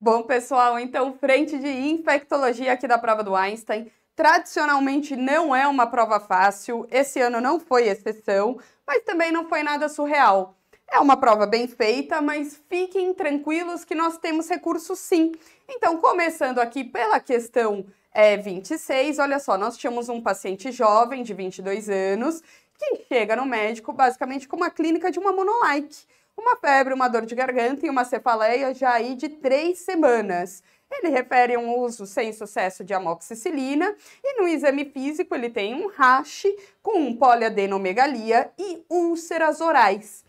Bom, pessoal, então, frente de infectologia aqui da prova do Einstein. Tradicionalmente não é uma prova fácil, esse ano não foi exceção, mas também não foi nada surreal. É uma prova bem feita, mas fiquem tranquilos que nós temos recursos sim. Então, começando aqui pela questão é, 26, olha só, nós tínhamos um paciente jovem de 22 anos que chega no médico basicamente com uma clínica de uma monolike uma febre, uma dor de garganta e uma cefaleia já aí de três semanas. Ele refere um uso sem sucesso de amoxicilina e no exame físico ele tem um rash com um poliadenomegalia e úlceras orais.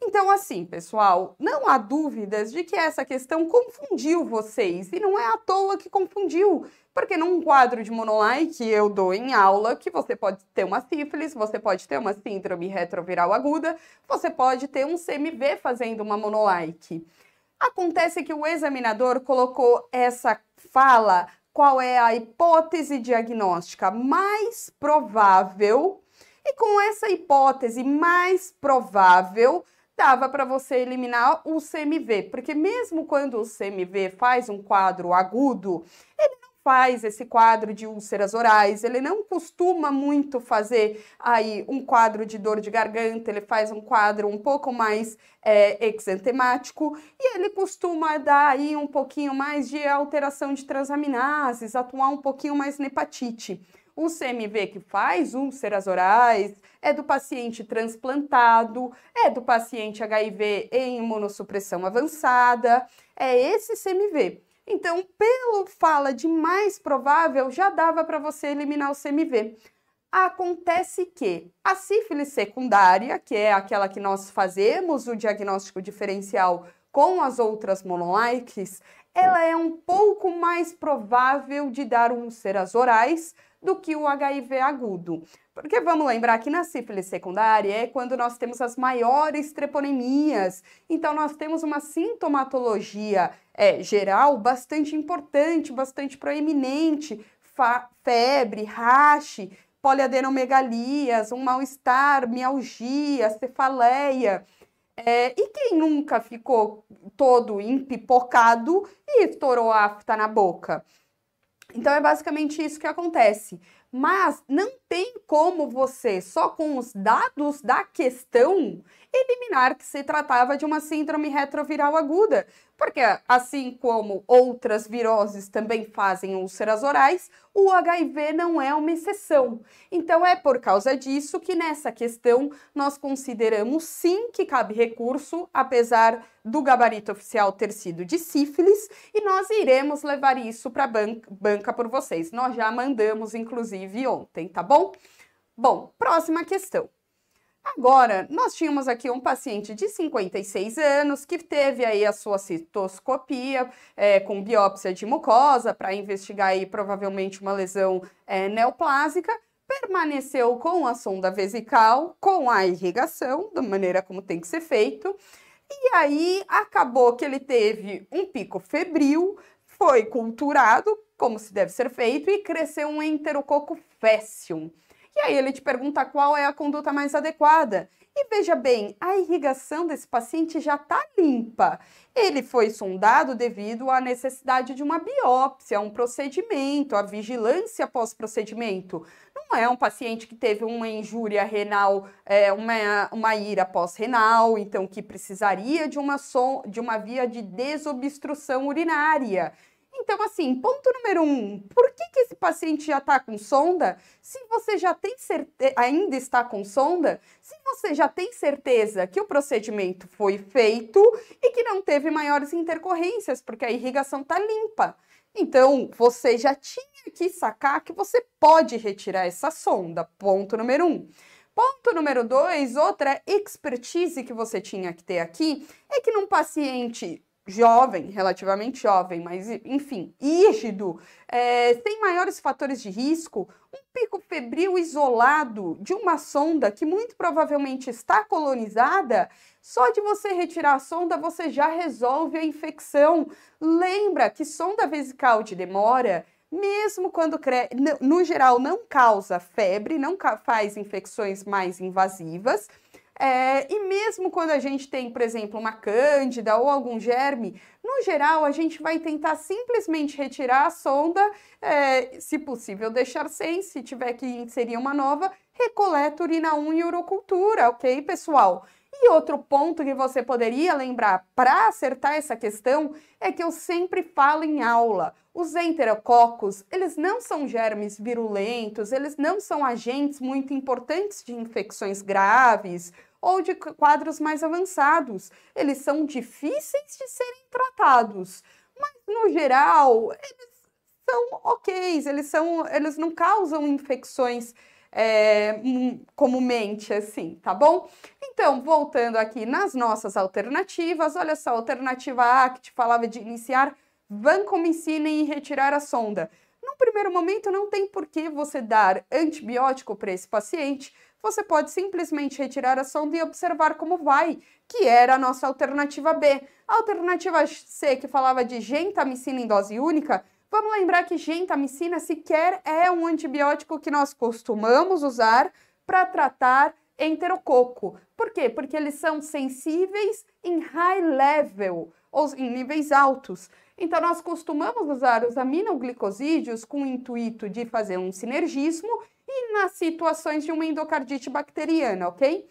Então, assim, pessoal, não há dúvidas de que essa questão confundiu vocês e não é à toa que confundiu, porque num quadro de monoline eu dou em aula, que você pode ter uma sífilis, você pode ter uma síndrome retroviral aguda, você pode ter um CMV fazendo uma monolike. Acontece que o examinador colocou essa fala, qual é a hipótese diagnóstica mais provável, e com essa hipótese mais provável, dava para você eliminar o CMV, porque mesmo quando o CMV faz um quadro agudo, ele faz esse quadro de úlceras orais, ele não costuma muito fazer aí um quadro de dor de garganta, ele faz um quadro um pouco mais é, exantemático e ele costuma dar aí um pouquinho mais de alteração de transaminases, atuar um pouquinho mais na hepatite. O CMV que faz úlceras orais é do paciente transplantado, é do paciente HIV em imunossupressão avançada, é esse CMV. Então, pelo fala de mais provável, já dava para você eliminar o CMV. Acontece que a sífilis secundária, que é aquela que nós fazemos o diagnóstico diferencial com as outras monolikes, ela é um pouco mais provável de dar úlceras orais do que o HIV agudo. Porque vamos lembrar que na sífilis secundária é quando nós temos as maiores treponemias. Então, nós temos uma sintomatologia é, geral bastante importante, bastante proeminente. Febre, rache, poliadenomegalias, um mal-estar, mialgia, cefaleia. É, e quem nunca ficou todo empipocado e estourou afta na boca? Então é basicamente isso que acontece. Mas não tem como você, só com os dados da questão, eliminar que se tratava de uma síndrome retroviral aguda, porque assim como outras viroses também fazem úlceras orais, o HIV não é uma exceção. Então é por causa disso que nessa questão nós consideramos sim que cabe recurso, apesar do gabarito oficial ter sido de sífilis, e nós iremos levar isso para ban banca por vocês. Nós já mandamos inclusive ontem, tá bom? Bom, próxima questão. Agora, nós tínhamos aqui um paciente de 56 anos que teve aí a sua citoscopia é, com biópsia de mucosa para investigar aí provavelmente uma lesão é, neoplásica, permaneceu com a sonda vesical, com a irrigação, da maneira como tem que ser feito, e aí acabou que ele teve um pico febril, foi culturado, como se deve ser feito, e cresceu um enterococo faecium. E aí ele te pergunta qual é a conduta mais adequada. E veja bem, a irrigação desse paciente já está limpa. Ele foi sondado devido à necessidade de uma biópsia, um procedimento, a vigilância pós-procedimento. Não é um paciente que teve uma injúria renal, é, uma, uma ira pós-renal, então que precisaria de uma, de uma via de desobstrução urinária. Então, assim, ponto número um, por que, que esse paciente já está com sonda? Se você já tem certeza, ainda está com sonda, se você já tem certeza que o procedimento foi feito e que não teve maiores intercorrências, porque a irrigação está limpa. Então, você já tinha que sacar que você pode retirar essa sonda, ponto número um. Ponto número dois, outra expertise que você tinha que ter aqui é que num paciente jovem, relativamente jovem, mas enfim, rígido, é, sem maiores fatores de risco, um pico febril isolado de uma sonda que muito provavelmente está colonizada, só de você retirar a sonda você já resolve a infecção. Lembra que sonda vesical de demora mesmo quando cre... no geral não causa febre, não faz infecções mais invasivas, é, e mesmo quando a gente tem, por exemplo, uma cândida ou algum germe, no geral a gente vai tentar simplesmente retirar a sonda, é, se possível deixar sem, se tiver que inserir uma nova, recoleta, urina 1 e urocultura, ok, pessoal? E outro ponto que você poderia lembrar para acertar essa questão é que eu sempre falo em aula. Os enterococos, eles não são germes virulentos, eles não são agentes muito importantes de infecções graves, ou de quadros mais avançados. Eles são difíceis de serem tratados, mas no geral eles são ok, eles, são, eles não causam infecções é, comumente assim, tá bom? Então, voltando aqui nas nossas alternativas, olha só, a alternativa A, que te falava de iniciar vancomicina e retirar a sonda. Num primeiro momento, não tem por que você dar antibiótico para esse paciente, você pode simplesmente retirar a sonda e observar como vai, que era a nossa alternativa B. A alternativa C, que falava de gentamicina em dose única, vamos lembrar que gentamicina sequer é um antibiótico que nós costumamos usar para tratar enterococo. Por quê? Porque eles são sensíveis em high level, ou em níveis altos. Então, nós costumamos usar os aminoglicosídeos com o intuito de fazer um sinergismo e nas situações de uma endocardite bacteriana, ok?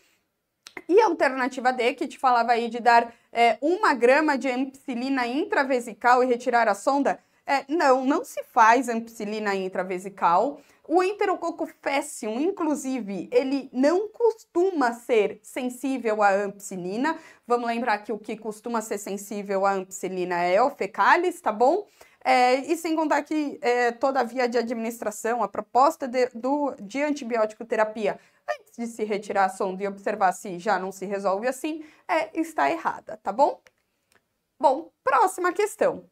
E a alternativa D, que te falava aí de dar é, uma grama de ampicilina intravesical e retirar a sonda, é, não, não se faz ampicilina intravesical. O enterococo fecium, inclusive, ele não costuma ser sensível à ampicilina. Vamos lembrar que o que costuma ser sensível à ampicilina é o fecalis, tá bom? É, e sem contar que é, toda a via de administração, a proposta de, do, de antibiótico terapia, antes de se retirar a sonda e observar se já não se resolve assim, é, está errada, tá bom? Bom, próxima questão.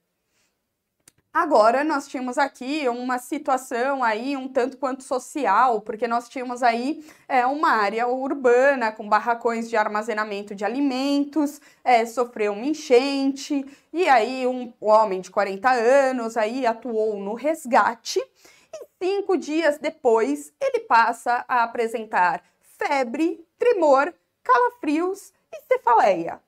Agora, nós tínhamos aqui uma situação aí um tanto quanto social, porque nós tínhamos aí é, uma área urbana com barracões de armazenamento de alimentos, é, sofreu uma enchente, e aí um homem de 40 anos aí atuou no resgate, e cinco dias depois ele passa a apresentar febre, tremor, calafrios e cefaleia.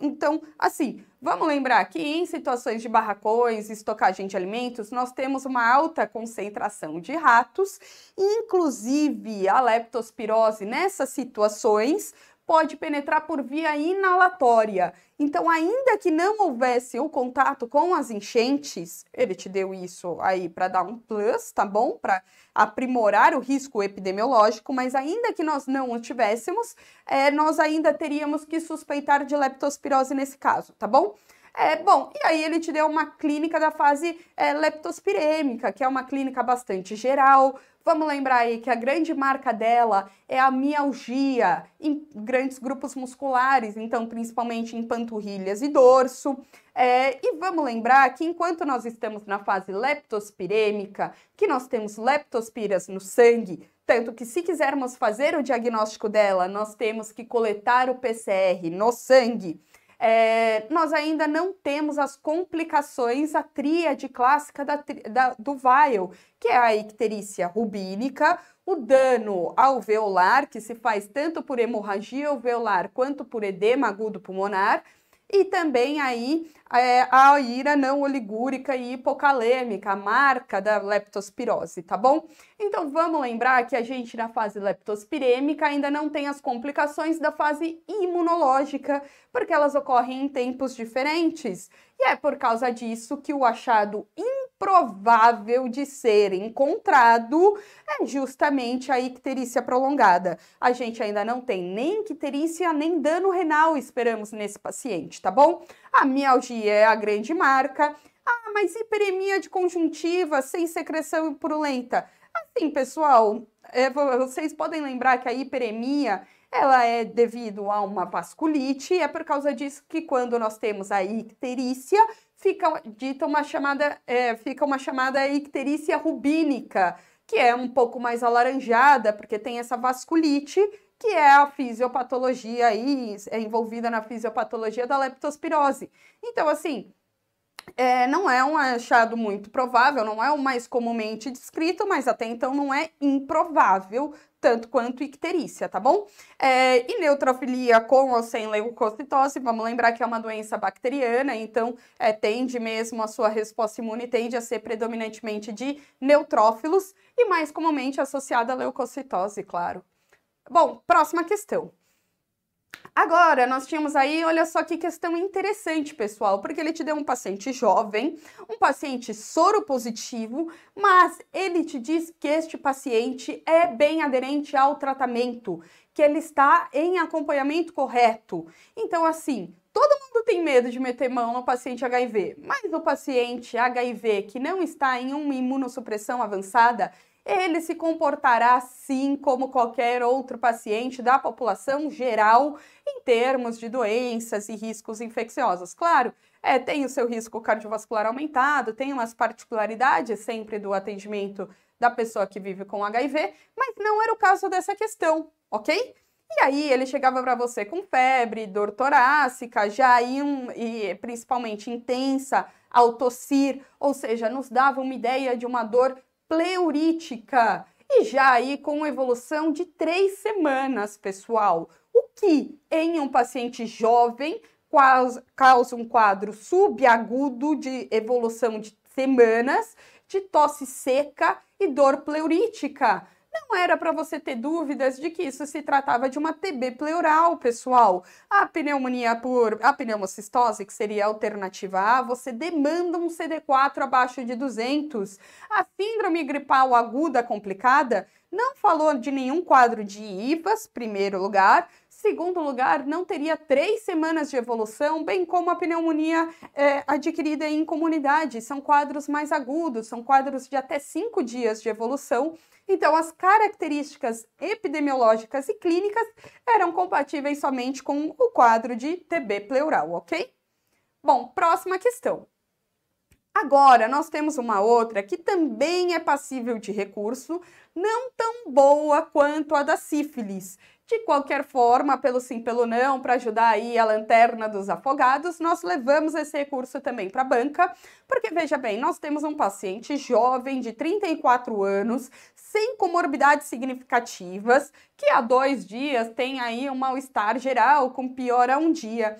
Então, assim, vamos lembrar que em situações de barracões, estocagem de alimentos, nós temos uma alta concentração de ratos, inclusive a leptospirose nessas situações pode penetrar por via inalatória. Então, ainda que não houvesse o contato com as enchentes, ele te deu isso aí para dar um plus, tá bom? Para aprimorar o risco epidemiológico, mas ainda que nós não o tivéssemos, é, nós ainda teríamos que suspeitar de leptospirose nesse caso, tá bom? É, bom, e aí ele te deu uma clínica da fase é, leptospirêmica, que é uma clínica bastante geral, Vamos lembrar aí que a grande marca dela é a mialgia em grandes grupos musculares, então principalmente em panturrilhas e dorso. É, e vamos lembrar que enquanto nós estamos na fase leptospirêmica, que nós temos leptospiras no sangue, tanto que se quisermos fazer o diagnóstico dela, nós temos que coletar o PCR no sangue. É, nós ainda não temos as complicações, a tríade clássica da, da, do vial, que é a icterícia rubínica, o dano alveolar, que se faz tanto por hemorragia alveolar quanto por edema agudo pulmonar, e também aí é, a ira não oligúrica e hipocalêmica, a marca da leptospirose, tá bom? Então vamos lembrar que a gente na fase leptospirêmica ainda não tem as complicações da fase imunológica, porque elas ocorrem em tempos diferentes. E é por causa disso que o achado improvável de ser encontrado é justamente a icterícia prolongada. A gente ainda não tem nem icterícia nem dano renal, esperamos nesse paciente, tá bom? A mialgia é a grande marca. Ah, mas hiperemia de conjuntiva sem secreção purulenta. Assim, pessoal, é, vocês podem lembrar que a hiperemia ela é devido a uma vasculite, é por causa disso que quando nós temos a icterícia, fica dita uma chamada, é, fica uma chamada icterícia rubínica, que é um pouco mais alaranjada, porque tem essa vasculite que é a fisiopatologia aí, é envolvida na fisiopatologia da leptospirose. Então, assim, é, não é um achado muito provável, não é o mais comumente descrito, mas até então não é improvável, tanto quanto icterícia, tá bom? É, e neutrofilia com ou sem leucocitose, vamos lembrar que é uma doença bacteriana, então é, tende mesmo a sua resposta imune, tende a ser predominantemente de neutrófilos e mais comumente associada à leucocitose, claro. Bom, próxima questão. Agora, nós tínhamos aí, olha só que questão interessante, pessoal, porque ele te deu um paciente jovem, um paciente soro positivo, mas ele te diz que este paciente é bem aderente ao tratamento, que ele está em acompanhamento correto. Então, assim, todo mundo tem medo de meter mão no paciente HIV, mas o paciente HIV que não está em uma imunossupressão avançada, ele se comportará assim como qualquer outro paciente da população geral em termos de doenças e riscos infecciosos. Claro, é, tem o seu risco cardiovascular aumentado, tem umas particularidades sempre do atendimento da pessoa que vive com HIV, mas não era o caso dessa questão, ok? E aí ele chegava para você com febre, dor torácica, já e, um, e principalmente intensa, ao tossir, ou seja, nos dava uma ideia de uma dor pleurítica. E já aí com evolução de três semanas, pessoal. O que em um paciente jovem causa um quadro subagudo de evolução de semanas, de tosse seca e dor pleurítica. Não era para você ter dúvidas de que isso se tratava de uma TB pleural, pessoal. A pneumonia por a pneumocistose, que seria a alternativa A, você demanda um CD4 abaixo de 200. A síndrome gripal aguda complicada não falou de nenhum quadro de IVAS, primeiro lugar. Segundo lugar, não teria três semanas de evolução, bem como a pneumonia é, adquirida em comunidade. São quadros mais agudos, são quadros de até cinco dias de evolução. Então, as características epidemiológicas e clínicas eram compatíveis somente com o quadro de TB pleural, ok? Bom, próxima questão. Agora, nós temos uma outra que também é passível de recurso, não tão boa quanto a da sífilis, de qualquer forma, pelo sim, pelo não, para ajudar aí a lanterna dos afogados, nós levamos esse recurso também para a banca, porque veja bem, nós temos um paciente jovem de 34 anos, sem comorbidades significativas, que há dois dias tem aí um mal-estar geral, com pior a um dia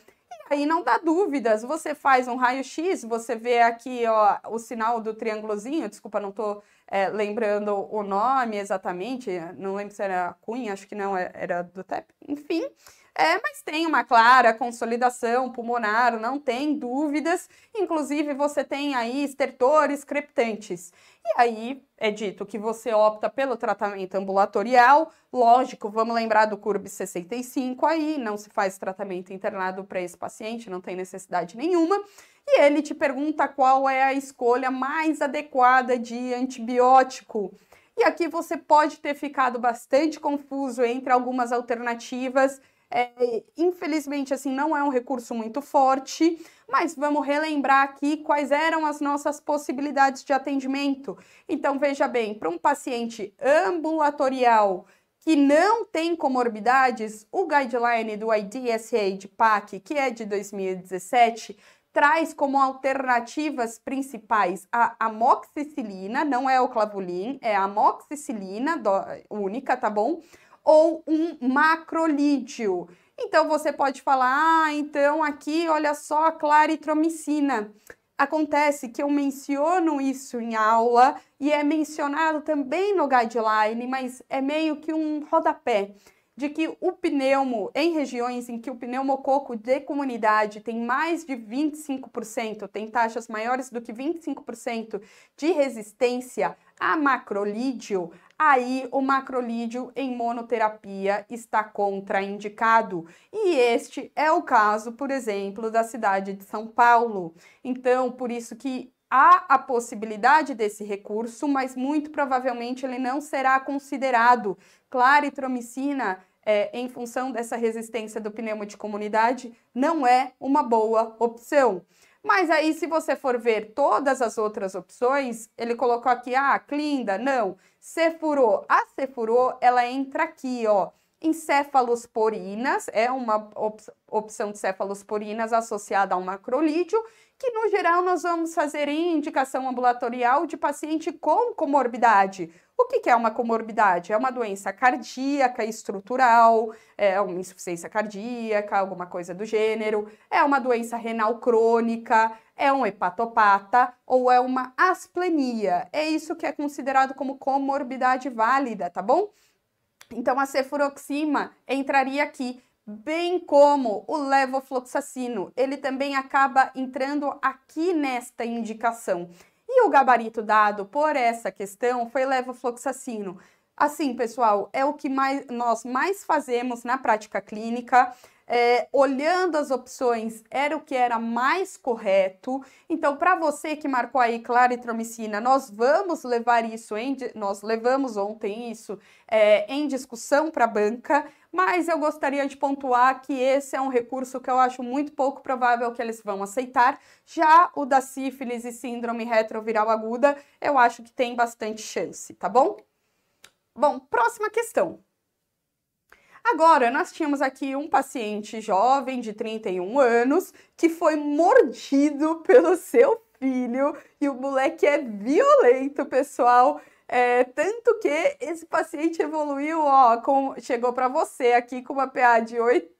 aí não dá dúvidas. Você faz um raio-x, você vê aqui ó, o sinal do triângulozinho, desculpa, não estou é, lembrando o nome exatamente, não lembro se era Cunha, acho que não, é, era do TEP, enfim. É, mas tem uma clara consolidação pulmonar, não tem dúvidas. Inclusive, você tem aí estertores creptantes. E aí é dito que você opta pelo tratamento ambulatorial. Lógico, vamos lembrar do CURB 65 aí, não se faz tratamento internado para esse paciente, não tem necessidade nenhuma. E ele te pergunta qual é a escolha mais adequada de antibiótico. E aqui você pode ter ficado bastante confuso entre algumas alternativas é, infelizmente, assim, não é um recurso muito forte, mas vamos relembrar aqui quais eram as nossas possibilidades de atendimento. Então, veja bem, para um paciente ambulatorial que não tem comorbidades, o guideline do IDSA de PAC, que é de 2017, traz como alternativas principais a amoxicilina, não é o clavulin, é a amoxicilina do, única, tá bom? ou um macrolídeo. Então você pode falar, ah, então aqui olha só a claritromicina. Acontece que eu menciono isso em aula e é mencionado também no guideline, mas é meio que um rodapé de que o pneumo, em regiões em que o pneumococo de comunidade tem mais de 25%, tem taxas maiores do que 25% de resistência a macrolídeo, aí o macrolídeo em monoterapia está contraindicado. E este é o caso, por exemplo, da cidade de São Paulo. Então, por isso que há a possibilidade desse recurso, mas muito provavelmente ele não será considerado. Claritromicina é, em função dessa resistência do pneumo de comunidade, não é uma boa opção. Mas aí, se você for ver todas as outras opções, ele colocou aqui, ah, Clinda, não, Sefurô. A Sefurô, ela entra aqui, ó, encefalosporinas, é uma opção de cefalosporinas associada a um macrolídeo, que no geral nós vamos fazer em indicação ambulatorial de paciente com comorbidade. O que, que é uma comorbidade? É uma doença cardíaca estrutural, é uma insuficiência cardíaca, alguma coisa do gênero, é uma doença renal crônica, é um hepatopata ou é uma asplenia. É isso que é considerado como comorbidade válida, tá bom? Então a cefuroxima entraria aqui, bem como o levofloxacino. Ele também acaba entrando aqui nesta indicação. E o gabarito dado por essa questão foi levofloxacino. Assim, pessoal, é o que mais, nós mais fazemos na prática clínica é, olhando as opções, era o que era mais correto. Então, para você que marcou aí claritromicina, nós vamos levar isso, em, nós levamos ontem isso é, em discussão para a banca, mas eu gostaria de pontuar que esse é um recurso que eu acho muito pouco provável que eles vão aceitar. Já o da sífilis e síndrome retroviral aguda, eu acho que tem bastante chance, tá bom? Bom, próxima questão. Agora, nós tínhamos aqui um paciente jovem de 31 anos que foi mordido pelo seu filho e o moleque é violento, pessoal. É, tanto que esse paciente evoluiu, ó, com, chegou para você aqui com uma PA de 8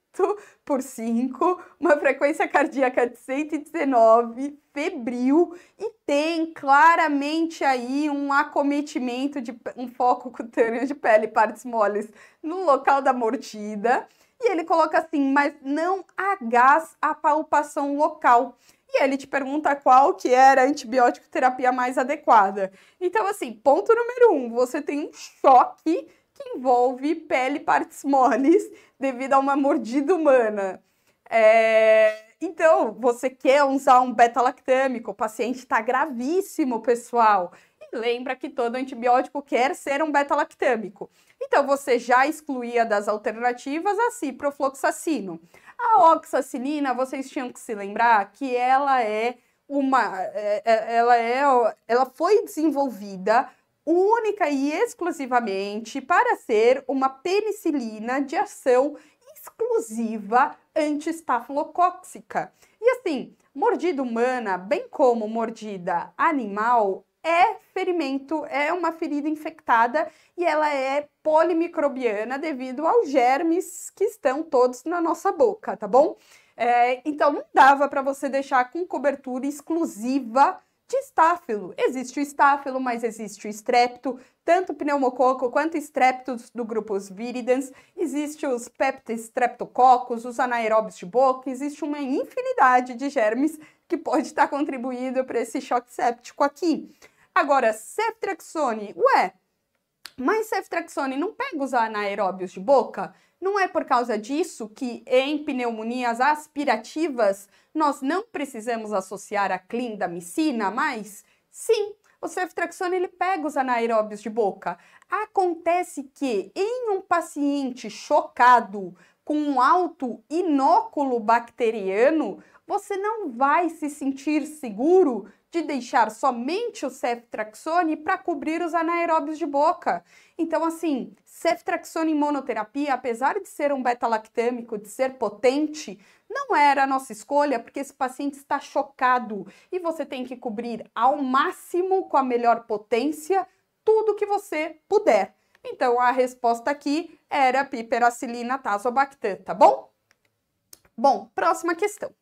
por 5, uma frequência cardíaca de 119, febril e tem claramente aí um acometimento de um foco cutâneo de pele e partes moles no local da mordida. E ele coloca assim, mas não há gás palpação local. E ele te pergunta qual que era a antibiótico terapia mais adequada. Então, assim, ponto número um, você tem um choque que envolve pele e partes moles devido a uma mordida humana. É... Então, você quer usar um beta-lactâmico, o paciente está gravíssimo, pessoal. E lembra que todo antibiótico quer ser um beta-lactâmico. Então, você já excluía das alternativas a ciprofloxacino. A oxacilina, vocês tinham que se lembrar que ela é uma... É, é, ela, é, ela foi desenvolvida única e exclusivamente para ser uma penicilina de ação exclusiva anti anti-estafilocóxica. E assim, mordida humana, bem como mordida animal, é ferimento, é uma ferida infectada e ela é polimicrobiana devido aos germes que estão todos na nossa boca, tá bom? É, então não dava para você deixar com cobertura exclusiva de estáfilo. Existe o estáfilo, mas existe o estrepto, tanto pneumococo quanto estreptos do grupo viridans, existe os peptestreptococcus, os anaeróbios de boca, existe uma infinidade de germes que pode estar contribuindo para esse choque séptico aqui. Agora, ceftrexone, ué, mas ceftrexone não pega os anaeróbios de boca? Não é por causa disso que em pneumonias aspirativas nós não precisamos associar a clindamicina a mais? Sim, o ceftriaxone ele pega os anaeróbios de boca. Acontece que em um paciente chocado com um alto inóculo bacteriano, você não vai se sentir seguro de deixar somente o ceftraxone para cobrir os anaeróbios de boca. Então, assim, ceftraxone em monoterapia, apesar de ser um beta-lactâmico, de ser potente, não era a nossa escolha, porque esse paciente está chocado e você tem que cobrir ao máximo, com a melhor potência, tudo que você puder. Então, a resposta aqui era piperacilina tazobactam, tá bom? Bom, próxima questão.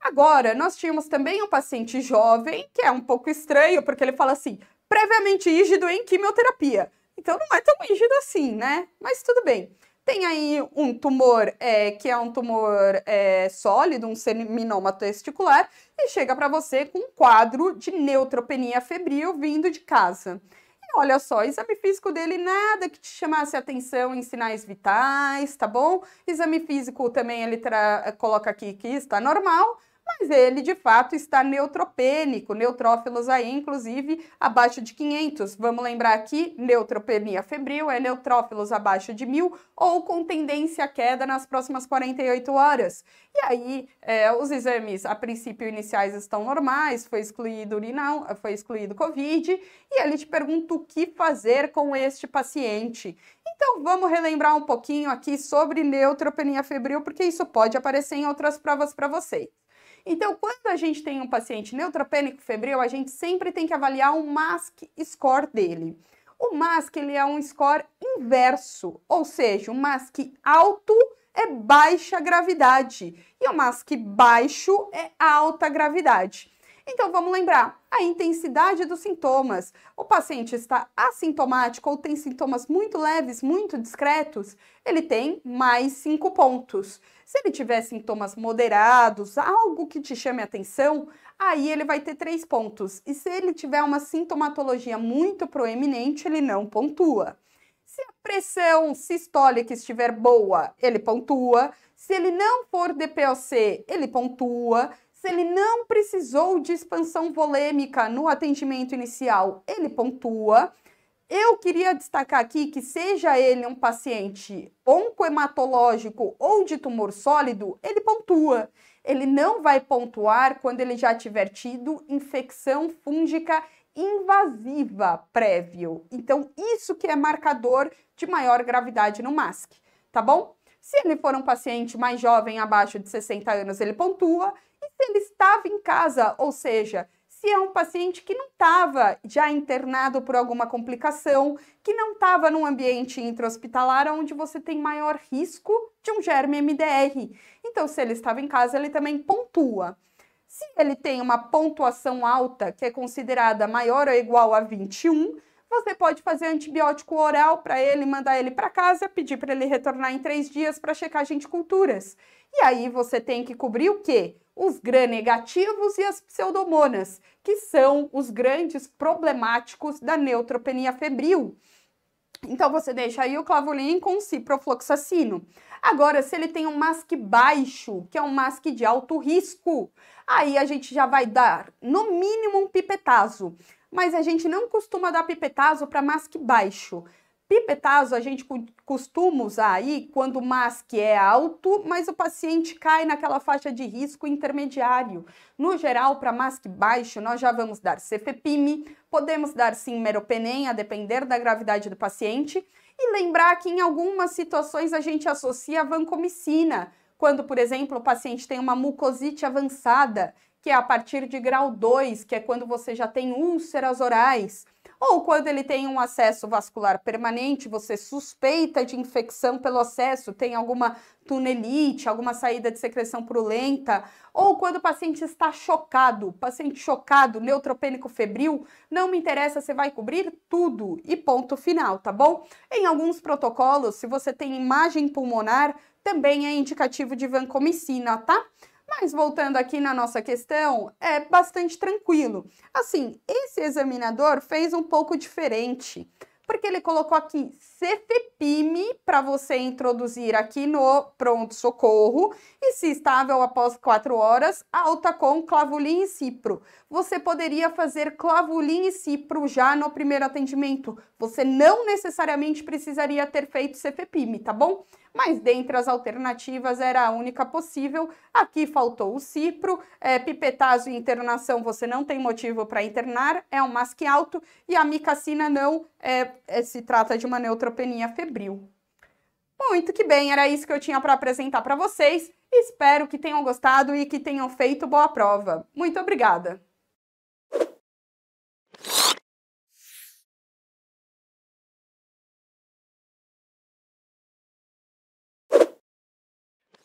Agora, nós tínhamos também um paciente jovem, que é um pouco estranho, porque ele fala assim, previamente rígido em quimioterapia. Então não é tão rígido assim, né? Mas tudo bem. Tem aí um tumor é, que é um tumor é, sólido, um seminoma testicular, e chega para você com um quadro de neutropenia febril vindo de casa. E olha só, exame físico dele nada que te chamasse atenção em sinais vitais, tá bom? Exame físico também ele tra... coloca aqui que está normal, mas ele de fato está neutropênico, neutrófilos aí, inclusive, abaixo de 500. Vamos lembrar aqui, neutropenia febril é neutrófilos abaixo de 1.000 ou com tendência à queda nas próximas 48 horas. E aí, é, os exames, a princípio, iniciais estão normais, foi excluído urinal, foi excluído COVID, e ele te pergunta o que fazer com este paciente. Então, vamos relembrar um pouquinho aqui sobre neutropenia febril, porque isso pode aparecer em outras provas para vocês. Então, quando a gente tem um paciente neutropênico febril, a gente sempre tem que avaliar o MASC score dele. O MASC ele é um score inverso, ou seja, o MASC alto é baixa gravidade e o MASC baixo é alta gravidade. Então vamos lembrar a intensidade dos sintomas. O paciente está assintomático ou tem sintomas muito leves, muito discretos, ele tem mais cinco pontos. Se ele tiver sintomas moderados, algo que te chame atenção, aí ele vai ter três pontos. E se ele tiver uma sintomatologia muito proeminente, ele não pontua. Se a pressão sistólica estiver boa, ele pontua. Se ele não for DPOC, ele pontua ele não precisou de expansão polêmica no atendimento inicial, ele pontua. Eu queria destacar aqui que, seja ele um paciente oncohematológico ou de tumor sólido, ele pontua. Ele não vai pontuar quando ele já tiver tido infecção fúngica invasiva prévio. Então, isso que é marcador de maior gravidade no MASC, tá bom? Se ele for um paciente mais jovem, abaixo de 60 anos, ele pontua se ele estava em casa, ou seja, se é um paciente que não estava já internado por alguma complicação, que não estava num ambiente intra-hospitalar onde você tem maior risco de um germe MDR. Então, se ele estava em casa, ele também pontua. Se ele tem uma pontuação alta, que é considerada maior ou igual a 21, você pode fazer antibiótico oral para ele, mandar ele para casa, pedir para ele retornar em três dias para checar a de culturas. E aí você tem que cobrir o quê? Os gram-negativos e as pseudomonas, que são os grandes problemáticos da neutropenia febril. Então você deixa aí o clavulin com ciprofloxacino. Agora, se ele tem um MASC baixo, que é um MASC de alto risco, aí a gente já vai dar no mínimo um pipetazo mas a gente não costuma dar pipetazo para MASC baixo. Pipetazo a gente costuma usar aí quando o MASC é alto, mas o paciente cai naquela faixa de risco intermediário. No geral, para mask baixo, nós já vamos dar cefepime, podemos dar sim meropenem, a depender da gravidade do paciente, e lembrar que em algumas situações a gente associa vancomicina, quando, por exemplo, o paciente tem uma mucosite avançada que é a partir de grau 2, que é quando você já tem úlceras orais, ou quando ele tem um acesso vascular permanente, você suspeita de infecção pelo acesso, tem alguma tunelite, alguma saída de secreção purulenta, ou quando o paciente está chocado, paciente chocado, neutropênico febril, não me interessa, você vai cobrir tudo e ponto final, tá bom? Em alguns protocolos, se você tem imagem pulmonar, também é indicativo de vancomicina, tá? Mas voltando aqui na nossa questão, é bastante tranquilo. Assim, esse examinador fez um pouco diferente, porque ele colocou aqui cefepime para você introduzir aqui no pronto-socorro, e se estável após quatro horas, alta com clavulin e cipro. Você poderia fazer clavulin e cipro já no primeiro atendimento. Você não necessariamente precisaria ter feito cefepime, tá bom? mas dentre as alternativas era a única possível. Aqui faltou o cipro, é, pipetazo e internação você não tem motivo para internar, é um masque alto, e a micacina não, é, é, se trata de uma neutropenia febril. Muito que bem, era isso que eu tinha para apresentar para vocês. Espero que tenham gostado e que tenham feito boa prova. Muito obrigada!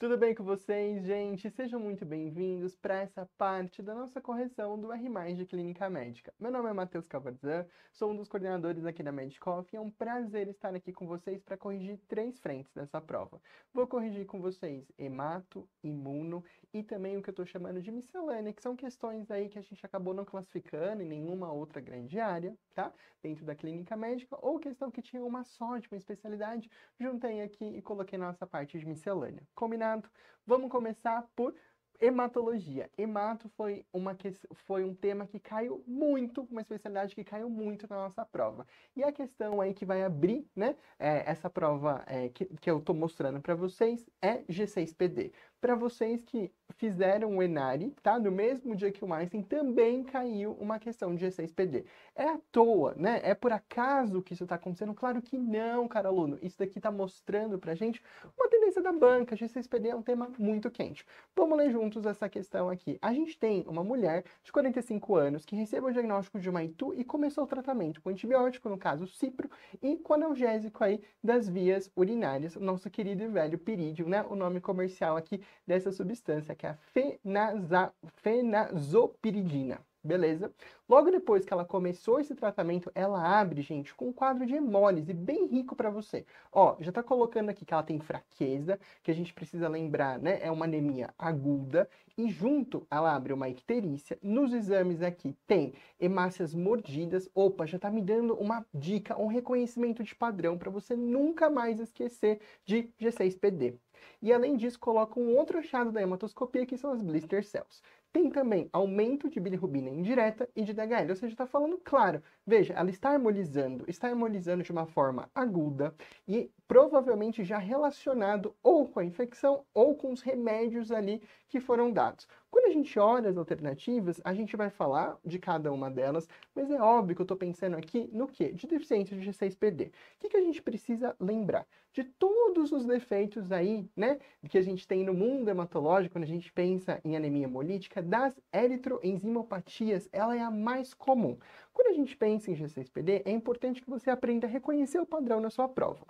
Tudo bem com vocês, gente? Sejam muito bem-vindos para essa parte da nossa correção do R+, de Clínica Médica. Meu nome é Matheus Cavarzan, sou um dos coordenadores aqui da Medicoff e é um prazer estar aqui com vocês para corrigir três frentes dessa prova. Vou corrigir com vocês hemato, imuno e também o que eu estou chamando de miscelânea, que são questões aí que a gente acabou não classificando em nenhuma outra grande área, tá? Dentro da Clínica Médica, ou questão que tinha uma só de uma especialidade, juntei aqui e coloquei na nossa parte de miscelânea. Combinado? Vamos começar por hematologia. Hemato foi, uma que... foi um tema que caiu muito, uma especialidade que caiu muito na nossa prova. E a questão aí que vai abrir, né, é, essa prova é, que, que eu estou mostrando para vocês é G6PD para vocês que fizeram o Enari, tá? No mesmo dia que o Einstein também caiu uma questão de G6PD. É à toa, né? É por acaso que isso está acontecendo? Claro que não, cara aluno. Isso daqui está mostrando para gente uma tendência da banca. G6PD é um tema muito quente. Vamos ler juntos essa questão aqui. A gente tem uma mulher de 45 anos que recebeu o diagnóstico de uma ITU e começou o tratamento com antibiótico, no caso cipro, e com analgésico aí das vias urinárias, o nosso querido e velho pirídeo, né? O nome comercial aqui dessa substância, que é a fenaza, fenazopiridina. Beleza? Logo depois que ela começou esse tratamento, ela abre, gente, com um quadro de hemólise bem rico para você. Ó, já tá colocando aqui que ela tem fraqueza, que a gente precisa lembrar, né? É uma anemia aguda. E junto, ela abre uma icterícia. Nos exames aqui tem hemácias mordidas. Opa, já tá me dando uma dica, um reconhecimento de padrão para você nunca mais esquecer de G6PD. E além disso, coloca um outro achado da hematoscopia, que são as blister cells. Tem também aumento de bilirrubina indireta e de DHL, ou seja, está falando claro Veja, ela está harmonizando, está harmonizando de uma forma aguda e provavelmente já relacionado ou com a infecção ou com os remédios ali que foram dados. Quando a gente olha as alternativas, a gente vai falar de cada uma delas, mas é óbvio que eu estou pensando aqui no que? De deficiência de G6PD. O que, que a gente precisa lembrar? De todos os defeitos aí, né, que a gente tem no mundo hematológico, quando a gente pensa em anemia hemolítica, das eritroenzimopatias, ela é a mais comum. Quando a gente pensa em G6PD, é importante que você aprenda a reconhecer o padrão na sua prova.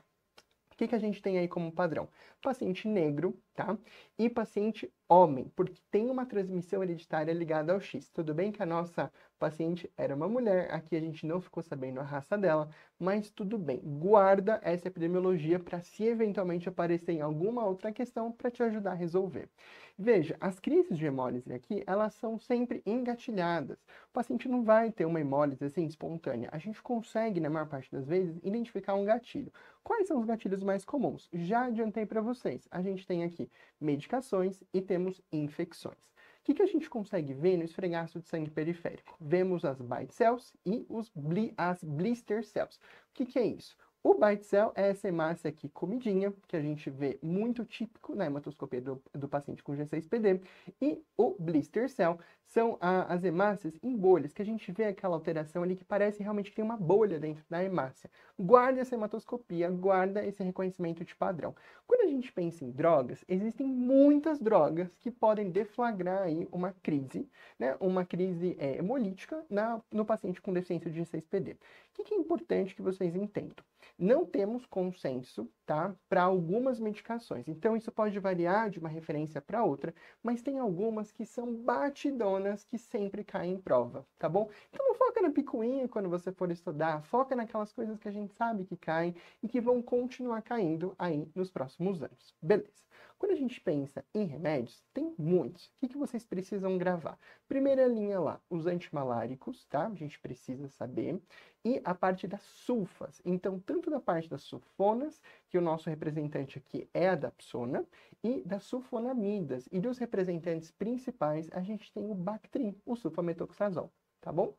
O que, que a gente tem aí como padrão? Paciente negro, tá? E paciente homem, porque tem uma transmissão hereditária ligada ao X. Tudo bem que a nossa paciente era uma mulher, aqui a gente não ficou sabendo a raça dela, mas tudo bem. Guarda essa epidemiologia para se eventualmente aparecer em alguma outra questão para te ajudar a resolver. Veja, as crises de hemólise aqui, elas são sempre engatilhadas. O paciente não vai ter uma hemólise assim espontânea. A gente consegue, na maior parte das vezes, identificar um gatilho. Quais são os gatilhos mais comuns? Já adiantei para vocês. A gente tem aqui medicações e temos infecções. O que, que, a gente consegue ver no esfregaço de sangue periférico? Vemos as bite cells e os bli as blister cells. O que, que é isso? O cell é essa hemácia aqui comidinha, que a gente vê muito típico na hematoscopia do, do paciente com G6PD. E o blister cell são a, as hemácias em bolhas, que a gente vê aquela alteração ali que parece realmente que tem uma bolha dentro da hemácia. Guarda essa hematoscopia, guarda esse reconhecimento de padrão. Quando a gente pensa em drogas, existem muitas drogas que podem deflagrar aí uma crise, né? uma crise é, hemolítica na, no paciente com deficiência de G6PD. O que é importante que vocês entendam? Não temos consenso, tá, para algumas medicações. Então isso pode variar de uma referência para outra, mas tem algumas que são batidonas que sempre caem em prova, tá bom? Então não foca na picuinha quando você for estudar, foca naquelas coisas que a gente sabe que caem e que vão continuar caindo aí nos próximos anos. Beleza? Quando a gente pensa em remédios, tem muitos. O que, que vocês precisam gravar? Primeira linha lá, os antimaláricos, tá? A gente precisa saber. E a parte das sulfas. Então, tanto da parte das sulfonas, que o nosso representante aqui é a dapsona, e das sulfonamidas. E dos representantes principais, a gente tem o Bactrim, o sulfametoxazol tá bom?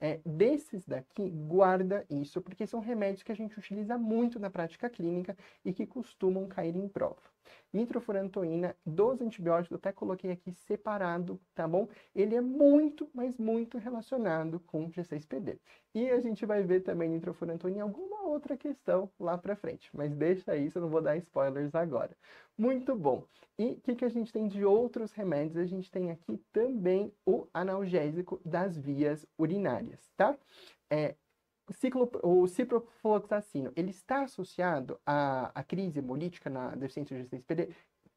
É, desses daqui, guarda isso, porque são remédios que a gente utiliza muito na prática clínica e que costumam cair em prova. Nitrofurantoína dos antibióticos, até coloquei aqui separado, tá bom? Ele é muito, mas muito relacionado com G6PD. E a gente vai ver também nitrofurantoína em alguma outra questão lá para frente, mas deixa isso, eu não vou dar spoilers agora. Muito bom. E o que, que a gente tem de outros remédios? A gente tem aqui também o analgésico das vias urinárias, tá? É, ciclo, o ciprofloxacino ele está associado à, à crise hemolítica na deficiência de G6PD?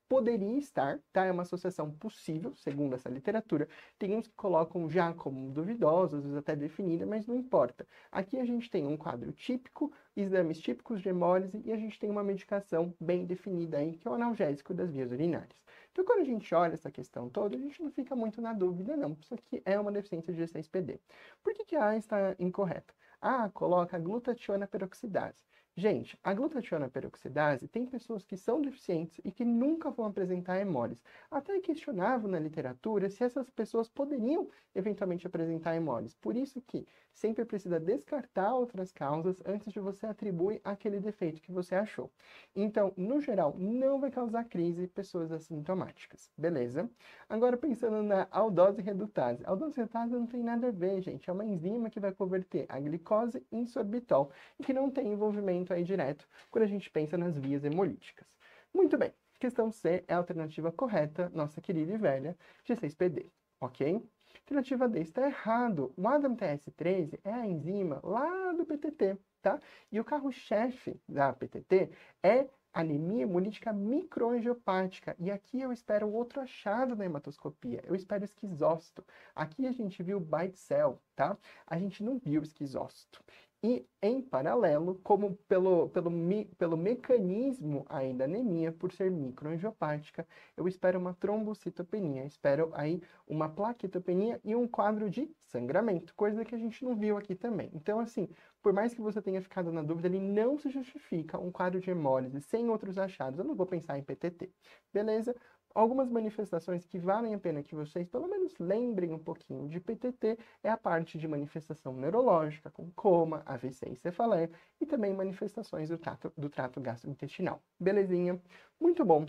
Poderia estar, tá? É uma associação possível, segundo essa literatura. Tem uns que colocam já como duvidosos, às vezes até definida, mas não importa. Aqui a gente tem um quadro típico, exames típicos de hemólise e a gente tem uma medicação bem definida aí, que é o analgésico das vias urinárias. Então, quando a gente olha essa questão toda, a gente não fica muito na dúvida, não. Isso aqui é uma deficiência de G6PD. Por que, que a está incorreta? Ah, coloca glutationa peroxidase. Gente, a glutationa peroxidase tem pessoas que são deficientes e que nunca vão apresentar hemólise. Até é questionavam na literatura se essas pessoas poderiam eventualmente apresentar hemólise. Por isso que sempre precisa descartar outras causas antes de você atribuir aquele defeito que você achou. Então, no geral, não vai causar crise pessoas assintomáticas, beleza? Agora, pensando na aldose redutase. Aldose redutase não tem nada a ver, gente. É uma enzima que vai converter a glicose em sorbitol e que não tem envolvimento aí direto quando a gente pensa nas vias hemolíticas. Muito bem. Questão C é a alternativa correta, nossa querida e velha, G6PD, ok? Alternativa D está errado. O ADAMTS13 é a enzima lá do PTT, tá? E o carro-chefe da PTT é anemia hemolítica microangiopática. E aqui eu espero outro achado na hematoscopia. Eu espero esquizócito. Aqui a gente viu bite cell, tá? A gente não viu esquizócito e, em paralelo, como pelo, pelo, pelo mecanismo ainda da anemia, por ser microangiopática, eu espero uma trombocitopenia, espero aí uma plaquetopenia e um quadro de sangramento, coisa que a gente não viu aqui também. Então, assim, por mais que você tenha ficado na dúvida, ele não se justifica um quadro de hemólise sem outros achados. Eu não vou pensar em PTT, beleza? algumas manifestações que valem a pena que vocês pelo menos lembrem um pouquinho de PTT é a parte de manifestação neurológica, com coma, AVC e cefaleia, e também manifestações do trato, do trato gastrointestinal. Belezinha? Muito bom!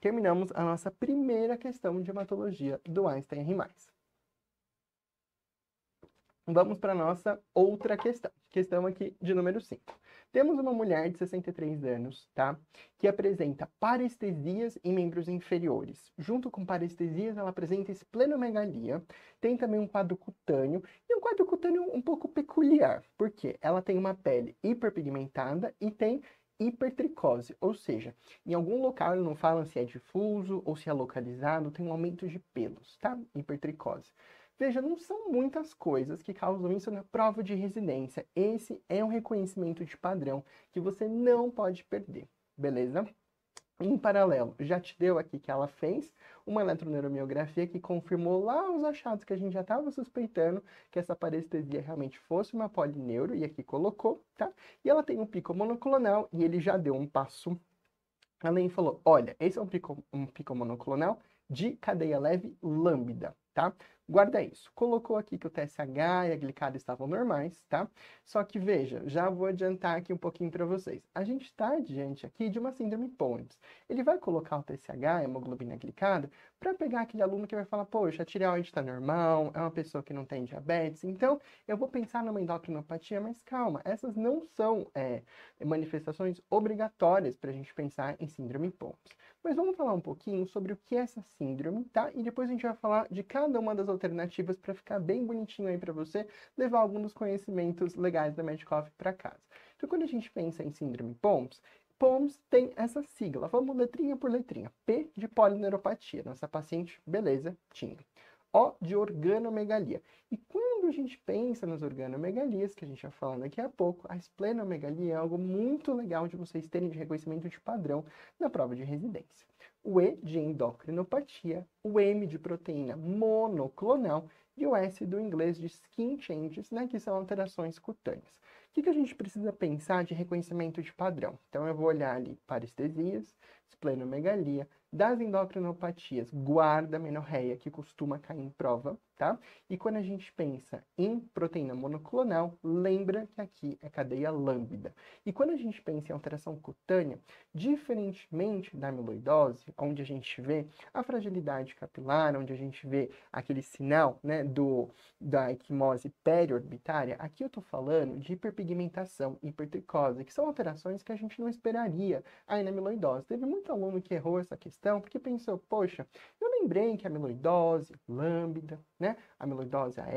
Terminamos a nossa primeira questão de hematologia do Einstein R+. Vamos para a nossa outra questão. Questão aqui de número 5. Temos uma mulher de 63 anos, tá? Que apresenta parestesias em membros inferiores. Junto com parestesias, ela apresenta esplenomegalia. Tem também um quadro cutâneo. E um quadro cutâneo um pouco peculiar, porque ela tem uma pele hiperpigmentada e tem hipertricose, ou seja, em algum local não falam se é difuso ou se é localizado, tem um aumento de pelos, tá? Hipertricose. Veja, não são muitas coisas que causam isso na prova de residência. Esse é um reconhecimento de padrão que você não pode perder, beleza? Em paralelo, já te deu aqui que ela fez uma eletroneuromiografia que confirmou lá os achados que a gente já estava suspeitando que essa parestesia realmente fosse uma polineuro, e aqui colocou, tá? E ela tem um pico monoclonal, e ele já deu um passo além e falou, olha, esse é um pico, um pico monoclonal de cadeia leve lambda, tá? Guarda isso. Colocou aqui que o TSH e a glicada estavam normais, tá? Só que veja, já vou adiantar aqui um pouquinho para vocês. A gente está diante aqui de uma síndrome Poems. Ele vai colocar o TSH, a hemoglobina glicada, para pegar aquele aluno que vai falar, poxa, a tireoide está normal, é uma pessoa que não tem diabetes, então eu vou pensar numa endocrinopatia, mas calma, essas não são é, manifestações obrigatórias para a gente pensar em síndrome Poems. Mas vamos falar um pouquinho sobre o que é essa síndrome, tá? E depois a gente vai falar de cada uma das alternativas para ficar bem bonitinho aí para você levar alguns conhecimentos legais da Medicoff para casa. Então, quando a gente pensa em síndrome POMS, POMS tem essa sigla. Vamos letrinha por letrinha. P de polineuropatia. Nossa paciente, beleza, tinha. O de organomegalia. E quando a gente pensa nas organomegalias, que a gente vai tá falar daqui a pouco, a esplenomegalia é algo muito legal de vocês terem de reconhecimento de padrão na prova de residência o E de endocrinopatia, o M de proteína monoclonal e o S do inglês de skin changes, né, que são alterações cutâneas. O que, que a gente precisa pensar de reconhecimento de padrão? Então eu vou olhar ali parestesias, esplenomegalia, das endocrinopatias, guarda menorreia, que costuma cair em prova, tá? E quando a gente pensa em proteína monoclonal, lembra que aqui é cadeia lambda. E quando a gente pensa em alteração cutânea, diferentemente da amiloidose, onde a gente vê a fragilidade capilar, onde a gente vê aquele sinal né, do, da equimose periorbitária, aqui eu estou falando de hiperpigmentação, hipertricose, que são alterações que a gente não esperaria aí na amiloidose. Teve muito aluno que errou essa questão, porque pensou, poxa, eu lembrei que a amiloidose, é lambda, né? Amiloidose, AL,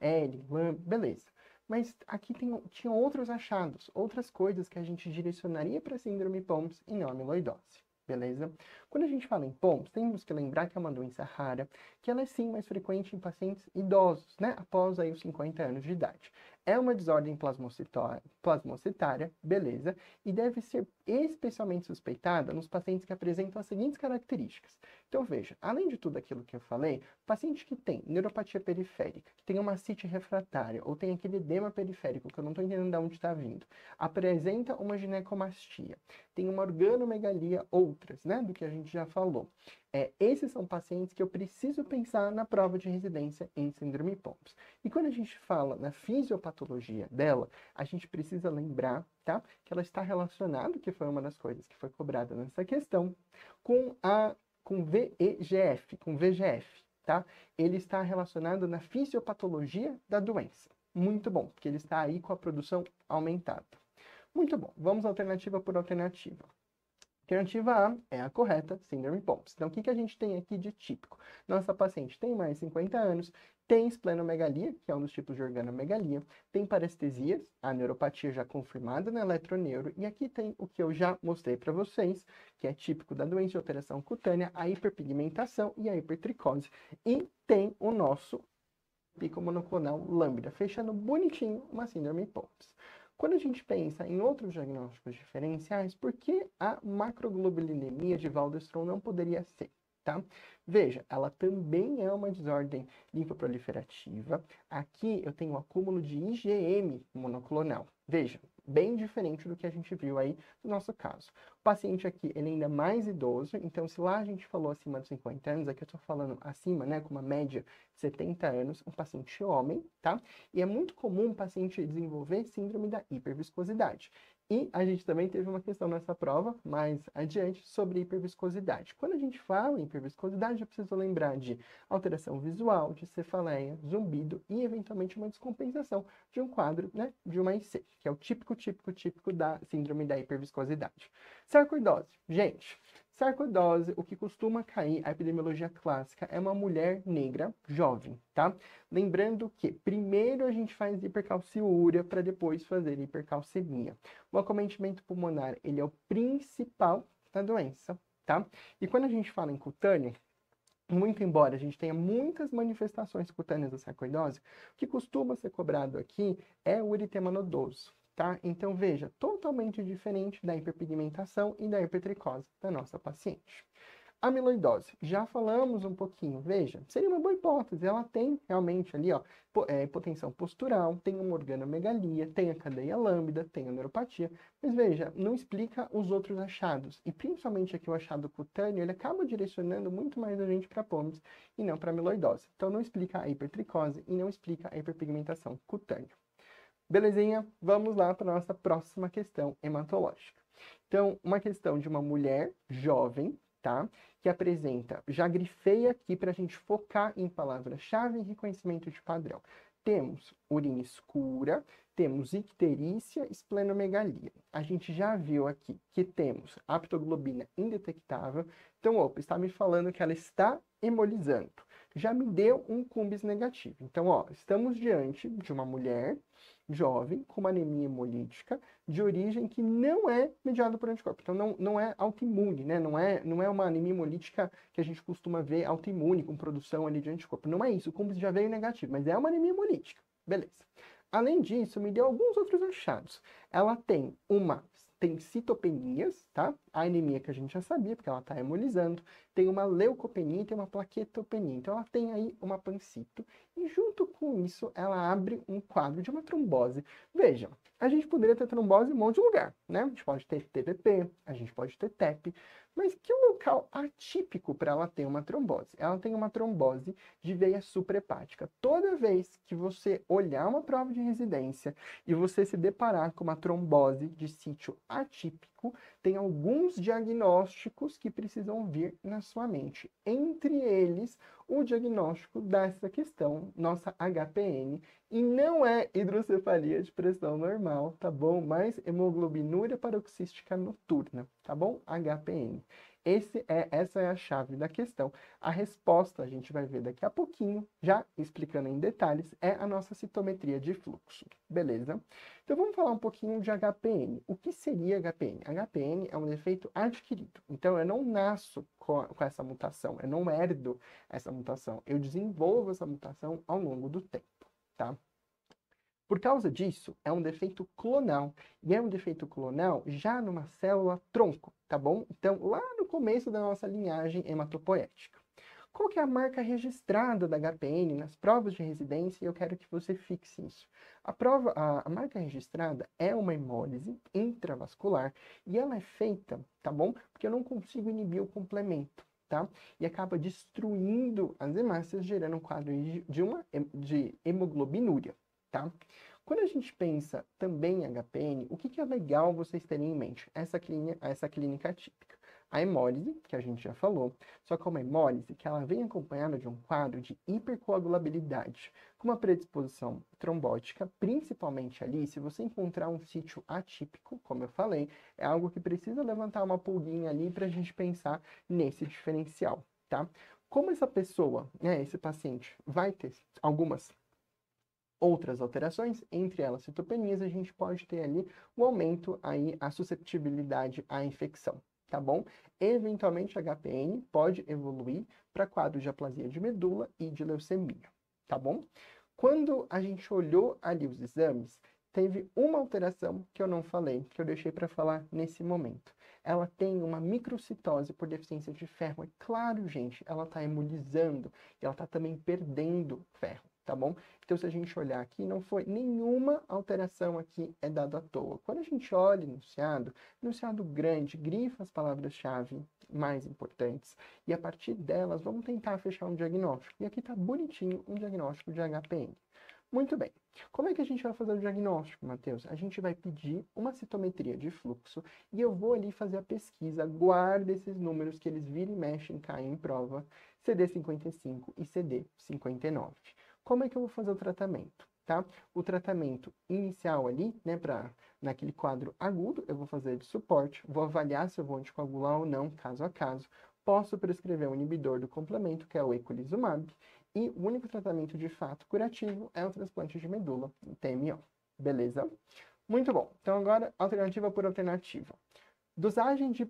L, LAM, beleza. Mas aqui tem, tinha outros achados, outras coisas que a gente direcionaria para síndrome POMS e não amiloidose, beleza? Quando a gente fala em POMS, temos que lembrar que é uma doença rara, que ela é sim mais frequente em pacientes idosos, né? Após aí os 50 anos de idade. É uma desordem plasmocitária, beleza? E deve ser especialmente suspeitada nos pacientes que apresentam as seguintes características. Então, veja, além de tudo aquilo que eu falei, paciente que tem neuropatia periférica, que tem uma cite refratária, ou tem aquele edema periférico, que eu não estou entendendo de onde está vindo, apresenta uma ginecomastia, tem uma organomegalia, outras, né, do que a gente já falou. É, esses são pacientes que eu preciso pensar na prova de residência em síndrome POMS. E quando a gente fala na fisiopatologia dela, a gente precisa lembrar tá? Que ela está relacionada, que foi uma das coisas que foi cobrada nessa questão, com a com VEGF, com VGF, tá? Ele está relacionado na fisiopatologia da doença. Muito bom, porque ele está aí com a produção aumentada. Muito bom. Vamos alternativa por alternativa. Alternativa A é a correta, síndrome POMS. Então, o que, que a gente tem aqui de típico? Nossa paciente tem mais de 50 anos, tem esplenomegalia, que é um dos tipos de organomegalia. Tem parestesias, a neuropatia já confirmada na eletroneuro. E aqui tem o que eu já mostrei para vocês, que é típico da doença de alteração cutânea, a hiperpigmentação e a hipertricose. E tem o nosso pico monoclonal lambda, fechando bonitinho uma síndrome Pomps. Quando a gente pensa em outros diagnósticos diferenciais, por que a macroglobulinemia de Waldenstrom não poderia ser? tá? Veja, ela também é uma desordem linfoproliferativa. Aqui eu tenho um acúmulo de IgM monoclonal. Veja, bem diferente do que a gente viu aí no nosso caso. O paciente aqui, ele é ainda mais idoso, então se lá a gente falou acima dos 50 anos, aqui eu estou falando acima, né, com uma média de 70 anos, um paciente homem, tá? E é muito comum o paciente desenvolver síndrome da hiperviscosidade. E a gente também teve uma questão nessa prova, mais adiante, sobre hiperviscosidade. Quando a gente fala em hiperviscosidade, eu preciso lembrar de alteração visual, de cefaleia, zumbido e, eventualmente, uma descompensação de um quadro né, de uma IC, que é o típico, típico, típico da síndrome da hiperviscosidade. Sarcoidose. Gente, Sarcoidose, o que costuma cair, a epidemiologia clássica, é uma mulher negra jovem, tá? Lembrando que primeiro a gente faz hipercalciúria para depois fazer hipercalcemia. O acometimento pulmonar, ele é o principal da doença, tá? E quando a gente fala em cutânea, muito embora a gente tenha muitas manifestações cutâneas da sarcoidose, o que costuma ser cobrado aqui é o eritema nodoso, tá? Então veja, totalmente diferente da hiperpigmentação e da hipertricose da nossa paciente. Amiloidose, já falamos um pouquinho, veja, seria uma boa hipótese, ela tem realmente ali, ó, é, hipotensão postural, tem uma organomegalia, tem a cadeia lambda, tem a neuropatia, mas veja, não explica os outros achados, e principalmente aqui o achado cutâneo, ele acaba direcionando muito mais a gente para POMS e não para amiloidose, então não explica a hipertricose e não explica a hiperpigmentação cutânea. Belezinha? Vamos lá para a nossa próxima questão hematológica. Então, uma questão de uma mulher jovem, tá? Que apresenta, já grifei aqui para a gente focar em palavra-chave e reconhecimento de padrão. Temos urina escura, temos icterícia, esplenomegalia. A gente já viu aqui que temos aptoglobina indetectável. Então, opa, está me falando que ela está hemolizando. Já me deu um cumbis negativo. Então, ó, estamos diante de uma mulher jovem, com uma anemia hemolítica, de origem que não é mediada por anticorpo Então, não, não é autoimune, né? Não é, não é uma anemia hemolítica que a gente costuma ver autoimune, com produção ali de anticorpo. Não é isso, o cúmplice já veio negativo, mas é uma anemia hemolítica. Beleza. Além disso, me deu alguns outros achados. Ela tem uma, tem citopenias, tá? a anemia que a gente já sabia, porque ela está hemolizando, tem uma leucopenia e tem uma plaquetopenia. Então ela tem aí uma pancito e junto com isso ela abre um quadro de uma trombose. Vejam, a gente poderia ter trombose em um monte de lugar, né? A gente pode ter TPP, a gente pode ter TEP, mas que local atípico para ela ter uma trombose? Ela tem uma trombose de veia suprahepática. Toda vez que você olhar uma prova de residência e você se deparar com uma trombose de sítio atípico, tem alguns diagnósticos que precisam vir na sua mente. Entre eles, o diagnóstico dessa questão, nossa HPN, e não é hidrocefalia de pressão normal, tá bom? Mas hemoglobinúria paroxística noturna, tá bom? HPN. Esse é, essa é a chave da questão. A resposta, a gente vai ver daqui a pouquinho, já explicando em detalhes, é a nossa citometria de fluxo. Beleza? Então vamos falar um pouquinho de HPN. O que seria HPN? HPN é um defeito adquirido. Então eu não nasço com, com essa mutação, eu não herdo essa mutação, eu desenvolvo essa mutação ao longo do tempo, tá? Por causa disso, é um defeito clonal. E é um defeito clonal já numa célula tronco, tá bom? Então, lá no começo da nossa linhagem hematopoética. Qual que é a marca registrada da HPN nas provas de residência? Eu quero que você fixe isso. A, prova, a, a marca registrada é uma hemólise intravascular e ela é feita, tá bom? Porque eu não consigo inibir o complemento. Tá? E acaba destruindo as hemácias, gerando um quadro de, uma, de hemoglobinúria tá? Quando a gente pensa também em HPN, o que, que é legal vocês terem em mente? Essa clínica, essa clínica atípica. A hemólise, que a gente já falou, só que é uma hemólise que ela vem acompanhada de um quadro de hipercoagulabilidade, com uma predisposição trombótica, principalmente ali, se você encontrar um sítio atípico, como eu falei, é algo que precisa levantar uma pulguinha ali para a gente pensar nesse diferencial, tá? Como essa pessoa, né, esse paciente, vai ter algumas outras alterações, entre elas citopenias, a gente pode ter ali o um aumento aí a susceptibilidade à infecção, tá bom? Eventualmente, HPN pode evoluir para quadros de aplasia de medula e de leucemia, tá bom? Quando a gente olhou ali os exames, teve uma alteração que eu não falei, que eu deixei para falar nesse momento. Ela tem uma microcitose por deficiência de ferro. É claro, gente, ela está imunizando e ela está também perdendo ferro tá bom? Então, se a gente olhar aqui, não foi nenhuma alteração aqui é dada à toa. Quando a gente olha enunciado, enunciado grande, grifa as palavras-chave mais importantes e a partir delas vamos tentar fechar um diagnóstico. E aqui está bonitinho um diagnóstico de HPN. Muito bem. Como é que a gente vai fazer o diagnóstico, Matheus? A gente vai pedir uma citometria de fluxo e eu vou ali fazer a pesquisa, guarda esses números que eles viram e mexem, caem em prova, CD55 e CD59. Como é que eu vou fazer o tratamento? Tá? O tratamento inicial ali, né, para naquele quadro agudo, eu vou fazer de suporte, vou avaliar se eu vou anticoagular ou não, caso a caso. Posso prescrever um inibidor do complemento, que é o eculizumab, e o único tratamento de fato curativo é o transplante de medula, o TMO. Beleza? Muito bom. Então agora, alternativa por alternativa. Dosagem de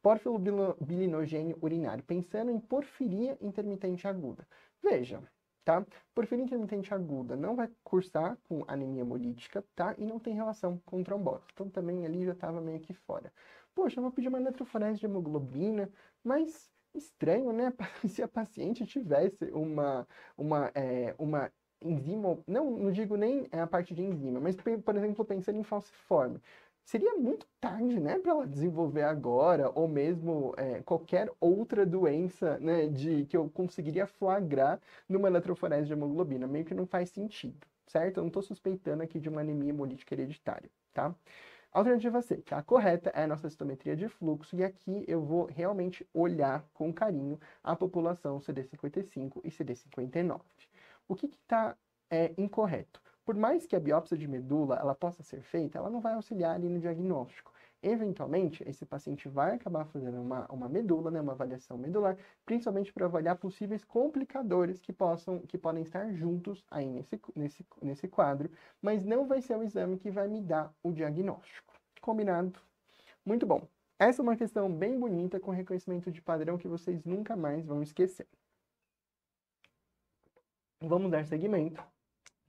porfilobilinogênio urinário, pensando em porfiria intermitente aguda. Veja, tá? Porfirina intermitente aguda não vai cursar com anemia hemolítica, tá? E não tem relação com trombose. Então também ali já estava meio que fora. Poxa, eu vou pedir uma eletroforese de hemoglobina, mas estranho, né? Se a paciente tivesse uma, uma, é, uma enzima, não, não digo nem a parte de enzima, mas por exemplo, pensando em falciforme seria muito tarde, né, para ela desenvolver agora, ou mesmo é, qualquer outra doença, né, de que eu conseguiria flagrar numa eletroforese de hemoglobina, meio que não faz sentido, certo? Eu não estou suspeitando aqui de uma anemia hemolítica hereditária, tá? Alternativa C, que é a correta é a nossa citometria de fluxo, e aqui eu vou realmente olhar com carinho a população CD55 e CD59. O que está é, incorreto? por mais que a biópsia de medula ela possa ser feita, ela não vai auxiliar ali no diagnóstico. Eventualmente, esse paciente vai acabar fazendo uma, uma medula, né, uma avaliação medular, principalmente para avaliar possíveis complicadores que possam que podem estar juntos aí nesse, nesse, nesse quadro, mas não vai ser o exame que vai me dar o diagnóstico. Combinado? Muito bom. Essa é uma questão bem bonita com reconhecimento de padrão que vocês nunca mais vão esquecer. Vamos dar seguimento.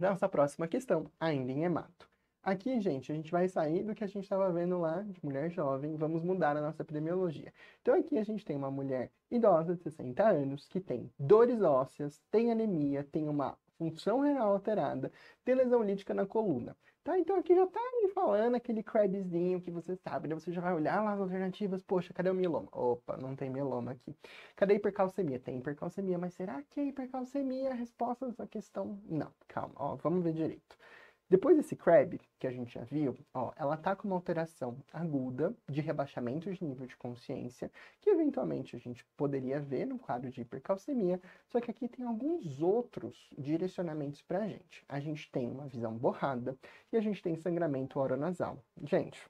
Nossa próxima questão, ainda em hemato. Aqui, gente, a gente vai sair do que a gente estava vendo lá de mulher jovem, vamos mudar a nossa epidemiologia. Então aqui a gente tem uma mulher idosa de 60 anos que tem dores ósseas, tem anemia, tem uma função renal alterada, tem lesão lítica na coluna. Tá, então aqui já tá me falando aquele crabzinho que você sabe, né? Você já vai olhar lá as alternativas, poxa, cadê o mieloma? Opa, não tem mieloma aqui. Cadê a hipercalcemia? Tem hipercalcemia, mas será que é hipercalcemia a resposta dessa questão? Não, calma, ó, vamos ver direito. Depois desse crab, que a gente já viu, ó, ela está com uma alteração aguda de rebaixamento de nível de consciência, que eventualmente a gente poderia ver no quadro de hipercalcemia, só que aqui tem alguns outros direcionamentos para a gente. A gente tem uma visão borrada e a gente tem sangramento oronasal. Gente,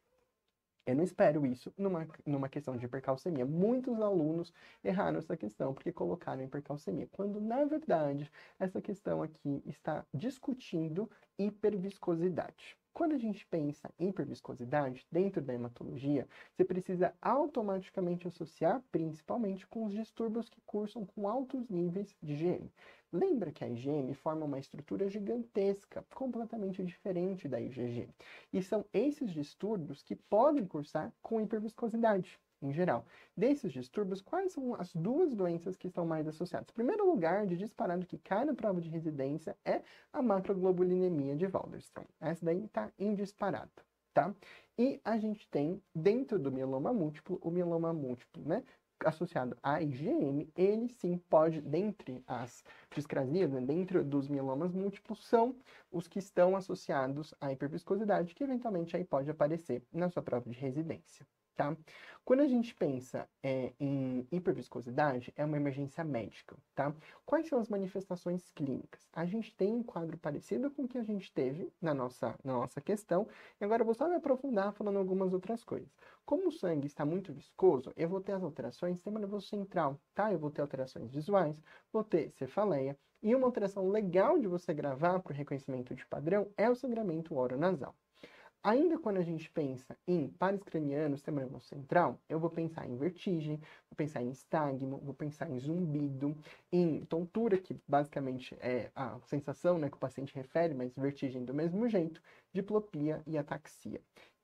eu não espero isso numa, numa questão de hipercalcemia. Muitos alunos erraram essa questão porque colocaram hipercalcemia, quando na verdade essa questão aqui está discutindo hiperviscosidade. Quando a gente pensa em hiperviscosidade dentro da hematologia, você precisa automaticamente associar principalmente com os distúrbios que cursam com altos níveis de IgM. Lembra que a IgM forma uma estrutura gigantesca, completamente diferente da IgG. E são esses distúrbios que podem cursar com hiperviscosidade em geral. Desses distúrbios, quais são as duas doenças que estão mais associadas? Em primeiro lugar, de disparado que cai na prova de residência é a macroglobulinemia de Waldenström. Essa daí está em disparado, tá? E a gente tem, dentro do mieloma múltiplo, o mieloma múltiplo, né? associado à IgM, ele sim pode, dentre as discrasias, né, dentro dos mielomas múltiplos, são os que estão associados à hiperviscosidade, que eventualmente aí pode aparecer na sua prova de residência tá? Quando a gente pensa é, em hiperviscosidade, é uma emergência médica, tá? Quais são as manifestações clínicas? A gente tem um quadro parecido com o que a gente teve na nossa, na nossa questão, e agora eu vou só me aprofundar falando algumas outras coisas. Como o sangue está muito viscoso, eu vou ter as alterações no sistema nervoso central, tá? Eu vou ter alterações visuais, vou ter cefaleia, e uma alteração legal de você gravar para o reconhecimento de padrão é o sangramento oronasal. Ainda quando a gente pensa em pares cranianos, sistema nervoso central, eu vou pensar em vertigem, vou pensar em estagmo, vou pensar em zumbido, em tontura, que basicamente é a sensação né, que o paciente refere, mas vertigem do mesmo jeito, diplopia e ataxia.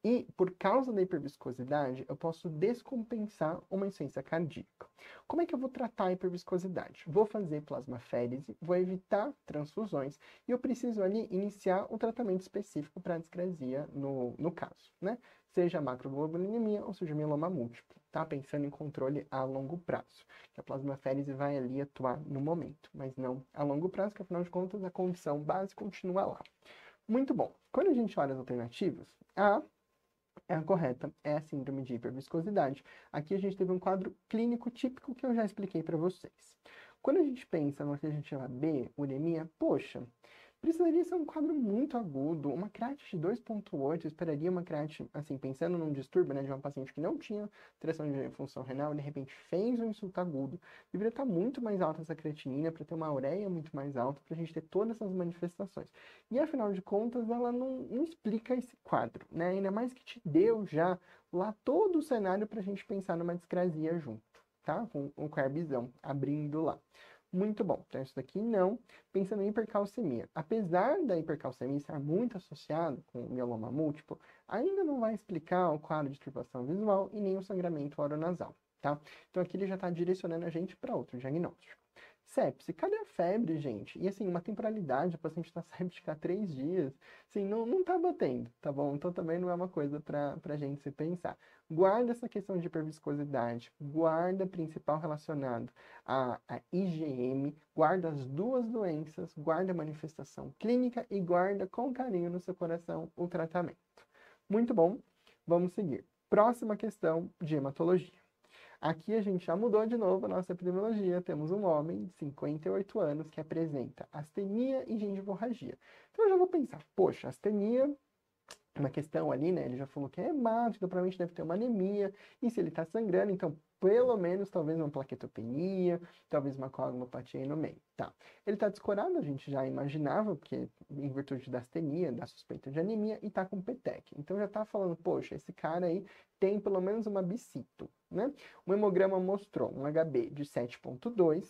E, por causa da hiperviscosidade, eu posso descompensar uma insuficiência cardíaca. Como é que eu vou tratar a hiperviscosidade? Vou fazer plasmaférese, vou evitar transfusões e eu preciso ali iniciar um tratamento específico para a discrasia no, no caso, né? Seja macroglobulinemia ou seja mieloma múltiplo, tá? Pensando em controle a longo prazo. Que a plasmaférese vai ali atuar no momento, mas não a longo prazo, que afinal de contas a condição base continua lá. Muito bom. Quando a gente olha as alternativas, a é a correta, é a síndrome de hiperviscosidade. Aqui a gente teve um quadro clínico típico que eu já expliquei para vocês. Quando a gente pensa no que a gente chama de uremia, poxa, precisaria ser um quadro muito agudo. Uma creatina de 2.8, eu esperaria uma creatina, assim, pensando num distúrbio, né, de uma paciente que não tinha alteração de função renal, de repente fez um insulto agudo, deveria estar muito mais alta essa creatinina para ter uma ureia muito mais alta, para a gente ter todas essas manifestações. E afinal de contas, ela não, não explica esse quadro, né? Ainda mais que te deu já lá todo o cenário para a gente pensar numa discrasia junto, tá? Com o carbizão abrindo lá muito bom. Então, isso daqui não. Pensando em hipercalcemia. Apesar da hipercalcemia estar muito associada com mieloma múltiplo, ainda não vai explicar o quadro de turbação visual e nem o sangramento oronasal, tá? Então, aqui ele já está direcionando a gente para outro diagnóstico sepse. Cadê a febre, gente? E assim, uma temporalidade, o paciente tá séptico há três dias. Assim, não, não tá batendo, tá bom? Então também não é uma coisa para a gente se pensar. Guarda essa questão de hiperviscosidade, guarda principal relacionado à, à IgM, guarda as duas doenças, guarda a manifestação clínica e guarda com carinho no seu coração o tratamento. Muito bom, vamos seguir. Próxima questão de hematologia. Aqui a gente já mudou de novo a nossa epidemiologia. Temos um homem de 58 anos que apresenta astenia e gengivorragia. Então eu já vou pensar, poxa, astenia é uma questão ali, né? Ele já falou que é então provavelmente deve ter uma anemia, e se ele está sangrando, então pelo menos talvez uma plaquetopenia, talvez uma coagulopatia aí no meio. Tá. Ele está descorado, a gente já imaginava, porque em virtude da astenia, da suspeita de anemia, e está com PTEC. Então já está falando, poxa, esse cara aí tem pelo menos uma bicito, né? O hemograma mostrou um HB de 7.2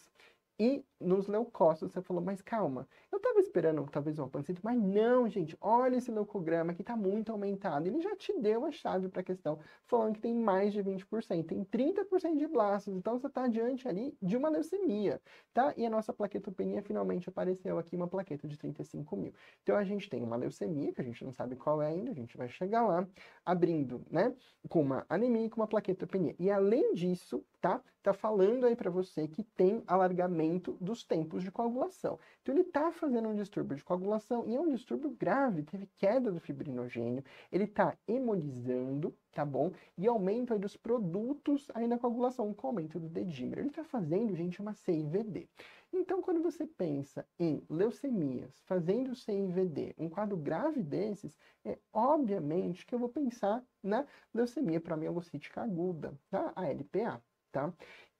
e nos leucócitos você falou, mas calma, eu estava esperando talvez uma pancita, mas não, gente, olha esse leucograma que está muito aumentado. Ele já te deu a chave para a questão, falando que tem mais de 20%, tem 30% de blastos, então você está diante ali de uma leucemia, tá? E a nossa plaquetopenia finalmente apareceu aqui, uma plaqueta de 35 mil. Então a gente tem uma leucemia, que a gente não sabe qual é ainda, a gente vai chegar lá, abrindo, né, com uma anemia e com uma plaquetopenia. E além disso, tá? Tá falando aí para você que tem alargamento dos tempos de coagulação. Então ele tá fazendo um distúrbio de coagulação e é um distúrbio grave, teve queda do fibrinogênio, ele tá hemolizando, tá bom? E aumento aí dos produtos aí na coagulação com aumento do dedímero. Ele tá fazendo, gente, uma CIVD. Então, quando você pensa em leucemias, fazendo CIVD, um quadro grave desses, é obviamente que eu vou pensar na leucemia para mielocítica aguda, tá? A LPA tá?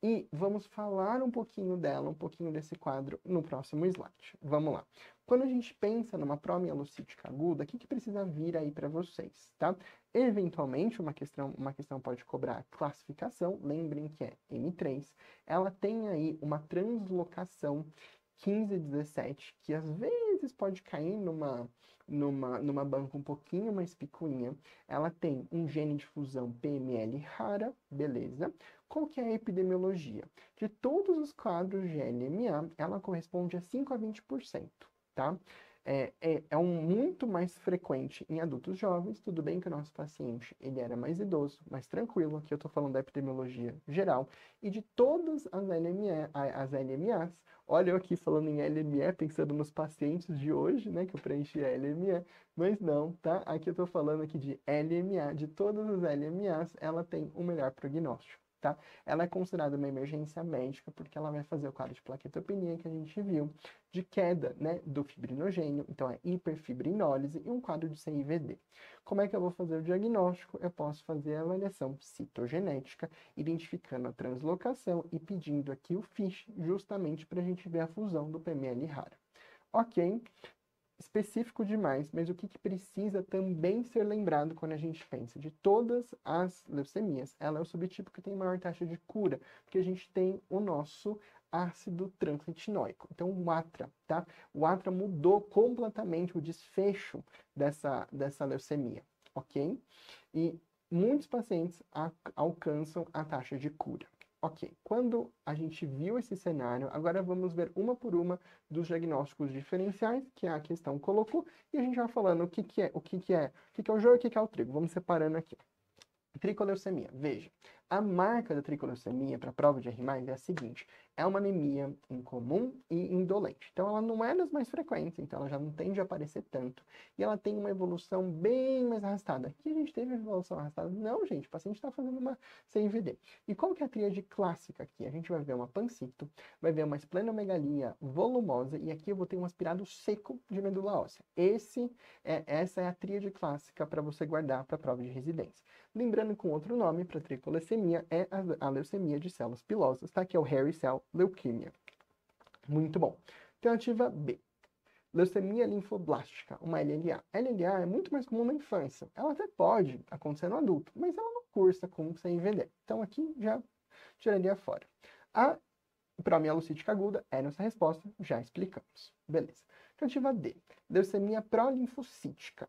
E vamos falar um pouquinho dela, um pouquinho desse quadro no próximo slide. Vamos lá. Quando a gente pensa numa promielocítica aguda, o que, que precisa vir aí para vocês, tá? Eventualmente, uma questão, uma questão pode cobrar classificação, lembrem que é M3. Ela tem aí uma translocação 15 17, que às vezes pode cair numa numa, numa banca um pouquinho mais picuinha, ela tem um gene de fusão PML rara, beleza? Qual que é a epidemiologia? De todos os quadros de LMA, ela corresponde a 5 a 20%, tá? é, é, é, um muito mais frequente em adultos jovens. Tudo bem que o nosso paciente ele era mais idoso, mais tranquilo. Aqui eu estou falando da epidemiologia geral e de todas as, LME, as LMAs. Olha eu aqui falando em LME, pensando nos pacientes de hoje, né, que eu preenchi a LME, mas não, tá? Aqui eu estou falando aqui de LMA, de todas as LMAs, ela tem o melhor prognóstico tá? Ela é considerada uma emergência médica porque ela vai fazer o quadro de plaquetopenia que a gente viu, de queda, né, do fibrinogênio, então é hiperfibrinólise e um quadro de CIVD. Como é que eu vou fazer o diagnóstico? Eu posso fazer a avaliação citogenética, identificando a translocação e pedindo aqui o FISH, justamente para a gente ver a fusão do PML raro. Ok, específico demais, mas o que, que, precisa também ser lembrado quando a gente pensa de todas as leucemias, ela é o subtipo que tem maior taxa de cura, porque a gente tem o nosso ácido transretinoico. Então, o ATRA, tá? O ATRA mudou completamente o desfecho dessa, dessa leucemia, ok? E muitos pacientes alcançam a taxa de cura. Ok, quando a gente viu esse cenário, agora vamos ver uma por uma dos diagnósticos diferenciais que a questão colocou e a gente vai falando o que, que é, o que, que é, o que, que é o joio e o que, que é o trigo. Vamos separando aqui. Tricoleucemia, veja. A marca da tricolossemia para a prova de R+ é a seguinte: é uma anemia incomum e indolente. Então ela não é das mais frequentes, então ela já não tende a aparecer tanto. E ela tem uma evolução bem mais arrastada. Aqui a gente teve uma evolução arrastada? Não, gente, o paciente está fazendo uma CIVD. E qual que é a tríade clássica aqui? A gente vai ver uma pancito, vai ver uma esplenomegalia volumosa e aqui eu vou ter um aspirado seco de medula óssea. Esse é, essa é a tríade clássica para você guardar para a prova de residência. Lembrando com outro nome para tricolossemia, leucemia é a, a leucemia de células pilosas, tá? Que é o hairy cell leukemia. Muito bom. Alternativa B. Leucemia linfoblástica, uma LLA. LLA é muito mais comum na infância. Ela até pode acontecer no adulto, mas ela não cursa com vender. Então aqui já tiraria fora. A para aguda é nossa resposta, já explicamos. Beleza. Alternativa D. Leucemia prolinfocítica.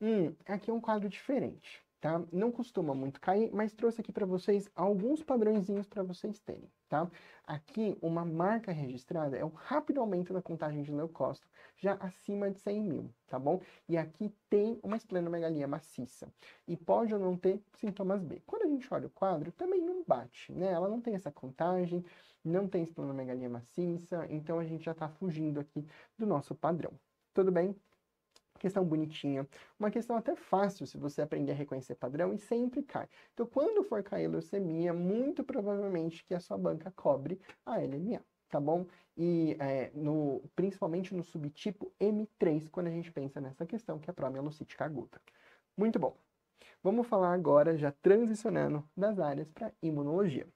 Hum, aqui é um quadro diferente tá? Não costuma muito cair, mas trouxe aqui para vocês alguns padrõezinhos para vocês terem, tá? Aqui, uma marca registrada é o rápido aumento da contagem de leucócito, já acima de 100 mil, tá bom? E aqui tem uma esplenomegalia maciça, e pode ou não ter sintomas B. Quando a gente olha o quadro, também não bate, né? Ela não tem essa contagem, não tem esplenomegalia maciça, então a gente já está fugindo aqui do nosso padrão. Tudo bem? questão bonitinha, uma questão até fácil se você aprender a reconhecer padrão e sempre cai. Então, quando for cair leucemia, muito provavelmente que a sua banca cobre a LMA, tá bom? E é, no, principalmente no subtipo M3, quando a gente pensa nessa questão que é a promielocítica aguda. Muito bom. Vamos falar agora, já transicionando das áreas para imunologia.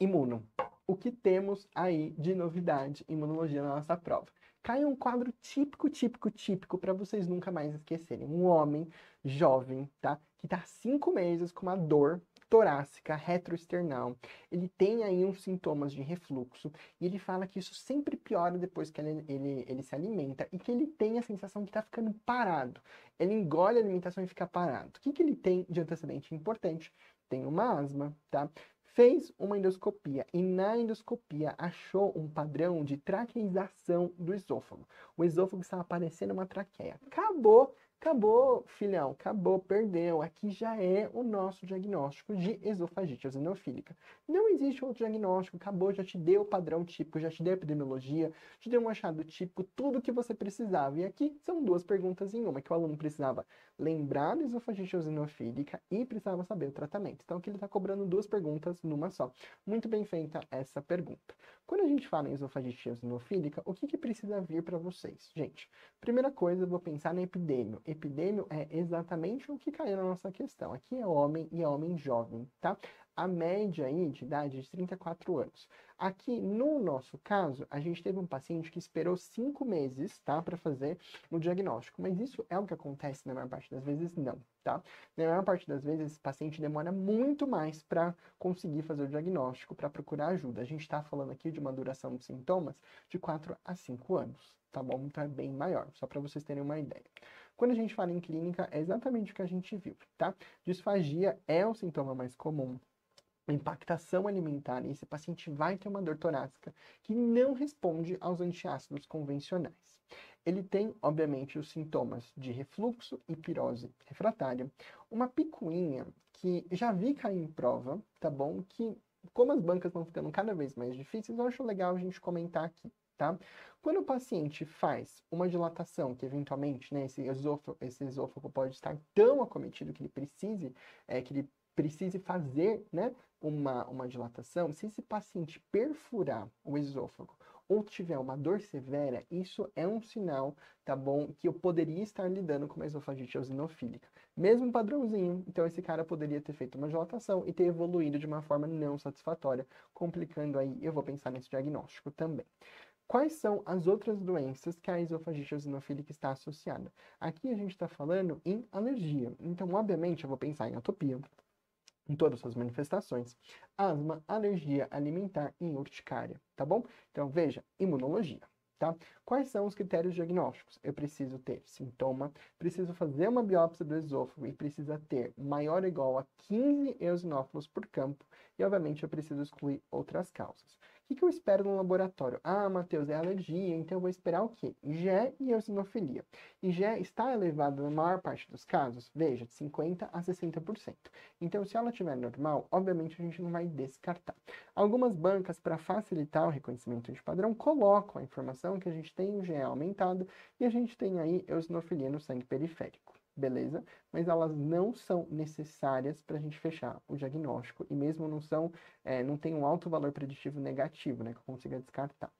Imuno. O que temos aí de novidade em imunologia na nossa prova? cai um quadro típico, típico, típico para vocês nunca mais esquecerem. Um homem jovem, tá? Que tá há cinco meses com uma dor torácica, retroesternal. Ele tem aí uns sintomas de refluxo e ele fala que isso sempre piora depois que ele, ele, ele se alimenta e que ele tem a sensação que está ficando parado. Ele engole a alimentação e fica parado. O que, que ele tem de antecedente importante? Tem uma asma, tá? fez uma endoscopia e na endoscopia achou um padrão de traqueização do esôfago. O esôfago estava parecendo uma traqueia. Acabou Acabou, filhão, acabou, perdeu. Aqui já é o nosso diagnóstico de esofagite eosinofílica. Não existe outro diagnóstico, acabou, já te deu o padrão tipo, já te deu a epidemiologia, te deu um achado tipo, tudo que você precisava. E aqui são duas perguntas em uma, que o aluno precisava lembrar da esofagite eosinofílica e precisava saber o tratamento. Então aqui ele está cobrando duas perguntas numa só. Muito bem feita essa pergunta. Quando a gente fala em esofagite eosinofílica, o que, que precisa vir para vocês? Gente, primeira coisa, eu vou pensar na epidêmio. Epidêmio é exatamente o que caiu na nossa questão. Aqui é homem e é homem jovem, tá? a média aí de idade é de 34 anos. Aqui, no nosso caso, a gente teve um paciente que esperou cinco meses, tá, para fazer o diagnóstico. Mas isso é o que acontece na maior parte das vezes? Não, tá? Na maior parte das vezes, esse paciente demora muito mais para conseguir fazer o diagnóstico, para procurar ajuda. A gente está falando aqui de uma duração de sintomas de 4 a 5 anos, tá bom? Então é bem maior, só para vocês terem uma ideia. Quando a gente fala em clínica, é exatamente o que a gente viu, tá? Disfagia é o sintoma mais comum impactação alimentar, e esse paciente vai ter uma dor torácica que não responde aos antiácidos convencionais ele tem, obviamente, os sintomas de refluxo e pirose refratária. Uma picuinha que já vi cair em prova, tá bom? Que, como as bancas vão ficando cada vez mais difíceis, eu acho legal a gente comentar aqui, tá? Quando o paciente faz uma dilatação, que eventualmente, né, esse esôfago, esse esôfago pode estar tão acometido que ele precise, é, que ele precise fazer, né, uma, uma dilatação, se esse paciente perfurar o esôfago ou tiver uma dor severa, isso é um sinal, tá bom, que eu poderia estar lidando com uma esofagite eosinofílica. Mesmo padrãozinho, então esse cara poderia ter feito uma dilatação e ter evoluído de uma forma não satisfatória, complicando aí, eu vou pensar nesse diagnóstico também. Quais são as outras doenças que a esofagite eosinofílica está associada? Aqui a gente está falando em alergia. Então, obviamente, eu vou pensar em atopia, em todas as suas manifestações, asma, alergia alimentar e urticária, tá bom? Então veja, imunologia, tá? Quais são os critérios diagnósticos? Eu preciso ter sintoma, preciso fazer uma biópsia do esôfago e precisa ter maior ou igual a 15 eosinófilos por campo e obviamente eu preciso excluir outras causas. O que, eu espero no laboratório? Ah, Matheus, é alergia, então eu vou esperar o quê? IgE e eosinofilia. IgE está elevada na maior parte dos casos, veja, de 50% a 60%. Então, se ela estiver normal, obviamente a gente não vai descartar. Algumas bancas, para facilitar o reconhecimento de padrão, colocam a informação que a gente tem o IgE aumentado e a gente tem aí eosinofilia no sangue periférico beleza? Mas elas não são necessárias para a gente fechar o diagnóstico e mesmo não são, é, não tem um alto valor preditivo negativo, né, que eu consiga descartar.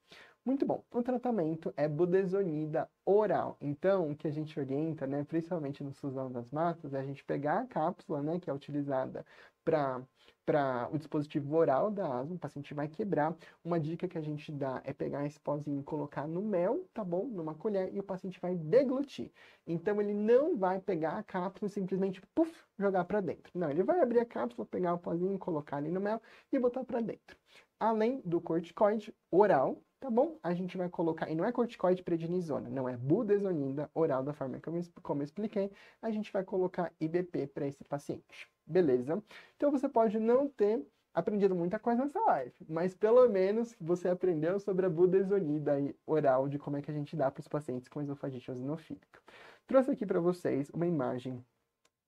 Muito bom. O tratamento é budesonida oral. Então, o que a gente orienta, né, principalmente no Suzão das Matas, é a gente pegar a cápsula, né, que é utilizada para para o dispositivo oral da asma, o paciente vai quebrar. Uma dica que a gente dá é pegar esse pozinho e colocar no mel, tá bom? Numa colher e o paciente vai deglutir. Então ele não vai pegar a cápsula e simplesmente puff, jogar para dentro. Não, ele vai abrir a cápsula, pegar o pozinho, colocar ali no mel e botar para dentro. Além do corticoide oral, Tá bom? A gente vai colocar, e não é corticoide prednisona, não é budesonida oral da forma como eu, como eu expliquei, a gente vai colocar IBP para esse paciente. Beleza? Então você pode não ter aprendido muita coisa nessa live, mas pelo menos você aprendeu sobre a budesonida oral, de como é que a gente dá para os pacientes com esofagite eosinofílica. Trouxe aqui para vocês uma imagem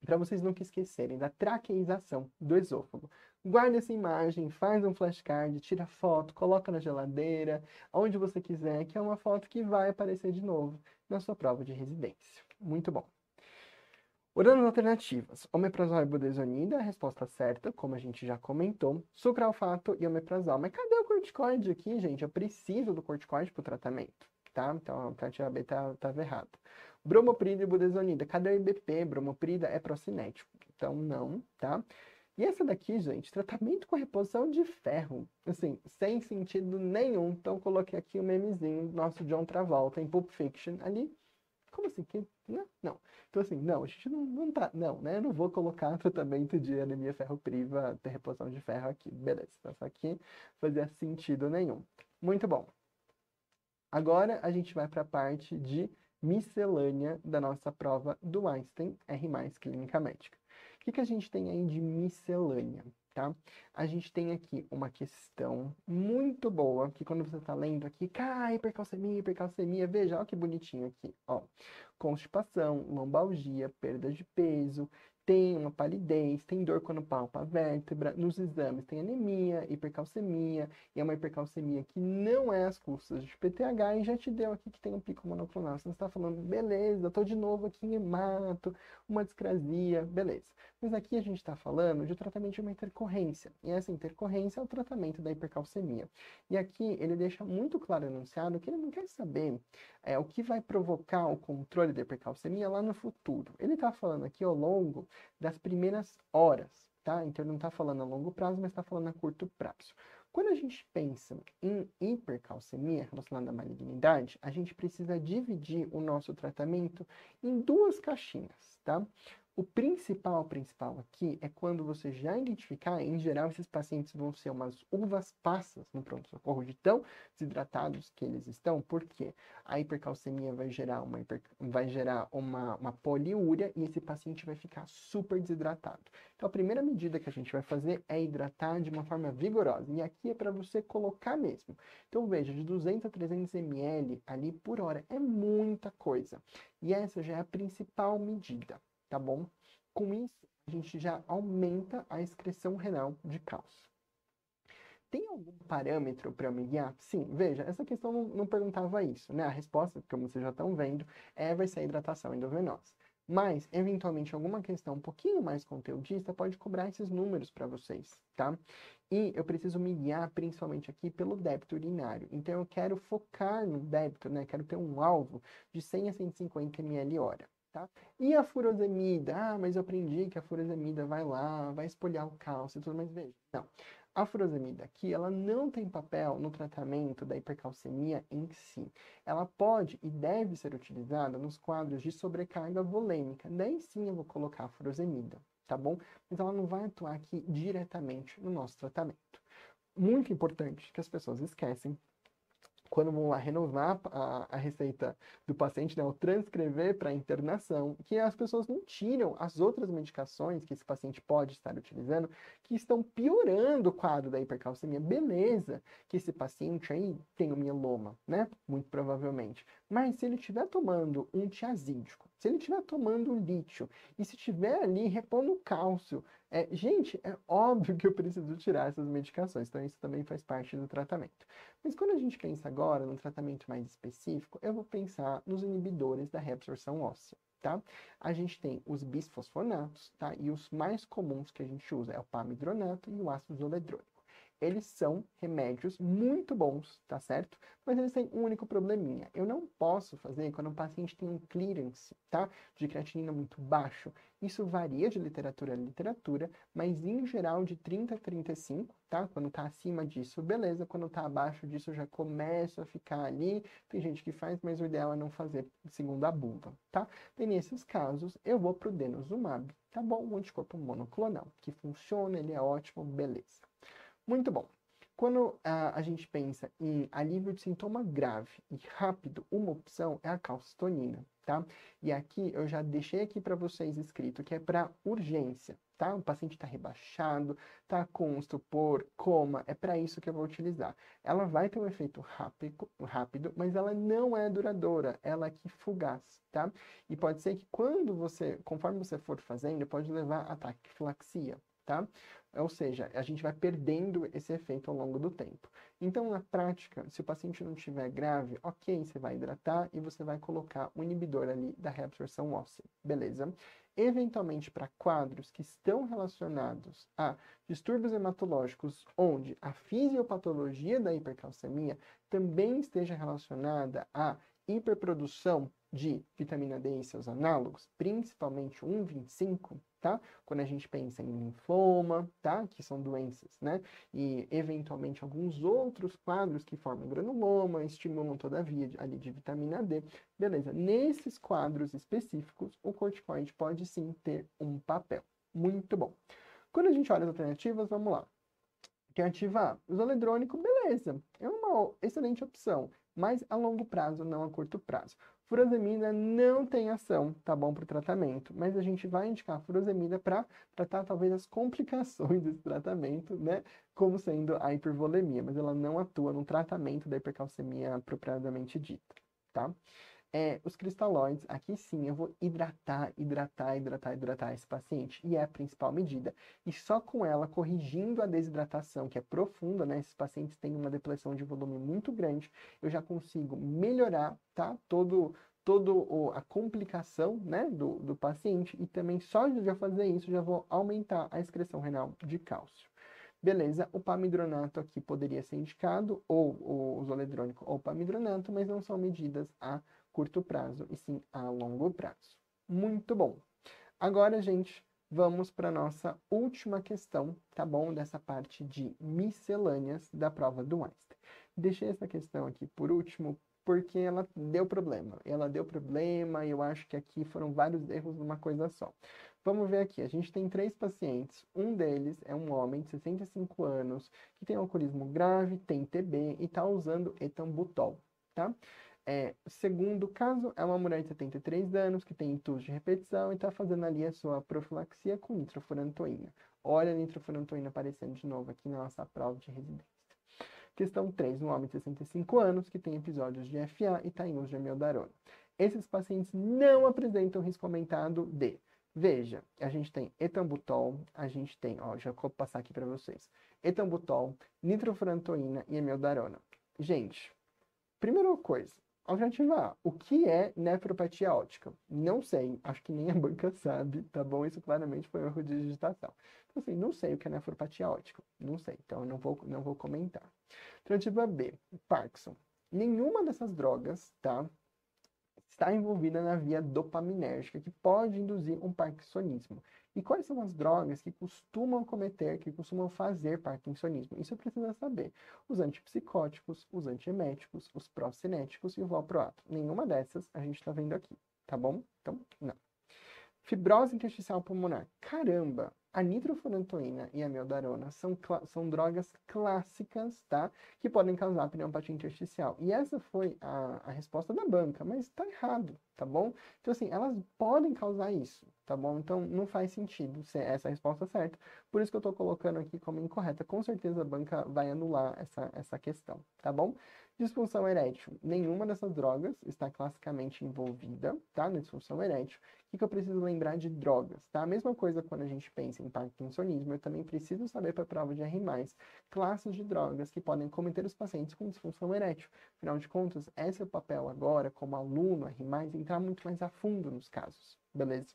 para vocês nunca esquecerem da traqueização do esôfago guarda essa imagem, faz um flashcard, tira foto, coloca na geladeira, onde você quiser, que é uma foto que vai aparecer de novo na sua prova de residência. Muito bom. Olhando as alternativas, omeprazol e budesonida, a resposta certa, como a gente já comentou, sucralfato e omeprazol. Mas cadê o corticoide aqui, gente? Eu preciso do corticoide para o tratamento, tá? Então a alternativa B estava tá, tá errada. Bromoprida e budesonida, cadê o IBP? Bromoprida é procinético, então não, tá? E essa daqui, gente, tratamento com reposição de ferro. Assim, sem sentido nenhum. Então, coloquei aqui o um memezinho do nosso John Travolta em Pulp Fiction ali. Como assim? Que... Não, né? não. Então, assim, não, a gente não, não tá. Não, né? Eu não vou colocar tratamento de anemia ferropriva, ter reposição de ferro aqui. Beleza, então, tá isso aqui fazia sentido nenhum. Muito bom. Agora a gente vai para a parte de miscelânea da nossa prova do Einstein R, clínica médica que, que a gente tem aí de miscelânea? Tá? A gente tem aqui uma questão muito boa, que quando você está lendo aqui, cai, hipercalcemia, hipercalcemia, veja, olha que bonitinho aqui, ó. Constipação, lombalgia, perda de peso, tem uma palidez, tem dor quando palpa a tá vértebra, nos exames tem anemia, hipercalcemia, e é uma hipercalcemia que não é as custas de PTH, e já te deu aqui que tem um pico monoclonal. Você está falando, beleza, estou de novo aqui em hemato, uma discrasia, beleza. Mas aqui a gente está falando de tratamento de uma intercorrência, e essa intercorrência é o tratamento da hipercalcemia. E aqui ele deixa muito claro enunciado que ele não quer saber é, o que vai provocar o controle da hipercalcemia lá no futuro. Ele está falando aqui ao longo das primeiras horas, tá? Então ele não está falando a longo prazo, mas está falando a curto prazo. Quando a gente pensa em hipercalcemia relacionada à malignidade, a gente precisa dividir o nosso tratamento em duas caixinhas, tá? O principal, principal aqui é quando você já identificar, em geral, esses pacientes vão ser umas uvas passas no pronto-socorro de tão desidratados que eles estão, porque a hipercalcemia vai gerar, uma, hiper... vai gerar uma, uma poliúria e esse paciente vai ficar super desidratado. Então, a primeira medida que a gente vai fazer é hidratar de uma forma vigorosa. E aqui é para você colocar mesmo. Então, veja, de 200 a 300 ml ali por hora é muita coisa. E essa já é a principal medida tá bom? Com isso, a gente já aumenta a excreção renal de cálcio. Tem algum parâmetro para me guiar? Sim, veja, essa questão não, não, perguntava isso, né? A resposta, como vocês já estão vendo, é vai ser a hidratação endovenosa. Mas, eventualmente, alguma questão um pouquinho mais conteudista pode cobrar esses números para vocês, tá? E eu preciso me guiar principalmente aqui pelo débito urinário. Então, eu quero focar no débito, né? Quero ter um alvo de 100 a 150 ml hora tá? E a furosemida? Ah, mas eu aprendi que a furosemida vai lá, vai espolhar o cálcio e tudo mais. Veja, não. A furosemida aqui, ela não tem papel no tratamento da hipercalcemia em si. Ela pode e deve ser utilizada nos quadros de sobrecarga volêmica. Daí sim eu vou colocar a furosemida, tá bom? Mas ela não vai atuar aqui diretamente no nosso tratamento. Muito importante que as pessoas esquecem quando vão lá renovar a, a receita do paciente, né, ou transcrever para internação, que as pessoas não tiram as outras medicações que esse paciente pode estar utilizando, que estão piorando o quadro da hipercalcemia. Beleza, que esse paciente aí tem o mieloma, né? Muito provavelmente. Mas se ele estiver tomando um tiazídico, se ele estiver tomando lítio e se estiver ali repondo cálcio é, gente, é óbvio que eu preciso tirar essas medicações, então isso também faz parte do tratamento. Mas quando a gente pensa agora num tratamento mais específico, eu vou pensar nos inibidores da reabsorção óssea. Tá? A gente tem os bisfosfonatos, tá? E os mais comuns que a gente usa é o pamidronato e o ácido zoledrônico eles são remédios muito bons, tá certo? Mas eles têm um único probleminha. Eu não posso fazer quando um paciente tem um clearance, tá? De creatinina muito baixo. Isso varia de literatura a literatura, mas em geral de 30 a 35, tá? Quando tá acima disso, beleza. Quando tá abaixo disso, já começa a ficar ali. Tem gente que faz, mas o ideal é não fazer segundo a buva, tá? E nesses casos, eu vou pro denosumab, tá bom? Um anticorpo monoclonal, que funciona, ele é ótimo, beleza. Muito bom. Quando a, ah, a gente pensa em alívio de sintoma grave e rápido, uma opção é a calcitonina, tá? E aqui eu já deixei aqui para vocês escrito que é para urgência, tá? O paciente está rebaixado, está com estupor, coma, é para isso que eu vou utilizar. Ela vai ter um efeito rápido, rápido, mas ela não é duradoura, ela é que fugaz, tá? E pode ser que quando você, conforme você for fazendo, pode levar a taquifilaxia, tá? Ou seja, a gente vai perdendo esse efeito ao longo do tempo. Então, na prática, se o paciente não estiver grave, ok, você vai hidratar e você vai colocar um inibidor ali da reabsorção óssea, beleza? Eventualmente, para quadros que estão relacionados a distúrbios hematológicos, onde a fisiopatologia da hipercalcemia também esteja relacionada à hiperprodução de vitamina D e seus análogos, principalmente 1,25, tá? Quando a gente pensa em linfoma, tá? Que são doenças, né? E eventualmente alguns outros quadros que formam granuloma, estimulam todavia ali de vitamina D. Beleza, nesses quadros específicos, o corticoide pode sim ter um papel. Muito bom. Quando a gente olha as alternativas, vamos lá. Alternativa A, o zoledrônico, beleza, é uma excelente opção mas a longo prazo, não a curto prazo. Furosemida não tem ação, tá bom, para o tratamento, mas a gente vai indicar furosemida para tratar talvez as complicações desse tratamento, né? Como sendo a hipervolemia, mas ela não atua no tratamento da hipercalcemia propriamente dita, tá? É, os cristalóides, aqui sim, eu vou hidratar, hidratar, hidratar, hidratar esse paciente. E é a principal medida. E só com ela, corrigindo a desidratação, que é profunda, né? Esses pacientes têm uma depressão de volume muito grande, eu já consigo melhorar, tá? Todo, toda a complicação né, do, do paciente e também só de fazer isso já vou aumentar a excreção renal de cálcio. Beleza, o pamidronato aqui poderia ser indicado, ou, o zoledrônico ou pamidronato, mas não são medidas a curto prazo, e sim a longo prazo. Muito bom. Agora, gente, vamos para a nossa última questão, tá bom? Dessa parte de miscelâneas da prova do Einstein. Deixei essa questão aqui por último porque ela deu problema. Ela deu problema e eu acho que aqui foram vários erros numa coisa só. Vamos ver aqui, a gente tem três pacientes. Um deles é um homem de 65 anos que tem alcoolismo grave, tem TB e está usando etambutol, tá? É, segundo caso, é uma mulher de 73 anos que tem intus de repetição e está fazendo ali a sua profilaxia com nitrofurantoína. Olha a nitrofurantoína aparecendo de novo aqui na nossa prova de residência. Questão 3, um homem de 65 anos que tem episódios de FA e está em uso de amiodarona. Esses pacientes não apresentam risco aumentado de... Veja, a gente tem etambutol, a gente tem, ó, já vou passar aqui para vocês. Etambutol, nitrofurantoína e amiodarona. Gente, primeira coisa, Alternativa A. O que é nefropatia ótica? Não sei. Acho que nem a banca sabe, tá bom? Isso claramente foi um erro de digitação. Então, assim, não sei o que é nefropatia ótica. Não sei. Então, eu não vou, não vou comentar. Alternativa B. Parkinson. Nenhuma dessas drogas, tá? Está envolvida na via dopaminérgica, que pode induzir um parkinsonismo. E quais são as drogas que costumam cometer, que costumam fazer parkinsonismo? Isso precisa saber. Os antipsicóticos, os antieméticos, os procinéticos e o valproato. Nenhuma dessas a gente está vendo aqui, tá bom? Então, não. Fibrose intersticial pulmonar. Caramba, a nitrofurantoína e a meldarona são, são drogas clássicas, tá? Que podem causar pneumopatia intersticial. E essa foi a, a resposta da banca, mas tá errado, tá bom? Então, assim, elas podem causar isso, tá bom? Então não faz sentido ser essa a resposta certa. Por isso que eu estou colocando aqui como incorreta. Com certeza a banca vai anular essa, essa questão, tá bom? Disfunção erétil. Nenhuma dessas drogas está classicamente envolvida, tá? Na disfunção erétil. O que, que eu preciso lembrar de drogas, tá? A mesma coisa quando a gente pensa em parkinsonismo, eu também preciso saber para a prova de R+, classes de drogas que podem cometer os pacientes com disfunção erétil. Afinal de contas, esse é o papel agora, como aluno R+, entrar muito mais a fundo nos casos, beleza?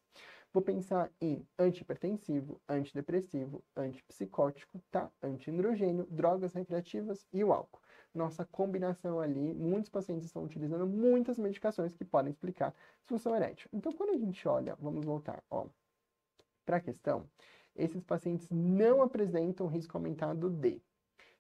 Vou pensar em antipertensivo, antidepressivo, antipsicótico, tá? Antiandrogênio, drogas recreativas e o álcool. Nossa combinação ali, muitos pacientes estão utilizando muitas medicações que podem explicar disfunção é erétil. Então, quando a gente olha, vamos voltar, ó, para a questão, esses pacientes não apresentam risco aumentado de.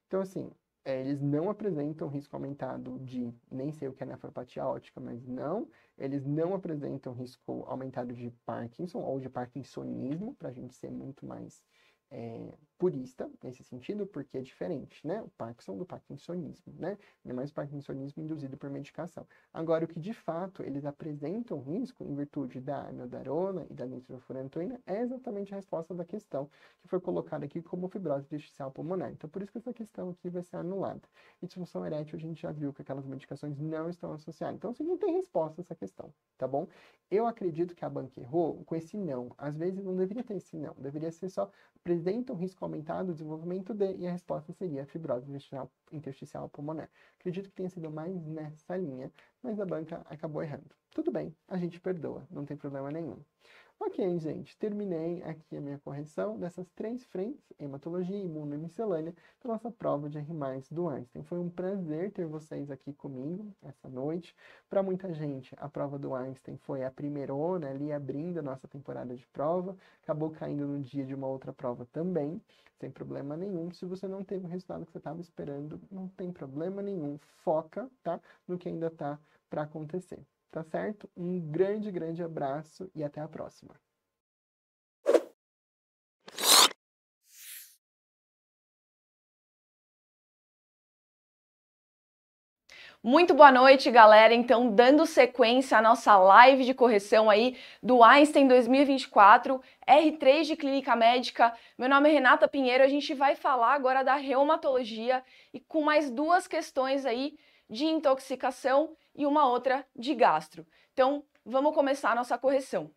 Então, assim, é, eles não apresentam risco aumentado de, nem sei o que é nefropatia ótica, mas não, eles não apresentam risco aumentado de Parkinson ou de Parkinsonismo, para a gente ser muito mais é, purista nesse sentido, porque é diferente, né? O Parkinson do Parkinsonismo, né? É mais o Parkinsonismo induzido por medicação. Agora, o que de fato eles apresentam risco em virtude da amiodarona e da nitrofurantoína é exatamente a resposta da questão que foi colocada aqui como fibrose intersticial pulmonar. Então, por isso que essa questão aqui vai ser anulada. E disfunção erétil, a gente já viu que aquelas medicações não estão associadas. Então, você assim, não tem resposta a essa questão, tá bom? Eu acredito que a banca errou com esse não. Às vezes não deveria ter esse não, deveria ser só um risco aumentado do desenvolvimento de, e a resposta seria a fibrose intersticial pulmonar. Acredito que tenha sido mais nessa linha, mas a banca acabou errando. Tudo bem, a gente perdoa, não tem problema nenhum. Ok, gente, terminei aqui a minha correção dessas três frentes, hematologia, imuno e miscelânea, da nossa prova de R do Einstein. Foi um prazer ter vocês aqui comigo essa noite. Para muita gente, a prova do Einstein foi a primeirona ali, abrindo a nossa temporada de prova. Acabou caindo no dia de uma outra prova também, sem problema nenhum. Se você não teve o resultado que você estava esperando, não tem problema nenhum. Foca, tá? No que ainda está para acontecer tá certo? Um grande, grande abraço e até a próxima. Muito boa noite, galera. Então, dando sequência à nossa live de correção aí do Einstein 2024, R3 de Clínica Médica. Meu nome é Renata Pinheiro. A gente vai falar agora da reumatologia e com mais duas questões aí de intoxicação e uma outra de gastro. Então, vamos começar a nossa correção.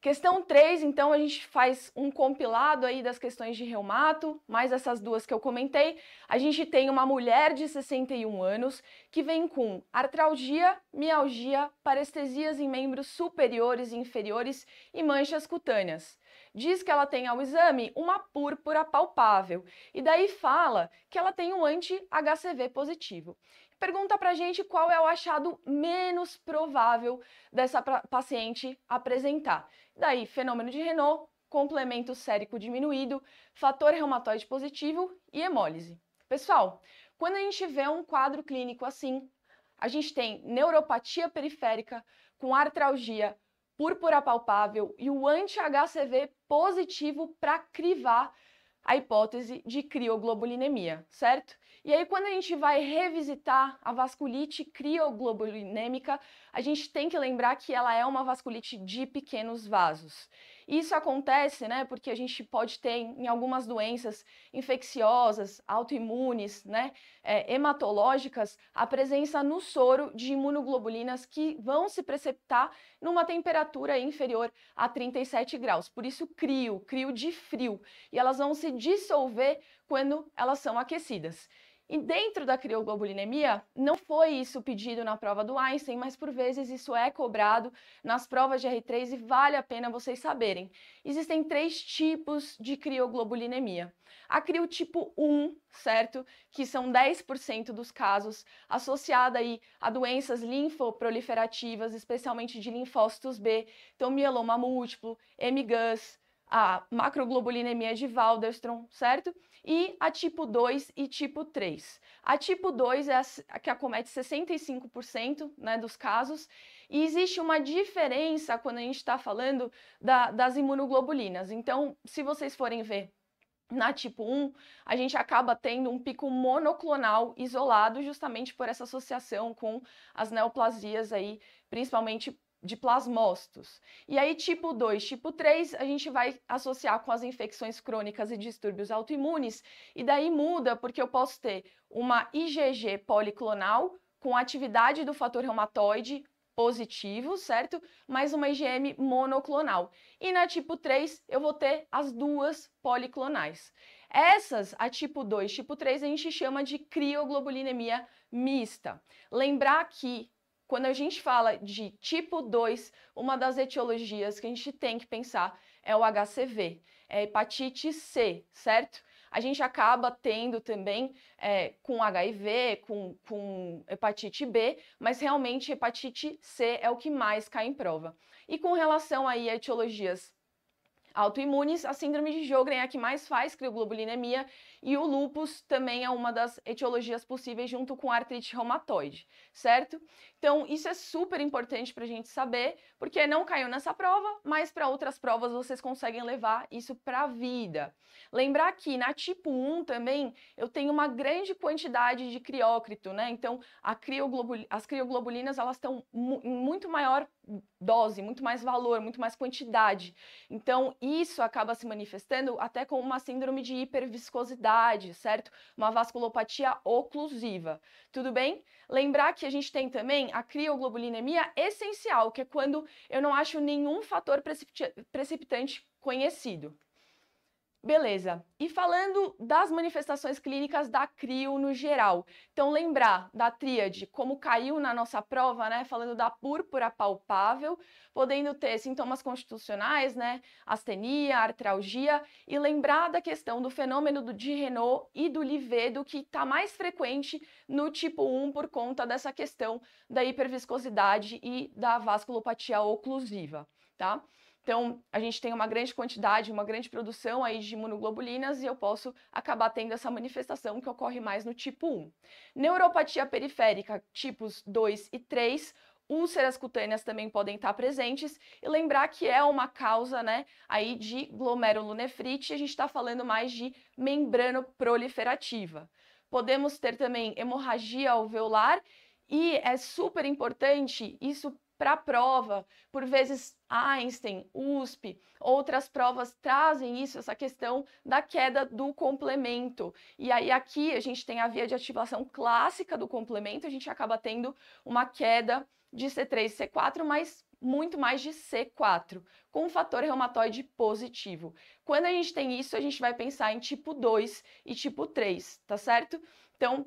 Questão 3, então, a gente faz um compilado aí das questões de reumato, mais essas duas que eu comentei. A gente tem uma mulher de 61 anos que vem com artralgia, mialgia, parestesias em membros superiores e inferiores e manchas cutâneas. Diz que ela tem ao exame uma púrpura palpável e daí fala que ela tem um anti-HCV positivo pergunta pra gente qual é o achado menos provável dessa paciente apresentar. Daí, fenômeno de Renault, complemento sérico diminuído, fator reumatoide positivo e hemólise. Pessoal, quando a gente vê um quadro clínico assim, a gente tem neuropatia periférica com artralgia, púrpura palpável e o anti-HCV positivo para crivar a hipótese de crioglobulinemia, certo? E aí, quando a gente vai revisitar a vasculite crioglobulinêmica, a gente tem que lembrar que ela é uma vasculite de pequenos vasos. Isso acontece, né, porque a gente pode ter em algumas doenças infecciosas, autoimunes, né, é, hematológicas, a presença no soro de imunoglobulinas que vão se preceptar numa temperatura inferior a 37 graus. Por isso, crio, crio de frio. E elas vão se dissolver quando elas são aquecidas. E dentro da crioglobulinemia, não foi isso pedido na prova do Einstein, mas por vezes isso é cobrado nas provas de R3 e vale a pena vocês saberem. Existem três tipos de crioglobulinemia. A crio tipo 1, certo? Que são 10% dos casos, associada aí a doenças linfoproliferativas, especialmente de linfócitos B, então mieloma múltiplo, MGUS, a macroglobulinemia de Waldenstrom, certo? E a tipo 2 e tipo 3. A tipo 2 é a que acomete 65% né, dos casos, e existe uma diferença quando a gente está falando da, das imunoglobulinas. Então, se vocês forem ver na tipo 1, a gente acaba tendo um pico monoclonal isolado justamente por essa associação com as neoplasias aí, principalmente de plasmócitos. E aí, tipo 2, tipo 3, a gente vai associar com as infecções crônicas e distúrbios autoimunes, e daí muda, porque eu posso ter uma IgG policlonal com atividade do fator reumatoide positivo, certo? Mais uma IgM monoclonal. E na tipo 3, eu vou ter as duas policlonais. Essas, a tipo 2, tipo 3, a gente chama de crioglobulinemia mista. Lembrar que quando a gente fala de tipo 2, uma das etiologias que a gente tem que pensar é o HCV, é hepatite C, certo? A gente acaba tendo também é, com HIV, com, com hepatite B, mas realmente hepatite C é o que mais cai em prova. E com relação aí a etiologias autoimunes, a síndrome de Jogren é a que mais faz crioglobulinemia e o lúpus também é uma das etiologias possíveis junto com artrite reumatoide, certo? Então, isso é super importante para a gente saber, porque não caiu nessa prova, mas para outras provas vocês conseguem levar isso para a vida. Lembrar que na tipo 1 também eu tenho uma grande quantidade de criócrito, né? Então, as crioglobulinas elas estão mu em muito maior dose, muito mais valor, muito mais quantidade. Então, isso acaba se manifestando até com uma síndrome de hiperviscosidade, certo? Uma vasculopatia oclusiva. Tudo bem? Lembrar que a gente tem também a crioglobulinemia essencial, que é quando eu não acho nenhum fator precipitante conhecido. Beleza. E falando das manifestações clínicas da CRIO no geral. Então, lembrar da tríade, como caiu na nossa prova, né? Falando da púrpura palpável, podendo ter sintomas constitucionais, né? Astenia, artralgia. E lembrar da questão do fenômeno de Renault e do Livedo, que está mais frequente no tipo 1 por conta dessa questão da hiperviscosidade e da vasculopatia oclusiva, tá? Então, a gente tem uma grande quantidade, uma grande produção aí de imunoglobulinas e eu posso acabar tendo essa manifestação que ocorre mais no tipo 1. Neuropatia periférica, tipos 2 e 3, úlceras cutâneas também podem estar presentes e lembrar que é uma causa, né, aí de glomerulonefrite, a gente está falando mais de membrano proliferativa. Podemos ter também hemorragia alveolar e é super importante, isso para a prova. Por vezes, Einstein, USP, outras provas trazem isso, essa questão da queda do complemento. E aí, aqui, a gente tem a via de ativação clássica do complemento, a gente acaba tendo uma queda de C3 e C4, mas muito mais de C4, com um fator reumatoide positivo. Quando a gente tem isso, a gente vai pensar em tipo 2 e tipo 3, tá certo? Então,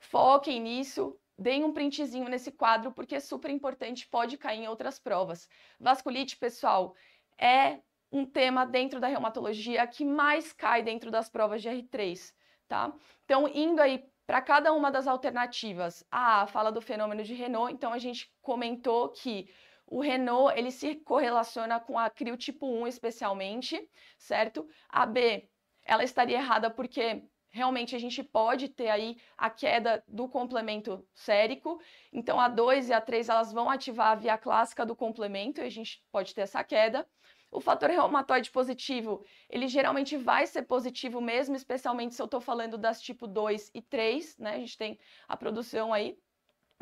foquem nisso, Deem um printzinho nesse quadro, porque é super importante, pode cair em outras provas. Vasculite, pessoal, é um tema dentro da reumatologia que mais cai dentro das provas de R3, tá? Então, indo aí para cada uma das alternativas. A ah, fala do fenômeno de Renault, então a gente comentou que o Renault, ele se correlaciona com a CRIO tipo 1 especialmente, certo? A B, ela estaria errada porque realmente a gente pode ter aí a queda do complemento sérico. Então a 2 e a 3 elas vão ativar a via clássica do complemento e a gente pode ter essa queda. O fator reumatoide positivo, ele geralmente vai ser positivo mesmo, especialmente se eu estou falando das tipo 2 e 3, né? A gente tem a produção aí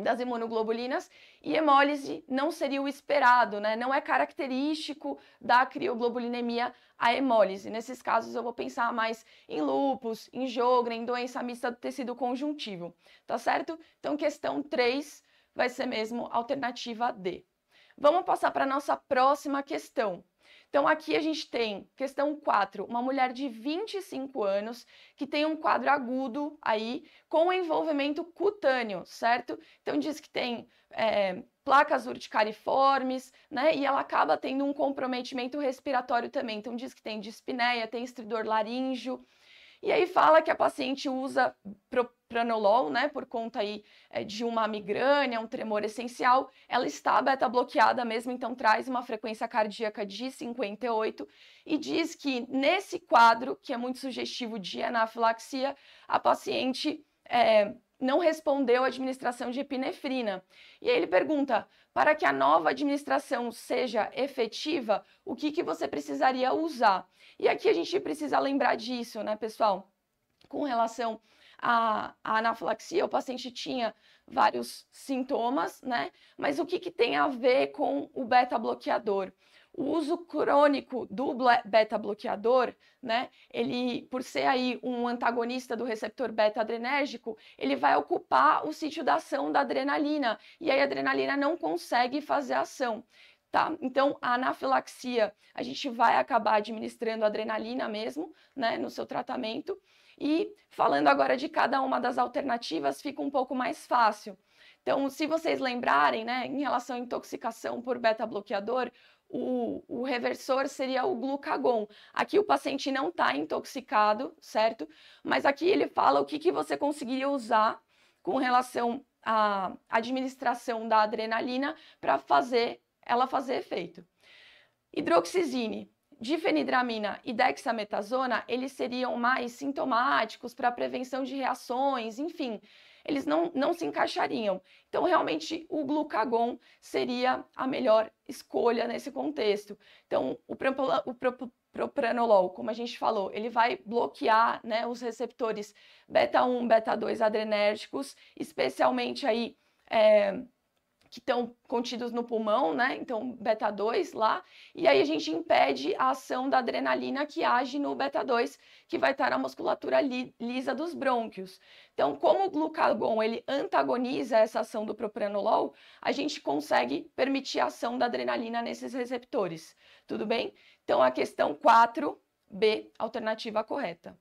das imunoglobulinas e hemólise não seria o esperado, né? Não é característico da crioglobulinemia a hemólise. Nesses casos eu vou pensar mais em lupus, em em doença mista do tecido conjuntivo, tá certo? Então questão 3 vai ser mesmo alternativa D. Vamos passar para a nossa próxima questão. Então, aqui a gente tem questão 4, uma mulher de 25 anos que tem um quadro agudo aí com envolvimento cutâneo, certo? Então, diz que tem é, placas urticariformes, né? E ela acaba tendo um comprometimento respiratório também. Então, diz que tem dispneia, tem estridor laríngeo. E aí fala que a paciente usa propranolol, né, por conta aí é, de uma migrânia, um tremor essencial, ela está beta bloqueada mesmo, então traz uma frequência cardíaca de 58 e diz que nesse quadro, que é muito sugestivo de anafilaxia, a paciente é, não respondeu à administração de epinefrina. E aí ele pergunta: para que a nova administração seja efetiva, o que, que você precisaria usar? E aqui a gente precisa lembrar disso, né, pessoal? Com relação à, à anafilaxia, o paciente tinha vários sintomas, né? Mas o que, que tem a ver com o beta-bloqueador? o uso crônico do beta bloqueador, né, ele, por ser aí um antagonista do receptor beta adrenérgico, ele vai ocupar o sítio da ação da adrenalina e aí a adrenalina não consegue fazer ação. Tá? Então, a anafilaxia, a gente vai acabar administrando adrenalina mesmo, né, no seu tratamento. E falando agora de cada uma das alternativas, fica um pouco mais fácil. Então, se vocês lembrarem, né, em relação à intoxicação por beta bloqueador, o, o reversor seria o glucagon. Aqui o paciente não está intoxicado, certo? Mas aqui ele fala o que, que você conseguiria usar com relação à administração da adrenalina para fazer ela fazer efeito. Hidroxizine, difenidramina e dexametasona, eles seriam mais sintomáticos para prevenção de reações, enfim eles não, não se encaixariam. Então, realmente, o glucagon seria a melhor escolha nesse contexto. Então, o, prampola, o propranolol, como a gente falou, ele vai bloquear né, os receptores beta 1, beta 2 adrenérgicos, especialmente aí. É, que estão contidos no pulmão, né? Então, beta 2 lá. E aí a gente impede a ação da adrenalina que age no beta 2, que vai estar na musculatura li lisa dos brônquios. Então, como o glucagon ele antagoniza essa ação do propranolol, a gente consegue permitir a ação da adrenalina nesses receptores. Tudo bem? Então, a questão 4B, alternativa correta.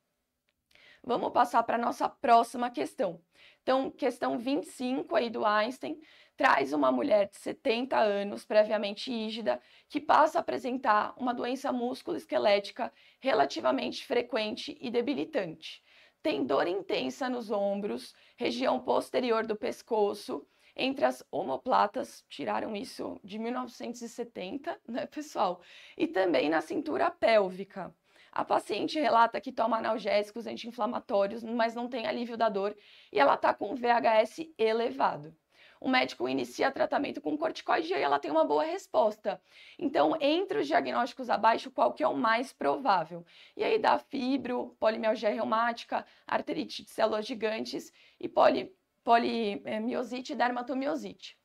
Vamos passar para a nossa próxima questão. Então, questão 25 aí do Einstein traz uma mulher de 70 anos, previamente ígida, que passa a apresentar uma doença músculo-esquelética relativamente frequente e debilitante. Tem dor intensa nos ombros, região posterior do pescoço, entre as omoplatas, tiraram isso de 1970, né, pessoal? E também na cintura pélvica. A paciente relata que toma analgésicos anti-inflamatórios, mas não tem alívio da dor e ela está com VHS elevado o médico inicia tratamento com corticoide e aí ela tem uma boa resposta. Então, entre os diagnósticos abaixo, qual que é o mais provável? E aí dá fibro, polimialgia reumática, arterite de células gigantes e poli, polimiosite eh, e dermatomiosite.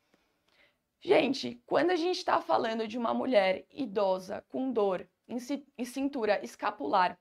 Gente, quando a gente está falando de uma mulher idosa com dor em cintura escapular,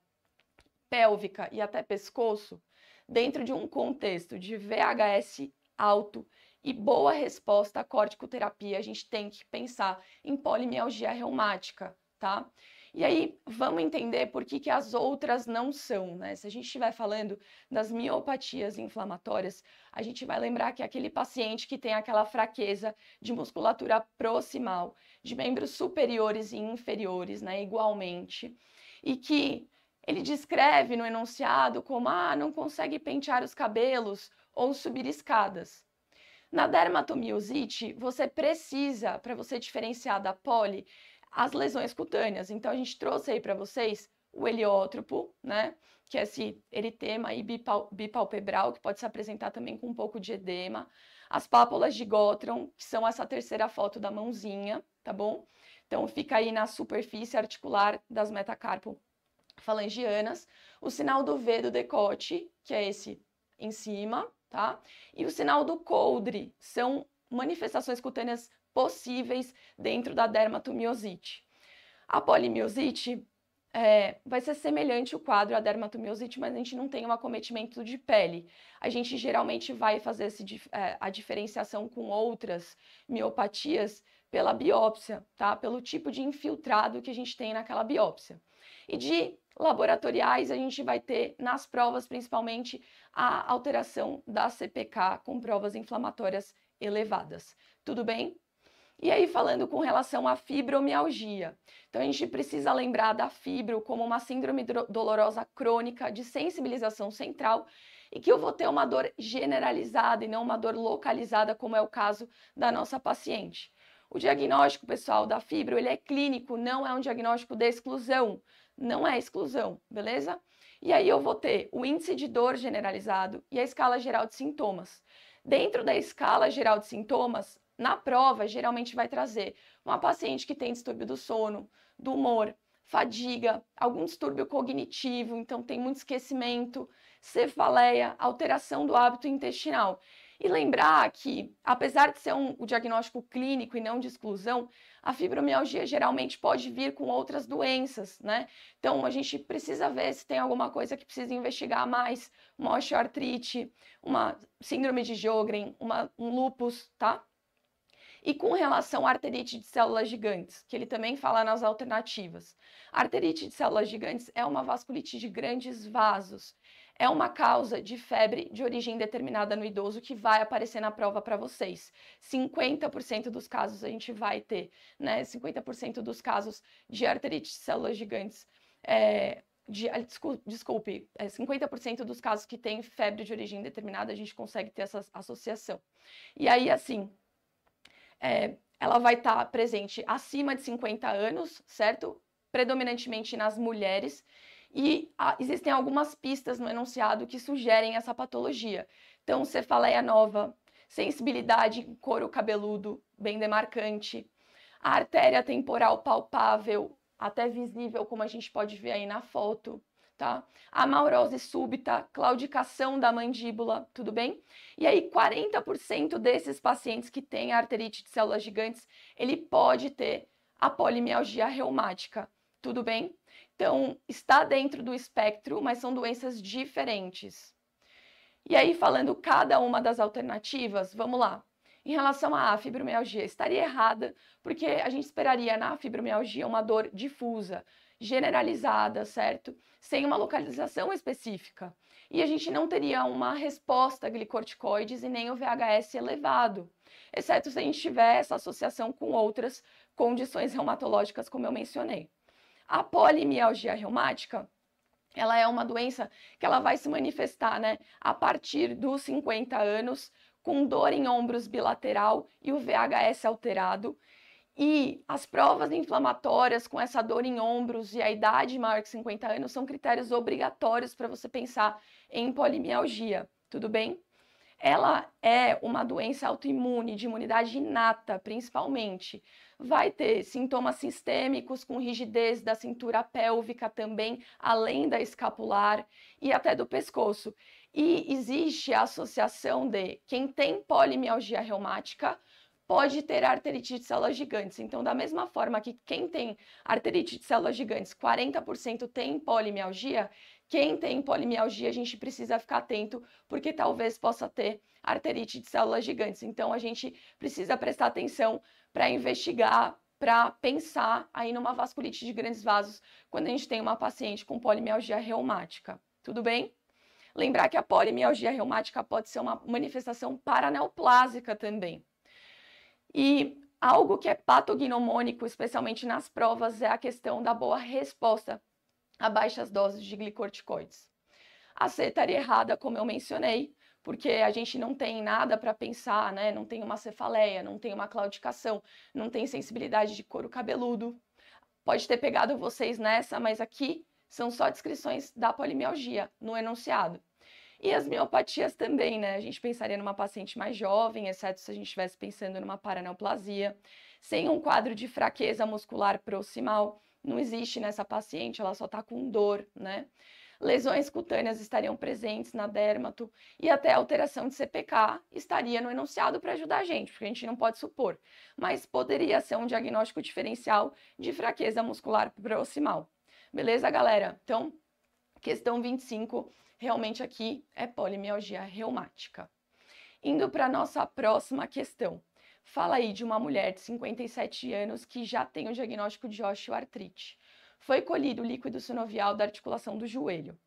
pélvica e até pescoço, dentro de um contexto de VHS alto, e boa resposta à corticoterapia, a gente tem que pensar em polimialgia reumática, tá? E aí vamos entender por que, que as outras não são, né? Se a gente estiver falando das miopatias inflamatórias, a gente vai lembrar que é aquele paciente que tem aquela fraqueza de musculatura proximal, de membros superiores e inferiores, né, igualmente, e que ele descreve no enunciado como ah, não consegue pentear os cabelos ou subir escadas. Na dermatomiosite, você precisa, para você diferenciar da poli, as lesões cutâneas. Então, a gente trouxe aí para vocês o heliótropo, né? Que é esse eritema aí bipal, bipalpebral, que pode se apresentar também com um pouco de edema. As pápulas de Gottron, que são essa terceira foto da mãozinha, tá bom? Então, fica aí na superfície articular das metacarpo falangianas. O sinal do V do decote, que é esse em cima, tá? E o sinal do coldre são manifestações cutâneas possíveis dentro da dermatomiosite. A polimiosite é, vai ser semelhante o quadro à dermatomiosite, mas a gente não tem um acometimento de pele. A gente geralmente vai fazer esse, é, a diferenciação com outras miopatias pela biópsia, tá? Pelo tipo de infiltrado que a gente tem naquela biópsia. E de laboratoriais, a gente vai ter nas provas, principalmente, a alteração da CPK com provas inflamatórias elevadas. Tudo bem? E aí, falando com relação à fibromialgia. Então, a gente precisa lembrar da fibro como uma síndrome dolorosa crônica de sensibilização central e que eu vou ter uma dor generalizada e não uma dor localizada, como é o caso da nossa paciente. O diagnóstico, pessoal, da fibro, ele é clínico, não é um diagnóstico de exclusão não é exclusão, beleza? E aí eu vou ter o índice de dor generalizado e a escala geral de sintomas. Dentro da escala geral de sintomas, na prova geralmente vai trazer uma paciente que tem distúrbio do sono, do humor, fadiga, algum distúrbio cognitivo, então tem muito esquecimento, cefaleia, alteração do hábito intestinal. E lembrar que, apesar de ser um, diagnóstico clínico e não de exclusão, a fibromialgia geralmente pode vir com outras doenças, né? Então a gente precisa ver se tem alguma coisa que precisa investigar mais, uma osteoartrite, uma síndrome de Sjögren, uma, um lúpus, tá? E com relação à arterite de células gigantes, que ele também fala nas alternativas. A arterite de células gigantes é uma vasculite de grandes vasos é uma causa de febre de origem determinada no idoso que vai aparecer na prova para vocês. 50% dos casos a gente vai ter, né? 50% dos casos de arterite de células gigantes. É, de, ah, desculpe, é, 50% dos casos que tem febre de origem determinada, a gente consegue ter essa associação. E aí, assim, é, ela vai estar tá presente acima de 50 anos, certo? Predominantemente nas mulheres e a, ah, existem algumas pistas no enunciado que sugerem essa patologia. Então, cefaleia nova, sensibilidade em couro cabeludo, bem demarcante, a artéria temporal palpável, até visível, como a gente pode ver aí na foto, tá? A maurose súbita, claudicação da mandíbula, tudo bem? E aí, 40% desses pacientes que têm arterite de células gigantes, ele pode ter a polimialgia reumática, tudo bem? Então, está dentro do espectro, mas são doenças diferentes. E aí, falando cada uma das alternativas, vamos lá. Em relação à fibromialgia, estaria errada, porque a gente esperaria na fibromialgia uma dor difusa, generalizada, certo? Sem uma localização específica. E a gente não teria uma resposta a glicorticoides e nem o VHS elevado, exceto se a gente tiver essa associação com outras condições reumatológicas, como eu mencionei. A polimialgia reumática, ela é uma doença que ela vai se manifestar, né, a partir dos 50 anos, com dor em ombros bilateral e o VHS alterado. E as provas inflamatórias com essa dor em ombros e a idade maior que 50 anos são critérios obrigatórios para você pensar em polimialgia, tudo bem? Ela é uma doença autoimune, de imunidade inata, principalmente vai ter sintomas sistêmicos com rigidez da cintura pélvica também, além da escapular e até do pescoço. E existe a associação de quem tem polimialgia reumática pode ter arterite de células gigantes. Então, da mesma forma que quem tem arterite de células gigantes, 40% tem polimialgia, quem tem polimialgia, a gente precisa ficar atento, porque talvez possa ter arterite de células gigantes. Então, a gente precisa prestar atenção para investigar, para pensar aí numa vasculite de grandes vasos quando a gente tem uma paciente com polimialgia reumática. Tudo bem? Lembrar que a polimialgia reumática pode ser uma manifestação paraneoplásica também. E algo que é patognomônico, especialmente nas provas, é a questão da boa resposta a baixas doses de glicorticoides. A seta errada, como eu mencionei, porque a gente não tem nada para pensar, né? Não tem uma cefaleia, não tem uma claudicação, não tem sensibilidade de couro cabeludo. Pode ter pegado vocês nessa, mas aqui são só descrições da polimialgia no enunciado. E as miopatias também, né? A gente pensaria numa paciente mais jovem, exceto se a gente estivesse pensando numa paraneoplasia, sem um quadro de fraqueza muscular proximal. Não existe nessa paciente, ela só está com dor, né? lesões cutâneas estariam presentes na dermato e até alteração de CPK estaria no enunciado para ajudar a gente, porque a gente não pode supor, mas poderia ser um diagnóstico diferencial de fraqueza muscular proximal. Beleza, galera? Então, questão 25, realmente aqui é polimialgia reumática. Indo para nossa próxima questão. Fala aí de uma mulher de 57 anos que já tem o diagnóstico de osteoartrite foi colhido o líquido sinovial da articulação do joelho.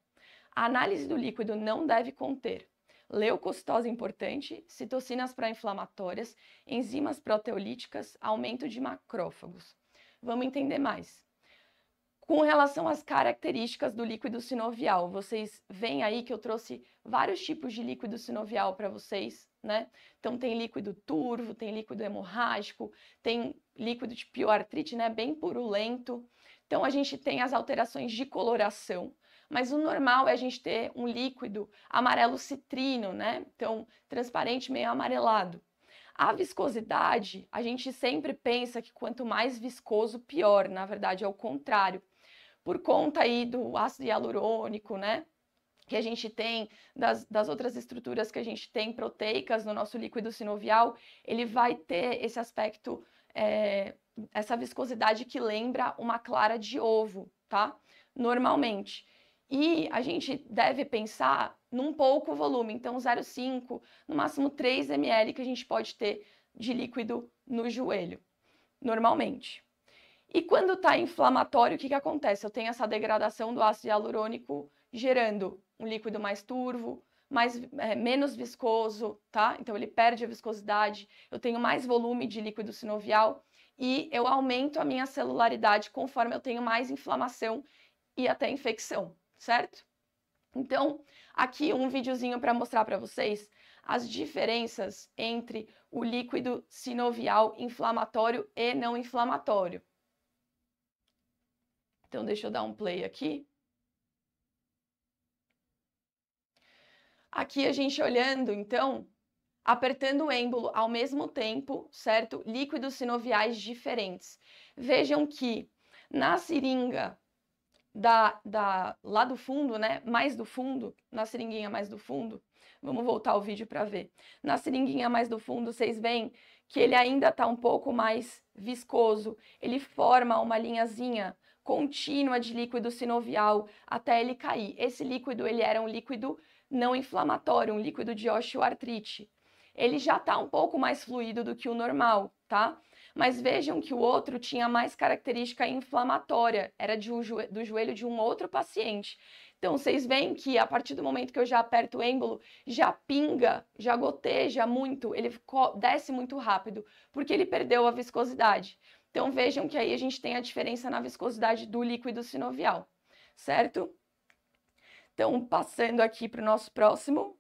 A análise do líquido não deve conter leucocitose importante, citocinas pró inflamatórias enzimas proteolíticas, aumento de macrófagos. Vamos entender mais. Com relação às características do líquido sinovial, vocês veem aí que eu trouxe vários tipos de líquido sinovial para vocês, né? Então tem líquido turvo, tem líquido hemorrágico, tem líquido de pioartrite, né, bem purulento. Então a gente tem as alterações de coloração, mas o normal é a gente ter um líquido amarelo citrino, né? Então transparente meio amarelado. A viscosidade, a gente sempre pensa que quanto mais viscoso, pior. Na verdade, é o contrário. Por conta aí do ácido hialurônico, né? Que a gente tem, das, das outras estruturas que a gente tem proteicas no nosso líquido sinovial, ele vai ter esse aspecto é, essa viscosidade que lembra uma clara de ovo, tá? Normalmente. E a gente deve pensar num pouco volume, então 0,5, no máximo 3 ml que a gente pode ter de líquido no joelho, normalmente. E quando está inflamatório, o que, que acontece? Eu tenho essa degradação do ácido hialurônico gerando um líquido mais turvo, mais, é, menos viscoso, tá? Então ele perde a viscosidade, eu tenho mais volume de líquido sinovial e eu aumento a minha celularidade conforme eu tenho mais inflamação e até infecção, certo? Então, aqui um videozinho para mostrar para vocês as diferenças entre o líquido sinovial inflamatório e não inflamatório. Então, deixa eu dar um play aqui. Aqui a gente olhando, então, apertando o êmbolo ao mesmo tempo, certo? Líquidos sinoviais diferentes. Vejam que na seringa da, da, lá do fundo, né? Mais do fundo, na seringuinha mais do fundo. Vamos voltar o vídeo para ver. Na seringuinha mais do fundo, vocês veem que ele ainda está um pouco mais viscoso. Ele forma uma linhazinha contínua de líquido sinovial até ele cair. Esse líquido, ele era um líquido não inflamatório, um líquido de osteoartrite ele já está um pouco mais fluido do que o normal, tá? Mas vejam que o outro tinha mais característica inflamatória, era de um do joelho de um outro paciente. Então, vocês veem que a partir do momento que eu já aperto o êmbolo, já pinga, já goteja muito, ele desce muito rápido, porque ele perdeu a viscosidade. Então, vejam que aí a gente tem a diferença na viscosidade do líquido sinovial, certo? Então, passando aqui para o nosso próximo.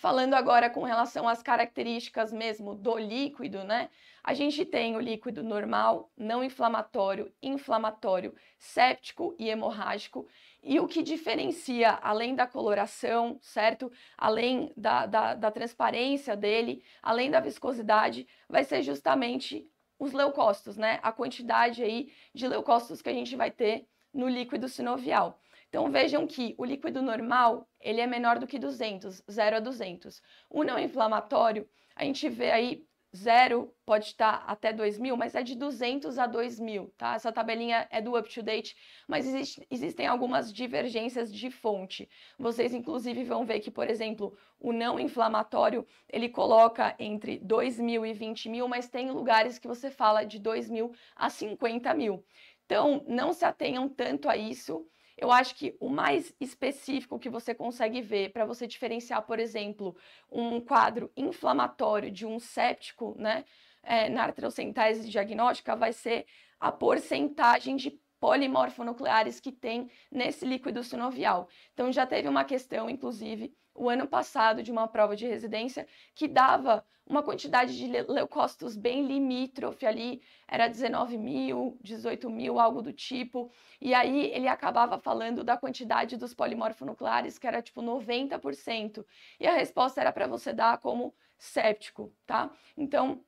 Falando agora com relação às características mesmo do líquido, né? A gente tem o líquido normal, não inflamatório, inflamatório, séptico e hemorrágico. E o que diferencia, além da coloração, certo? Além da, da, da transparência dele, além da viscosidade, vai ser justamente os leucócitos, né? A quantidade aí de leucócitos que a gente vai ter no líquido sinovial. Então vejam que o líquido normal, ele é menor do que 200, 0 a 200. O não inflamatório, a gente vê aí 0 pode estar até 2000, mas é de 200 a 2000, tá? Essa tabelinha é do up to date, mas existe, existem algumas divergências de fonte. Vocês inclusive vão ver que, por exemplo, o não inflamatório, ele coloca entre 2000 e 20 mil, mas tem lugares que você fala de 2000 a 50 mil. Então, não se atenham tanto a isso eu acho que o mais específico que você consegue ver para você diferenciar, por exemplo, um quadro inflamatório de um séptico, né, é, na artrocentese diagnóstica, vai ser a porcentagem de polimorfonucleares que tem nesse líquido sinovial. Então já teve uma questão, inclusive, o ano passado de uma prova de residência que dava uma quantidade de leucócitos bem limítrofe ali, era 19 mil, 18 mil, algo do tipo. E aí ele acabava falando da quantidade dos polimorfonucleares, que era tipo 90%. E a resposta era para você dar como séptico, tá? Então,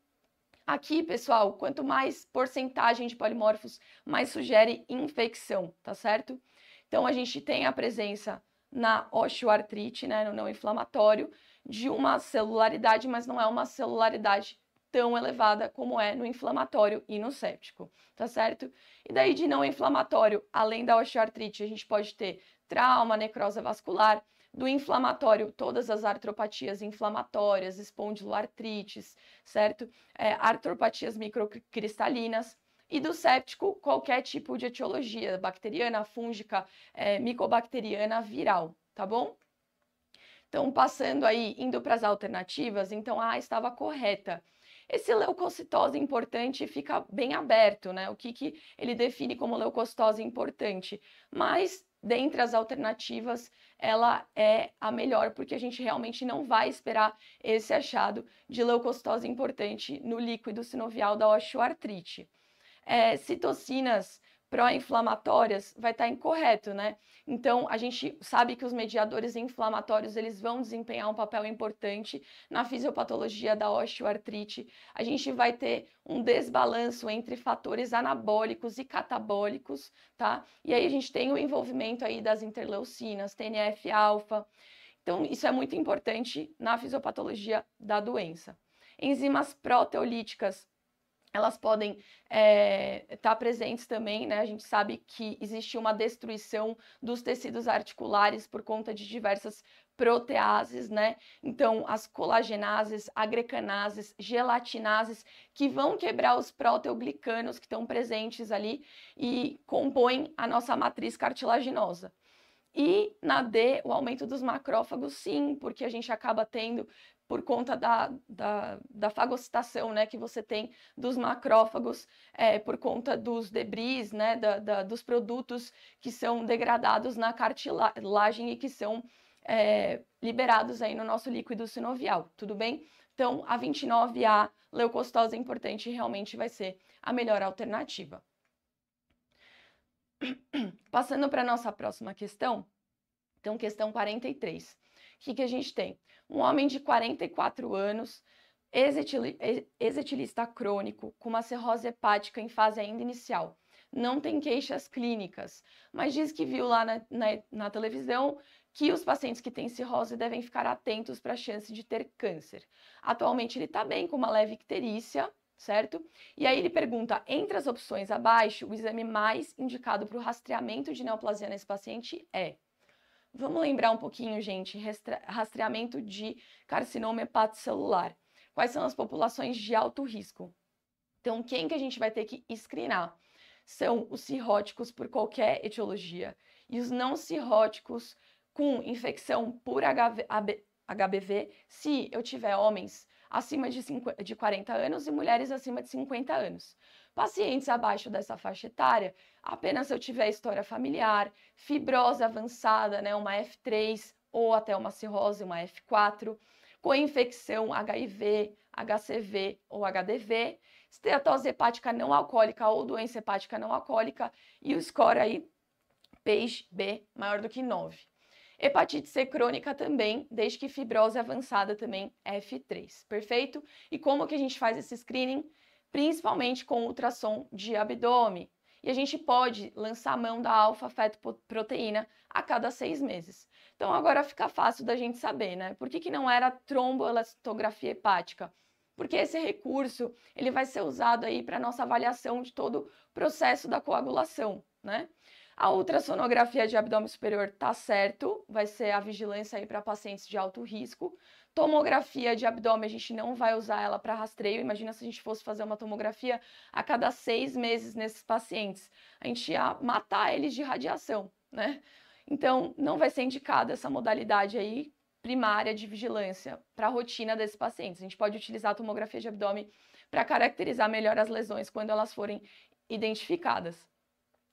Aqui, pessoal, quanto mais porcentagem de polimorfos, mais sugere infecção, tá certo? Então, a gente tem a presença na osteoartrite, né, no não inflamatório, de uma celularidade, mas não é uma celularidade tão elevada como é no inflamatório e no séptico, tá certo? E daí de não inflamatório, além da osteoartrite, a gente pode ter trauma, necrose vascular, do inflamatório, todas as artropatias inflamatórias, espondiloartrites, certo? É, artropatias microcristalinas. E do séptico, qualquer tipo de etiologia, bacteriana, fúngica, é, micobacteriana, viral, tá bom? Então, passando aí, indo para as alternativas, então A estava correta. Esse leucocitose importante fica bem aberto, né? O que, que ele define como leucocitose importante. Mas, dentre as alternativas, ela é a melhor, porque a gente realmente não vai esperar esse achado de leucocitose importante no líquido sinovial da osteoartrite. É, citocinas pró-inflamatórias vai estar tá incorreto, né? Então, a gente sabe que os mediadores inflamatórios, eles vão desempenhar um papel importante na fisiopatologia da osteoartrite. A gente vai ter um desbalanço entre fatores anabólicos e catabólicos, tá? E aí a gente tem o envolvimento aí das interleucinas, TNF-alfa. Então, isso é muito importante na fisiopatologia da doença. Enzimas proteolíticas elas podem estar eh, é, tá presentes também, né? A gente sabe que existe uma destruição dos tecidos articulares por conta de diversas proteases, né? Então, as colagenases, agrecanases, gelatinases, que vão quebrar os proteoglicanos que estão presentes ali e compõem a nossa matriz cartilaginosa. E na D, o aumento dos macrófagos, sim, porque a gente acaba tendo por conta da, da, da fagocitação né, que você tem dos macrófagos, é, por conta dos debris, né, da, da, dos produtos que são degradados na cartilagem e que são é, liberados aí no nosso líquido sinovial, tudo bem? Então, a 29A leucocitose importante realmente vai ser a melhor alternativa. Passando para a nossa próxima questão, então questão 43 que, que a gente tem? Um homem de 44 anos, exetilista crônico, com uma cirrose hepática em fase ainda inicial. Não tem queixas clínicas, mas diz que viu lá na, na, na televisão que os pacientes que têm cirrose devem ficar atentos para a chance de ter câncer. Atualmente ele está bem, com uma leve icterícia, certo? E aí ele pergunta: entre as opções abaixo, o exame mais indicado para o rastreamento de neoplasia nesse paciente é Vamos lembrar um pouquinho, gente, rastreamento de carcinoma hepato celular. Quais são as populações de alto risco? Então, quem que a gente vai ter que screenar? São os cirróticos por qualquer etiologia e os não cirróticos com infecção por HB, HBV, se eu tiver homens acima de, 50, de 40 anos e mulheres acima de 50 anos. Pacientes abaixo dessa faixa etária, apenas se eu tiver história familiar, fibrose avançada, né, uma F3 ou até uma cirrose, uma F4, com infecção HIV, HCV ou HDV, esteatose hepática não alcoólica ou doença hepática não alcoólica e o score aí PAGE B maior do que 9. Hepatite C crônica também, desde que fibrose avançada também F3, perfeito? E como que a gente faz esse screening? Principalmente com ultrassom de abdômen. E a gente pode lançar a mão da alfa-fetoproteína a cada seis meses. Então agora fica fácil da gente saber, né? Por que, que não era tromboelastografia hepática? porque esse recurso ele vai ser usado aí para nossa avaliação de todo o processo da coagulação, né? A ultrassonografia de abdômen superior tá certo, vai ser a vigilância aí para pacientes de alto risco. Tomografia de abdômen, a gente não vai usar ela para rastreio. Imagina se a gente fosse fazer uma tomografia a cada seis meses nesses pacientes. A gente ia matar eles de radiação, né? Então, não vai ser indicada essa modalidade aí primária de vigilância para a rotina desses pacientes. A gente pode utilizar a tomografia de abdômen para caracterizar melhor as lesões quando elas forem identificadas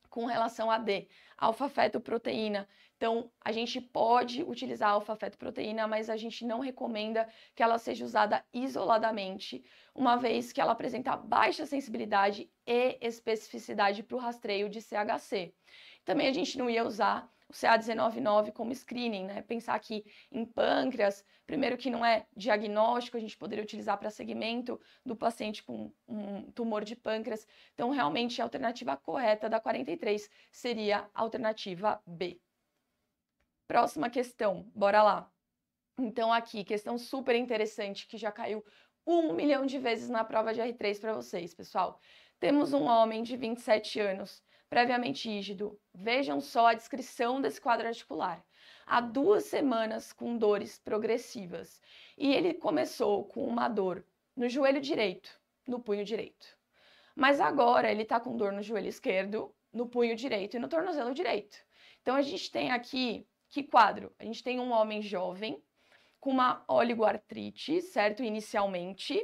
com relação a D, alfa-fetoproteína. Então, a gente pode utilizar alfa-fetoproteína, mas a gente não recomenda que ela seja usada isoladamente, uma vez que ela apresenta baixa sensibilidade e especificidade para o rastreio de CHC. Também a gente não ia usar o CA199 como screening, né? Pensar que em pâncreas, primeiro que não é diagnóstico, a gente poderia utilizar para segmento do paciente com um tumor de pâncreas. Então, realmente, a alternativa correta da 43 seria a alternativa B. Próxima questão, bora lá. Então, aqui, questão super interessante que já caiu um milhão de vezes na prova de R3 para vocês, pessoal. Temos um homem de 27 anos previamente rígido, vejam só a descrição desse quadro articular. Há duas semanas com dores progressivas e ele começou com uma dor no joelho direito, no punho direito. Mas agora ele está com dor no joelho esquerdo, no punho direito e no tornozelo direito. Então a gente tem aqui que quadro? A gente tem um homem jovem com uma oligoartrite, certo? Inicialmente,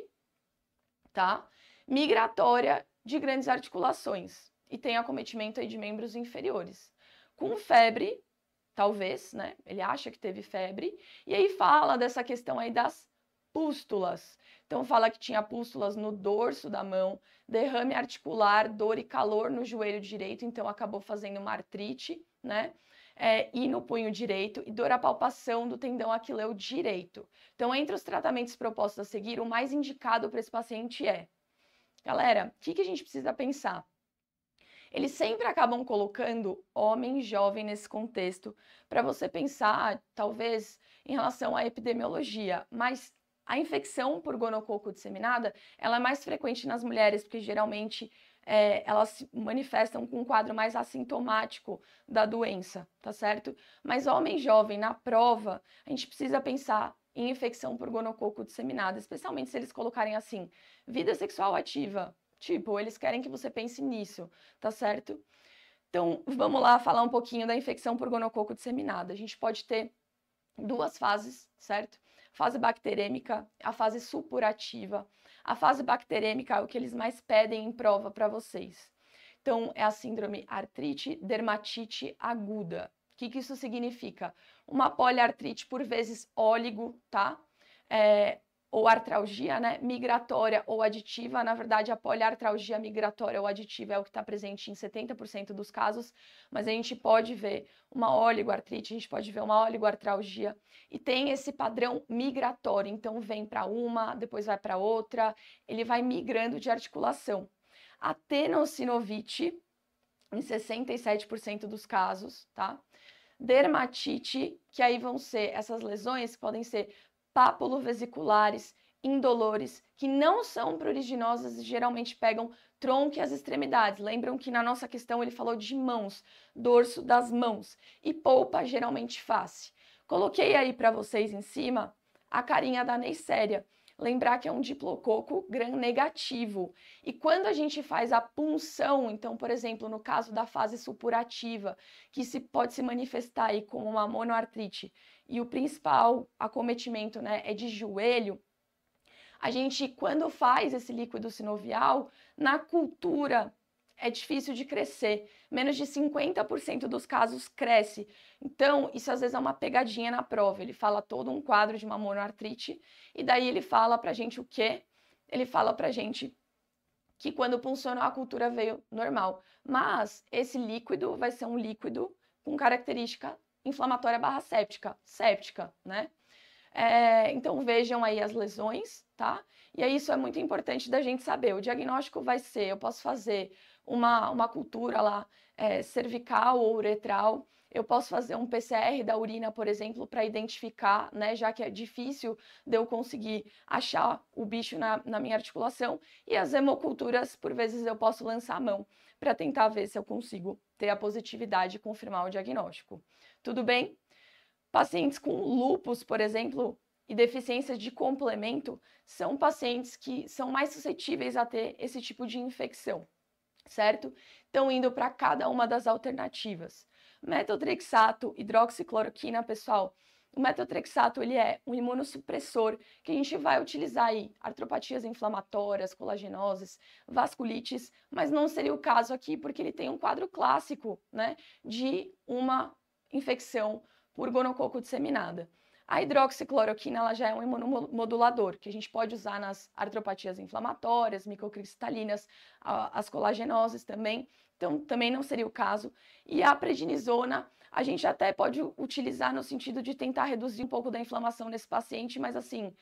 tá? Migratória de grandes articulações e tem acometimento aí de membros inferiores. Com febre, talvez, né? Ele acha que teve febre. E aí fala dessa questão aí das pústulas. Então fala que tinha pústulas no dorso da mão, derrame articular, dor e calor no joelho direito, então acabou fazendo uma artrite, né? É, e no punho direito e dor à palpação do tendão aquileu direito. Então, entre os tratamentos propostos a seguir, o mais indicado para esse paciente é, galera, o que, que a gente precisa pensar? eles sempre acabam colocando homem jovem nesse contexto para você pensar, talvez, em relação à epidemiologia, mas a infecção por gonococo disseminada, ela é mais frequente nas mulheres, porque geralmente é, elas se manifestam com um quadro mais assintomático da doença, tá certo? Mas homem jovem, na prova, a gente precisa pensar em infecção por gonococo disseminada, especialmente se eles colocarem assim, vida sexual ativa, Tipo, eles querem que você pense nisso, tá certo? Então, vamos lá falar um pouquinho da infecção por gonococo disseminada. A gente pode ter duas fases, certo? fase bacterêmica, a fase supurativa. A fase bacterêmica é o que eles mais pedem em prova para vocês. Então, é a síndrome artrite dermatite aguda. O que, que isso significa? Uma poliartrite, por vezes óligo, tá? É, ou artralgia né, migratória ou aditiva. Na verdade, a poliartralgia migratória ou aditiva é o que está presente em 70% dos casos, mas a gente pode ver uma oligoartrite, a gente pode ver uma oligoartralgia e tem esse padrão migratório. Então, vem para uma, depois vai para outra, ele vai migrando de articulação. A tenossinovite, em 67% dos casos, tá? dermatite, que aí vão ser essas lesões que podem ser pápulo-vesiculares, indolores, que não são pruriginosas e geralmente pegam tronco e as extremidades. Lembram que na nossa questão ele falou de mãos, dorso das mãos, e polpa geralmente face. Coloquei aí para vocês em cima a carinha da Neisseria, lembrar que é um diplococo gram-negativo. E quando a gente faz a punção, então, por exemplo, no caso da fase supurativa, que se pode se manifestar aí como uma monoartrite, e o principal acometimento né, é de joelho, a gente, quando faz esse líquido sinovial, na cultura é difícil de crescer menos de 50% dos casos cresce. Então, isso às vezes é uma pegadinha na prova. Ele fala todo um quadro de uma monoartrite e daí ele fala pra gente o quê? Ele fala pra gente que quando funcionou a cultura veio normal. Mas esse líquido vai ser um líquido com característica inflamatória barra séptica, séptica, né? É, então vejam aí as lesões, tá? E aí isso é muito importante da gente saber. O diagnóstico vai ser, eu posso fazer uma, uma cultura lá é, cervical ou uretral. Eu posso fazer um PCR da urina, por exemplo, para identificar, né, já que é difícil de eu conseguir achar o bicho na, na minha articulação. E as hemoculturas, por vezes, eu posso lançar a mão para tentar ver se eu consigo ter a positividade e confirmar o diagnóstico. Tudo bem? Pacientes com lupus, por exemplo, e deficiências de complemento são pacientes que são mais suscetíveis a ter esse tipo de infecção certo? Então, indo para cada uma das alternativas. Metotrexato, hidroxicloroquina, pessoal, o metotrexato ele é um imunossupressor que a gente vai utilizar aí artropatias inflamatórias, colagenoses, vasculites, mas não seria o caso aqui porque ele tem um quadro clássico, né, de uma infecção por gonococo disseminada. A hidroxicloroquina ela já é um imunomodulador que a gente pode usar nas artropatias inflamatórias, microcristalinas, as colagenoses também. Então, também não seria o caso. E a prednisona, a gente até pode utilizar no sentido de tentar reduzir um pouco da inflamação nesse paciente, mas assim,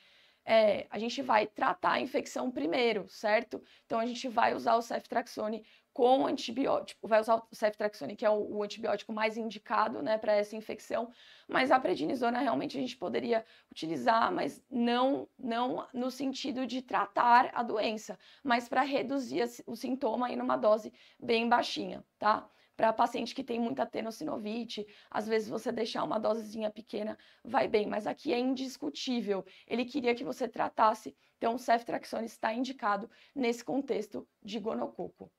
é, a gente vai tratar a infecção primeiro, certo? Então, a gente vai usar o ceftraxone com antibiótico, vai usar o ceftriaxone, que é o, o antibiótico mais indicado, né, para essa infecção, mas a prednisona realmente a gente poderia utilizar, mas não não no sentido de tratar a doença, mas para reduzir o sintoma em uma dose bem baixinha, tá? Para paciente que tem muita tenossinovite, às vezes você deixar uma dosezinha pequena vai bem, mas aqui é indiscutível. Ele queria que você tratasse, então o ceftriaxone está indicado nesse contexto de gonococo.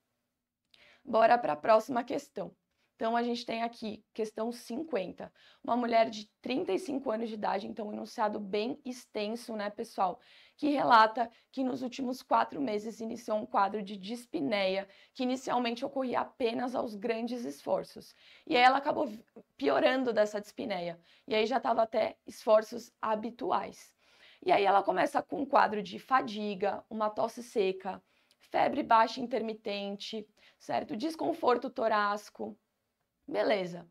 Bora para a próxima questão. Então, a gente tem aqui questão 50. Uma mulher de 35 anos de idade, então, um enunciado bem extenso, né, pessoal? Que relata que nos últimos quatro meses iniciou um quadro de dispneia, que inicialmente ocorria apenas aos grandes esforços. E aí ela acabou piorando dessa dispneia. E aí já estava até esforços habituais. E aí ela começa com um quadro de fadiga, uma tosse seca, febre baixa intermitente, certo? Desconforto torácico. Beleza.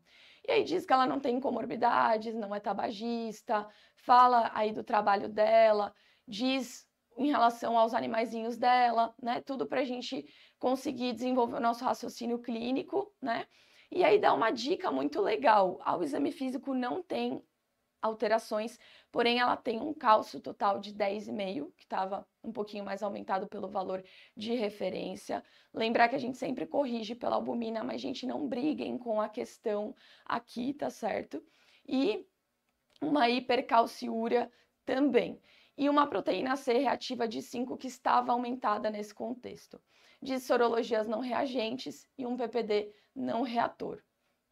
E aí diz que ela não tem comorbidades, não é tabagista, fala aí do trabalho dela, diz em relação aos animaizinhos dela, né? Tudo para a gente conseguir desenvolver o nosso raciocínio clínico, né? E aí dá uma dica muito legal. ao exame físico não tem alterações, porém ela tem um cálcio total de 10,5, que estava um pouquinho mais aumentado pelo valor de referência. Lembrar que a gente sempre corrige pela albumina, mas a gente não briguem com a questão aqui, tá certo? E uma hipercalciúria também. E uma proteína C reativa de 5 que estava aumentada nesse contexto. De sorologias não reagentes e um PPD não reator.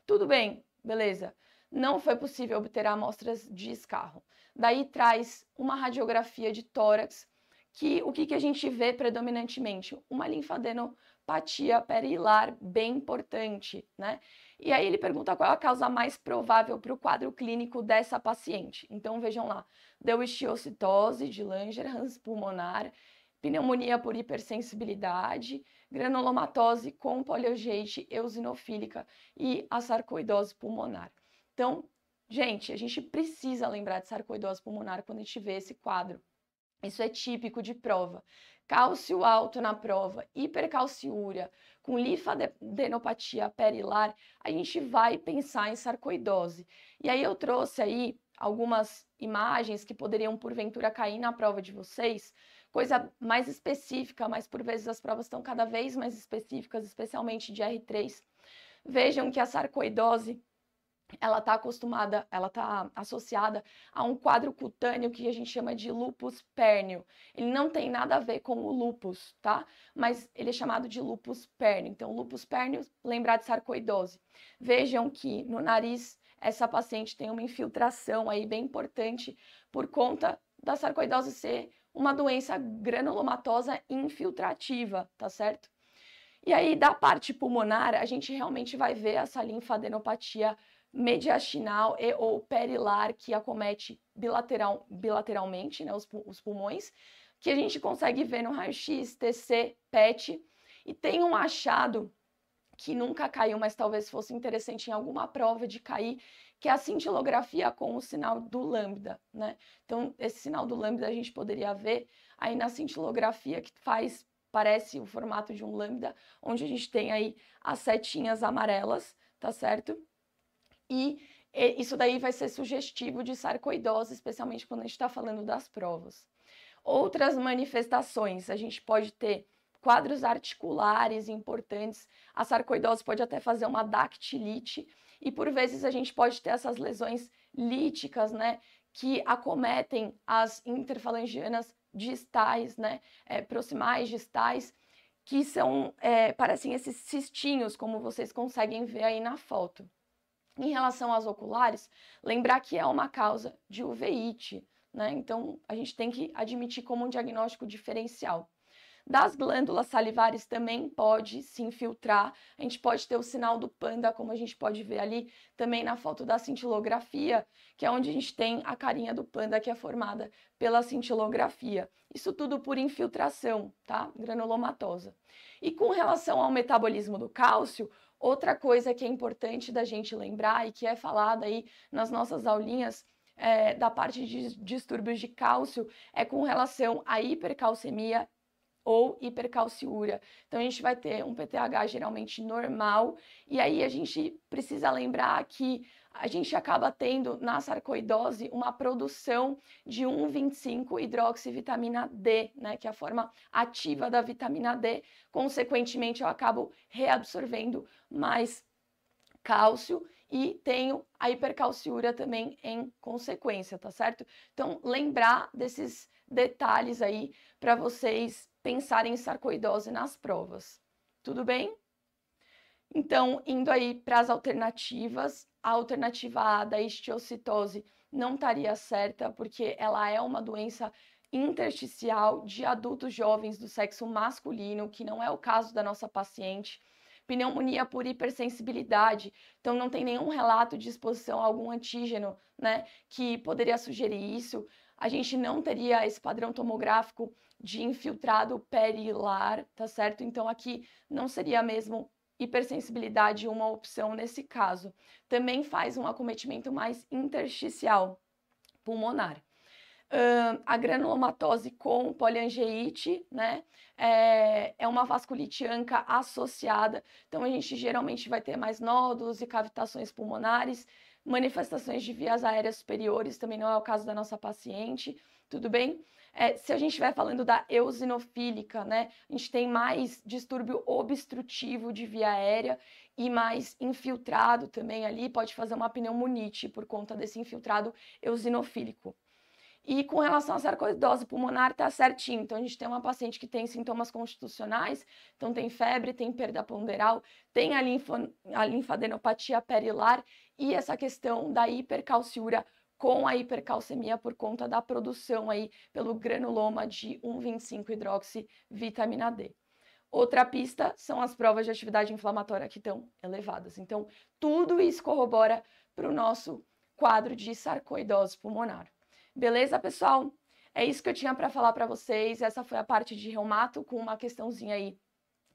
Tudo bem, beleza? não foi possível obter amostras de escarro. Daí traz uma radiografia de tórax, que o que, que a gente vê predominantemente? Uma linfadenopatia perilar bem importante, né? E aí ele pergunta qual é a causa mais provável para o quadro clínico dessa paciente. Então vejam lá, deu histiocitose de Langerhans pulmonar, pneumonia por hipersensibilidade, granulomatose com poliogeite eusinofílica e a sarcoidose pulmonar. Então, gente, a gente precisa lembrar de sarcoidose pulmonar quando a gente vê esse quadro. Isso é típico de prova. Cálcio alto na prova, hipercalciúria, com linfadenopatia perilar, a gente vai pensar em sarcoidose. E aí eu trouxe aí algumas imagens que poderiam porventura cair na prova de vocês, coisa mais específica, mas por vezes as provas estão cada vez mais específicas, especialmente de R3. Vejam que a sarcoidose ela está acostumada, ela está associada a um quadro cutâneo que a gente chama de lupus pérneo. Ele não tem nada a ver com o lupus, tá? Mas ele é chamado de lupus pérneo. Então, lupus pérneo, lembrar de sarcoidose. Vejam que no nariz essa paciente tem uma infiltração aí bem importante por conta da sarcoidose ser uma doença granulomatosa infiltrativa, tá certo? E aí, da parte pulmonar, a gente realmente vai ver essa linfadenopatia mediastinal e ou perilar que acomete bilateral, bilateralmente né, os, os pulmões, que a gente consegue ver no raio-x, TC, PET, e tem um achado que nunca caiu, mas talvez fosse interessante em alguma prova de cair, que é a cintilografia com o sinal do lambda, né? Então, esse sinal do lambda a gente poderia ver aí na cintilografia que faz, parece o formato de um lambda, onde a gente tem aí as setinhas amarelas, tá certo? E eh, isso daí vai ser sugestivo de sarcoidose, especialmente quando a gente está falando das provas. Outras manifestações, a gente pode ter quadros articulares importantes, a sarcoidose pode até fazer uma dactilite, e por vezes a gente pode ter essas lesões líticas, né, que acometem as interfalangianas distais, né, é, proximais distais, que são, é, parecem esses cistinhos, como vocês conseguem ver aí na foto. Em relação às oculares, lembrar que é uma causa de uveíte, né? Então, a gente tem que admitir como um diagnóstico diferencial. Das glândulas salivares também pode se infiltrar, a gente pode ter o sinal do panda, como a gente pode ver ali também na foto da cintilografia, que é onde a gente tem a carinha do panda que é formada pela cintilografia. Isso tudo por infiltração, tá? Granulomatosa. E com relação ao metabolismo do cálcio, Outra coisa que é importante da gente lembrar e que é falada aí nas nossas aulinhas é, da parte de distúrbios de cálcio é com relação à hipercalcemia ou hipercalciúria. Então a gente vai ter um PTH geralmente normal e aí a gente precisa lembrar que a gente acaba tendo na sarcoidose uma produção de 1,25 hidroxivitamina D, né, que é a forma ativa da vitamina D. Consequentemente, eu acabo reabsorvendo mais cálcio e tenho a hipercalciúria também em consequência, tá certo? Então, lembrar desses detalhes aí para vocês pensarem em sarcoidose nas provas. Tudo bem? Então, indo aí para as alternativas, a alternativa A da histiocitose não estaria certa, porque ela é uma doença intersticial de adultos jovens do sexo masculino, que não é o caso da nossa paciente. Pneumonia por hipersensibilidade, então não tem nenhum relato de exposição a algum antígeno, né, que poderia sugerir isso. A gente não teria esse padrão tomográfico de infiltrado perilar, tá certo? Então aqui não seria mesmo hipersensibilidade uma opção nesse caso. Também faz um acometimento mais intersticial pulmonar. Uh, a granulomatose com poliangeite, né, é, é, uma vasculite anca associada, então a gente geralmente vai ter mais nódulos e cavitações pulmonares, manifestações de vias aéreas superiores, também não é o caso da nossa paciente, tudo bem? É, se a gente estiver falando da eosinofílica, né, a gente tem mais distúrbio obstrutivo de via aérea e mais infiltrado também ali, pode fazer uma pneumonite por conta desse infiltrado eosinofílico. E com relação à sarcoidose pulmonar, tá certinho. Então, a gente tem uma paciente que tem sintomas constitucionais, então tem febre, tem perda ponderal, tem a, linfo, a linfadenopatia perilar e essa questão da hipercalciúria com a hipercalcemia por conta da produção aí pelo granuloma de 1,25-hidroxivitamina D. Outra pista são as provas de atividade inflamatória que estão elevadas. Então, tudo isso corrobora para o nosso quadro de sarcoidose pulmonar. Beleza, pessoal? É isso que eu tinha para falar para vocês. Essa foi a parte de reumato com uma questãozinha aí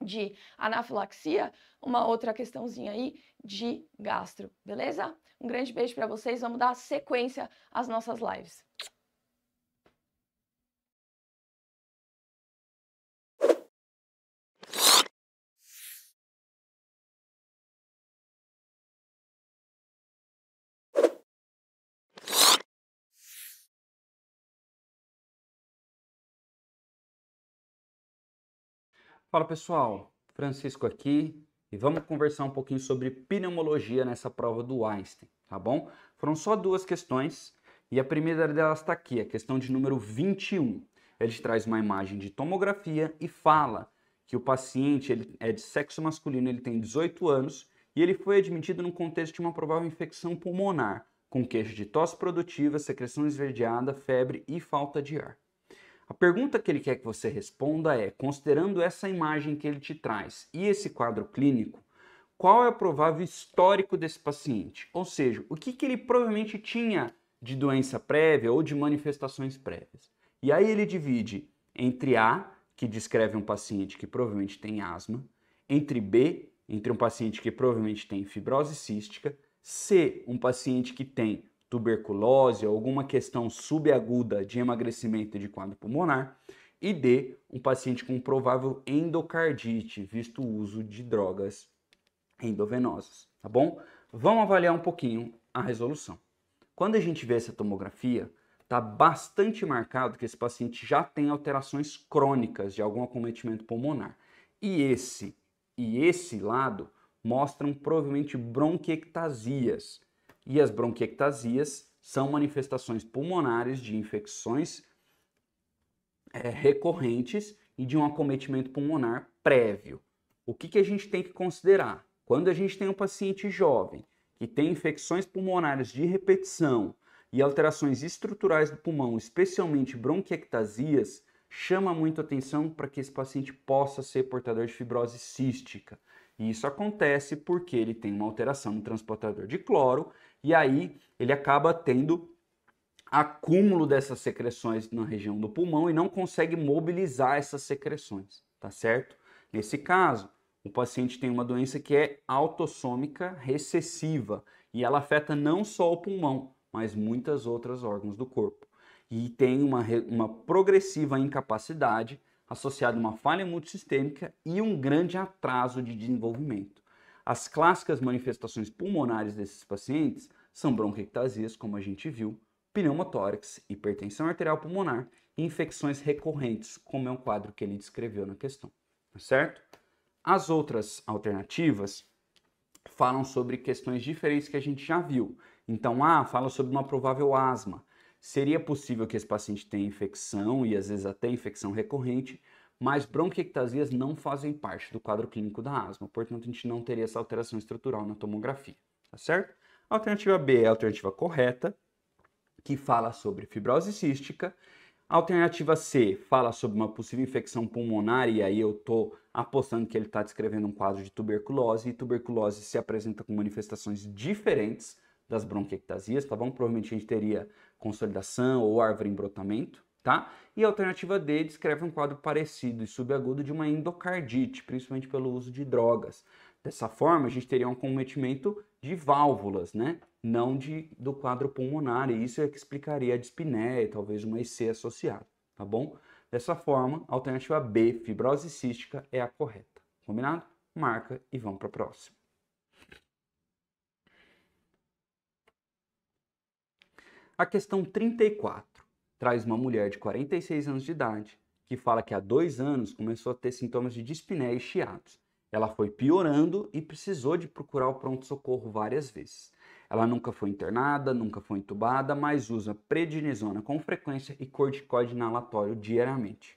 de anafilaxia, uma outra questãozinha aí de gastro, beleza? Um grande beijo para vocês, vamos dar sequência às nossas lives. Fala pessoal, Francisco aqui e vamos conversar um pouquinho sobre pneumologia nessa prova do Einstein, tá bom? Foram só duas questões e a primeira delas está aqui, a questão de número 21. Ele traz uma imagem de tomografia e fala que o paciente ele é de sexo masculino, ele tem 18 anos e ele foi admitido no contexto de uma provável infecção pulmonar, com queixa de tosse produtiva, secreção esverdeada, febre e falta de ar. A pergunta que ele quer que você responda é: considerando essa imagem que ele te traz e esse quadro clínico, qual é o provável histórico desse paciente? Ou seja, o que, que ele provavelmente tinha de doença prévia ou de manifestações prévias. E aí ele divide entre A, que descreve um paciente que provavelmente tem asma, entre B, entre um paciente que provavelmente tem fibrose cística, C, um paciente que tem tuberculose, alguma questão subaguda de emagrecimento de quadro pulmonar, e D, um paciente com provável endocardite, visto o uso de drogas endovenosas, tá bom? Vamos avaliar um pouquinho a resolução. Quando a gente vê essa tomografia, está bastante marcado que esse paciente já tem alterações crônicas de algum acometimento pulmonar. E esse e esse lado mostram provavelmente bronquiectasias, e as bronquiectasias são manifestações pulmonares de infecções é, recorrentes e de um acometimento pulmonar prévio. O que, que a gente tem que considerar? Quando a gente tem um paciente jovem que tem infecções pulmonares de repetição e alterações estruturais do pulmão, especialmente bronquiectasias, chama muito atenção para que esse paciente possa ser portador de fibrose cística. E isso acontece porque ele tem uma alteração no transportador de cloro e aí ele acaba tendo acúmulo dessas secreções na região do pulmão e não consegue mobilizar essas secreções, tá certo? Nesse caso, o paciente tem uma doença que é autossômica recessiva e ela afeta não só o pulmão, mas muitas outras órgãos do corpo. E tem uma, uma progressiva incapacidade associada a uma falha multissistêmica e um grande atraso de desenvolvimento. As clássicas manifestações pulmonares desses pacientes são bronquiectasias, como a gente viu, pneumotórax, hipertensão arterial pulmonar e infecções recorrentes, como é um quadro que ele descreveu na questão, tá certo? As outras alternativas falam sobre questões diferentes que a gente já viu. Então, A ah, fala sobre uma provável asma. Seria possível que esse paciente tenha infecção e às vezes até infecção recorrente, mas bronquiectasias não fazem parte do quadro clínico da asma, portanto a gente não teria essa alteração estrutural na tomografia, tá certo? A alternativa B é a alternativa correta, que fala sobre fibrose cística. A alternativa C fala sobre uma possível infecção pulmonar, e aí eu tô apostando que ele está descrevendo um quadro de tuberculose, e tuberculose se apresenta com manifestações diferentes das bronquiectasias, tá bom? Provavelmente a gente teria consolidação ou árvore em brotamento tá? E a alternativa D descreve um quadro parecido e subagudo de uma endocardite, principalmente pelo uso de drogas. Dessa forma, a gente teria um cometimento de válvulas, né? Não de, do quadro pulmonar, e isso é que explicaria a dispneia e talvez uma IC associada, tá bom? Dessa forma, a alternativa B, fibrose cística, é a correta. Combinado? Marca e vamos para a próxima. A questão 34 traz uma mulher de 46 anos de idade que fala que há dois anos começou a ter sintomas de dispneia e chiados. Ela foi piorando e precisou de procurar o pronto-socorro várias vezes. Ela nunca foi internada, nunca foi entubada, mas usa prednisona com frequência e corticoide inalatório diariamente.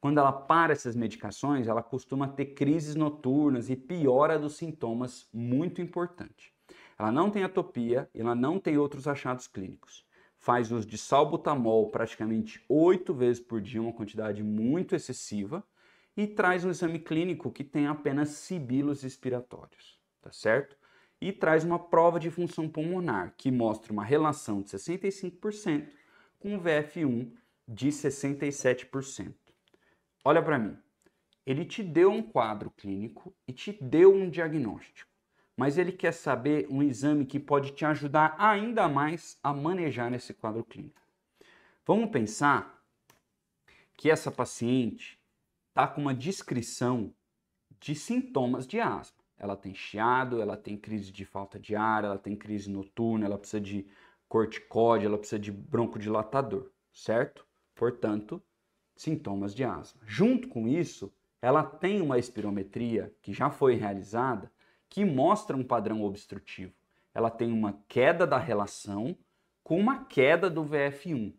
Quando ela para essas medicações, ela costuma ter crises noturnas e piora dos sintomas, muito importante. Ela não tem atopia, ela não tem outros achados clínicos faz uso de salbutamol praticamente oito vezes por dia, uma quantidade muito excessiva, e traz um exame clínico que tem apenas sibilos respiratórios, tá certo? E traz uma prova de função pulmonar, que mostra uma relação de 65% com VF1 de 67%. Olha para mim, ele te deu um quadro clínico e te deu um diagnóstico mas ele quer saber um exame que pode te ajudar ainda mais a manejar esse quadro clínico. Vamos pensar que essa paciente está com uma descrição de sintomas de asma. Ela tem chiado, ela tem crise de falta de ar, ela tem crise noturna, ela precisa de corticóide, ela precisa de broncodilatador, certo? Portanto, sintomas de asma. Junto com isso, ela tem uma espirometria que já foi realizada que mostra um padrão obstrutivo. Ela tem uma queda da relação com uma queda do VF1,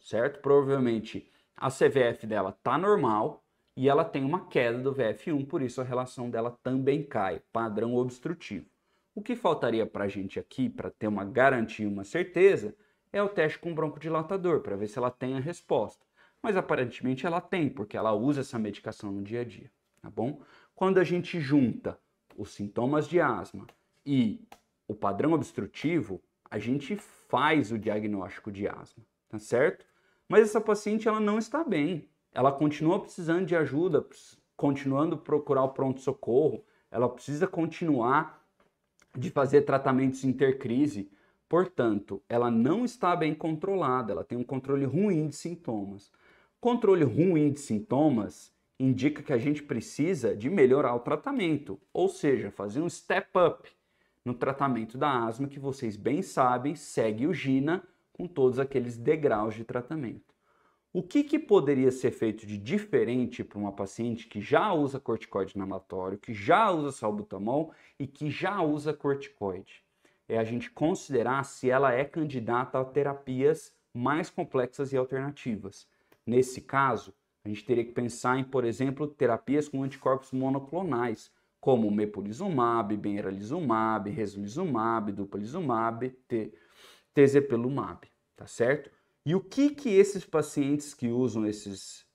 certo? Provavelmente a CVF dela tá normal e ela tem uma queda do VF1, por isso a relação dela também cai, padrão obstrutivo. O que faltaria para a gente aqui, para ter uma garantia, uma certeza, é o teste com broncodilatador, para ver se ela tem a resposta. Mas aparentemente ela tem, porque ela usa essa medicação no dia a dia, tá bom? Quando a gente junta os sintomas de asma e o padrão obstrutivo, a gente faz o diagnóstico de asma, tá certo? Mas essa paciente ela não está bem. Ela continua precisando de ajuda, continuando procurar o pronto socorro, ela precisa continuar de fazer tratamentos intercrise. Portanto, ela não está bem controlada, ela tem um controle ruim de sintomas. Controle ruim de sintomas indica que a gente precisa de melhorar o tratamento, ou seja, fazer um step up no tratamento da asma que vocês bem sabem segue o GINA com todos aqueles degraus de tratamento. O que, que poderia ser feito de diferente para uma paciente que já usa corticoide inalatório, que já usa salbutamol e que já usa corticoide? É a gente considerar se ela é candidata a terapias mais complexas e alternativas. Nesse caso, a gente teria que pensar em, por exemplo, terapias com anticorpos monoclonais, como mepolizumab, benralizumab, resolizumab, duplalizumab, tezepelumab, tá certo? E o que que esses pacientes que usam esses,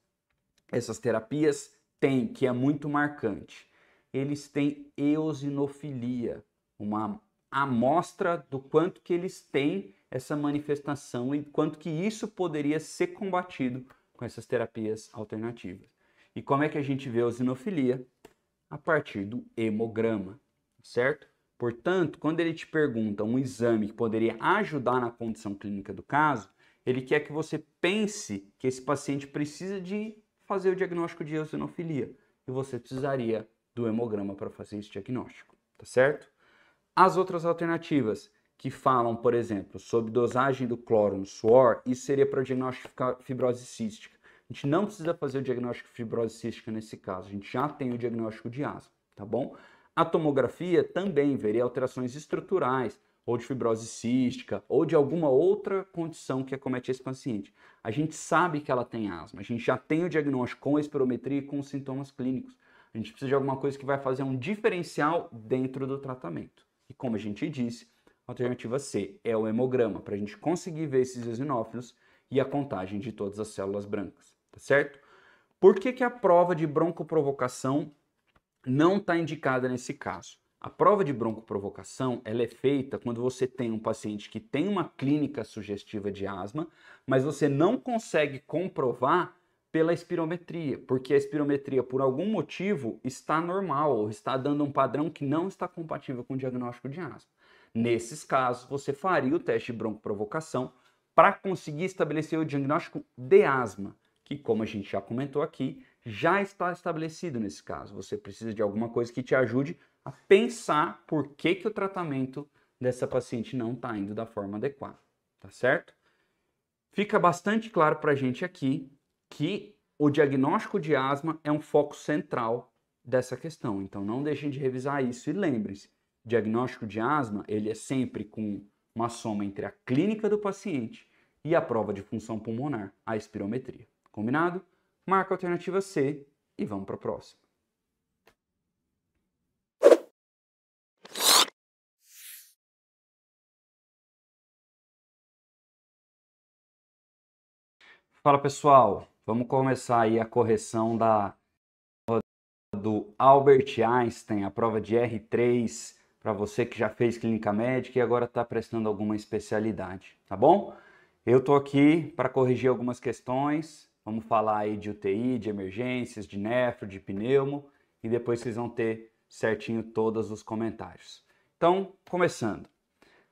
essas terapias têm que é muito marcante? Eles têm eosinofilia, uma amostra do quanto que eles têm essa manifestação e quanto que isso poderia ser combatido com essas terapias alternativas. E como é que a gente vê a eosinofilia? A partir do hemograma, certo? Portanto, quando ele te pergunta um exame que poderia ajudar na condição clínica do caso, ele quer que você pense que esse paciente precisa de fazer o diagnóstico de eosinofilia e você precisaria do hemograma para fazer esse diagnóstico, tá certo? As outras alternativas, que falam, por exemplo, sobre dosagem do cloro no suor, isso seria para diagnosticar fibrose cística. A gente não precisa fazer o diagnóstico de fibrose cística nesse caso, a gente já tem o diagnóstico de asma, tá bom? A tomografia também veria alterações estruturais, ou de fibrose cística, ou de alguma outra condição que acomete esse paciente. A gente sabe que ela tem asma, a gente já tem o diagnóstico com a espirometria e com os sintomas clínicos. A gente precisa de alguma coisa que vai fazer um diferencial dentro do tratamento. E como a gente disse, Alternativa C é o hemograma, para a gente conseguir ver esses eosinófilos e a contagem de todas as células brancas, tá certo? Por que, que a prova de broncoprovocação não está indicada nesse caso? A prova de broncoprovocação ela é feita quando você tem um paciente que tem uma clínica sugestiva de asma, mas você não consegue comprovar pela espirometria, porque a espirometria, por algum motivo, está normal ou está dando um padrão que não está compatível com o diagnóstico de asma. Nesses casos, você faria o teste de broncoprovocação para conseguir estabelecer o diagnóstico de asma, que, como a gente já comentou aqui, já está estabelecido nesse caso. Você precisa de alguma coisa que te ajude a pensar por que, que o tratamento dessa paciente não está indo da forma adequada, tá certo? Fica bastante claro para a gente aqui que o diagnóstico de asma é um foco central dessa questão. Então não deixem de revisar isso e lembrem-se, diagnóstico de asma, ele é sempre com uma soma entre a clínica do paciente e a prova de função pulmonar, a espirometria. Combinado? Marca a alternativa C e vamos para a próxima. Fala pessoal, vamos começar aí a correção da do Albert Einstein, a prova de R3 para você que já fez clínica médica e agora está prestando alguma especialidade, tá bom? Eu tô aqui para corrigir algumas questões. Vamos falar aí de UTI, de emergências, de nefro, de pneumo e depois vocês vão ter certinho todos os comentários. Então, começando.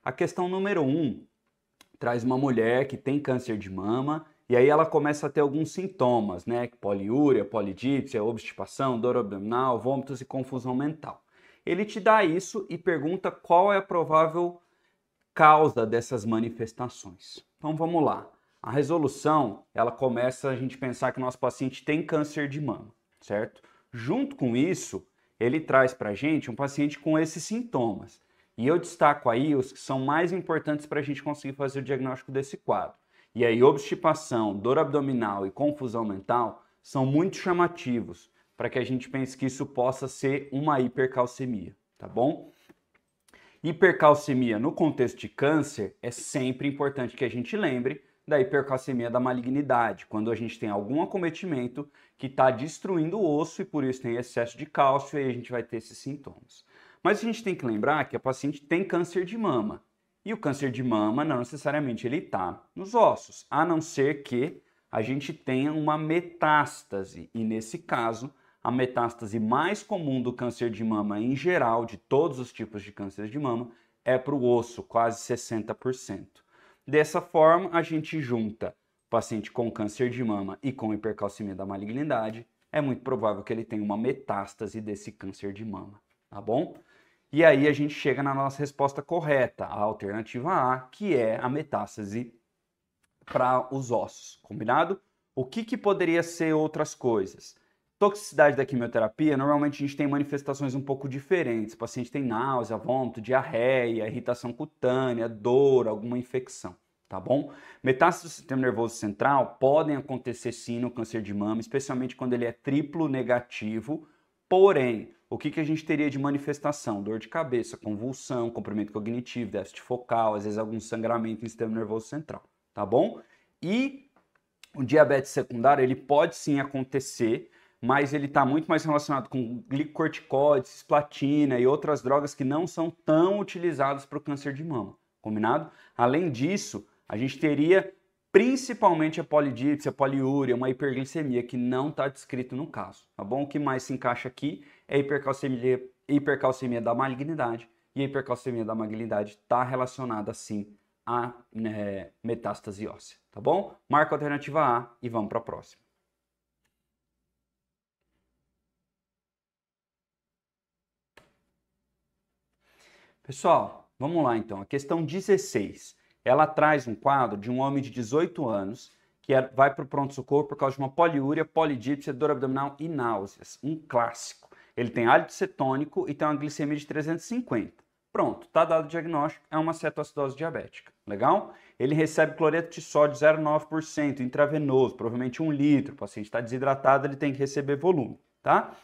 A questão número 1 um, traz uma mulher que tem câncer de mama e aí ela começa a ter alguns sintomas, né? Poliúria, polidipsia, obstipação, dor abdominal, vômitos e confusão mental. Ele te dá isso e pergunta qual é a provável causa dessas manifestações. Então vamos lá. A resolução, ela começa a gente pensar que o nosso paciente tem câncer de mama, certo? Junto com isso, ele traz para a gente um paciente com esses sintomas. E eu destaco aí os que são mais importantes para a gente conseguir fazer o diagnóstico desse quadro. E aí, obstipação, dor abdominal e confusão mental são muito chamativos para que a gente pense que isso possa ser uma hipercalcemia, tá bom? Hipercalcemia no contexto de câncer é sempre importante que a gente lembre da hipercalcemia da malignidade, quando a gente tem algum acometimento que está destruindo o osso e por isso tem excesso de cálcio e aí a gente vai ter esses sintomas. Mas a gente tem que lembrar que a paciente tem câncer de mama e o câncer de mama não necessariamente ele está nos ossos, a não ser que a gente tenha uma metástase e nesse caso a metástase mais comum do câncer de mama em geral, de todos os tipos de câncer de mama, é para o osso, quase 60%. Dessa forma, a gente junta paciente com câncer de mama e com hipercalcemia da malignidade, é muito provável que ele tenha uma metástase desse câncer de mama, tá bom? E aí a gente chega na nossa resposta correta, a alternativa A, que é a metástase para os ossos, combinado? O que, que poderia ser outras coisas? Toxicidade da quimioterapia, normalmente a gente tem manifestações um pouco diferentes. O paciente tem náusea, vômito, diarreia, irritação cutânea, dor, alguma infecção, tá bom? Metástases do sistema nervoso central podem acontecer sim no câncer de mama, especialmente quando ele é triplo negativo. Porém, o que, que a gente teria de manifestação? Dor de cabeça, convulsão, comprimento cognitivo, déficit focal, às vezes algum sangramento no sistema nervoso central, tá bom? E o diabetes secundário, ele pode sim acontecer, mas ele está muito mais relacionado com glicocorticoides, platina e outras drogas que não são tão utilizadas para o câncer de mama, combinado? Além disso, a gente teria principalmente a polidipsia, a poliúria, uma hiperglicemia que não está descrito no caso, tá bom? O que mais se encaixa aqui é a hipercalcemia, hipercalcemia da malignidade, e a hipercalcemia da malignidade está relacionada, sim, à né, metástase óssea, tá bom? Marca a alternativa A e vamos para a próxima. Pessoal, vamos lá então. A questão 16. Ela traz um quadro de um homem de 18 anos que é, vai para o pronto-socorro por causa de uma poliúria, polidipsia, dor abdominal e náuseas. Um clássico. Ele tem hálito cetônico e tem uma glicemia de 350. Pronto, está dado o diagnóstico, é uma cetoacidose diabética. Legal? Ele recebe cloreto de sódio 0,9% intravenoso, provavelmente um litro. O paciente está desidratado, ele tem que receber volume, tá?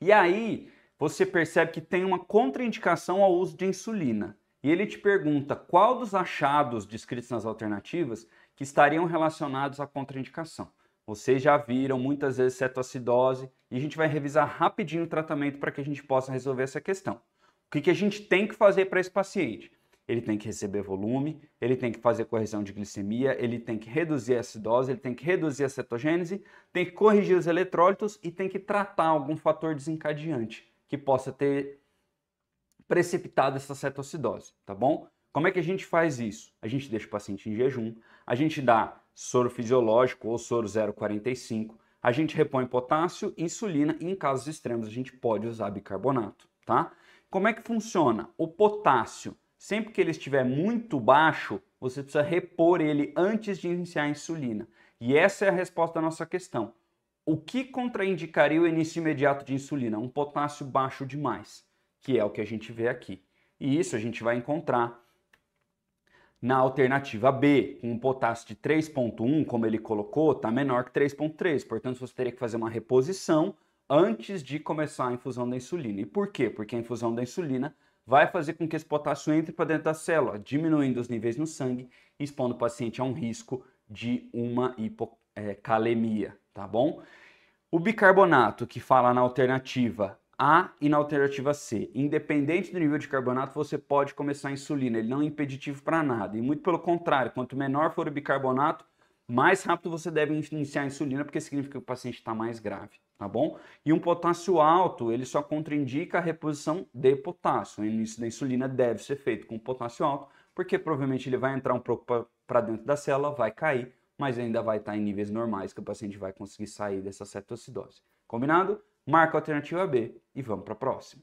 E aí, você percebe que tem uma contraindicação ao uso de insulina. E ele te pergunta qual dos achados descritos nas alternativas que estariam relacionados à contraindicação. Vocês já viram muitas vezes cetoacidose e a gente vai revisar rapidinho o tratamento para que a gente possa resolver essa questão. O que, que a gente tem que fazer para esse paciente? Ele tem que receber volume, ele tem que fazer correção de glicemia, ele tem que reduzir a acidose, ele tem que reduzir a cetogênese, tem que corrigir os eletrólitos e tem que tratar algum fator desencadeante que possa ter precipitado essa cetocidose, tá bom? Como é que a gente faz isso? A gente deixa o paciente em jejum, a gente dá soro fisiológico ou soro 0,45, a gente repõe potássio, insulina e em casos extremos a gente pode usar bicarbonato, tá? Como é que funciona? O potássio, sempre que ele estiver muito baixo, você precisa repor ele antes de iniciar a insulina. E essa é a resposta da nossa questão o que contraindicaria o início imediato de insulina? Um potássio baixo demais, que é o que a gente vê aqui. E isso a gente vai encontrar na alternativa B, com um potássio de 3.1, como ele colocou, está menor que 3.3, portanto você teria que fazer uma reposição antes de começar a infusão da insulina. E por quê? Porque a infusão da insulina vai fazer com que esse potássio entre para dentro da célula, diminuindo os níveis no sangue, expondo o paciente a um risco de uma hipocalemia. É, tá bom? O bicarbonato, que fala na alternativa A e na alternativa C, independente do nível de carbonato, você pode começar a insulina, ele não é impeditivo para nada. E muito pelo contrário, quanto menor for o bicarbonato, mais rápido você deve iniciar a insulina, porque significa que o paciente está mais grave, tá bom? E um potássio alto, ele só contraindica a reposição de potássio. O início da insulina deve ser feito com potássio alto, porque provavelmente ele vai entrar um pouco para dentro da célula, vai cair, mas ainda vai estar tá em níveis normais que o paciente vai conseguir sair dessa cetoacidose. Combinado? Marca a alternativa B e vamos para a próxima.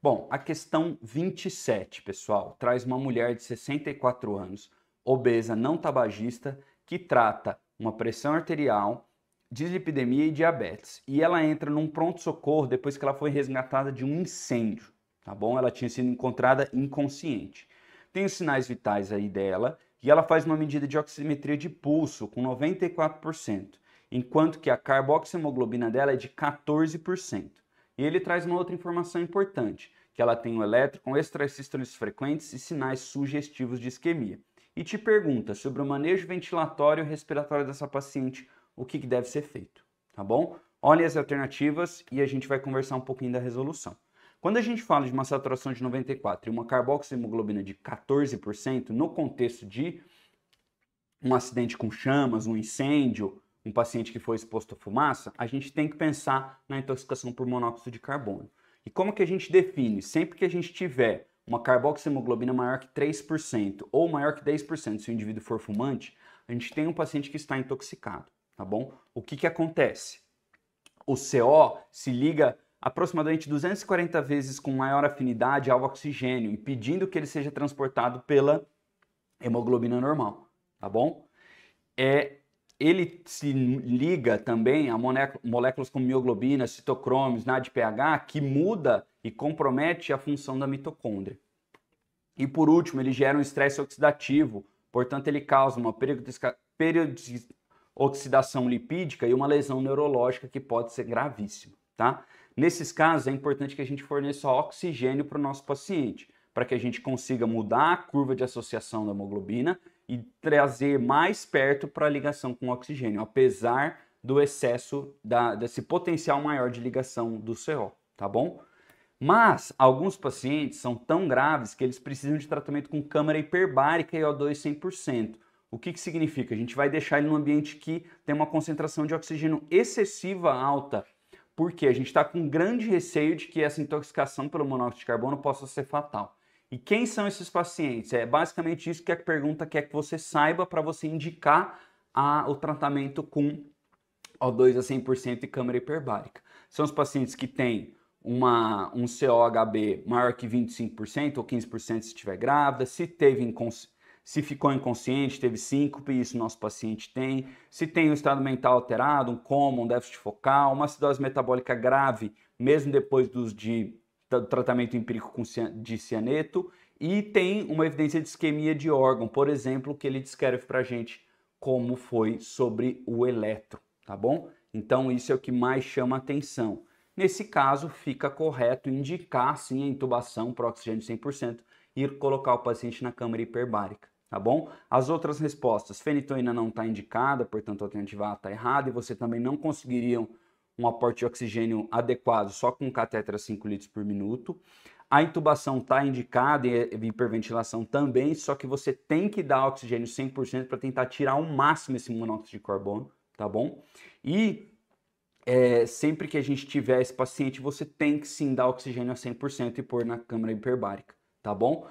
Bom, a questão 27, pessoal, traz uma mulher de 64 anos, obesa, não tabagista, que trata uma pressão arterial, dislipidemia e diabetes. E ela entra num pronto-socorro depois que ela foi resgatada de um incêndio tá bom? Ela tinha sido encontrada inconsciente. Tem os sinais vitais aí dela e ela faz uma medida de oximetria de pulso com 94%, enquanto que a carboxiemoglobina dela é de 14%. E ele traz uma outra informação importante, que ela tem o um com extrasístoles frequentes e sinais sugestivos de isquemia. E te pergunta sobre o manejo ventilatório e respiratório dessa paciente, o que, que deve ser feito, tá bom? Olhe as alternativas e a gente vai conversar um pouquinho da resolução. Quando a gente fala de uma saturação de 94 e uma carboxihemoglobina de 14%, no contexto de um acidente com chamas, um incêndio, um paciente que foi exposto a fumaça, a gente tem que pensar na intoxicação por monóxido de carbono. E como que a gente define? Sempre que a gente tiver uma hemoglobina maior que 3% ou maior que 10% se o indivíduo for fumante, a gente tem um paciente que está intoxicado, tá bom? O que que acontece? O CO se liga aproximadamente 240 vezes com maior afinidade ao oxigênio, impedindo que ele seja transportado pela hemoglobina normal, tá bom? É, ele se liga também a moléculas como mioglobina, citocromos, NADPH, que muda e compromete a função da mitocôndria. E por último, ele gera um estresse oxidativo, portanto ele causa uma periodização lipídica e uma lesão neurológica que pode ser gravíssima, tá? Nesses casos, é importante que a gente forneça oxigênio para o nosso paciente, para que a gente consiga mudar a curva de associação da hemoglobina e trazer mais perto para a ligação com o oxigênio, apesar do excesso da, desse potencial maior de ligação do CO, tá bom? Mas alguns pacientes são tão graves que eles precisam de tratamento com câmara hiperbárica e O2 100%. O que, que significa? A gente vai deixar ele num ambiente que tem uma concentração de oxigênio excessiva alta porque a gente está com um grande receio de que essa intoxicação pelo monóxido de carbono possa ser fatal. E quem são esses pacientes? É basicamente isso que a pergunta quer que você saiba para você indicar a, o tratamento com O2 a 100% e câmara hiperbárica. São os pacientes que têm uma, um COHB maior que 25% ou 15% se estiver grávida, se teve inconsciência se ficou inconsciente, teve síncope, isso nosso paciente tem, se tem um estado mental alterado, um coma, um déficit focal, uma acidose metabólica grave, mesmo depois dos de, do tratamento empírico com cian, de cianeto, e tem uma evidência de isquemia de órgão, por exemplo, que ele descreve para a gente como foi sobre o eletro, tá bom? Então isso é o que mais chama atenção. Nesse caso, fica correto indicar sim a intubação para oxigênio 100% e ir colocar o paciente na câmara hiperbárica tá bom? As outras respostas, fenitoína não está indicada, portanto a alternativa A está errada, e você também não conseguiria um aporte de oxigênio adequado só com catetra 5 litros por minuto. A intubação está indicada e hiperventilação também, só que você tem que dar oxigênio 100% para tentar tirar ao máximo esse monóxido de carbono, tá bom? E é, sempre que a gente tiver esse paciente, você tem que sim dar oxigênio a 100% e pôr na câmara hiperbárica, tá bom?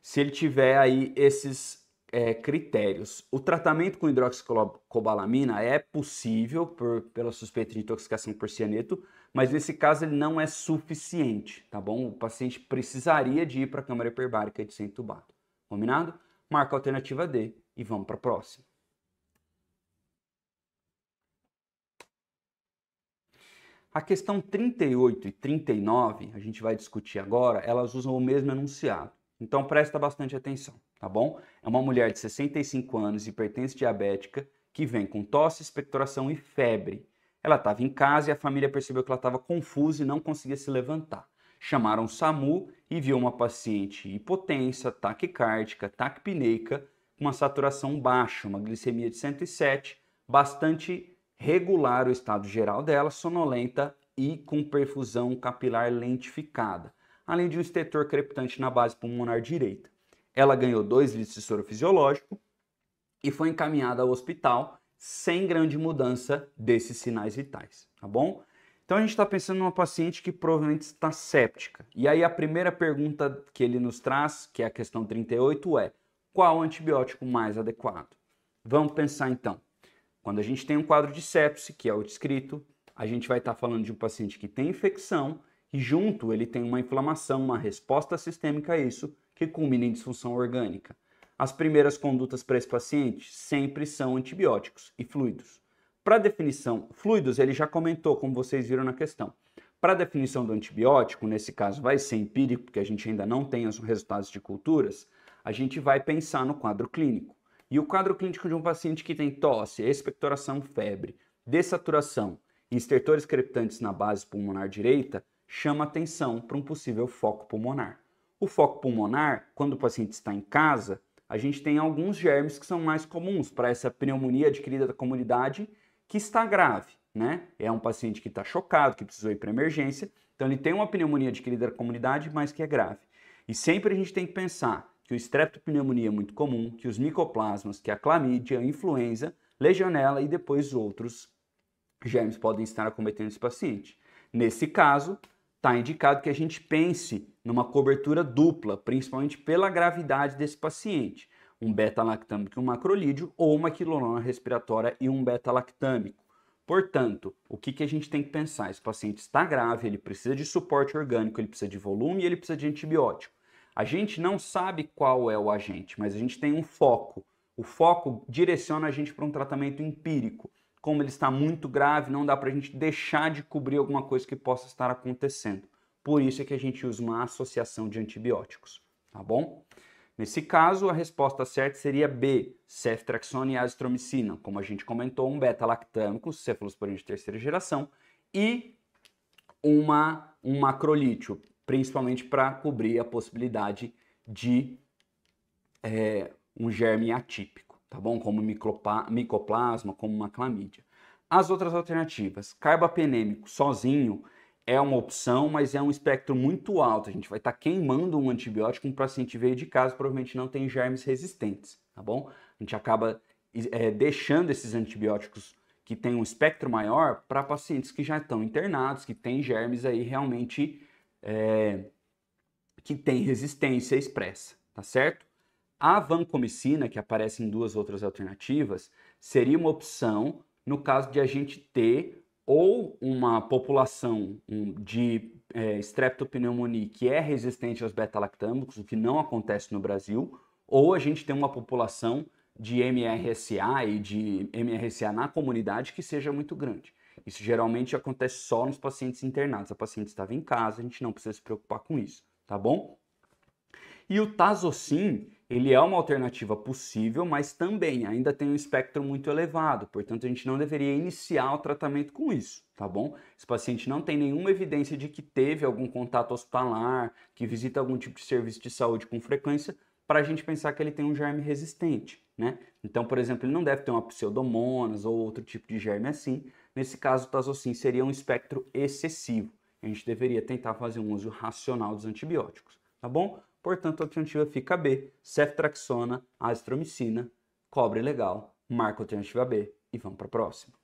Se ele tiver aí esses é, critérios. O tratamento com hidroxicobalamina é possível por, pela suspeita de intoxicação por cianeto, mas nesse caso ele não é suficiente, tá bom? O paciente precisaria de ir para a câmara hiperbárica de ser entubado. Combinado? Marca a alternativa D e vamos para a próxima. A questão 38 e 39, a gente vai discutir agora, elas usam o mesmo enunciado. Então presta bastante atenção tá bom? É uma mulher de 65 anos, hipertensa diabética, que vem com tosse, expectoração e febre. Ela estava em casa e a família percebeu que ela estava confusa e não conseguia se levantar. Chamaram o SAMU e viu uma paciente hipotensa, taquicárdica, taquipneica, com uma saturação baixa, uma glicemia de 107, bastante regular o estado geral dela, sonolenta e com perfusão capilar lentificada, além de um estetor crepitante na base pulmonar direita. Ela ganhou dois litros de soro fisiológico e foi encaminhada ao hospital sem grande mudança desses sinais vitais, tá bom? Então a gente está pensando numa paciente que provavelmente está séptica. E aí a primeira pergunta que ele nos traz, que é a questão 38, é qual o antibiótico mais adequado? Vamos pensar então. Quando a gente tem um quadro de sepse, que é o descrito, a gente vai estar tá falando de um paciente que tem infecção e junto ele tem uma inflamação, uma resposta sistêmica a isso, que culmina em disfunção orgânica. As primeiras condutas para esse paciente sempre são antibióticos e fluidos. Para definição, fluidos ele já comentou, como vocês viram na questão. Para definição do antibiótico, nesse caso vai ser empírico, porque a gente ainda não tem os resultados de culturas, a gente vai pensar no quadro clínico. E o quadro clínico de um paciente que tem tosse, expectoração, febre, dessaturação e estertores crepitantes na base pulmonar direita chama atenção para um possível foco pulmonar. O foco pulmonar, quando o paciente está em casa, a gente tem alguns germes que são mais comuns para essa pneumonia adquirida da comunidade que está grave, né? É um paciente que está chocado, que precisou ir para emergência, então ele tem uma pneumonia adquirida da comunidade, mas que é grave. E sempre a gente tem que pensar que o estreptopneumonia é muito comum, que os micoplasmas, que a clamídia, a influenza, legionela e depois outros germes podem estar acometendo esse paciente. Nesse caso, está indicado que a gente pense numa cobertura dupla, principalmente pela gravidade desse paciente, um beta-lactâmico e um macrolídeo, ou uma quilonona respiratória e um beta-lactâmico. Portanto, o que, que a gente tem que pensar? Esse paciente está grave, ele precisa de suporte orgânico, ele precisa de volume e ele precisa de antibiótico. A gente não sabe qual é o agente, mas a gente tem um foco. O foco direciona a gente para um tratamento empírico. Como ele está muito grave, não dá para a gente deixar de cobrir alguma coisa que possa estar acontecendo. Por isso é que a gente usa uma associação de antibióticos, tá bom? Nesse caso, a resposta certa seria B, ceftraxone e azitromicina, como a gente comentou, um beta-lactâmico, cefalosporin de terceira geração, e uma, um macrolítio, principalmente para cobrir a possibilidade de é, um germe atípico, tá bom? Como micoplasma, como uma clamídia. As outras alternativas, carbapenêmico sozinho, é uma opção, mas é um espectro muito alto. A gente vai estar tá queimando um antibiótico, um paciente veio de casa, provavelmente não tem germes resistentes, tá bom? A gente acaba é, deixando esses antibióticos que têm um espectro maior para pacientes que já estão internados, que têm germes aí realmente é, que têm resistência expressa, tá certo? A vancomicina, que aparece em duas outras alternativas, seria uma opção no caso de a gente ter ou uma população hum, de é, streptopneumonia que é resistente aos beta-lactâmicos, o que não acontece no Brasil, ou a gente tem uma população de MRSA e de MRSA na comunidade que seja muito grande. Isso geralmente acontece só nos pacientes internados. A paciente estava em casa, a gente não precisa se preocupar com isso, tá bom? E o Tazocin, ele é uma alternativa possível, mas também ainda tem um espectro muito elevado, portanto a gente não deveria iniciar o tratamento com isso, tá bom? Esse paciente não tem nenhuma evidência de que teve algum contato hospitalar, que visita algum tipo de serviço de saúde com frequência, para a gente pensar que ele tem um germe resistente, né? Então, por exemplo, ele não deve ter uma pseudomonas ou outro tipo de germe assim. Nesse caso, o tazocin seria um espectro excessivo. A gente deveria tentar fazer um uso racional dos antibióticos, tá bom? Portanto, a alternativa fica B, ceftraxona, azitromicina, cobre legal, marca a alternativa B e vamos para a próxima.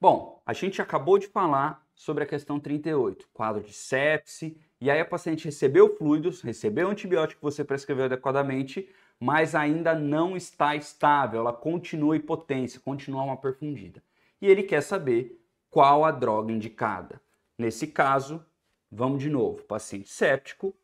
Bom, a gente acabou de falar sobre a questão 38, quadro de sepse, e aí a paciente recebeu fluidos, recebeu o antibiótico que você prescreveu adequadamente, mas ainda não está estável, ela continua hipotência, continua uma perfundida. E ele quer saber qual a droga indicada. Nesse caso, Vamos de novo. Paciente séptico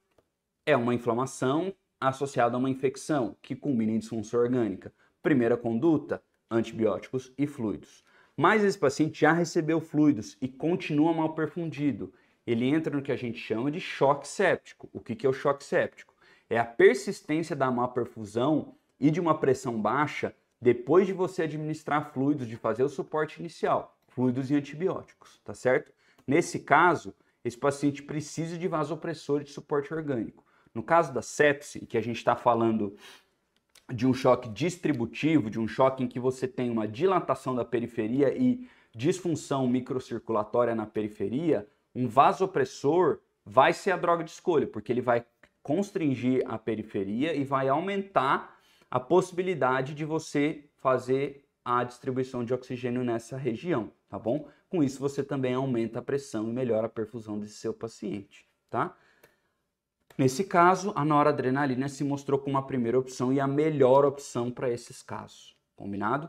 é uma inflamação associada a uma infecção que culmina em disfunção orgânica. Primeira conduta: antibióticos e fluidos. Mas esse paciente já recebeu fluidos e continua mal perfundido. Ele entra no que a gente chama de choque séptico. O que, que é o choque séptico? É a persistência da má perfusão e de uma pressão baixa depois de você administrar fluidos, de fazer o suporte inicial, fluidos e antibióticos, tá certo? Nesse caso, esse paciente precisa de vasopressor e de suporte orgânico. No caso da sepse, que a gente está falando de um choque distributivo, de um choque em que você tem uma dilatação da periferia e disfunção microcirculatória na periferia, um vasopressor vai ser a droga de escolha, porque ele vai constringir a periferia e vai aumentar a possibilidade de você fazer a distribuição de oxigênio nessa região tá bom? Com isso você também aumenta a pressão e melhora a perfusão de seu paciente, tá? Nesse caso, a noradrenalina se mostrou como a primeira opção e a melhor opção para esses casos, combinado?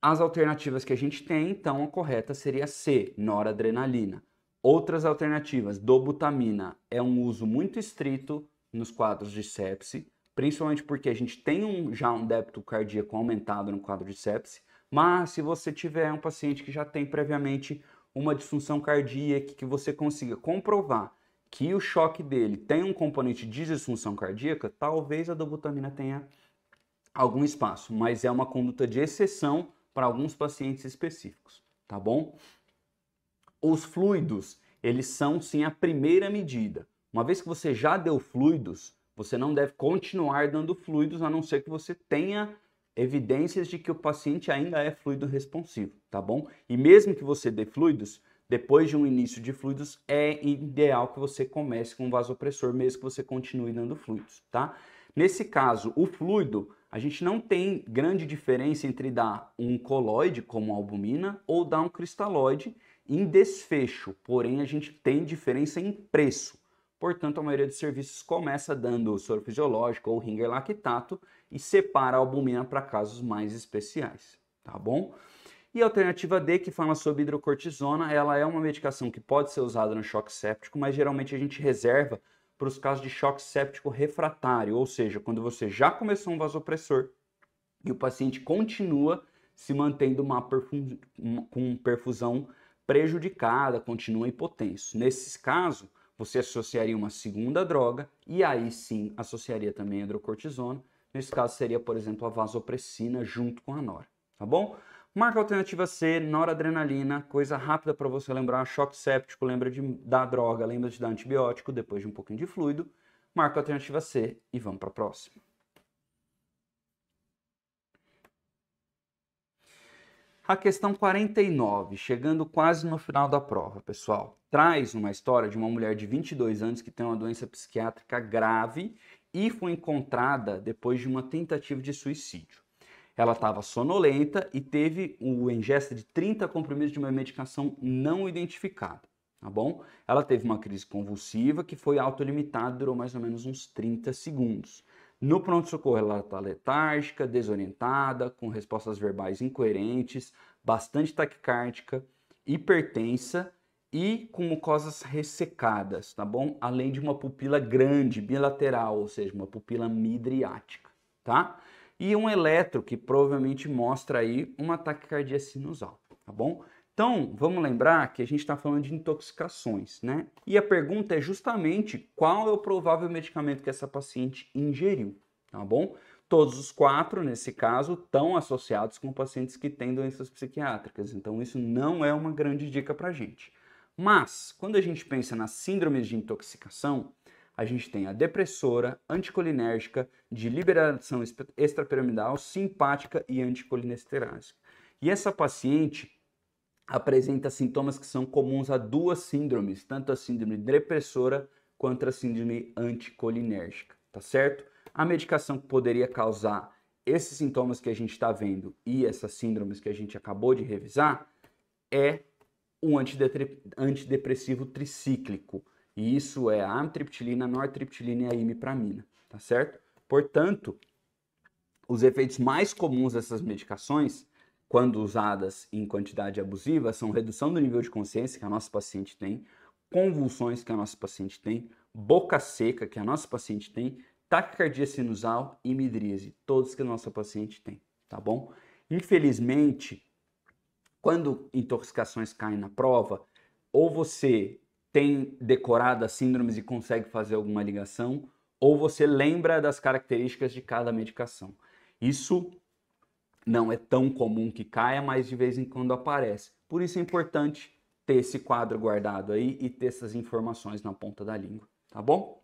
As alternativas que a gente tem, então, a correta seria C, noradrenalina. Outras alternativas, dobutamina, é um uso muito estrito nos quadros de sepse, principalmente porque a gente tem um, já um débito cardíaco aumentado no quadro de sepse, mas se você tiver um paciente que já tem previamente uma disfunção cardíaca, que você consiga comprovar que o choque dele tem um componente de disfunção cardíaca, talvez a dobutamina tenha algum espaço, mas é uma conduta de exceção para alguns pacientes específicos, tá bom? Os fluidos, eles são sim a primeira medida. Uma vez que você já deu fluidos, você não deve continuar dando fluidos a não ser que você tenha evidências de que o paciente ainda é fluido responsivo, tá bom? E mesmo que você dê fluidos, depois de um início de fluidos, é ideal que você comece com um vasopressor, mesmo que você continue dando fluidos, tá? Nesse caso, o fluido, a gente não tem grande diferença entre dar um coloide, como albumina, ou dar um cristalóide em desfecho, porém a gente tem diferença em preço. Portanto, a maioria dos serviços começa dando soro fisiológico ou ringer lactato e separa a albumina para casos mais especiais, tá bom? E a alternativa D, que fala sobre hidrocortisona, ela é uma medicação que pode ser usada no choque séptico, mas geralmente a gente reserva para os casos de choque séptico refratário, ou seja, quando você já começou um vasopressor e o paciente continua se mantendo uma com perfusão prejudicada, continua hipotenso. Nesses casos, você associaria uma segunda droga e aí sim associaria também a hidrocortisona Nesse caso seria, por exemplo, a vasopressina junto com a nora, tá bom? Marca alternativa C, noradrenalina, coisa rápida para você lembrar, choque séptico, lembra de dar droga, lembra de dar antibiótico, depois de um pouquinho de fluido. Marca alternativa C e vamos para a próxima. A questão 49, chegando quase no final da prova, pessoal, traz uma história de uma mulher de 22 anos que tem uma doença psiquiátrica grave e foi encontrada depois de uma tentativa de suicídio. Ela estava sonolenta e teve o ingesta de 30 comprimidos de uma medicação não identificada, tá bom? Ela teve uma crise convulsiva que foi autolimitada, durou mais ou menos uns 30 segundos. No pronto-socorro, ela está letárgica, desorientada, com respostas verbais incoerentes, bastante taquicárdica, hipertensa e com mucosas ressecadas, tá bom? Além de uma pupila grande, bilateral, ou seja, uma pupila midriática, tá? E um eletro que provavelmente mostra aí uma taquicardia sinusal, tá bom? Então, vamos lembrar que a gente está falando de intoxicações, né? E a pergunta é justamente qual é o provável medicamento que essa paciente ingeriu, tá bom? Todos os quatro, nesse caso, estão associados com pacientes que têm doenças psiquiátricas, então isso não é uma grande dica para gente. Mas, quando a gente pensa nas síndromes de intoxicação, a gente tem a depressora, anticolinérgica, de liberação extrapiramidal, simpática e anticolinesterásica. E essa paciente apresenta sintomas que são comuns a duas síndromes, tanto a síndrome depressora quanto a síndrome anticolinérgica, tá certo? A medicação que poderia causar esses sintomas que a gente está vendo e essas síndromes que a gente acabou de revisar é um antidepressivo tricíclico. E isso é a amitriptilina, a nortriptilina e a imipramina, tá certo? Portanto, os efeitos mais comuns dessas medicações, quando usadas em quantidade abusiva, são redução do nível de consciência que a nossa paciente tem, convulsões que a nossa paciente tem, boca seca que a nossa paciente tem, taquicardia sinusal e midríase, todos que a nossa paciente tem, tá bom? Infelizmente, quando intoxicações caem na prova, ou você tem decorado as síndromes e consegue fazer alguma ligação, ou você lembra das características de cada medicação. Isso não é tão comum que caia, mas de vez em quando aparece. Por isso é importante ter esse quadro guardado aí e ter essas informações na ponta da língua, tá bom?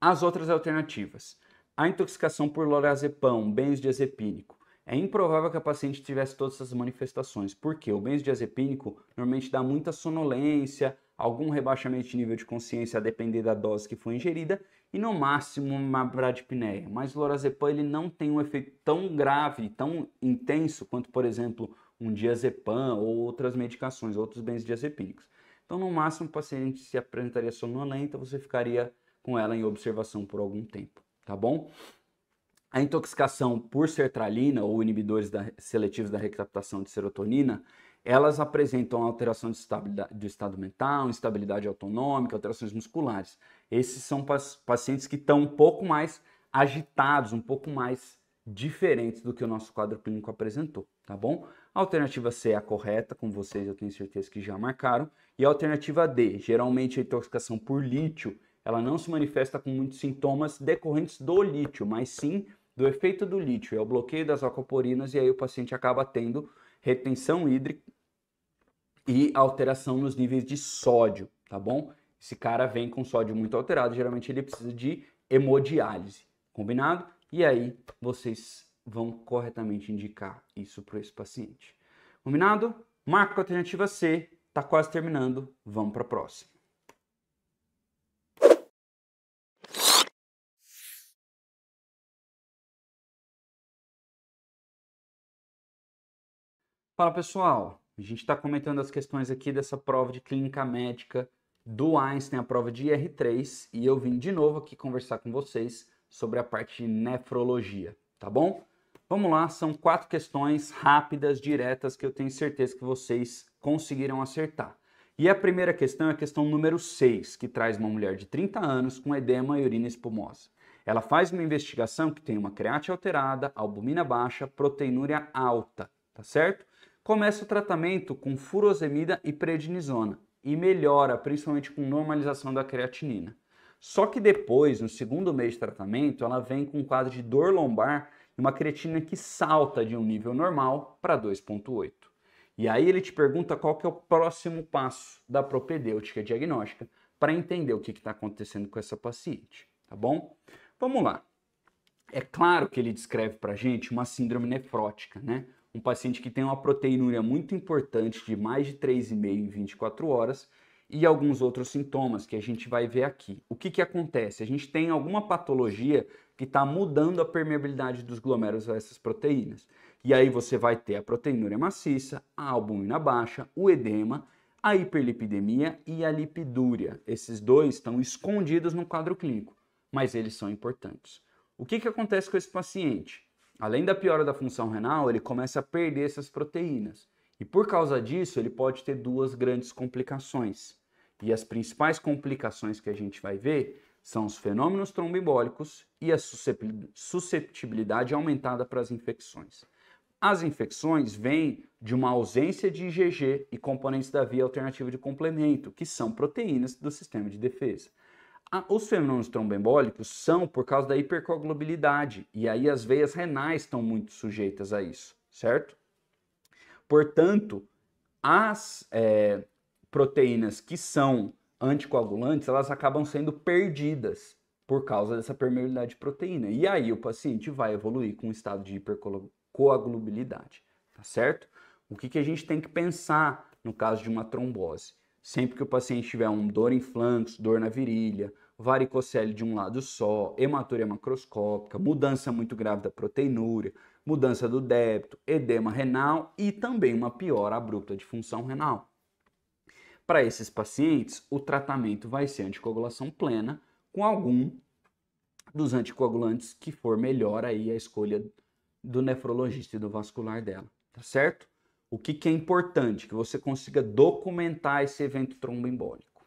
As outras alternativas. A intoxicação por lorazepam, benzodiazepínico. É improvável que a paciente tivesse todas essas manifestações, porque o benzodiazepínico normalmente dá muita sonolência, algum rebaixamento de nível de consciência a depender da dose que foi ingerida e no máximo uma bradipneia. Mas o lorazepam ele não tem um efeito tão grave, tão intenso quanto, por exemplo, um diazepam ou outras medicações, outros benzodiazepínicos. Então, no máximo, o paciente se apresentaria sonolenta, você ficaria com ela em observação por algum tempo, tá bom? A intoxicação por sertralina ou inibidores da, seletivos da recaptação de serotonina, elas apresentam alteração de, de estado mental, instabilidade autonômica, alterações musculares. Esses são pacientes que estão um pouco mais agitados, um pouco mais diferentes do que o nosso quadro clínico apresentou, tá bom? A alternativa C é a correta, com vocês eu tenho certeza que já marcaram. E a alternativa D, geralmente a intoxicação por lítio, ela não se manifesta com muitos sintomas decorrentes do lítio, mas sim do efeito do lítio, é o bloqueio das acoporinas e aí o paciente acaba tendo retenção hídrica e alteração nos níveis de sódio, tá bom? Esse cara vem com sódio muito alterado, geralmente ele precisa de hemodiálise, combinado? E aí vocês vão corretamente indicar isso para esse paciente. Combinado? Marca com a alternativa C, tá quase terminando, vamos para a próxima. Fala pessoal, a gente está comentando as questões aqui dessa prova de clínica médica do Einstein, a prova de R3, e eu vim de novo aqui conversar com vocês sobre a parte de nefrologia, tá bom? Vamos lá, são quatro questões rápidas, diretas, que eu tenho certeza que vocês conseguiram acertar. E a primeira questão é a questão número 6, que traz uma mulher de 30 anos com edema e urina espumosa. Ela faz uma investigação que tem uma creatina alterada, albumina baixa, proteinúria alta, tá certo? começa o tratamento com furosemida e prednisona e melhora, principalmente com normalização da creatinina. Só que depois, no segundo mês de tratamento, ela vem com um quadro de dor lombar e uma creatina que salta de um nível normal para 2.8. E aí ele te pergunta qual que é o próximo passo da propedêutica diagnóstica para entender o que está acontecendo com essa paciente, tá bom? Vamos lá. É claro que ele descreve para gente uma síndrome nefrótica, né? um paciente que tem uma proteinúria muito importante de mais de 3,5 em 24 horas e alguns outros sintomas que a gente vai ver aqui. O que, que acontece? A gente tem alguma patologia que está mudando a permeabilidade dos glomérulos a essas proteínas. E aí você vai ter a proteinúria maciça, a albumina baixa, o edema, a hiperlipidemia e a lipidúria. Esses dois estão escondidos no quadro clínico, mas eles são importantes. O que, que acontece com esse paciente? além da piora da função renal, ele começa a perder essas proteínas. E por causa disso, ele pode ter duas grandes complicações. E as principais complicações que a gente vai ver são os fenômenos trombibólicos e a susceptibilidade aumentada para as infecções. As infecções vêm de uma ausência de IgG e componentes da via alternativa de complemento, que são proteínas do sistema de defesa os fenômenos trombembólicos são por causa da hipercoagulabilidade, e aí as veias renais estão muito sujeitas a isso, certo? Portanto, as é, proteínas que são anticoagulantes, elas acabam sendo perdidas por causa dessa permeabilidade de proteína. E aí o paciente vai evoluir com um estado de hipercoagulabilidade, tá certo? O que, que a gente tem que pensar no caso de uma trombose? Sempre que o paciente tiver um dor em flancos, dor na virilha, varicocele de um lado só, hematuria macroscópica, mudança muito grave da proteinúria, mudança do débito, edema renal e também uma piora abrupta de função renal. Para esses pacientes, o tratamento vai ser anticoagulação plena com algum dos anticoagulantes que for melhor aí a escolha do nefrologista e do vascular dela, tá certo? O que, que é importante? Que você consiga documentar esse evento tromboembólico.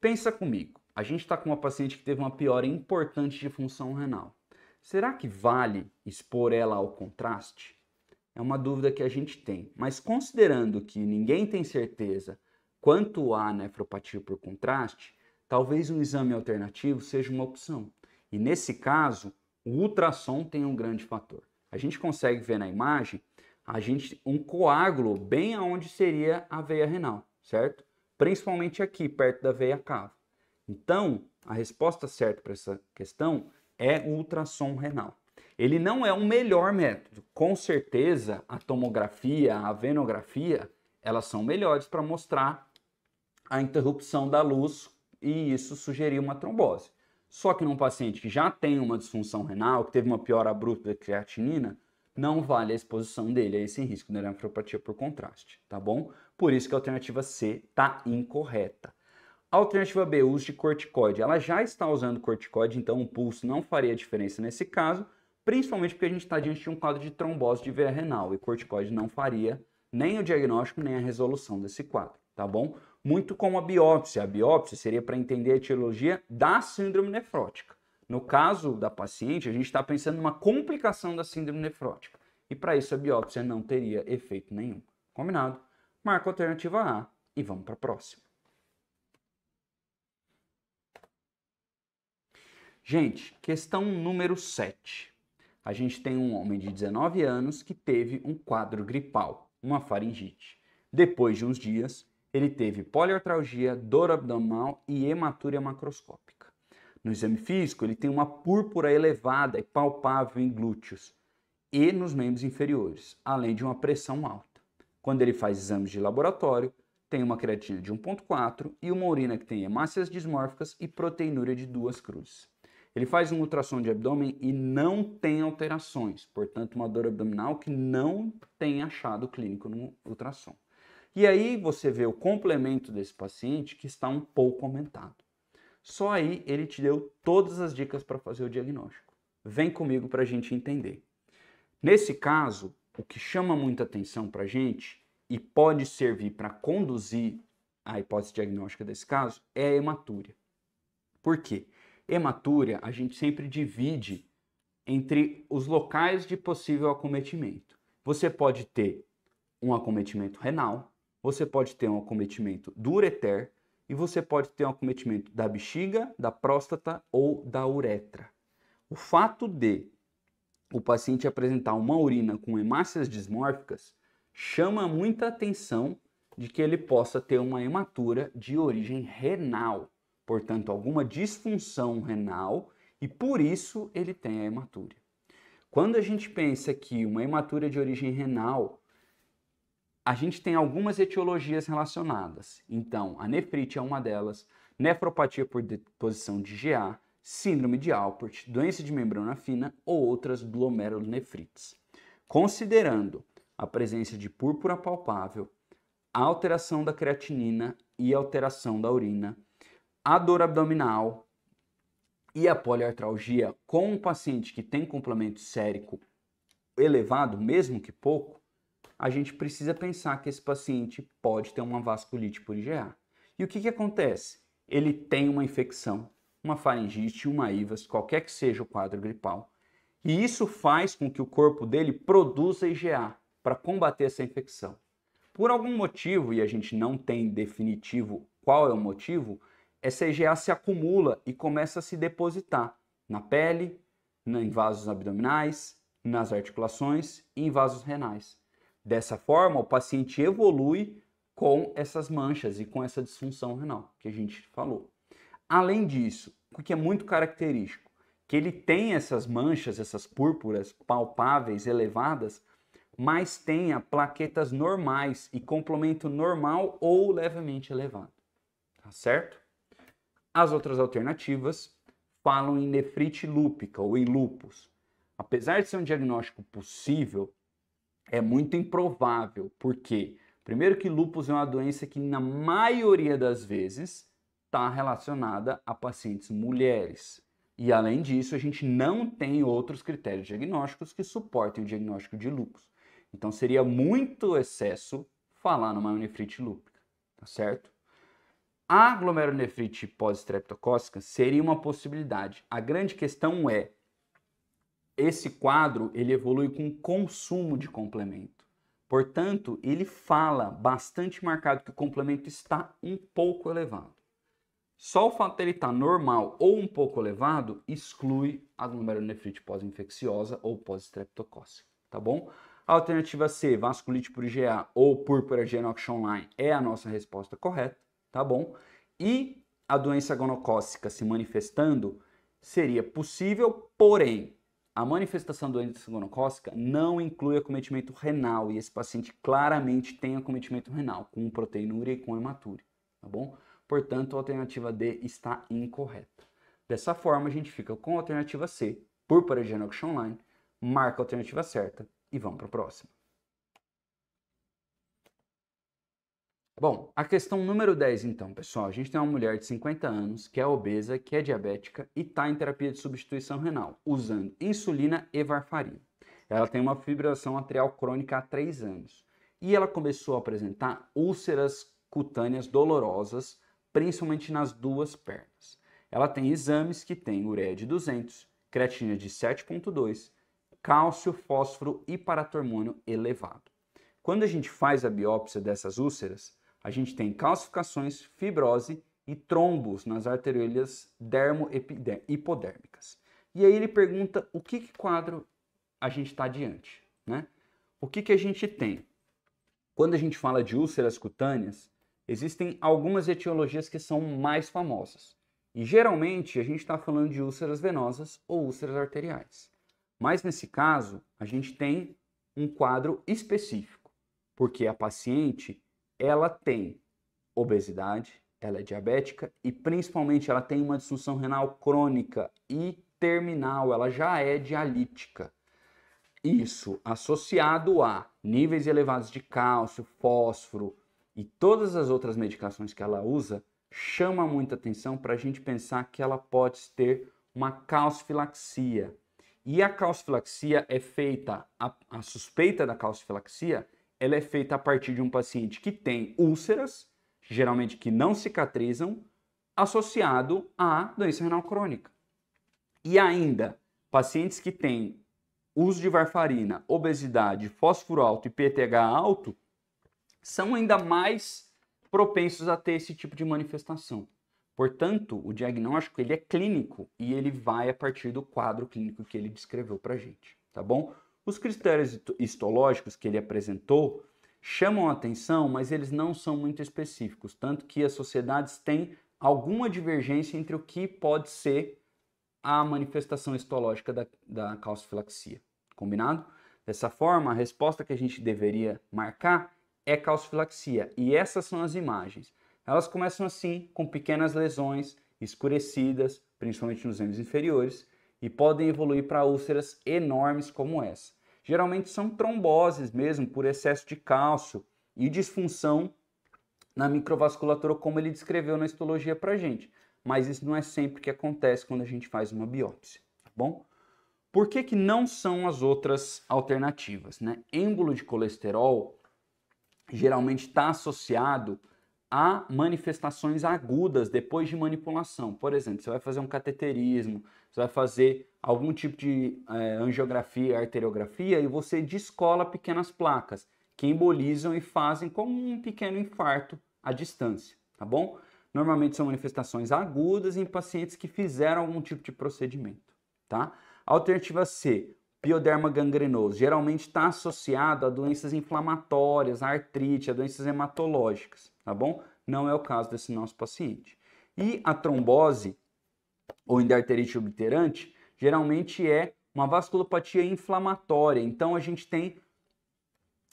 Pensa comigo. A gente está com uma paciente que teve uma piora importante de função renal. Será que vale expor ela ao contraste? É uma dúvida que a gente tem. Mas considerando que ninguém tem certeza quanto à nefropatia por contraste, talvez um exame alternativo seja uma opção. E nesse caso, o ultrassom tem um grande fator. A gente consegue ver na imagem a gente um coágulo bem aonde seria a veia renal, certo? Principalmente aqui, perto da veia cava. Então, a resposta certa para essa questão é o ultrassom renal. Ele não é o melhor método. Com certeza, a tomografia, a venografia, elas são melhores para mostrar a interrupção da luz e isso sugerir uma trombose. Só que num paciente que já tem uma disfunção renal, que teve uma piora abrupta da é creatinina, não vale a exposição dele a esse risco de né? é nefropatia por contraste, tá bom? Por isso que a alternativa C está incorreta. Alternativa B, uso de corticoide. Ela já está usando corticoide, então o pulso não faria diferença nesse caso, principalmente porque a gente está diante de um quadro de trombose de veia renal e corticoide não faria nem o diagnóstico nem a resolução desse quadro, tá bom? Muito como a biópsia. A biópsia seria para entender a etiologia da síndrome nefrótica. No caso da paciente, a gente está pensando numa complicação da síndrome nefrótica. E para isso a biópsia não teria efeito nenhum. Combinado? Marca a alternativa A e vamos para a próxima. Gente, questão número 7. A gente tem um homem de 19 anos que teve um quadro gripal, uma faringite. Depois de uns dias, ele teve poliartralgia, dor abdominal e hematúria macroscópica. No exame físico, ele tem uma púrpura elevada e palpável em glúteos e nos membros inferiores, além de uma pressão alta. Quando ele faz exames de laboratório, tem uma creatina de 1.4 e uma urina que tem hemácias dismórficas e proteinúria de duas cruzes. Ele faz um ultrassom de abdômen e não tem alterações, portanto, uma dor abdominal que não tem achado clínico no ultrassom. E aí você vê o complemento desse paciente que está um pouco aumentado. Só aí ele te deu todas as dicas para fazer o diagnóstico. Vem comigo para a gente entender. Nesse caso, o que chama muita atenção para a gente e pode servir para conduzir a hipótese diagnóstica desse caso é a hematúria. Por quê? Hematúria a gente sempre divide entre os locais de possível acometimento. Você pode ter um acometimento renal, você pode ter um acometimento do ureter, e você pode ter um acometimento da bexiga, da próstata ou da uretra. O fato de o paciente apresentar uma urina com hemácias dismórficas chama muita atenção de que ele possa ter uma hematura de origem renal, portanto, alguma disfunção renal, e por isso ele tem a hematúria. Quando a gente pensa que uma hematúria de origem renal a gente tem algumas etiologias relacionadas. Então, a nefrite é uma delas, nefropatia por deposição de GA, síndrome de Alport, doença de membrana fina ou outras glomerulonefrites. Considerando a presença de púrpura palpável, a alteração da creatinina e alteração da urina, a dor abdominal e a poliartralgia com um paciente que tem complemento sérico elevado, mesmo que pouco, a gente precisa pensar que esse paciente pode ter uma vasculite por IgA. E o que, que acontece? Ele tem uma infecção, uma faringite, uma IVAS, qualquer que seja o quadro gripal. E isso faz com que o corpo dele produza IgA para combater essa infecção. Por algum motivo, e a gente não tem definitivo qual é o motivo, essa IgA se acumula e começa a se depositar na pele, em vasos abdominais, nas articulações e em vasos renais. Dessa forma, o paciente evolui com essas manchas e com essa disfunção renal que a gente falou. Além disso, o que é muito característico, que ele tem essas manchas, essas púrpuras palpáveis, elevadas, mas tenha plaquetas normais e complemento normal ou levemente elevado. Tá certo? As outras alternativas falam em nefrite lúpica ou em lupus. Apesar de ser um diagnóstico possível, é muito improvável, porque primeiro que lupus é uma doença que na maioria das vezes está relacionada a pacientes mulheres. E além disso, a gente não tem outros critérios diagnósticos que suportem o diagnóstico de lupus. Então seria muito excesso falar numa nefrite lúpica, tá certo? A glomerulonefrite pós-streptocócica seria uma possibilidade. A grande questão é esse quadro ele evolui com consumo de complemento. Portanto, ele fala bastante marcado que o complemento está um pouco elevado. Só o fato de ele estar normal ou um pouco elevado exclui a glomerulonefrite pós-infecciosa ou pós-streptocócica, tá bom? A alternativa C, vasculite por IgA ou púrpura genox online é a nossa resposta correta, tá bom? E a doença gonocócica se manifestando seria possível, porém, a manifestação do doença gonocócica não inclui acometimento renal e esse paciente claramente tem acometimento renal, com proteinúria e com hematúria, tá bom? Portanto, a alternativa D está incorreta. Dessa forma, a gente fica com a alternativa C, por Paragenox Online, marca a alternativa certa e vamos para a próxima. Bom, a questão número 10, então, pessoal. A gente tem uma mulher de 50 anos que é obesa, que é diabética e está em terapia de substituição renal, usando insulina e varfarina. Ela tem uma fibrilação atrial crônica há 3 anos. E ela começou a apresentar úlceras cutâneas dolorosas, principalmente nas duas pernas. Ela tem exames que tem ureia de 200, creatina de 7.2, cálcio, fósforo e paratormônio elevado. Quando a gente faz a biópsia dessas úlceras, a gente tem calcificações, fibrose e trombos nas arteriolas dermo-hipodérmicas. E aí ele pergunta o que, que quadro a gente está diante, né? O que, que a gente tem? Quando a gente fala de úlceras cutâneas, existem algumas etiologias que são mais famosas. E geralmente a gente está falando de úlceras venosas ou úlceras arteriais. Mas nesse caso, a gente tem um quadro específico, porque a paciente ela tem obesidade, ela é diabética e principalmente ela tem uma disfunção renal crônica e terminal, ela já é dialítica. Isso associado a níveis elevados de cálcio, fósforo e todas as outras medicações que ela usa, chama muita atenção para a gente pensar que ela pode ter uma calcifilaxia. E a calcifilaxia é feita, a, a suspeita da calcifilaxia ela é feita a partir de um paciente que tem úlceras, geralmente que não cicatrizam, associado a doença renal crônica. E ainda, pacientes que têm uso de varfarina, obesidade, fósforo alto e PTH alto, são ainda mais propensos a ter esse tipo de manifestação. Portanto, o diagnóstico ele é clínico e ele vai a partir do quadro clínico que ele descreveu para gente, tá bom? Os critérios histológicos que ele apresentou chamam atenção, mas eles não são muito específicos, tanto que as sociedades têm alguma divergência entre o que pode ser a manifestação histológica da, da calcifilaxia. Combinado? Dessa forma, a resposta que a gente deveria marcar é calcifilaxia, e essas são as imagens. Elas começam assim, com pequenas lesões escurecidas, principalmente nos membros inferiores, e podem evoluir para úlceras enormes como essa geralmente são tromboses mesmo, por excesso de cálcio e disfunção na microvasculatura, como ele descreveu na histologia para gente. Mas isso não é sempre que acontece quando a gente faz uma biópsia, tá bom? Por que, que não são as outras alternativas? Né? Êmbolo de colesterol geralmente está associado a manifestações agudas depois de manipulação. Por exemplo, você vai fazer um cateterismo, você vai fazer algum tipo de é, angiografia, arteriografia, e você descola pequenas placas que embolizam e fazem como um pequeno infarto à distância, tá bom? Normalmente são manifestações agudas em pacientes que fizeram algum tipo de procedimento, tá? Alternativa C, pioderma gangrenoso. Geralmente está associado a doenças inflamatórias, a artrite, a doenças hematológicas, tá bom? Não é o caso desse nosso paciente. E a trombose ou endarterite obliterante geralmente é uma vasculopatia inflamatória. Então a gente tem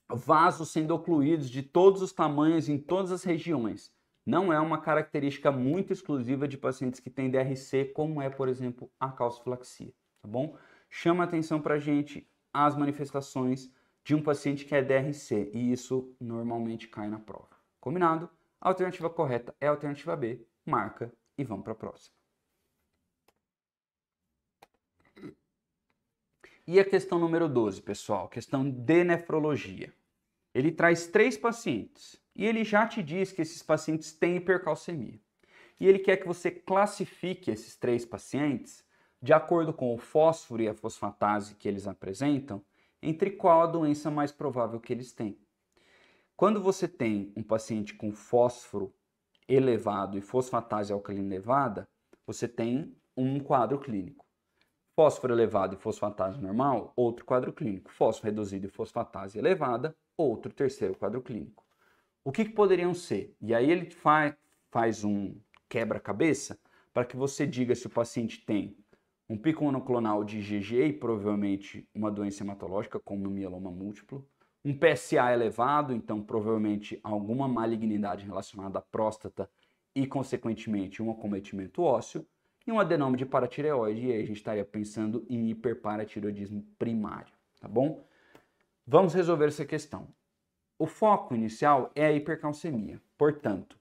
vasos sendo ocluídos de todos os tamanhos em todas as regiões. Não é uma característica muito exclusiva de pacientes que têm DRC, como é, por exemplo, a calciflaxia, tá bom? Chama atenção pra gente as manifestações de um paciente que é DRC e isso normalmente cai na prova. Combinado? A alternativa correta é a alternativa B. Marca e vamos para a próxima. E a questão número 12, pessoal, questão de nefrologia. Ele traz três pacientes e ele já te diz que esses pacientes têm hipercalcemia. E ele quer que você classifique esses três pacientes de acordo com o fósforo e a fosfatase que eles apresentam, entre qual a doença mais provável que eles têm. Quando você tem um paciente com fósforo elevado e fosfatase alcalina elevada, você tem um quadro clínico. Fósforo elevado e fosfatase normal, outro quadro clínico. Fósforo reduzido e fosfatase elevada, outro terceiro quadro clínico. O que, que poderiam ser? E aí ele faz, faz um quebra-cabeça para que você diga se o paciente tem um pico monoclonal de IgG e provavelmente uma doença hematológica como mieloma múltiplo, um PSA elevado, então provavelmente alguma malignidade relacionada à próstata e consequentemente um acometimento ósseo, e um adenoma de paratireoide, e aí a gente estaria pensando em hiperparatireoidismo primário, tá bom? Vamos resolver essa questão. O foco inicial é a hipercalcemia. Portanto,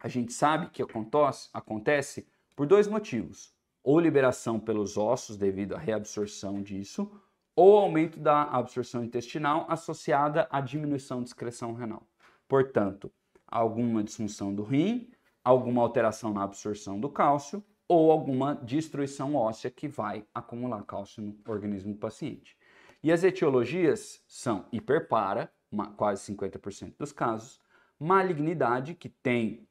a gente sabe que acontece por dois motivos. Ou liberação pelos ossos devido à reabsorção disso, ou aumento da absorção intestinal associada à diminuição de excreção renal. Portanto, alguma disfunção do rim, alguma alteração na absorção do cálcio ou alguma destruição óssea que vai acumular cálcio no organismo do paciente. E as etiologias são hiperpara, quase 50% dos casos, malignidade, que tem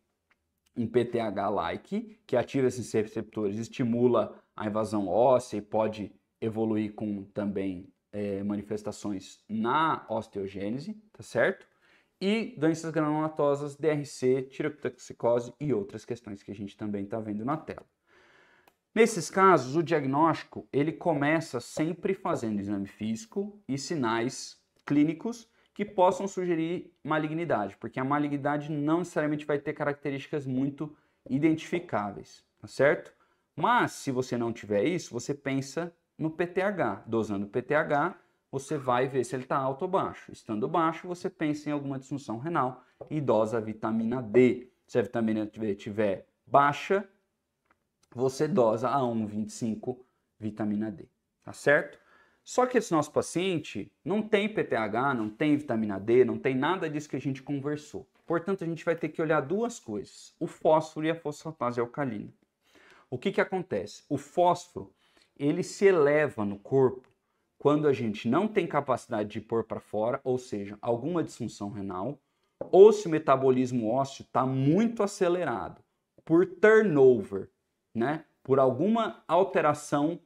um PTH-like, que ativa esses receptores, estimula a invasão óssea e pode evoluir com também é, manifestações na osteogênese, tá certo? E doenças granulomatosas, DRC, tirotoxicose e outras questões que a gente também está vendo na tela. Nesses casos, o diagnóstico ele começa sempre fazendo exame físico e sinais clínicos que possam sugerir malignidade, porque a malignidade não necessariamente vai ter características muito identificáveis, tá certo? Mas se você não tiver isso, você pensa no PTH. Dosando o PTH, você vai ver se ele está alto ou baixo. Estando baixo, você pensa em alguma disfunção renal e dosa a vitamina D. Se a vitamina D tiver baixa, você dosa a 1,25 vitamina D, tá certo? Só que esse nosso paciente não tem PTH, não tem vitamina D, não tem nada disso que a gente conversou. Portanto, a gente vai ter que olhar duas coisas: o fósforo e a fosfatase alcalina. O que, que acontece? O fósforo ele se eleva no corpo quando a gente não tem capacidade de pôr para fora, ou seja, alguma disfunção renal, ou se o metabolismo ósseo está muito acelerado por turnover, né, por alguma alteração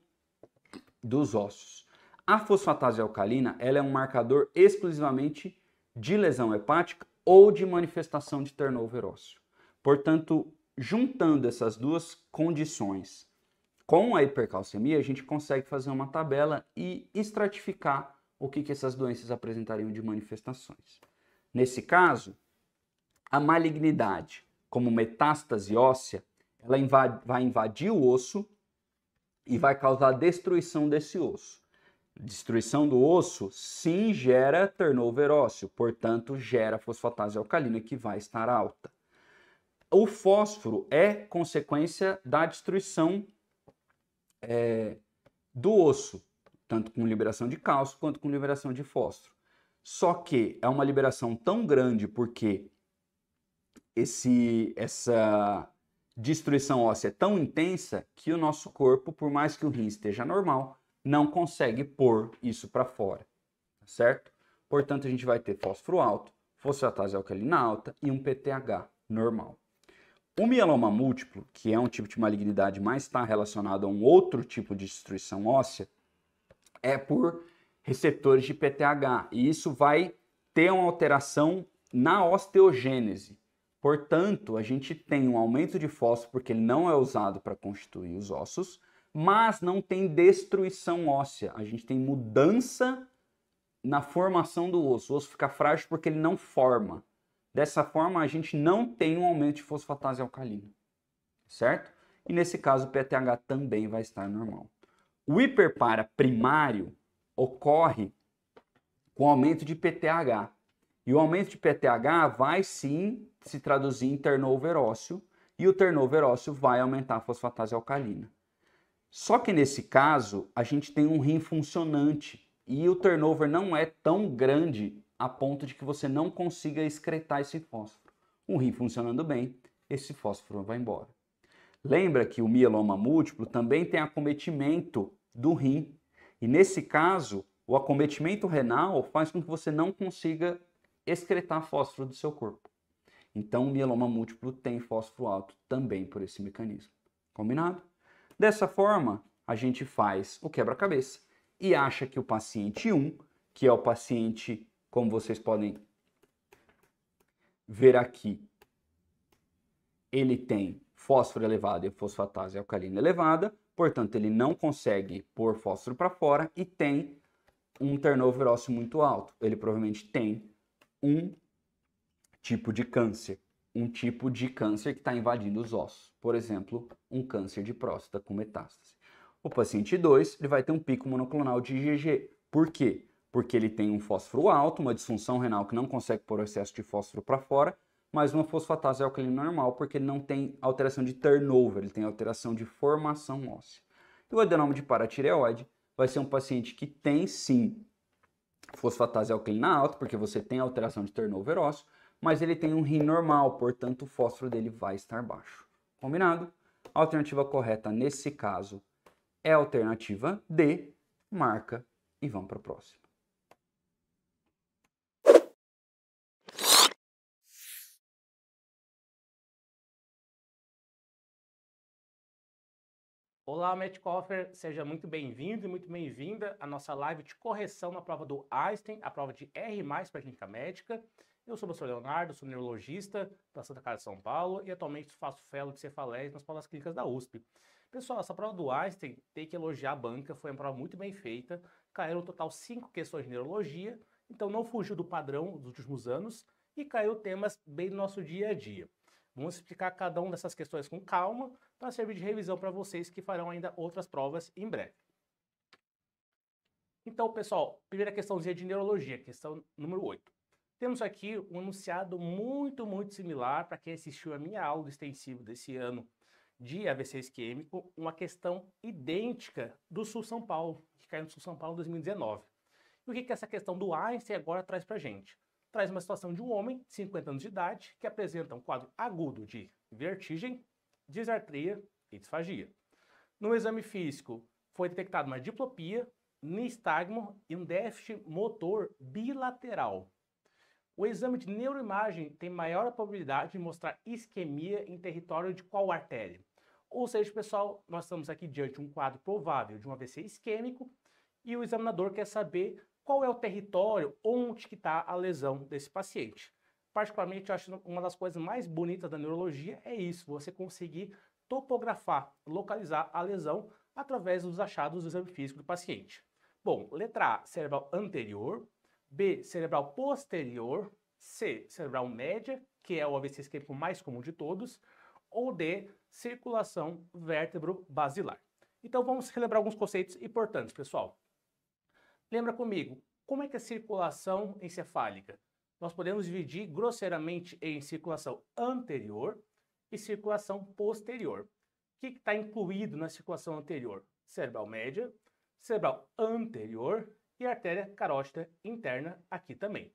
dos ossos. A fosfatase alcalina ela é um marcador exclusivamente de lesão hepática ou de manifestação de turnover ósseo. Portanto, juntando essas duas condições com a hipercalcemia, a gente consegue fazer uma tabela e estratificar o que, que essas doenças apresentariam de manifestações. Nesse caso, a malignidade, como metástase óssea, ela invade, vai invadir o osso e vai causar destruição desse osso. Destruição do osso, sim, gera turnover ósseo, portanto, gera fosfatase alcalina que vai estar alta. O fósforo é consequência da destruição é, do osso, tanto com liberação de cálcio quanto com liberação de fósforo. Só que é uma liberação tão grande porque esse, essa, destruição óssea é tão intensa que o nosso corpo, por mais que o rim esteja normal, não consegue pôr isso para fora, tá certo? Portanto, a gente vai ter fósforo alto, fosfatase alcalina alta e um PTH normal. O mieloma múltiplo, que é um tipo de malignidade mas está relacionado a um outro tipo de destruição óssea, é por receptores de PTH, e isso vai ter uma alteração na osteogênese, Portanto, a gente tem um aumento de fósforo porque ele não é usado para constituir os ossos, mas não tem destruição óssea. A gente tem mudança na formação do osso. O osso fica frágil porque ele não forma. Dessa forma, a gente não tem um aumento de fosfatase alcalina, certo? E nesse caso, o PTH também vai estar normal. O hiperpara primário ocorre com aumento de PTH. E o aumento de PTH vai sim se traduzir em turnover ósseo, e o turnover ósseo vai aumentar a fosfatase alcalina. Só que nesse caso, a gente tem um rim funcionante e o turnover não é tão grande a ponto de que você não consiga excretar esse fósforo. O rim funcionando bem, esse fósforo vai embora. Lembra que o mieloma múltiplo também tem acometimento do rim. E nesse caso, o acometimento renal faz com que você não consiga excretar fósforo do seu corpo. Então, o mieloma múltiplo tem fósforo alto também por esse mecanismo. Combinado? Dessa forma, a gente faz o quebra-cabeça e acha que o paciente 1, que é o paciente, como vocês podem ver aqui, ele tem fósforo elevado e fosfatase alcalina elevada, portanto, ele não consegue pôr fósforo para fora e tem um turnover ósseo muito alto. Ele provavelmente tem um tipo de câncer. Um tipo de câncer que está invadindo os ossos. Por exemplo, um câncer de próstata com metástase. O paciente 2 ele vai ter um pico monoclonal de IgG. Por quê? Porque ele tem um fósforo alto, uma disfunção renal que não consegue pôr o excesso de fósforo para fora, mas uma fosfatase alcalina normal, porque ele não tem alteração de turnover, ele tem alteração de formação óssea. E então, o adenoma de paratireoide vai ser um paciente que tem sim fosfatase alcalina alta, porque você tem alteração de turnover ósseo, mas ele tem um rim normal, portanto o fósforo dele vai estar baixo. Combinado? A alternativa correta nesse caso é a alternativa D, marca e vamos para a próxima. Olá, Matt Koffer, seja muito bem-vindo e muito bem-vinda à nossa live de correção na prova do Einstein, a prova de R+, para a clínica médica. Eu sou o professor Leonardo, sou neurologista da Santa Casa de São Paulo e atualmente faço fellow de cefalés nas provas clínicas da USP. Pessoal, essa prova do Einstein tem que elogiar a banca, foi uma prova muito bem feita. Caíram no total cinco questões de neurologia, então não fugiu do padrão dos últimos anos e caiu temas bem do nosso dia a dia. Vamos explicar cada uma dessas questões com calma para servir de revisão para vocês que farão ainda outras provas em breve. Então, pessoal, primeira questãozinha de neurologia, questão número 8. Temos aqui um enunciado muito, muito similar para quem assistiu a minha aula extensiva desse ano de AVC isquêmico, uma questão idêntica do Sul-São Paulo, que caiu no Sul-São Paulo em 2019. E o que, que essa questão do Einstein agora traz para gente? Traz uma situação de um homem, 50 anos de idade, que apresenta um quadro agudo de vertigem, disartria e disfagia. No exame físico, foi detectada uma diplopia, nistagmo e um déficit motor bilateral. O exame de neuroimagem tem maior probabilidade de mostrar isquemia em território de qual artéria? Ou seja, pessoal, nós estamos aqui diante de um quadro provável de um AVC isquêmico e o examinador quer saber qual é o território onde que está a lesão desse paciente. Particularmente, eu acho uma das coisas mais bonitas da neurologia é isso, você conseguir topografar, localizar a lesão através dos achados do exame físico do paciente. Bom, letra A, cerebral anterior. B, cerebral posterior. C, cerebral média, que é o AVC isquêmico mais comum de todos. Ou D, circulação vértebro-basilar. Então vamos relembrar alguns conceitos importantes, pessoal. Lembra comigo, como é que é a circulação encefálica? Nós podemos dividir grosseiramente em circulação anterior e circulação posterior. O que está incluído na circulação anterior? Cerebral média, cerebral anterior e a artéria carótida interna aqui também,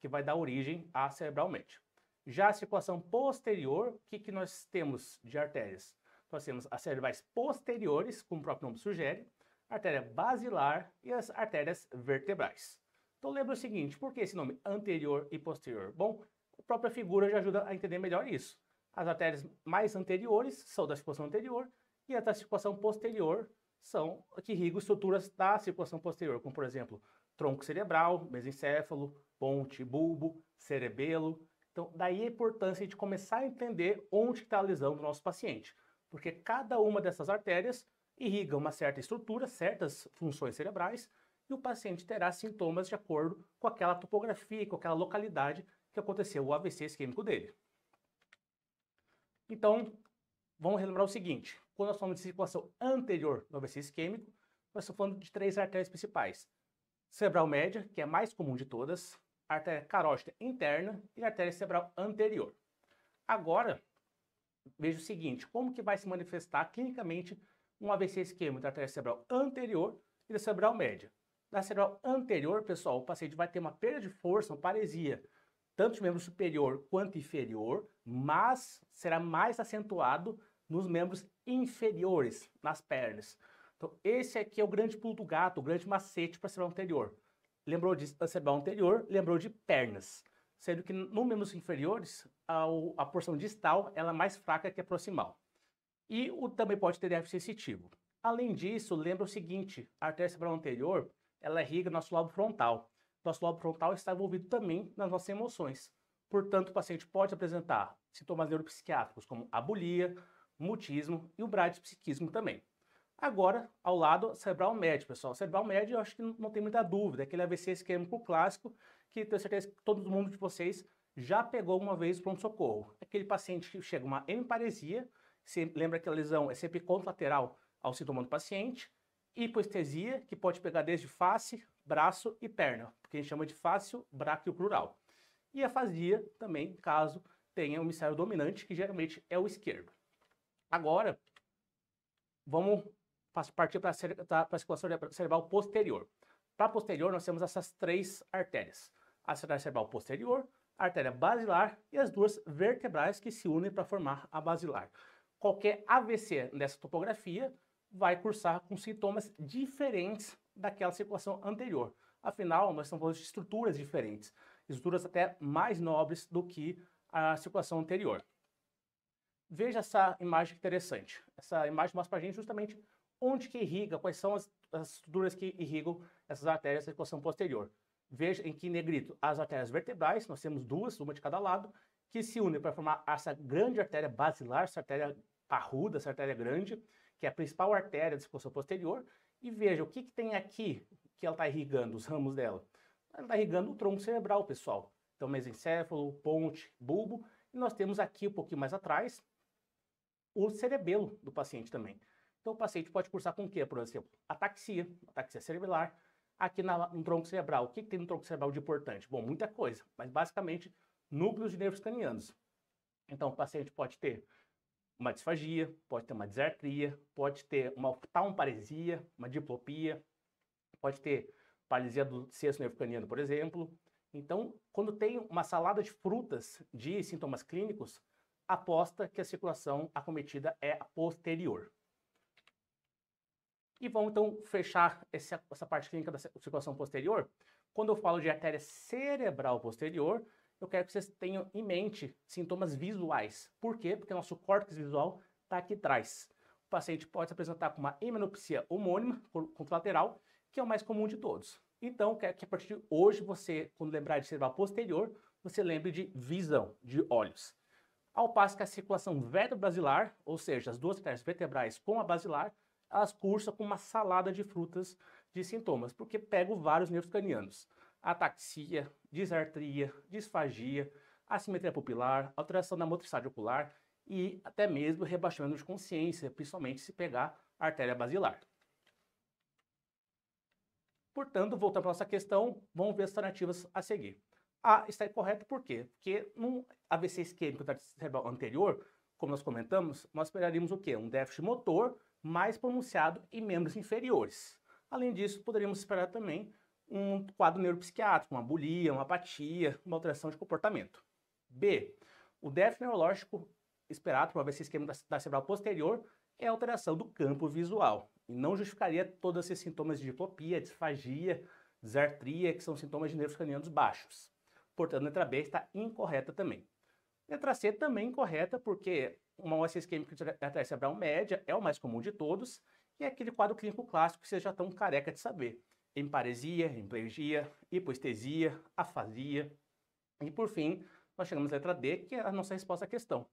que vai dar origem à cerebralmente. Já a circulação posterior, o que, que nós temos de artérias? Nós temos as cerebrais posteriores, como o próprio nome sugere, artéria basilar e as artérias vertebrais. Então lembra o seguinte, por que esse nome anterior e posterior? Bom, a própria figura já ajuda a entender melhor isso. As artérias mais anteriores são da circulação anterior e a da circulação posterior são que irrigam estruturas da circulação posterior, como por exemplo, tronco cerebral, mesencéfalo, ponte, bulbo, cerebelo. Então, daí a importância de começar a entender onde está a lesão do nosso paciente, porque cada uma dessas artérias irriga uma certa estrutura, certas funções cerebrais, e o paciente terá sintomas de acordo com aquela topografia, com aquela localidade que aconteceu o AVC isquêmico dele. Então, vamos relembrar o seguinte: quando nós falamos de circulação anterior no AVC isquêmico, nós estamos falando de três artérias principais. Cerebral média, que é a mais comum de todas, artéria carótida interna e artéria cerebral anterior. Agora, veja o seguinte, como que vai se manifestar clinicamente um AVC isquêmico da artéria cerebral anterior e da cerebral média. Na cerebral anterior, pessoal, o paciente vai ter uma perda de força, uma paresia, tanto de membro superior quanto inferior, mas será mais acentuado nos membros inferiores, nas pernas. Então, esse aqui é o grande pulo do gato, o grande macete para cerebral anterior. Lembrou de cerebral anterior, lembrou de pernas. Sendo que no membros inferiores, a, a porção distal ela é mais fraca que a proximal. E o, também pode ter déficit sensitivo. Além disso, lembra o seguinte, a artéria cerebral anterior, ela irriga é nosso lobo frontal. Nosso lobo frontal está envolvido também nas nossas emoções. Portanto, o paciente pode apresentar sintomas neuropsiquiátricos como abulia, mutismo e o psiquismo também. Agora, ao lado, cerebral médio, pessoal. Cerebral médio, eu acho que não tem muita dúvida, é aquele AVC isquêmico clássico, que tenho certeza que todo mundo de vocês já pegou uma vez o pronto-socorro. Aquele paciente que chega uma hemiparesia, se lembra que a lesão é sempre contralateral ao sintoma do paciente, hipoestesia, que pode pegar desde face, braço e perna, que a gente chama de fácil, bráquio plural. E afasia também, caso tenha um hemisfério dominante, que geralmente é o esquerdo. Agora, vamos partir para a circulação cerebral posterior. Para posterior, nós temos essas três artérias. A artéria cerebral posterior, a artéria basilar e as duas vertebrais que se unem para formar a basilar. Qualquer AVC nessa topografia vai cursar com sintomas diferentes daquela circulação anterior. Afinal, nós estamos falando de estruturas diferentes, estruturas até mais nobres do que a circulação anterior. Veja essa imagem interessante. Essa imagem mostra para a gente justamente onde que irriga, quais são as, as estruturas que irrigam essas artérias da circulação posterior. Veja em que negrito as artérias vertebrais, nós temos duas, uma de cada lado, que se unem para formar essa grande artéria basilar, essa artéria parruda, essa artéria grande, que é a principal artéria da circulação posterior. E veja o que, que tem aqui que ela está irrigando, os ramos dela. Ela está irrigando o tronco cerebral, pessoal. Então, mesencéfalo, ponte, bulbo. E nós temos aqui um pouquinho mais atrás o cerebelo do paciente também. Então, o paciente pode cursar com o quê, por exemplo? Ataxia, ataxia cerebelar. Aqui na, no tronco cerebral, o que, que tem no tronco cerebral de importante? Bom, muita coisa, mas basicamente núcleos de nervos canianos. Então, o paciente pode ter uma disfagia, pode ter uma desartria, pode ter uma oftalmoparesia, uma diplopia, pode ter paralisia do sexto nervo craniano, por exemplo. Então, quando tem uma salada de frutas de sintomas clínicos, aposta que a circulação acometida é posterior. E vamos então fechar essa, essa parte clínica da circulação posterior. Quando eu falo de artéria cerebral posterior, eu quero que vocês tenham em mente sintomas visuais. Por quê? Porque nosso córtex visual está aqui atrás. O paciente pode se apresentar com uma hemenopsia homônima, contralateral, que é o mais comum de todos. Então, quero que a partir de hoje, você, quando lembrar de cerebral posterior, você lembre de visão, de olhos. Ao passo que a circulação vertebrasilar, ou seja, as duas artérias vertebrais com a basilar, elas cursam com uma salada de frutas de sintomas, porque pegam vários nervos cranianos. Ataxia, disartria, disfagia, assimetria pupilar, alteração da motricidade ocular e até mesmo rebaixamento de consciência, principalmente se pegar a artéria basilar. Portanto, voltando para a nossa questão, vamos ver as alternativas a seguir. A ah, está incorreto por quê? Porque num AVC isquêmico da cerebral anterior, como nós comentamos, nós esperaríamos o quê? Um déficit motor mais pronunciado em membros inferiores. Além disso, poderíamos esperar também um quadro neuropsiquiátrico, uma bulia, uma apatia, uma alteração de comportamento. B. O déficit neurológico esperado para o AVC isquêmico da cerebral posterior é a alteração do campo visual. E não justificaria todos esses sintomas de diplopia, disfagia, desartria, que são sintomas de nervos cranianos baixos. Portanto, a letra B está incorreta também. Letra C também incorreta, porque uma OS isquêmica de artéria cerebral média é o mais comum de todos e é aquele quadro clínico clássico que vocês já estão careca de saber. Emparesia, hemiplegia, hipoestesia, afasia. E por fim, nós chegamos à letra D, que é a nossa resposta à questão.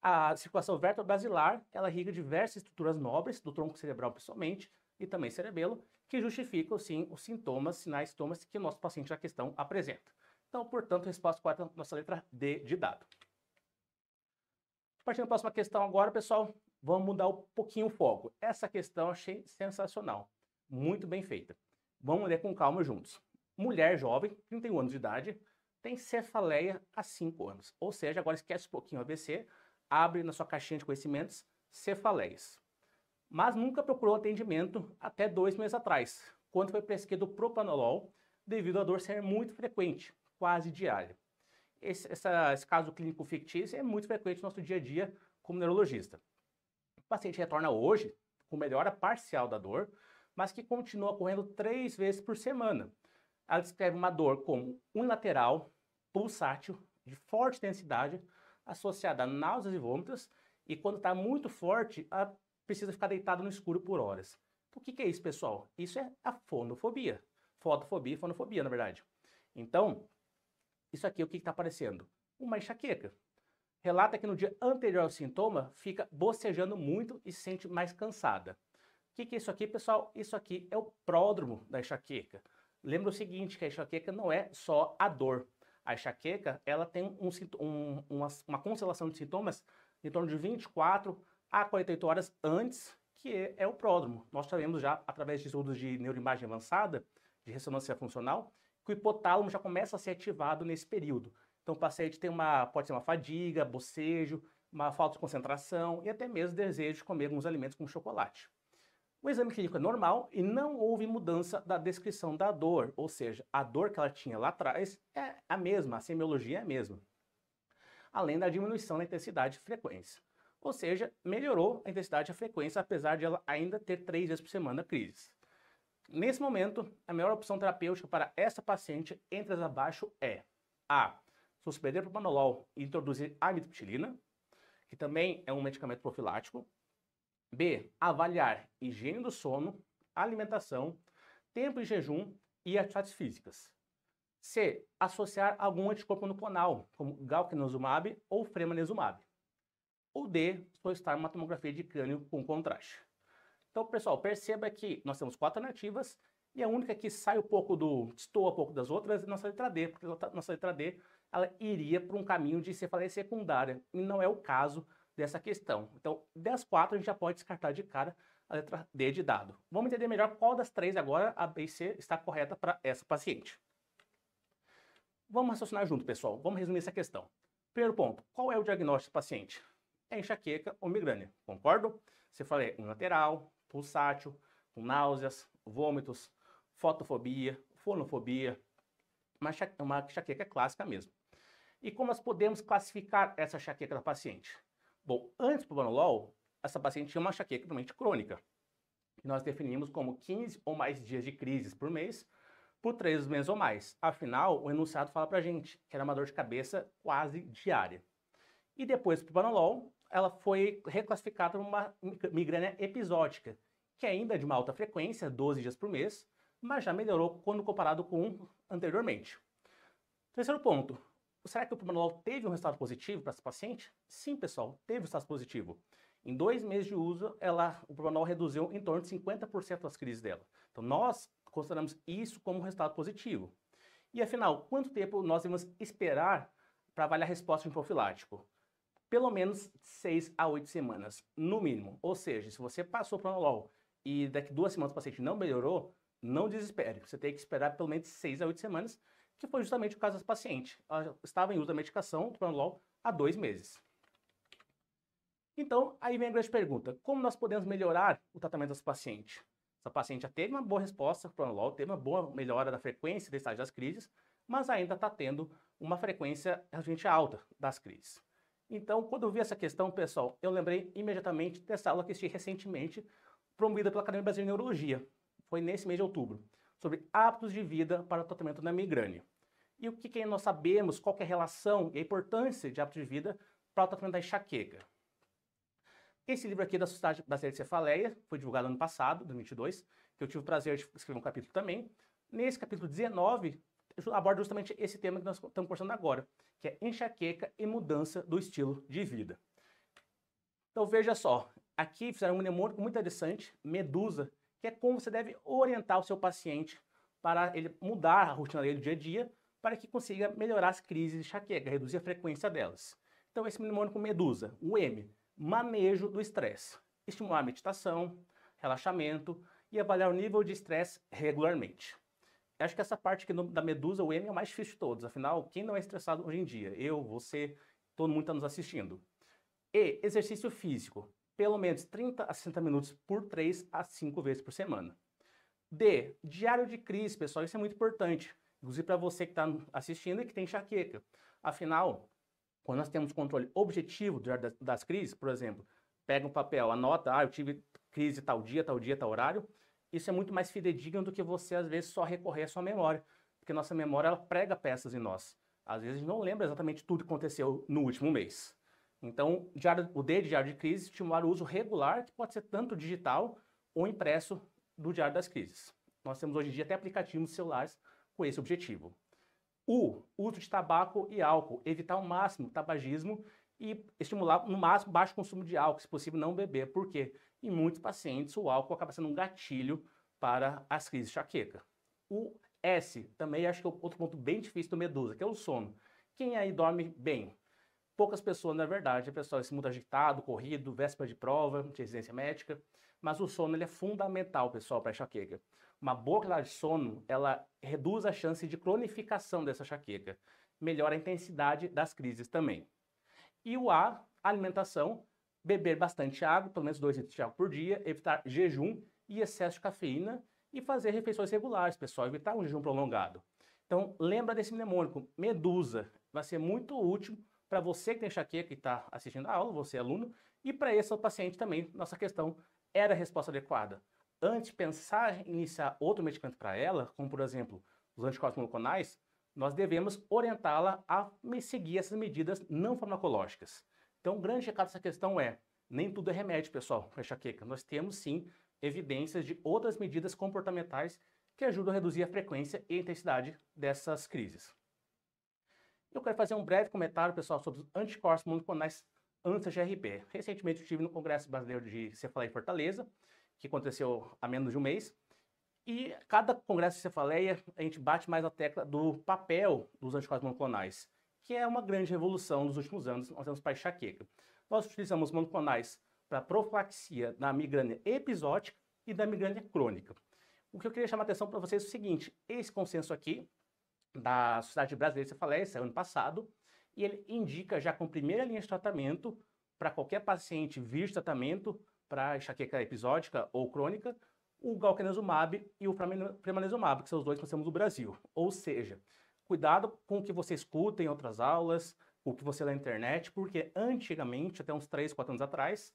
A circulação vertebrobasilar, ela irriga diversas estruturas nobres, do tronco cerebral principalmente, e também cerebelo, que justificam, sim, os sintomas, sinais, sintomas que o nosso paciente da questão apresenta. Então, portanto, a resposta correta é a nossa letra D de dado. Partindo para a próxima questão agora, pessoal, vamos mudar um pouquinho o foco. Essa questão eu achei sensacional, muito bem feita. Vamos ler com calma juntos. Mulher jovem, 31 anos de idade, tem cefaleia há 5 anos. Ou seja, agora esquece um pouquinho o ABC, abre na sua caixinha de conhecimentos cefaleias. Mas nunca procurou atendimento até dois meses atrás, quando foi prescrito propanolol, devido à dor ser muito frequente quase diária. Esse, essa, esse caso clínico fictício é muito frequente no nosso dia a dia como neurologista. O paciente retorna hoje com melhora parcial da dor, mas que continua ocorrendo três vezes por semana. Ela descreve uma dor como unilateral, pulsátil, de forte intensidade, associada a náuseas e vômitos, e quando está muito forte, ela precisa ficar deitada no escuro por horas. o que, que, é isso, pessoal? Isso é a fonofobia. Fotofobia e fonofobia, na verdade. Então, isso aqui, o que está aparecendo? Uma enxaqueca. Relata que no dia anterior ao sintoma, fica bocejando muito e se sente mais cansada. O que, que é isso aqui, pessoal? Isso aqui é o pródromo da enxaqueca. Lembra o seguinte, que a enxaqueca não é só a dor. A enxaqueca, ela tem um, um, uma, uma constelação de sintomas em torno de 24 a 48 horas antes, que é, é o pródromo. Nós sabemos já, através de estudos de neuroimagem avançada, de ressonância funcional, que o hipotálamo já começa a ser ativado nesse período. Então o paciente tem uma, pode ser uma fadiga, bocejo, uma falta de concentração e até mesmo desejo de comer alguns alimentos como chocolate. O exame clínico é normal e não houve mudança da descrição da dor, ou seja, a dor que ela tinha lá atrás é a mesma, a semiologia é a mesma. Além da diminuição da intensidade e frequência. Ou seja, melhorou a intensidade e a frequência, apesar de ela ainda ter três vezes por semana crises. Nesse momento, a melhor opção terapêutica para essa paciente entre as abaixo é A. Suspender propanolol e introduzir amitriptilina, que também é um medicamento profilático. B. Avaliar higiene do sono, alimentação, tempo em jejum e atividades físicas. C. Associar algum anticorpo monoclonal, como galcanezumab ou fremanezumab. Ou D. Solicitar uma tomografia de crânio com contraste. Então, pessoal, perceba que nós temos quatro nativas e a única que sai um pouco do, estou um pouco das outras é nossa letra D, porque nossa letra D ela iria para um caminho de cefaleia secundária, e não é o caso dessa questão. Então, das quatro, a gente já pode descartar de cara a letra D de dado. Vamos entender melhor qual das três agora, a B e C, está correta para essa paciente. Vamos raciocinar junto, pessoal. Vamos resumir essa questão. Primeiro ponto, qual é o diagnóstico do paciente? É enxaqueca ou migrânia, concordo? Você falei unilateral, pulsátil, com náuseas, vômitos, fotofobia, fonofobia, uma, cha uma enxaqueca clássica mesmo. E como nós podemos classificar essa enxaqueca da paciente? Bom, antes do Banolol, essa paciente tinha uma enxaqueca realmente crônica, que nós definimos como 15 ou mais dias de crises por mês, por três meses ou mais. Afinal, o enunciado fala pra gente que era uma dor de cabeça quase diária. E depois do Banolol, ela foi reclassificada como uma migrânia episódica, que ainda é de uma alta frequência, 12 dias por mês, mas já melhorou quando comparado com um anteriormente. Terceiro ponto, será que o Promanual teve um resultado positivo para essa paciente? Sim, pessoal, teve um resultado positivo. Em dois meses de uso, ela, o Promanual reduziu em torno de 50% das crises dela. Então, nós consideramos isso como um resultado positivo. E afinal, quanto tempo nós devemos esperar para avaliar a resposta de um profilático? Pelo menos 6 a 8 semanas, no mínimo. Ou seja, se você passou o Promanual e daqui duas semanas o paciente não melhorou, não desespere. Você tem que esperar pelo menos seis a oito semanas, que foi justamente o caso dessa paciente. Ela estava em uso da medicação, Pronolol, há dois meses. Então, aí vem a grande pergunta: como nós podemos melhorar o tratamento dessa paciente? Essa paciente já teve uma boa resposta para o teve uma boa melhora da frequência do estágio das crises, mas ainda está tendo uma frequência realmente alta das crises. Então, quando eu vi essa questão, pessoal, eu lembrei imediatamente dessa aula que assisti recentemente promovida pela Academia Brasileira de Neurologia, foi nesse mês de outubro, sobre hábitos de vida para o tratamento da migrânia. E o que, que nós sabemos, qual é a relação e a importância de hábitos de vida para o tratamento da enxaqueca. Esse livro aqui é da Sociedade Brasileira de Cefaleia, foi divulgado ano passado, 2022, que eu tive o prazer de escrever um capítulo também. Nesse capítulo 19, aborda justamente esse tema que nós estamos conversando agora, que é enxaqueca e mudança do estilo de vida. Então veja só, Aqui fizeram um mnemônico muito interessante, Medusa, que é como você deve orientar o seu paciente para ele mudar a rotina dele do dia a dia, para que consiga melhorar as crises de chaqueca, reduzir a frequência delas. Então, esse mnemônico Medusa, o M, manejo do estresse, estimular a meditação, relaxamento e avaliar o nível de estresse regularmente. Eu acho que essa parte aqui da Medusa, o M, é o mais difícil de todos. Afinal, quem não é estressado hoje em dia? Eu, você, todo mundo está nos assistindo. E, exercício físico pelo menos 30 a 60 minutos por 3 a 5 vezes por semana. D. Diário de crise, pessoal, isso é muito importante, inclusive para você que está assistindo e que tem enxaqueca. Afinal, quando nós temos controle objetivo das, crises, por exemplo, pega um papel, anota, ah, eu tive crise tal dia, tal dia, tal horário, isso é muito mais fidedigno do que você, às vezes, só recorrer à sua memória, porque nossa memória, ela prega peças em nós. Às vezes, a gente não lembra exatamente tudo que aconteceu no último mês. Então, o D de diário de crise estimular o uso regular, que pode ser tanto digital ou impresso do diário das crises. Nós temos hoje em dia até aplicativos celulares com esse objetivo. U, uso de tabaco e álcool, evitar ao máximo o tabagismo e estimular no máximo baixo consumo de álcool, se possível não beber, porque em muitos pacientes o álcool acaba sendo um gatilho para as crises de enxaqueca. O S, também acho que é outro ponto bem difícil do Medusa, que é o sono. Quem aí dorme bem? Poucas pessoas, na verdade, pessoal, esse mundo agitado, corrido, véspera de prova, de residência médica, mas o sono ele é fundamental, pessoal, para a enxaqueca. Uma boa qualidade de sono, ela reduz a chance de cronificação dessa enxaqueca, melhora a intensidade das crises também. E o A, alimentação, beber bastante água, pelo menos 2 litros de água por dia, evitar jejum e excesso de cafeína e fazer refeições regulares, pessoal, evitar um jejum prolongado. Então, lembra desse mnemônico, medusa, vai ser muito útil para você que tem enxaqueca e está assistindo a aula, você é aluno, e para esse paciente também, nossa questão era a resposta adequada. Antes de pensar em iniciar outro medicamento para ela, como por exemplo os anticorpos monoclonais, nós devemos orientá-la a seguir essas medidas não farmacológicas. Então, o um grande recado dessa questão é: nem tudo é remédio, pessoal, para enxaqueca. Nós temos sim evidências de outras medidas comportamentais que ajudam a reduzir a frequência e a intensidade dessas crises. Eu quero fazer um breve comentário, pessoal, sobre os anticorpos monoclonais anti-GRP. Recentemente eu estive no Congresso Brasileiro de Cefaleia em Fortaleza, que aconteceu há menos de um mês, e cada congresso de cefaleia a gente bate mais a tecla do papel dos anticorpos monoclonais, que é uma grande revolução nos últimos anos, nós temos para enxaqueca. Nós utilizamos monoclonais para profilaxia da migrânia episódica e da migrânia crônica. O que eu queria chamar a atenção para vocês é o seguinte, esse consenso aqui da Sociedade Brasileira de Cefaleia, é ano passado, e ele indica já com primeira linha de tratamento para qualquer paciente vir de tratamento para enxaqueca episódica ou crônica, o galcanezumab e o premanezumab, que são os dois que nós temos no Brasil. Ou seja, cuidado com o que você escuta em outras aulas, o que você lê na internet, porque antigamente, até uns 3, 4 anos atrás,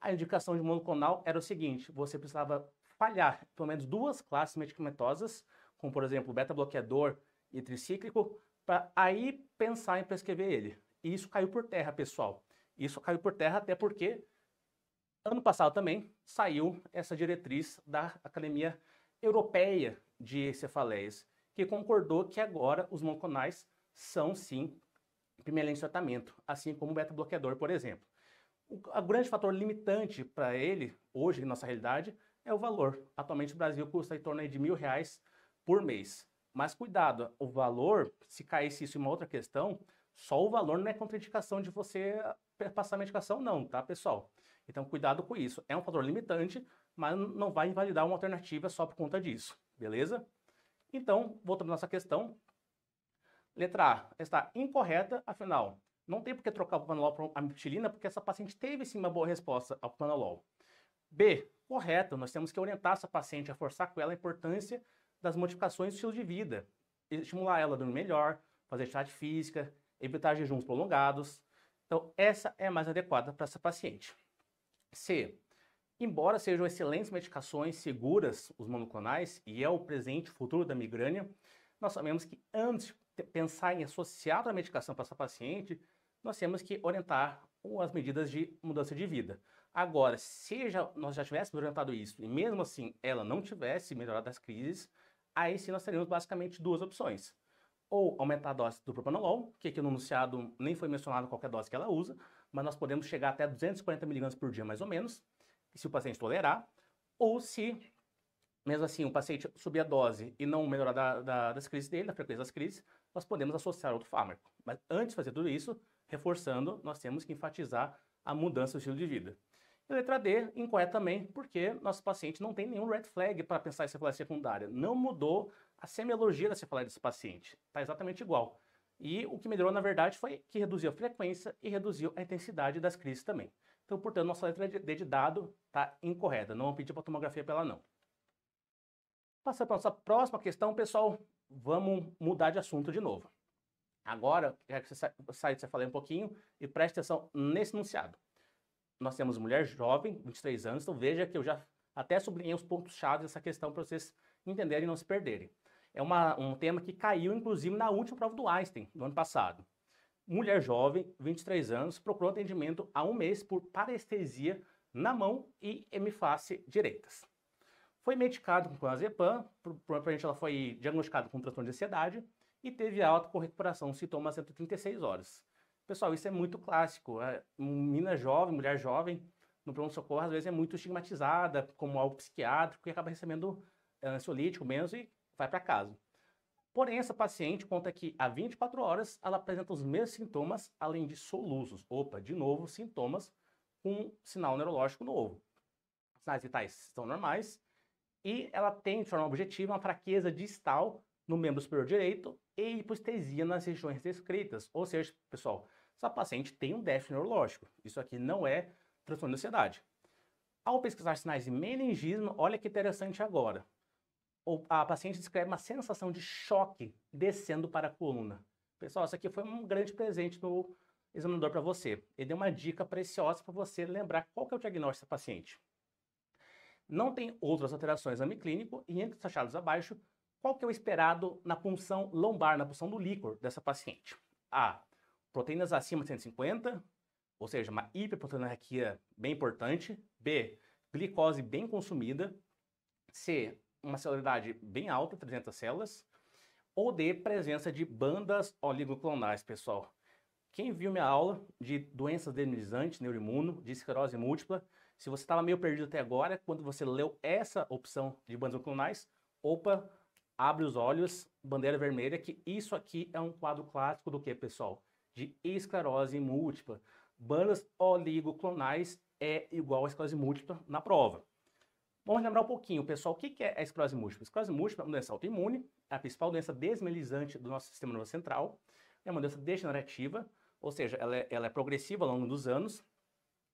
a indicação de monoclonal era o seguinte, você precisava falhar pelo menos duas classes medicamentosas, como por exemplo, beta-bloqueador e tricíclico para aí pensar em prescrever ele. E isso caiu por terra, pessoal. Isso caiu por terra até porque ano passado também saiu essa diretriz da Academia Europeia de Cefaleias, que concordou que agora os monoclonais são sim primeiramente tratamento, assim como o beta-bloqueador, por exemplo. O, o grande fator limitante para ele, hoje, em nossa realidade, é o valor. Atualmente, o Brasil custa em torno de mil reais por mês. Mas cuidado, o valor, se caísse isso em uma outra questão, só o valor não é contraindicação de você eh, passar a medicação, não, tá, pessoal? Então, cuidado com isso. É um fator limitante, mas não vai invalidar uma alternativa só por conta disso, beleza? Então, voltando à nossa questão, letra A está incorreta, afinal, não tem por que trocar o panolol a amitriptilina, porque essa paciente teve sim uma boa resposta ao panolol. B, correta, nós temos que orientar essa paciente, forçar com ela a importância das modificações do estilo de vida, estimular ela a dormir melhor, fazer atividade física, evitar jejuns prolongados. Então, essa é mais adequada para essa paciente. C. Embora sejam excelentes medicações seguras, os monoclonais, e é o presente e futuro da migrânia, nós sabemos que antes de pensar em associar a medicação para essa paciente, nós temos que orientar as medidas de mudança de vida. Agora, se já, nós já tivéssemos orientado isso e mesmo assim ela não tivesse melhorado as crises, aí sim nós teríamos basicamente duas opções. Ou aumentar a dose do propanolol, que aqui no anunciado nem foi mencionado qualquer é dose que ela usa, mas nós podemos chegar até 240 mg por dia mais ou menos, se o paciente tolerar, ou se, mesmo assim, o paciente subir a dose e não melhorar da, da, das crises dele, da frequência das crises, nós podemos associar outro fármaco. Mas antes de fazer tudo isso, reforçando, nós temos que enfatizar a mudança do estilo de vida. Letra D, incorreta também, porque nosso paciente não tem nenhum red flag para pensar em cefaleia secundária. Não mudou a semiologia da cefaleia desse paciente. Está exatamente igual. E o que melhorou, na verdade, foi que reduziu a frequência e reduziu a intensidade das crises também. Então, portanto, nossa letra D de dado está incorreta. Não vamos pedir para tomografia pela não. Passando para a nossa próxima questão, pessoal, vamos mudar de assunto de novo. Agora, quero que você saia de cefaleia um pouquinho e preste atenção nesse enunciado nós temos mulher jovem, 23 anos, então veja que eu já até sublinhei os pontos-chave dessa questão para vocês entenderem e não se perderem. É uma, um tema que caiu, inclusive, na última prova do Einstein, do ano passado. Mulher jovem, 23 anos, procurou atendimento há um mês por parestesia na mão e hemiface direitas. Foi medicado com clonazepam, provavelmente ela foi diagnosticada com transtorno de ansiedade e teve alta com recuperação sintomas 136 horas. Pessoal, isso é muito clássico. É, menina jovem, mulher jovem, no pronto-socorro, às vezes é muito estigmatizada como algo psiquiátrico e acaba recebendo eh, ansiolítico menos e vai para casa. Porém, essa paciente conta que há 24 horas ela apresenta os mesmos sintomas, além de soluços. Opa, de novo, sintomas com um sinal neurológico novo. Os sinais vitais estão normais e ela tem, de forma objetiva, uma fraqueza distal no membro superior direito e hipostesia nas regiões descritas. Ou seja, pessoal, essa paciente tem um déficit neurológico. Isso aqui não é transtorno de ansiedade. Ao pesquisar sinais de meningismo, olha que interessante agora. A paciente descreve uma sensação de choque descendo para a coluna. Pessoal, isso aqui foi um grande presente do examinador para você. Ele deu uma dica preciosa para você lembrar qual que é o diagnóstico da paciente. Não tem outras alterações no exame clínico e entre os achados abaixo, qual que é o esperado na punção lombar, na punção do líquor dessa paciente? A proteínas acima de 150, ou seja, uma hiperproteinarquia bem importante. B, glicose bem consumida. C, uma celularidade bem alta, 300 células. Ou D, presença de bandas oligoclonais, pessoal. Quem viu minha aula de doenças deminizantes, neuroimuno, de esclerose múltipla, se você estava meio perdido até agora, quando você leu essa opção de bandas oligoclonais, opa, abre os olhos, bandeira vermelha, que isso aqui é um quadro clássico do que, pessoal? de esclerose múltipla. Bandas oligoclonais é igual a esclerose múltipla na prova. Vamos lembrar um pouquinho, pessoal, o que é a esclerose múltipla? A esclerose múltipla é uma doença autoimune, é a principal doença desmelizante do nosso sistema nervoso central, é uma doença degenerativa, ou seja, ela é, ela é progressiva ao longo dos anos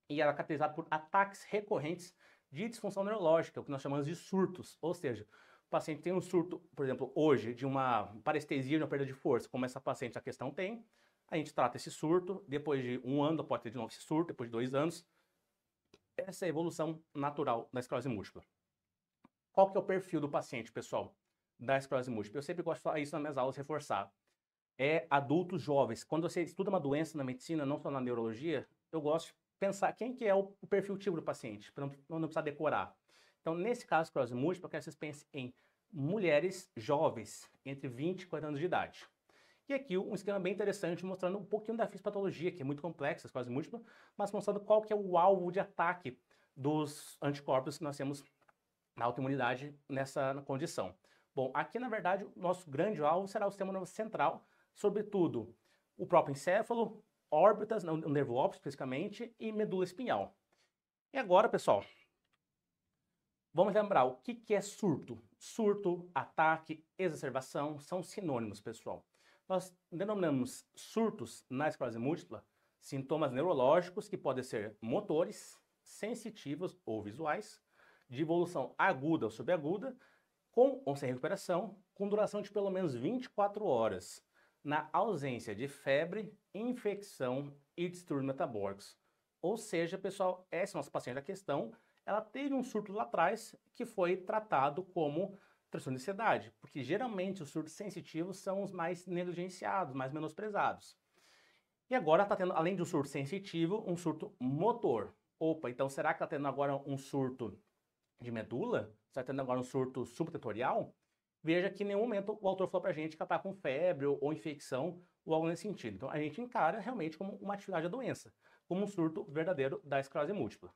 e ela é caracterizada por ataques recorrentes de disfunção neurológica, o que nós chamamos de surtos, ou seja, o paciente tem um surto, por exemplo, hoje, de uma parestesia, de uma perda de força, como essa paciente a questão tem, a gente trata esse surto, depois de um ano pode ter de novo esse surto, depois de dois anos. Essa é a evolução natural da esclerose múltipla. Qual que é o perfil do paciente, pessoal, da esclerose múltipla? Eu sempre gosto de falar isso nas minhas aulas, reforçar. É adultos jovens. Quando você estuda uma doença na medicina, não só na neurologia, eu gosto de pensar quem que é o perfil tipo do paciente, para não, não precisar decorar. Então, nesse caso, esclerose múltipla, eu quero que vocês pensem em mulheres jovens, entre 20 e 40 anos de idade. E aqui um esquema bem interessante mostrando um pouquinho da fisiopatologia, que é muito complexa, quase múltipla, mas mostrando qual que é o alvo de ataque dos anticorpos que nós temos na autoimunidade nessa condição. Bom, aqui na verdade o nosso grande alvo será o sistema nervoso central, sobretudo o próprio encéfalo, órbitas, o nervo óptico especificamente, e medula espinhal. E agora, pessoal, vamos lembrar o que, que é surto. Surto, ataque, exacerbação são sinônimos, pessoal nós denominamos surtos na esclerose múltipla sintomas neurológicos que podem ser motores, sensitivos ou visuais, de evolução aguda ou subaguda, com ou sem recuperação, com duração de pelo menos 24 horas, na ausência de febre, infecção e distúrbios metabólicos. Ou seja, pessoal, essa é nossa paciente da questão, ela teve um surto lá atrás que foi tratado como transtorno de ansiedade, porque geralmente os surtos sensitivos são os mais negligenciados, mais menosprezados. E agora está tendo, além de um surto sensitivo, um surto motor. Opa, então será que está tendo agora um surto de medula? Está tendo agora um surto subtetorial? Veja que em nenhum momento o autor falou para a gente que está com febre ou infecção ou algo nesse sentido. Então a gente encara realmente como uma atividade da doença, como um surto verdadeiro da esclerose múltipla.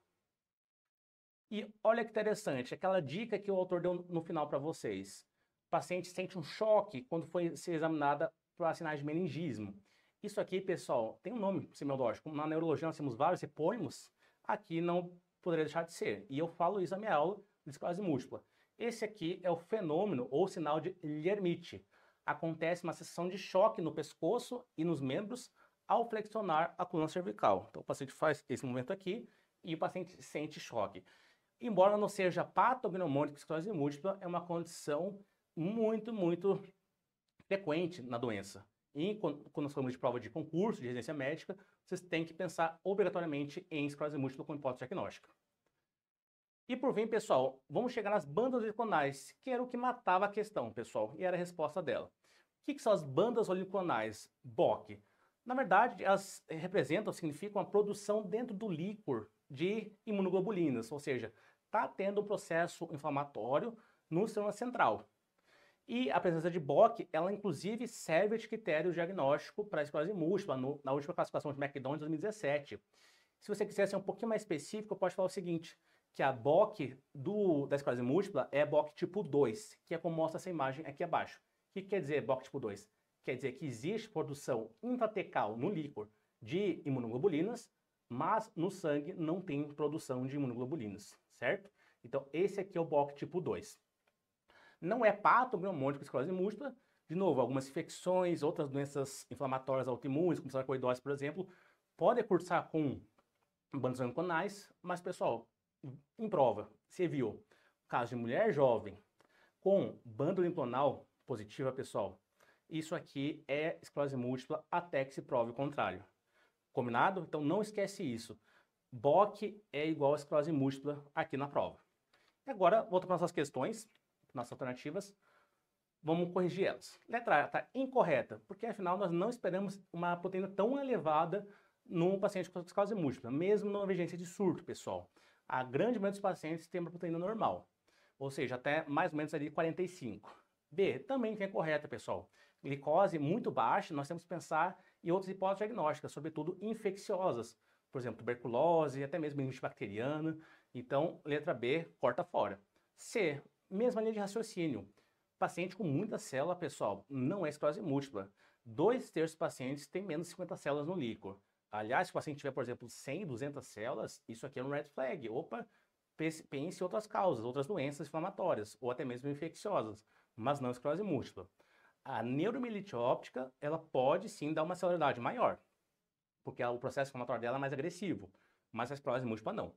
E olha que interessante, aquela dica que o autor deu no final para vocês. O paciente sente um choque quando foi ser examinada para sinais de meningismo. Isso aqui, pessoal, tem um nome semiológico. Na neurologia nós temos vários epônimos, aqui não poderia deixar de ser. E eu falo isso na minha aula de esclase múltipla. Esse aqui é o fenômeno ou sinal de Lhermitte. Acontece uma sensação de choque no pescoço e nos membros ao flexionar a coluna cervical. Então o paciente faz esse movimento aqui e o paciente sente choque. Embora não seja patognomônica esclerose múltipla, é uma condição muito, muito frequente na doença. E quando nós falamos de prova de concurso, de residência médica, vocês têm que pensar obrigatoriamente em esclerose múltipla como hipótese diagnóstica. E por fim, pessoal, vamos chegar nas bandas oligoclonais, que era o que matava a questão, pessoal, e era a resposta dela. O que, que são as bandas oligoclonais? BOC. Na verdade, elas representam, significam a produção dentro do líquor de imunoglobulinas, ou seja, está tendo um processo inflamatório no sistema central. E a presença de BOC, ela inclusive serve de critério diagnóstico para a esclerose múltipla no, na última classificação de McDonald's de 2017. Se você quiser ser um pouquinho mais específico, eu posso falar o seguinte, que a BOC do, da esclerose múltipla é BOC tipo 2, que é como mostra essa imagem aqui abaixo. O que quer dizer BOC tipo 2? Quer dizer que existe produção intratecal no líquor de imunoglobulinas, mas no sangue não tem produção de imunoglobulinas certo? Então, esse aqui é o bloco tipo 2. Não é pato, miomônio com esclerose múltipla. De novo, algumas infecções, outras doenças inflamatórias autoimunes, como sarcoidose, por exemplo, podem cursar com bandos anconais, mas, pessoal, em prova, você viu caso de mulher jovem com bando linclonal positiva, pessoal, isso aqui é esclerose múltipla até que se prove o contrário. Combinado? Então não esquece isso. BOC é igual a esclerose múltipla aqui na prova. E agora, volto para nossas questões, nossas alternativas. Vamos corrigir elas. Letra A está incorreta, porque afinal nós não esperamos uma proteína tão elevada num paciente com esclerose múltipla, mesmo numa vigência de surto, pessoal. A grande maioria dos pacientes tem uma proteína normal, ou seja, até mais ou menos ali 45. B também é correta, pessoal. Glicose muito baixa, nós temos que pensar em outras hipóteses diagnósticas, sobretudo infecciosas, por exemplo, tuberculose, até mesmo meningite bacteriana. Então, letra B, corta fora. C, mesma linha de raciocínio. Paciente com muita célula, pessoal, não é esclerose múltipla. Dois terços dos pacientes têm menos de 50 células no líquor. Aliás, se o paciente tiver, por exemplo, 100, 200 células, isso aqui é um red flag. Opa, pense em outras causas, outras doenças inflamatórias ou até mesmo infecciosas, mas não esclerose múltipla. A neuromielite óptica, ela pode sim dar uma celeridade maior, porque é o processo inflamatório dela é mais agressivo, mas a esclerose múltipla não.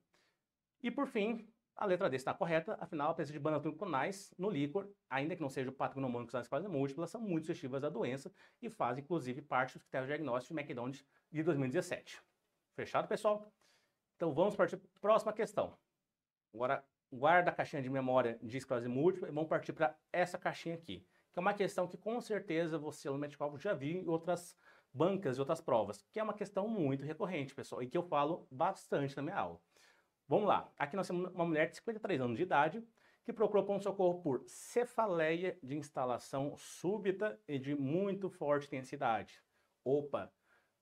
E por fim, a letra D está correta, afinal, a presença de banatulconais no líquor, ainda que não sejam patognomônicos na esclerose múltipla, são muito sugestivas da doença e fazem, inclusive, parte dos critérios diagnósticos de McDonald's de 2017. Fechado, pessoal? Então vamos partir para a próxima questão. Agora, guarda a caixinha de memória de esclerose múltipla e vamos partir para essa caixinha aqui, que é uma questão que com certeza você, no médico já viu em outras bancas e outras provas, que é uma questão muito recorrente, pessoal, e que eu falo bastante na minha aula. Vamos lá. Aqui nós temos uma mulher de 53 anos de idade que procurou pronto-socorro por cefaleia de instalação súbita e de muito forte intensidade. Opa!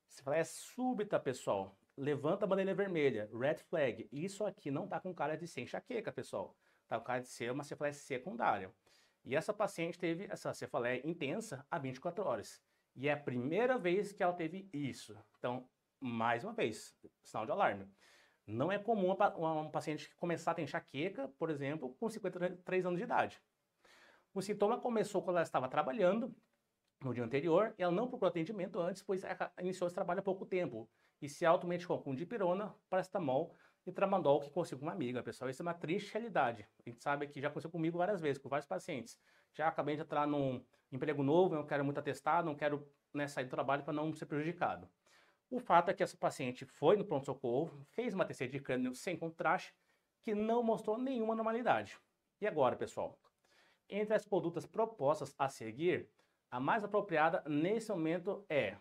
Cefaleia é súbita, pessoal. Levanta a bandeira vermelha, red flag. Isso aqui não tá com cara de ser enxaqueca, pessoal. Tá com cara de ser uma cefaleia secundária. E essa paciente teve essa cefaleia intensa há 24 horas. E é a primeira vez que ela teve isso. Então, mais uma vez, sinal de alarme. Não é comum um paciente começar a ter enxaqueca, por exemplo, com 53 anos de idade. O sintoma começou quando ela estava trabalhando no dia anterior, ela não procurou atendimento antes, pois iniciou esse trabalho há pouco tempo e se automedicou com dipirona, paracetamol e tramadol que consigo com uma amiga, pessoal. Isso é uma triste realidade. A gente sabe que já aconteceu comigo várias vezes, com vários pacientes já acabei de entrar num emprego novo, eu quero muito atestado, não quero né, sair do trabalho para não ser prejudicado. O fato é que essa paciente foi no pronto-socorro, fez uma TC de crânio sem contraste, que não mostrou nenhuma normalidade. E agora, pessoal? Entre as condutas propostas a seguir, a mais apropriada nesse momento é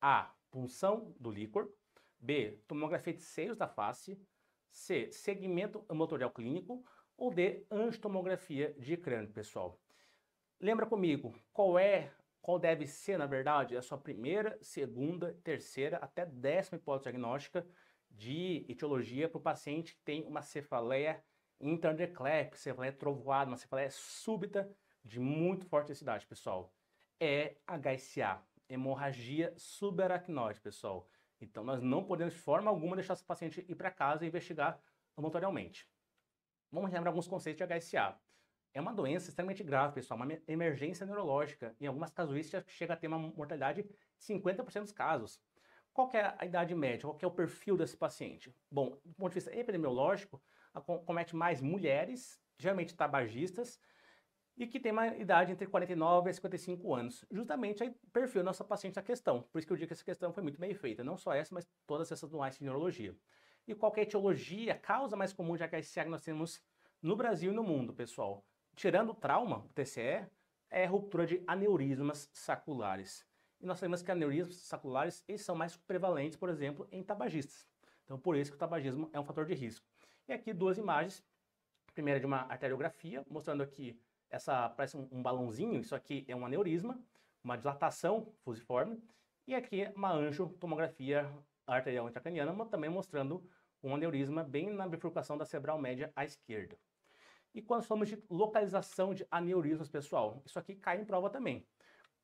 A. Punção do líquor. B. Tomografia de seios da face. C. Segmento motorial clínico. Ou D. Angiotomografia de crânio, pessoal. Lembra comigo, qual é, qual deve ser, na verdade, a sua primeira, segunda, terceira, até décima hipótese diagnóstica de etiologia para o paciente que tem uma cefaleia interunderclap, cefaleia trovoada, uma cefaleia súbita de muito forte intensidade, pessoal. É HSA, hemorragia subaracnoide, pessoal. Então, nós não podemos, de forma alguma, deixar esse paciente ir para casa e investigar ambulatorialmente. Vamos lembrar alguns conceitos de HSA. É uma doença extremamente grave, pessoal, uma emergência neurológica. Em algumas casuísticas chega a ter uma mortalidade de 50% dos casos. Qual é a idade média? Qual é o perfil desse paciente? Bom, do ponto de vista epidemiológico, comete mais mulheres, geralmente tabagistas, e que tem uma idade entre 49 e 55 anos. Justamente o perfil da nossa paciente na questão. Por isso que eu digo que essa questão foi muito bem feita. Não só essa, mas todas essas doenças de neurologia. E qual é a etiologia, a causa mais comum de HSA que é nós temos no Brasil e no mundo, pessoal? Tirando o trauma, o TCE, é ruptura de aneurismas saculares. E nós sabemos que aneurismas saculares eles são mais prevalentes, por exemplo, em tabagistas. Então, por isso que o tabagismo é um fator de risco. E aqui duas imagens. A primeira é de uma arteriografia, mostrando aqui essa parece um, um balãozinho, isso aqui é um aneurisma, uma dilatação fusiforme, e aqui uma anjo tomografia arterial intracraniana, também mostrando um aneurisma bem na bifurcação da cerebral média à esquerda. E quando falamos de localização de aneurismas, pessoal, isso aqui cai em prova também.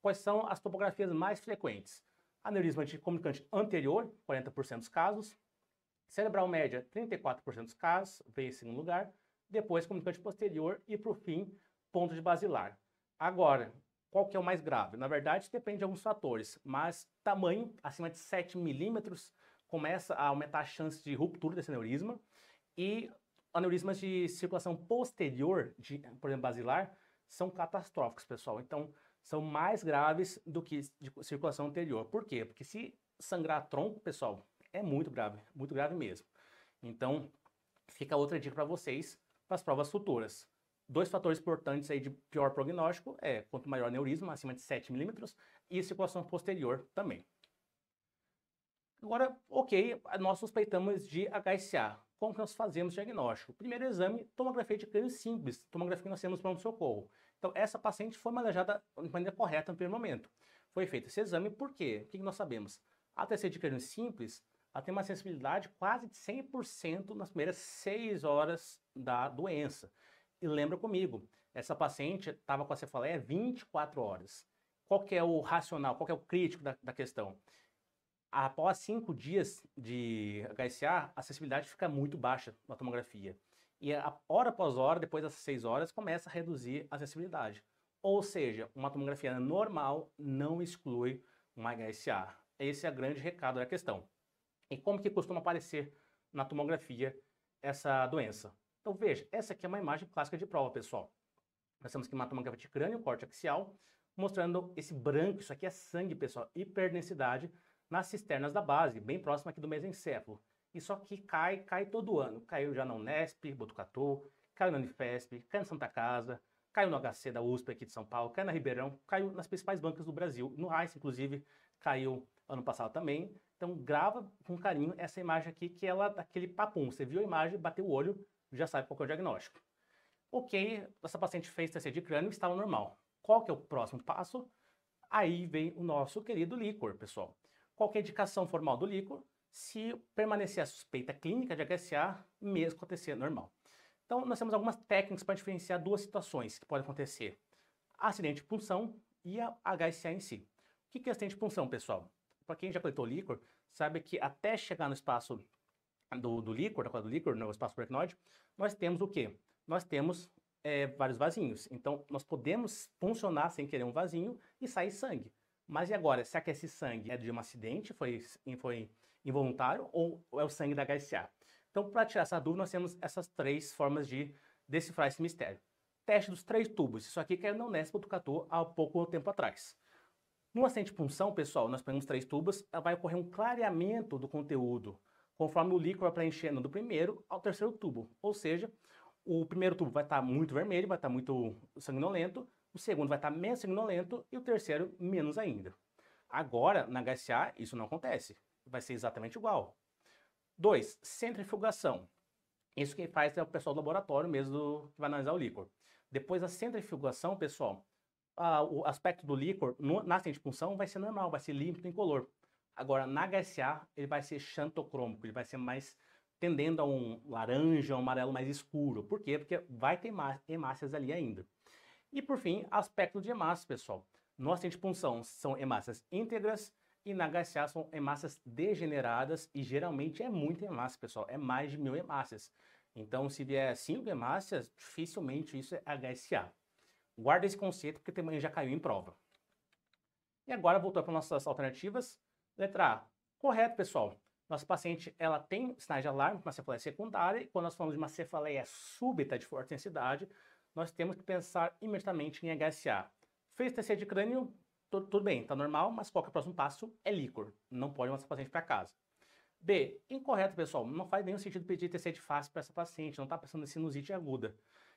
Quais são as topografias mais frequentes? Aneurisma de comunicante anterior, 40% dos casos. Cerebral média, 34% dos casos, vem em segundo lugar. Depois, comunicante posterior e, por fim, ponto de basilar. Agora, qual que é o mais grave? Na verdade, depende de alguns fatores, mas tamanho acima de 7 milímetros começa a aumentar a chance de ruptura desse aneurisma e aneurismas de circulação posterior, de, por exemplo, basilar, são catastróficos, pessoal. Então, são mais graves do que de circulação anterior. Por quê? Porque se sangrar tronco, pessoal, é muito grave, muito grave mesmo. Então, fica outra dica para vocês para as provas futuras. Dois fatores importantes aí de pior prognóstico é quanto maior aneurisma, acima de 7 milímetros, e circulação posterior também. Agora, ok, nós suspeitamos de HSA como que nós fazemos o diagnóstico? O primeiro exame, tomografia de crânio simples, tomografia que nós temos para um socorro. Então, essa paciente foi manejada de maneira correta no primeiro momento. Foi feito esse exame por quê? O que, que nós sabemos? A TC de crânio simples, ela tem uma sensibilidade quase de 100% nas primeiras 6 horas da doença. E lembra comigo, essa paciente estava com a cefaleia 24 horas. Qual que é o racional, qual que é o crítico da, da questão? após cinco dias de HSA, a sensibilidade fica muito baixa na tomografia. E a, hora após hora, depois das seis horas, começa a reduzir a sensibilidade. Ou seja, uma tomografia normal não exclui um HSA. Esse é o grande recado da questão. E como que costuma aparecer na tomografia essa doença? Então veja, essa aqui é uma imagem clássica de prova, pessoal. Nós temos que uma tomografia de crânio, corte axial, mostrando esse branco, isso aqui é sangue, pessoal, hiperdensidade, nas cisternas da base, bem próximo aqui do mesencéfalo. Isso aqui cai, cai todo ano. Caiu já na Unesp, Botucatu, caiu na Unifesp, caiu na Santa Casa, caiu no HC da USP aqui de São Paulo, caiu na Ribeirão, caiu nas principais bancas do Brasil. No Ice inclusive, caiu ano passado também. Então grava com carinho essa imagem aqui, que ela daquele papum. Você viu a imagem, bateu o olho, já sabe qual é o diagnóstico. Ok, essa paciente fez TC de crânio, e estava normal. Qual que é o próximo passo? Aí vem o nosso querido líquor, pessoal qualquer indicação formal do líquor se permanecer a suspeita clínica de HSA, mesmo acontecer normal. Então, nós temos algumas técnicas para diferenciar duas situações que podem acontecer: acidente de punção e a HSA em si. O que é acidente de punção, pessoal? Para quem já coletou líquor, sabe que até chegar no espaço do, do líquor, da cola do líquor, no espaço subaracnoide, nós temos o quê? Nós temos é, vários vasinhos. Então, nós podemos funcionar sem querer um vasinho e sair sangue. Mas e agora? Será que esse sangue é de um acidente, foi, foi involuntário, ou é o sangue da HSA? Então, para tirar essa dúvida, nós temos essas três formas de decifrar esse mistério. Teste dos três tubos. Isso aqui que é o Neunesp catou há pouco tempo atrás. No acidente de punção, pessoal, nós pegamos três tubos, vai ocorrer um clareamento do conteúdo, conforme o líquido vai preenchendo do primeiro ao terceiro tubo. Ou seja, o primeiro tubo vai estar tá muito vermelho, vai estar tá muito sanguinolento, o segundo vai estar tá menos sanguinolento e o terceiro menos ainda. Agora, na HSA, isso não acontece. Vai ser exatamente igual. Dois, Centrifugação. Isso quem faz é o pessoal do laboratório mesmo do, que vai analisar o líquor. Depois da centrifugação, pessoal, a, o aspecto do líquor no, na centripunção vai ser normal, vai ser límpido e incolor. Agora, na HSA, ele vai ser xantocrômico, ele vai ser mais tendendo a um laranja, um amarelo mais escuro. Por quê? Porque vai ter hemácias ali ainda. E por fim, aspecto de hemácias, pessoal. Nós temos punção, são hemácias íntegras e na HSA são hemácias degeneradas e geralmente é muita hemácia, pessoal, é mais de mil hemácias. Então, se vier cinco hemácias, dificilmente isso é HSA. Guarda esse conceito porque também já caiu em prova. E agora, voltou para nossas alternativas. Letra A. Correto, pessoal. Nossa paciente ela tem sinais de alarme com uma cefaleia secundária e quando nós falamos de uma cefaleia súbita de forte intensidade, nós temos que pensar imediatamente em HSA. Fez TC de crânio, tudo, bem, está normal, mas qual é o próximo passo? É líquor. Não pode mandar essa paciente para casa. B, incorreto, pessoal. Não faz nenhum sentido pedir TC de face para essa paciente, não está passando de sinusite aguda.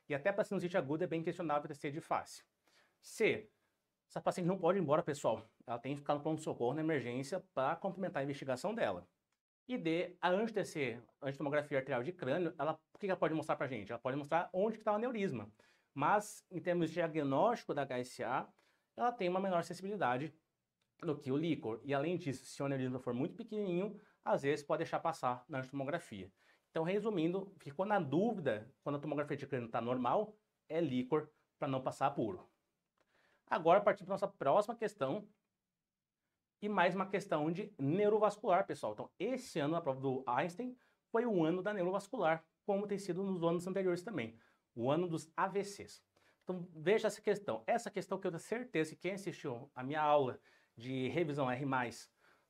E até para sinusite aguda é bem questionável TC de face. C, essa paciente não pode ir embora, pessoal. Ela tem que ficar no pronto-socorro na emergência para complementar a investigação dela. E D, a angiotc, angiotomografia arterial de crânio, ela, o que ela pode mostrar para a gente? Ela pode mostrar onde está o aneurisma. Mas, em termos de diagnóstico da HSA, ela tem uma menor sensibilidade do que o líquor. E, além disso, se o aneurisma for muito pequenininho, às vezes pode deixar passar na antitomografia. Então, resumindo, ficou na dúvida quando a tomografia de crânio está normal, é líquor para não passar puro. Agora, partindo para a nossa próxima questão, e mais uma questão de neurovascular, pessoal. Então, esse ano, a prova do Einstein, foi o ano da neurovascular, como tem sido nos anos anteriores também, o ano dos AVCs. Então, veja essa questão. Essa questão que eu tenho certeza que quem assistiu a minha aula de revisão R+,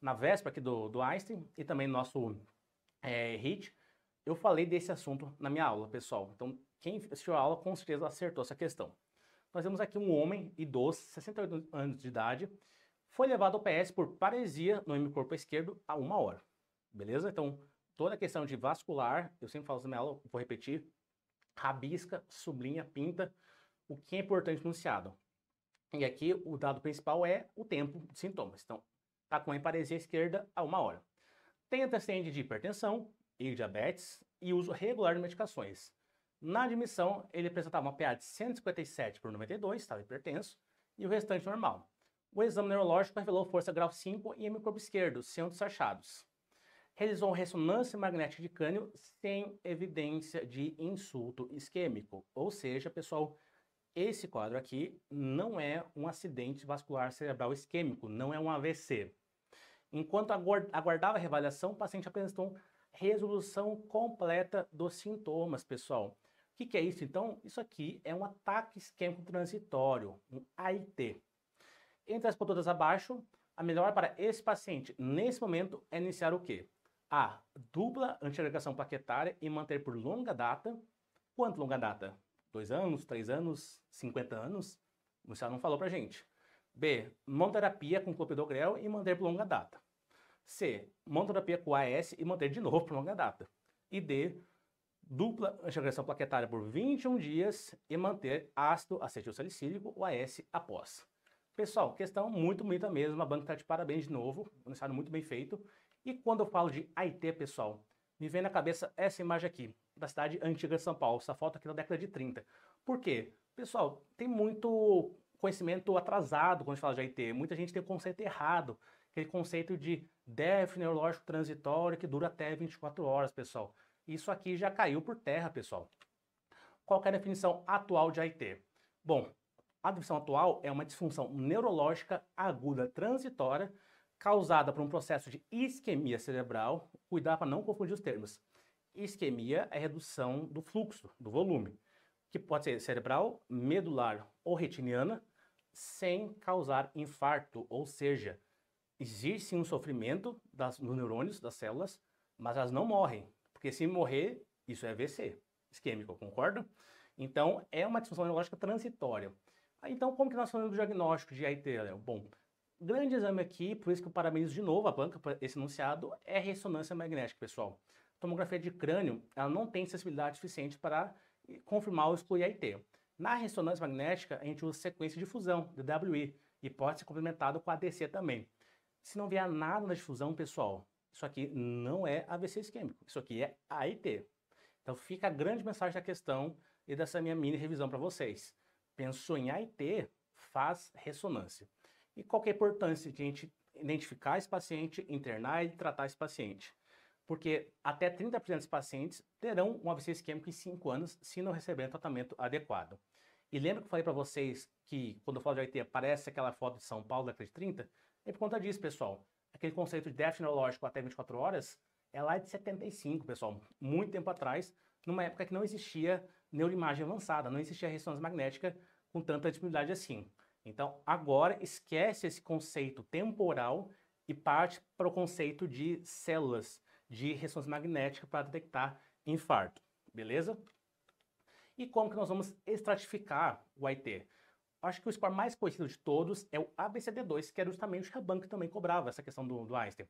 na véspera aqui do, do Einstein, e também nosso é, HIT, eu falei desse assunto na minha aula, pessoal. Então, quem assistiu a aula, com certeza acertou essa questão. Nós temos aqui um homem idoso, 68 anos de idade, foi levado ao PS por paresia no hemicorpo esquerdo a uma hora. Beleza? Então, toda a questão de vascular, eu sempre falo isso aula, vou repetir, rabisca, sublinha, pinta, o que é importante enunciado. E aqui o dado principal é o tempo de sintomas. Então, está com a paresia esquerda a uma hora. Tem antecedente de hipertensão e diabetes e uso regular de medicações. Na admissão, ele apresentava uma PA de 157 por 92, estava hipertenso, e o restante normal. O exame neurológico revelou força grau 5 e microbo esquerdo, sem outros achados. Realizou ressonância magnética de crânio sem evidência de insulto isquêmico. Ou seja, pessoal, esse quadro aqui não é um acidente vascular cerebral isquêmico, não é um AVC. Enquanto aguardava a reavaliação, o paciente apresentou resolução completa dos sintomas, pessoal. O que, que é isso, então? Isso aqui é um ataque isquêmico transitório, um AIT entre as pontuadas abaixo, a melhor para esse paciente nesse momento é iniciar o quê? A. Dupla antiagregação plaquetária e manter por longa data. Quanto longa data? Dois anos, três anos, 50 anos? O Luciano não falou pra gente. B. Monoterapia com clopidogrel e manter por longa data. C. Monoterapia com AS e manter de novo por longa data. E D. Dupla antiagregação plaquetária por 21 dias e manter ácido acetilsalicílico, o AS, após. Pessoal, questão muito bonita mesmo, a banca está de parabéns de novo, um ensaio muito bem feito. E quando eu falo de IT, pessoal, me vem na cabeça essa imagem aqui, da cidade antiga de São Paulo, essa foto aqui da década de 30. Por quê? Pessoal, tem muito conhecimento atrasado quando a gente fala de IT. muita gente tem o conceito errado, aquele conceito de déficit neurológico transitório que dura até 24 horas, pessoal. Isso aqui já caiu por terra, pessoal. Qual é a definição atual de IT. Bom, a depressão atual é uma disfunção neurológica aguda transitória causada por um processo de isquemia cerebral. Cuidar para não confundir os termos. Isquemia é redução do fluxo, do volume, que pode ser cerebral, medular ou retiniana, sem causar infarto, ou seja, existe sim um sofrimento das, neurônios, das células, mas elas não morrem, porque se morrer, isso é AVC, isquêmico, concorda? Então, é uma disfunção neurológica transitória. Ah, então, como que nós fazemos o diagnóstico de AIT, Léo? Bom, grande exame aqui, por isso que eu parabenizo de novo a banca por esse enunciado, é ressonância magnética, pessoal. tomografia de crânio, ela não tem sensibilidade suficiente para eh, confirmar ou excluir AIT. Na ressonância magnética, a gente usa sequência de fusão, DWI, e pode ser complementado com ADC também. Se não vier nada na difusão, pessoal, isso aqui não é AVC isquêmico, isso aqui é AIT. Então fica a grande mensagem da questão e dessa minha mini revisão para vocês pensou em A e faz ressonância. E qual é a importância de a gente identificar esse paciente, internar e tratar esse paciente? Porque até 30% dos pacientes terão um AVC isquêmico em 5 anos se não receberem tratamento adequado. E lembra que eu falei para vocês que quando eu falo de AIT aparece aquela foto de São Paulo da de 30? É por conta disso, pessoal. Aquele conceito de déficit neurológico até 24 horas é lá de 75, pessoal. Muito tempo atrás, numa época que não existia neuroimagem avançada, não existia ressonância magnética com tanta intimidade assim. Então, agora esquece esse conceito temporal e parte para o conceito de células de ressonância magnética para detectar infarto, beleza? E como que nós vamos estratificar o IT? Acho que o score mais conhecido de todos é o ABCD2, que era justamente o que a banca também cobrava, essa questão do, do Einstein.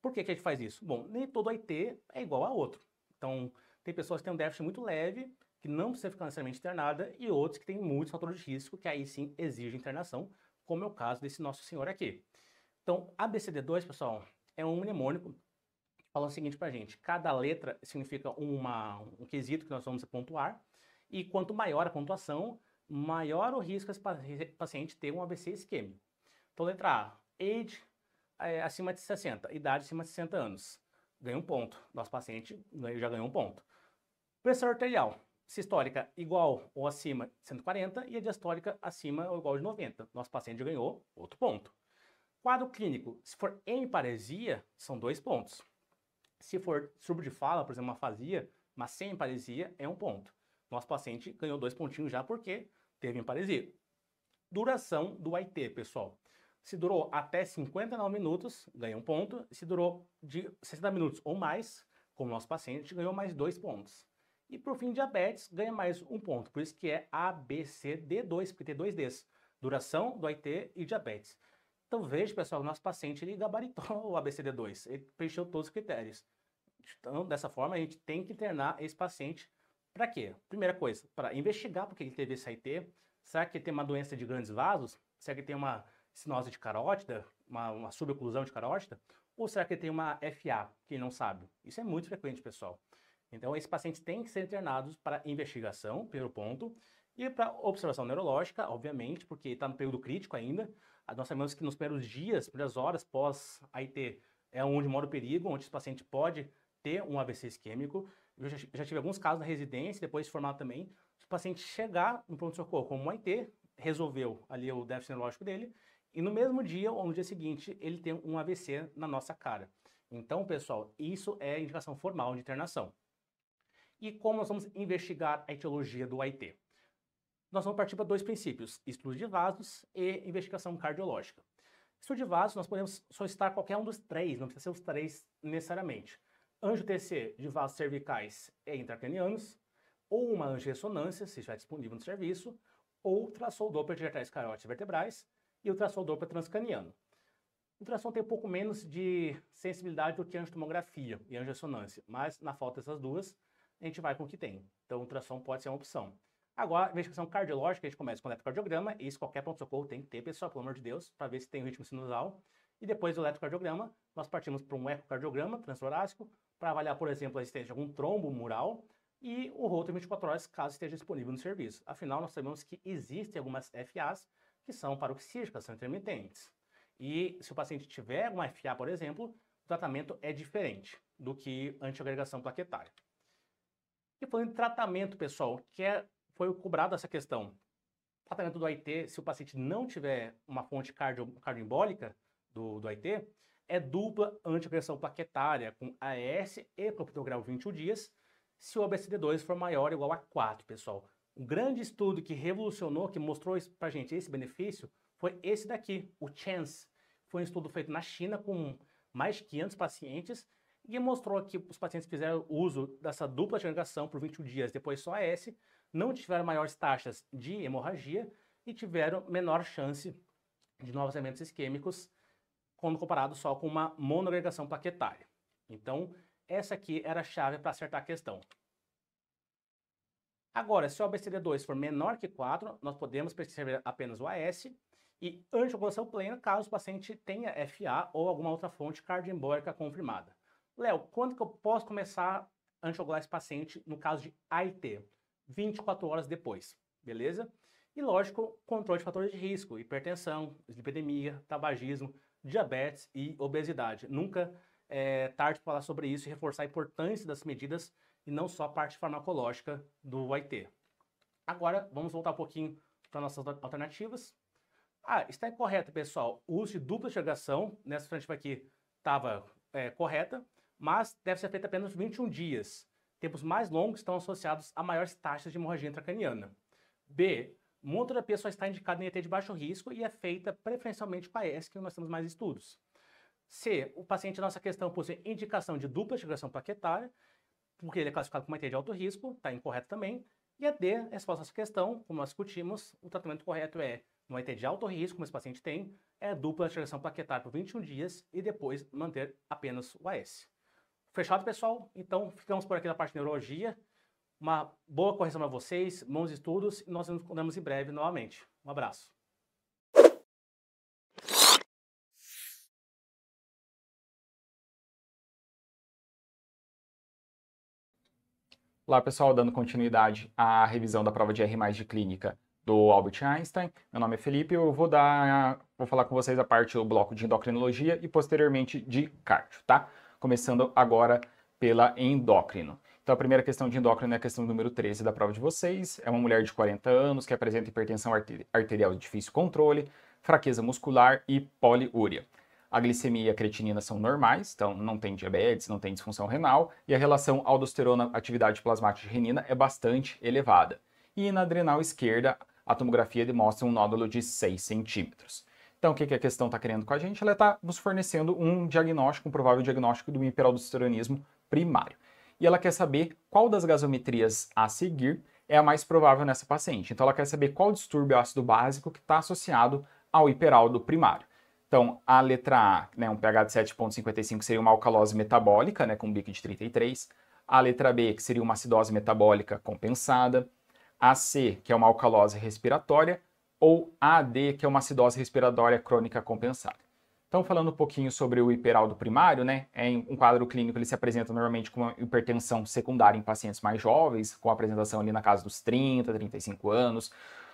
Por que, que a gente faz isso? Bom, nem todo IT é igual a outro. Então, tem pessoas que têm um déficit muito leve que não precisa ficar necessariamente internada, e outros que têm muitos fatores de risco, que aí sim exigem internação, como é o caso desse nosso senhor aqui. Então, ABCD2, pessoal, é um mnemônico que fala o seguinte pra gente: cada letra significa uma, um quesito que nós vamos pontuar, e quanto maior a pontuação, maior o risco esse paciente ter um ABC isquêmico. Então, letra A, age é, acima de 60, idade acima de 60 anos. Ganha um ponto. Nosso paciente já ganhou um ponto. Pressão arterial, sistólica igual ou acima de 140 e a diastólica acima ou igual de 90. Nosso paciente ganhou outro ponto. Quadro clínico, se for em paresia, são dois pontos. Se for surbo de fala, por exemplo, uma fasia, mas sem paresia, é um ponto. Nosso paciente ganhou dois pontinhos já porque teve emparesia. Duração do IT, pessoal. Se durou até 59 minutos, ganha um ponto. Se durou de 60 minutos ou mais, como nosso paciente, ganhou mais dois pontos. E por fim, diabetes ganha mais um ponto, por isso que é ABCD2, porque tem dois Ds, duração do IT e diabetes. Então veja, pessoal, o nosso paciente ele gabaritou o ABCD2, ele preencheu todos os critérios. Então, dessa forma, a gente tem que internar esse paciente para quê? Primeira coisa, para investigar porque ele teve esse IT. Será que ele tem uma doença de grandes vasos? Será que ele tem uma sinose de carótida, uma, uma suboclusão de carótida? Ou será que ele tem uma FA, que ele não sabe? Isso é muito frequente, pessoal. Então, esses pacientes têm que ser internados para investigação, primeiro ponto, e para observação neurológica, obviamente, porque está no período crítico ainda. Ah, nós sabemos que nos primeiros dias, primeiras horas pós AIT é onde mora o perigo, onde esse paciente pode ter um AVC isquêmico. Eu já, já tive alguns casos na residência, depois de formado também, se o paciente chegar no pronto-socorro como um AIT, resolveu ali o déficit neurológico dele, e no mesmo dia ou no dia seguinte ele tem um AVC na nossa cara. Então, pessoal, isso é indicação formal de internação e como nós vamos investigar a etiologia do AIT. Nós vamos partir para dois princípios, estudo de vasos e investigação cardiológica. Estudo de vasos, nós podemos solicitar qualquer um dos três, não precisa ser os três necessariamente. Anjo TC de vasos cervicais e intracranianos, ou uma ressonância, se estiver disponível no serviço, ou ultrassom Doppler de artérias carótidas vertebrais e ultrassom Doppler transcraniano. O ultrassom tem um pouco menos de sensibilidade do que a tomografia e a ressonância mas na falta dessas duas, a gente vai com o que tem. Então, ultrassom pode ser uma opção. Agora, investigação cardiológica, a gente começa com o eletrocardiograma, e isso qualquer pronto-socorro tem que ter, pessoal, pelo amor de Deus, para ver se tem ritmo sinusal. E depois do eletrocardiograma, nós partimos para um ecocardiograma transtorácico, para avaliar, por exemplo, a existência de algum trombo mural e o Holter 24 horas, caso esteja disponível no serviço. Afinal, nós sabemos que existem algumas FAs que são paroxísticas, são intermitentes. E se o paciente tiver uma FA, por exemplo, o tratamento é diferente do que antiagregação plaquetária. E falando de tratamento, pessoal, que é, foi cobrado essa questão. Tratamento do AIT, se o paciente não tiver uma fonte cardio, cardioembólica do, do AIT, é dupla antiagressão plaquetária com AS e clopidogrel 21 dias, se o ABCD2 for maior ou igual a 4, pessoal. Um grande estudo que revolucionou, que mostrou para gente esse benefício, foi esse daqui, o CHANCE. Foi um estudo feito na China com mais de 500 pacientes e mostrou que os pacientes que fizeram uso dessa dupla agregação por 21 dias, depois só AS, S, não tiveram maiores taxas de hemorragia e tiveram menor chance de novos eventos isquêmicos quando comparado só com uma monoagregação plaquetária. Então, essa aqui era a chave para acertar a questão. Agora, se o ABCD2 for menor que 4, nós podemos prescrever apenas o AS e anticoagulação plena caso o paciente tenha FA ou alguma outra fonte cardioembólica confirmada. Léo, quando que eu posso começar a anticoagular esse paciente no caso de AIT? 24 horas depois, beleza? E lógico, controle de fatores de risco, hipertensão, lipidemia, tabagismo, diabetes e obesidade. Nunca é tarde para falar sobre isso e reforçar a importância das medidas e não só a parte farmacológica do AIT. Agora, vamos voltar um pouquinho para nossas alternativas. Ah, está incorreta, pessoal. O uso de dupla enxergação, nessa frente aqui, estava é, eh, correta mas deve ser feita apenas 21 dias. Tempos mais longos estão associados a maiores taxas de hemorragia intracraniana. B. Monoterapia só está indicada em ET de baixo risco e é feita preferencialmente para S, que é nós temos mais estudos. C. O paciente, nossa questão, possui indicação de dupla estimulação plaquetária, porque ele é classificado como ET de alto risco, está incorreto também. E a D, resposta à sua questão, como nós discutimos, o tratamento correto é no ET de alto risco, como esse paciente tem, é dupla estimulação plaquetária por 21 dias e depois manter apenas o AS. Fechado, pessoal? Então, ficamos por aqui na parte de neurologia. Uma boa correção para vocês, bons estudos e nós nos encontramos em breve novamente. Um abraço. Olá, pessoal, dando continuidade à revisão da prova de R de clínica do Albert Einstein. Meu nome é Felipe, eu vou dar, vou falar com vocês a parte do bloco de endocrinologia e posteriormente de cardio, tá? começando agora pela endócrino. Então, a primeira questão de endócrino é a questão número 13 da prova de vocês. É uma mulher de 40 anos que apresenta hipertensão arterial de difícil controle, fraqueza muscular e poliúria. A glicemia e a creatinina são normais, então não tem diabetes, não tem disfunção renal, e a relação aldosterona-atividade plasmática de renina é bastante elevada. E na adrenal esquerda, a tomografia demonstra um nódulo de 6 centímetros. Então, o que, que a questão está querendo com a gente? Ela está nos fornecendo um diagnóstico, um provável diagnóstico do hiperaldosteronismo primário. E ela quer saber qual das gasometrias a seguir é a mais provável nessa paciente. Então, ela quer saber qual distúrbio ácido básico que está associado ao hiperaldo primário. Então, a letra A, né, um pH de 7,55 seria uma alcalose metabólica, né, com BIC de 33. A letra B, que seria uma acidose metabólica compensada. A C, que é uma alcalose respiratória ou AD, que é uma acidose respiratória crônica compensada. Então, falando um pouquinho sobre o hiperaldo primário, né? É um quadro clínico ele se apresenta normalmente com uma hipertensão secundária em pacientes mais jovens, com apresentação ali na casa dos 30, 35 anos.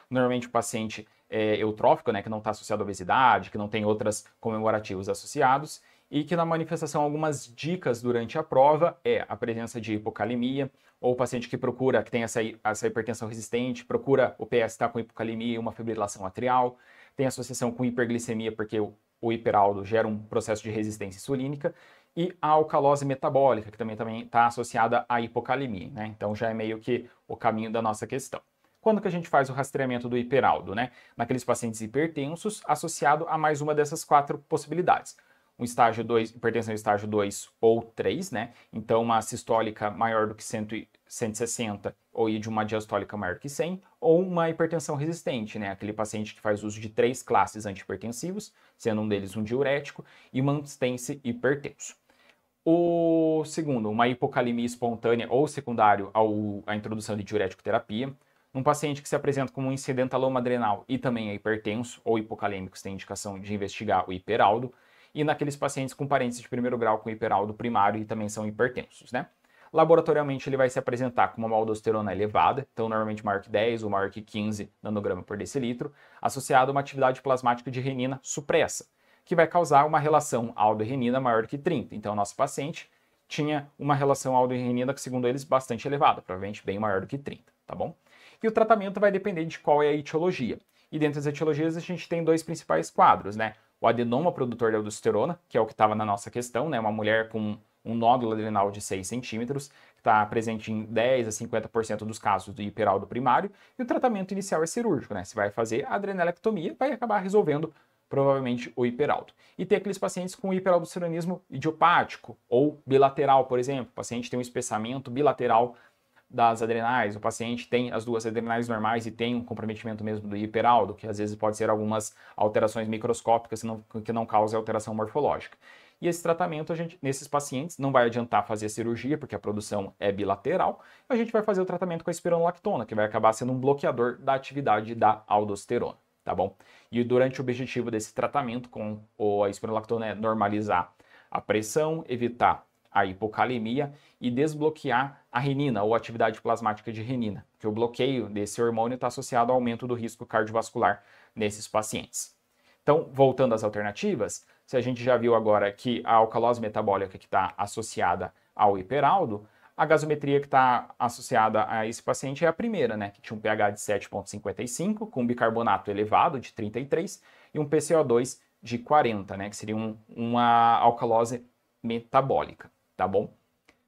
Normalmente o paciente é, eutrófico, né, que não está associado à obesidade, que não tem outras comemorativos associados e que na manifestação algumas dicas durante a prova é a presença de hipocalemia, ou o paciente que procura, que tem essa, essa hipertensão resistente, procura o PS está com hipocalemia e uma fibrilação atrial, tem associação com hiperglicemia, porque o, o hiperaldo gera um processo de resistência insulínica, e a alcalose metabólica, que também está associada à hipocalemia, né? Então já é meio que o caminho da nossa questão. Quando que a gente faz o rastreamento do hiperaldo, né? Naqueles pacientes hipertensos associado a mais uma dessas quatro possibilidades um estágio 2, hipertensão estágio 2 ou 3, né? Então, uma sistólica maior do que 100, 160 ou de uma diastólica maior que 100, ou uma hipertensão resistente, né? Aquele paciente que faz uso de três classes antihipertensivos, sendo um deles um diurético, e mantém-se hipertenso. O segundo, uma hipocalemia espontânea ou secundário ao, à introdução de diurético terapia. Um paciente que se apresenta como um incidentaloma adrenal e também é hipertenso ou hipocalêmico, tem indicação de investigar o hiperaldo e naqueles pacientes com parentes de primeiro grau com hiperaldo primário e também são hipertensos, né? Laboratorialmente, ele vai se apresentar com uma maldosterona elevada, então normalmente maior que 10 ou maior que 15 nanograma por decilitro, associado a uma atividade plasmática de renina supressa, que vai causar uma relação aldo-renina maior que 30. Então, o nosso paciente tinha uma relação aldo-renina que, segundo eles, bastante elevada, provavelmente bem maior do que 30, tá bom? E o tratamento vai depender de qual é a etiologia. E dentro das etiologias, a gente tem dois principais quadros, né? o adenoma produtor de aldosterona, que é o que estava na nossa questão, né? Uma mulher com um nódulo adrenal de 6 centímetros, está presente em 10 a 50% dos casos do hiperaldo primário, e o tratamento inicial é cirúrgico, né? Você vai fazer a adrenalectomia, vai acabar resolvendo provavelmente o hiperaldo. E tem aqueles pacientes com hiperaldosteronismo idiopático ou bilateral, por exemplo, o paciente tem um espessamento bilateral das adrenais, o paciente tem as duas adrenais normais e tem um comprometimento mesmo do hiperaldo, que às vezes pode ser algumas alterações microscópicas que não, que não causam alteração morfológica. E esse tratamento, a gente, nesses pacientes, não vai adiantar fazer a cirurgia, porque a produção é bilateral. A gente vai fazer o tratamento com a espironolactona, que vai acabar sendo um bloqueador da atividade da aldosterona, tá bom? E durante o objetivo desse tratamento com a espironolactona é normalizar a pressão, evitar a hipocalemia e desbloquear a renina ou atividade plasmática de renina, que o bloqueio desse hormônio está associado ao aumento do risco cardiovascular nesses pacientes. Então, voltando às alternativas, se a gente já viu agora que a alcalose metabólica que está associada ao hiperaldo, a gasometria que está associada a esse paciente é a primeira, né? Que tinha um pH de 7,55, com um bicarbonato elevado de 33 e um PCO2 de 40, né? Que seria um, uma alcalose metabólica tá bom?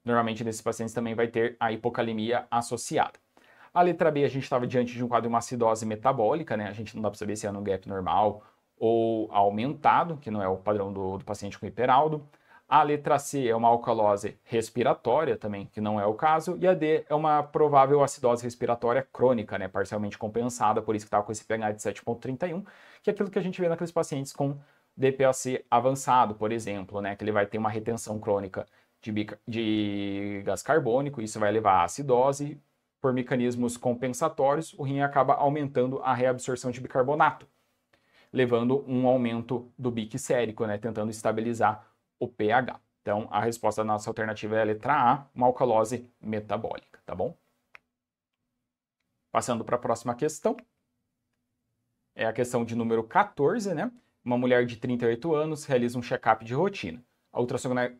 Normalmente nesses pacientes também vai ter a hipocalemia associada. A letra B, a gente estava diante de um quadro de uma acidose metabólica, né? A gente não dá para saber se é no gap normal ou aumentado, que não é o padrão do, do paciente com hiperaldo. A letra C é uma alcalose respiratória também, que não é o caso. E a D é uma provável acidose respiratória crônica, né? Parcialmente compensada, por isso que estava com esse pH de 7,31, que é aquilo que a gente vê naqueles pacientes com DPLC avançado, por exemplo, né? Que ele vai ter uma retenção crônica de, de gás carbônico, isso vai levar à acidose. Por mecanismos compensatórios, o rim acaba aumentando a reabsorção de bicarbonato, levando um aumento do bique sérico, né, tentando estabilizar o pH. Então, a resposta da nossa alternativa é a letra A, uma alcalose metabólica, tá bom? Passando para a próxima questão. É a questão de número 14, né? Uma mulher de 38 anos realiza um check-up de rotina. A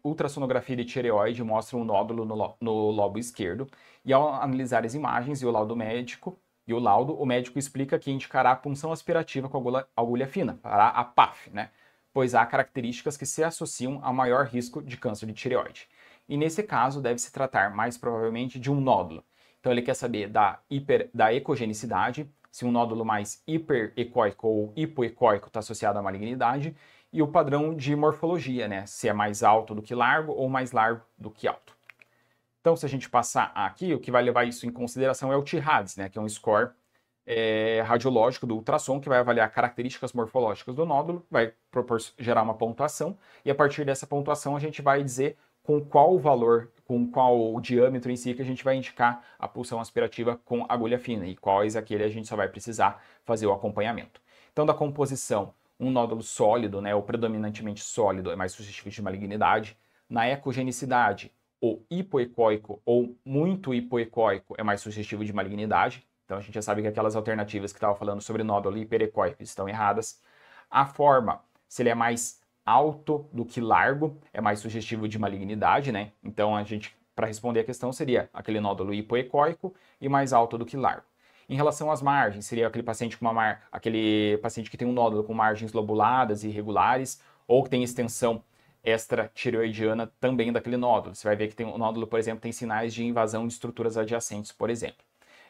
ultrassonografia de tireoide mostra um nódulo no, no lobo esquerdo. E ao analisar as imagens e o laudo médico, e o laudo, o médico explica que indicará a punção aspirativa com agulha, agulha fina, para a PAF, né? Pois há características que se associam a maior risco de câncer de tireoide. E nesse caso, deve se tratar mais provavelmente de um nódulo. Então, ele quer saber da, hiper, da ecogenicidade, se um nódulo mais hiperecoico ou hipoecoico está associado à malignidade, e o padrão de morfologia, né? Se é mais alto do que largo ou mais largo do que alto. Então, se a gente passar aqui, o que vai levar isso em consideração é o T-RADS, né? Que é um score é, radiológico do ultrassom que vai avaliar características morfológicas do nódulo, vai gerar uma pontuação e a partir dessa pontuação a gente vai dizer com qual valor, com qual diâmetro em si que a gente vai indicar a pulsão aspirativa com agulha fina e quais aquele a gente só vai precisar fazer o acompanhamento. Então, da composição, um nódulo sólido, né, ou predominantemente sólido, é mais suscetível de malignidade. Na ecogenicidade, o hipoecóico ou muito hipoecóico é mais suscetível de malignidade. Então a gente já sabe que aquelas alternativas que estava falando sobre nódulo hiperecoico estão erradas. A forma, se ele é mais alto do que largo, é mais sugestivo de malignidade, né? Então a gente para responder a questão seria aquele nódulo hipoecóico e mais alto do que largo em relação às margens. Seria aquele paciente com uma mar... aquele paciente que tem um nódulo com margens lobuladas e irregulares ou que tem extensão extratireoidiana também daquele nódulo. Você vai ver que tem, o nódulo, por exemplo, tem sinais de invasão de estruturas adjacentes, por exemplo.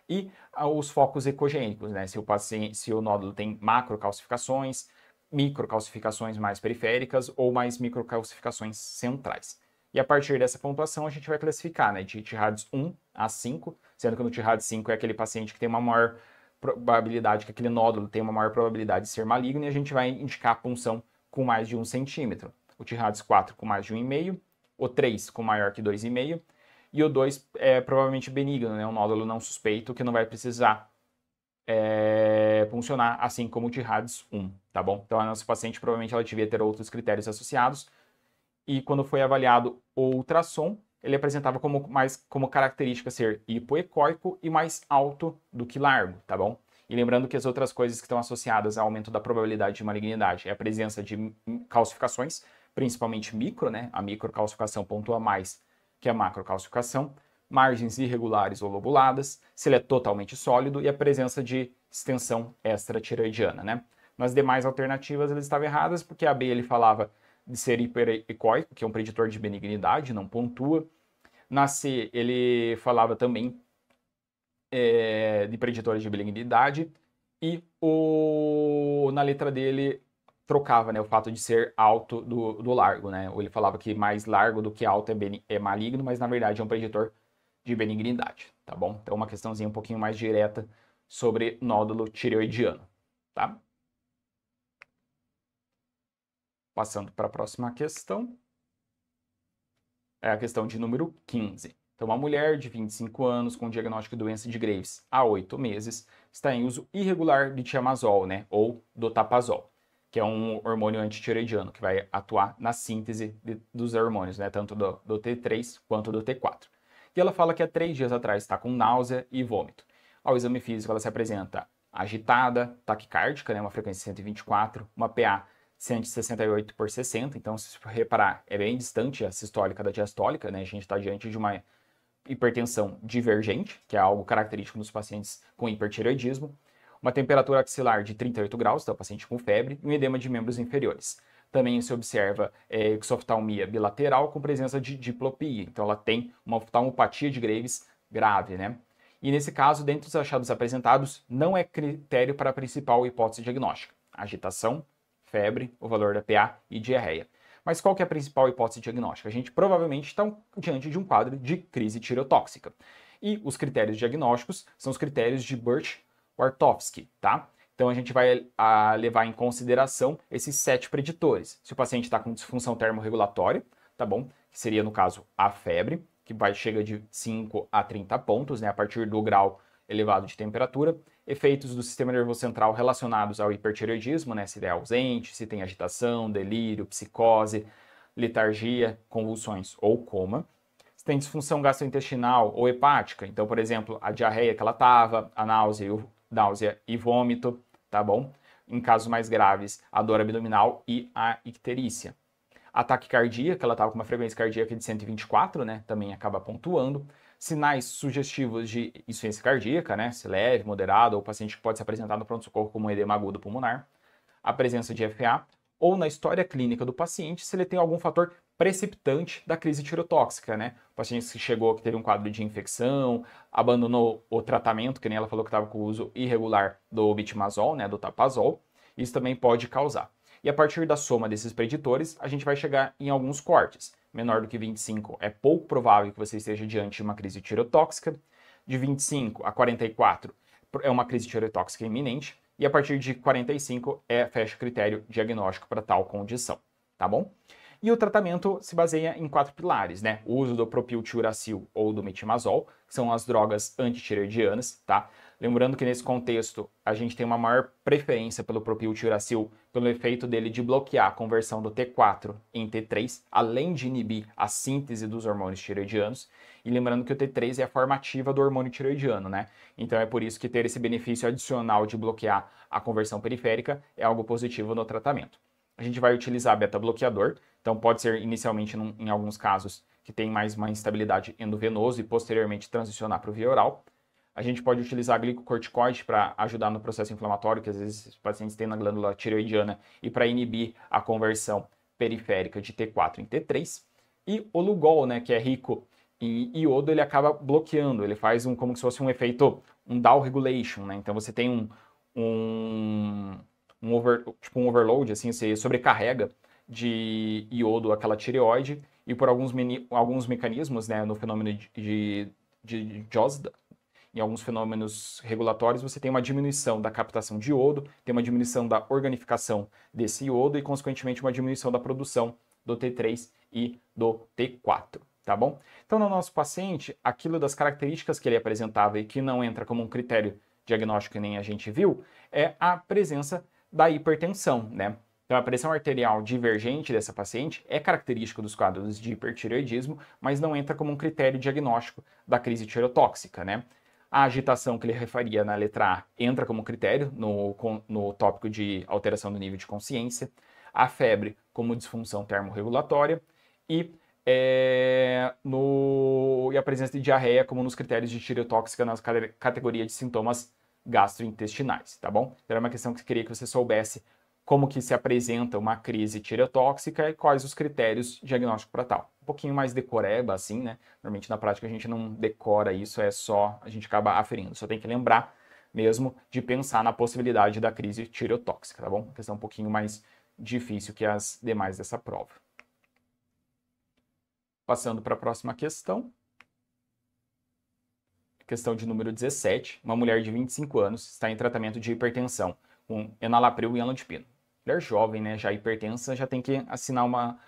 E ah, os focos ecogênicos, né? Se o, paciente, se o nódulo tem macrocalcificações, microcalcificações mais periféricas ou mais microcalcificações centrais. E a partir dessa pontuação a gente vai classificar, né? De TIRADS 1 a 5, sendo que no TIRADS 5 é aquele paciente que tem uma maior probabilidade, que aquele nódulo tem uma maior probabilidade de ser maligno, e a gente vai indicar a punção com mais de 1 centímetro. O TIRADS 4 com mais de 1,5, o 3 com maior que 2,5, e o 2 é provavelmente benigno, né? Um nódulo não suspeito que não vai precisar é, funcionar, assim como o TIRADS 1, tá bom? Então a nossa paciente provavelmente ela devia ter outros critérios associados, e quando foi avaliado o ultrassom, ele apresentava como, mais, como característica ser hipoecóico e mais alto do que largo, tá bom? E lembrando que as outras coisas que estão associadas ao aumento da probabilidade de malignidade é a presença de calcificações, principalmente micro, né? A microcalcificação pontua mais que a macrocalcificação, margens irregulares ou lobuladas, se ele é totalmente sólido e a presença de extensão extratiroidiana, né? Nas demais alternativas ele estavam erradas porque a B ele falava de ser hiperecoico, que é um preditor de benignidade, não pontua. Nasce, ele falava também é, de preditores de benignidade. E o, na letra dele, trocava né, o fato de ser alto do, do largo. Né? Ou ele falava que mais largo do que alto é, ben, é maligno, mas na verdade é um preditor de benignidade, tá bom? Então, uma questãozinha um pouquinho mais direta sobre nódulo tireoidiano, tá? Passando para a próxima questão, é a questão de número 15. Então, uma mulher de 25 anos com diagnóstico de doença de Graves há 8 meses está em uso irregular de tiamazol, né, ou dotapazol, que é um hormônio antitireoidiano que vai atuar na síntese de, dos hormônios, né, tanto do, do, T3 quanto do T4. E ela fala que há 3 dias atrás está com náusea e vômito. Ao exame físico, ela se apresenta agitada, taquicárdica, né, uma frequência de 124, uma PA 168 por 60, então se você reparar, é bem distante a sistólica da diastólica, né? A gente está diante de uma hipertensão divergente, que é algo característico nos pacientes com hipertireoidismo, uma temperatura axilar de 38 graus, então paciente com febre, e um edema de membros inferiores. Também se observa é, exoftalmia bilateral com presença de diplopia, então ela tem uma oftalmopatia de Graves grave, né? E nesse caso, dentre os achados apresentados, não é critério para a principal hipótese diagnóstica. Agitação, febre, o valor da PA e diarreia. Mas qual que é a principal hipótese diagnóstica? A gente provavelmente está diante de um quadro de crise tireotóxica. E os critérios diagnósticos são os critérios de Birch-Wartofsky, tá? Então a gente vai a, levar em consideração esses sete preditores. Se o paciente está com disfunção termorregulatória, tá bom? Que seria, no caso, a febre, que vai chega de 5 a 30 pontos, né? A partir do grau elevado de temperatura efeitos do sistema nervoso central relacionados ao hipertireoidismo, né? se ele é ausente, se tem agitação, delírio, psicose, letargia, convulsões ou coma. Se tem disfunção gastrointestinal ou hepática, então, por exemplo, a diarreia que ela estava, a náusea, náusea e vômito, tá bom? Em casos mais graves, a dor abdominal e a icterícia. Ataque cardíaco, ela estava tá com uma frequência cardíaca de 124, né? Também acaba pontuando sinais sugestivos de insuficiência cardíaca, né? Se leve, moderado, ou paciente que pode se apresentar no pronto-socorro como um edema agudo pulmonar, a presença de FA, ou na história clínica do paciente, se ele tem algum fator precipitante da crise tirotóxica, né? O paciente que chegou que teve um quadro de infecção, abandonou o tratamento, que nem ela falou que estava com o uso irregular do bitmazol, né, do tapazol, isso também pode causar. E a partir da soma desses preditores, a gente vai chegar em alguns cortes menor do que 25, é pouco provável que você esteja diante de uma crise tirotóxica. De 25 a 44 é uma crise tirotóxica iminente. E a partir de 45 é fecha o critério diagnóstico para tal condição, tá bom? E o tratamento se baseia em quatro pilares, né? O uso do propiltiuracil ou do metimazol, que são as drogas antitireoidianas tá? Lembrando que nesse contexto a gente tem uma maior preferência pelo propiltiouracil pelo efeito dele de bloquear a conversão do T4 em T3, além de inibir a síntese dos hormônios tireoidianos. E lembrando que o T3 é a formativa do hormônio tireoidiano, né? Então é por isso que ter esse benefício adicional de bloquear a conversão periférica é algo positivo no tratamento. A gente vai utilizar beta-bloqueador, então pode ser inicialmente, num, em alguns casos, que tem mais uma instabilidade endovenoso e posteriormente transicionar para o via oral. A gente pode utilizar glicocorticoide para ajudar no processo inflamatório que às vezes os pacientes têm na glândula tireoidiana e para inibir a conversão periférica de T4 em T3. E o Lugol, né, que é rico em iodo, ele acaba bloqueando, ele faz um como se fosse um efeito, um down regulation, né? Então você tem um, um, um, over, tipo um overload, assim, você sobrecarrega de iodo aquela tireoide e por alguns, alguns mecanismos, né, no fenômeno de, de, de Josda, em alguns fenômenos regulatórios, você tem uma diminuição da captação de iodo, tem uma diminuição da organificação desse iodo e, consequentemente, uma diminuição da produção do T3 e do T4 tá bom? Então, no nosso paciente, aquilo das características que ele apresentava e que não entra como um critério diagnóstico nem a gente viu, é a presença da hipertensão, né? Então, a pressão arterial divergente dessa paciente é característica dos quadros de hipertireoidismo, mas não entra como um critério diagnóstico da crise tirotóxica, né? A agitação que ele referia na letra A entra como critério no, no tópico de alteração do nível de consciência, a febre como disfunção termorregulatória e, é, no, e a presença de diarreia como nos critérios de tireotóxica na categoria de sintomas gastrointestinais, tá bom? Então, era uma questão que eu queria que você soubesse como que se apresenta uma crise tireotóxica e quais os critérios diagnósticos para tal pouquinho mais decoreba, assim, né? Normalmente na prática a gente não decora isso, é só, a gente acaba aferindo. Só tem que lembrar mesmo de pensar na possibilidade da crise tirotóxica, tá bom? Uma questão um pouquinho mais difícil que as demais dessa prova. Passando para a próxima questão. Questão de número 17. Uma mulher de 25 anos está em tratamento de hipertensão com enalapril e amlodipino. Mulher jovem, né, já hipertensa, já tem que assinar uma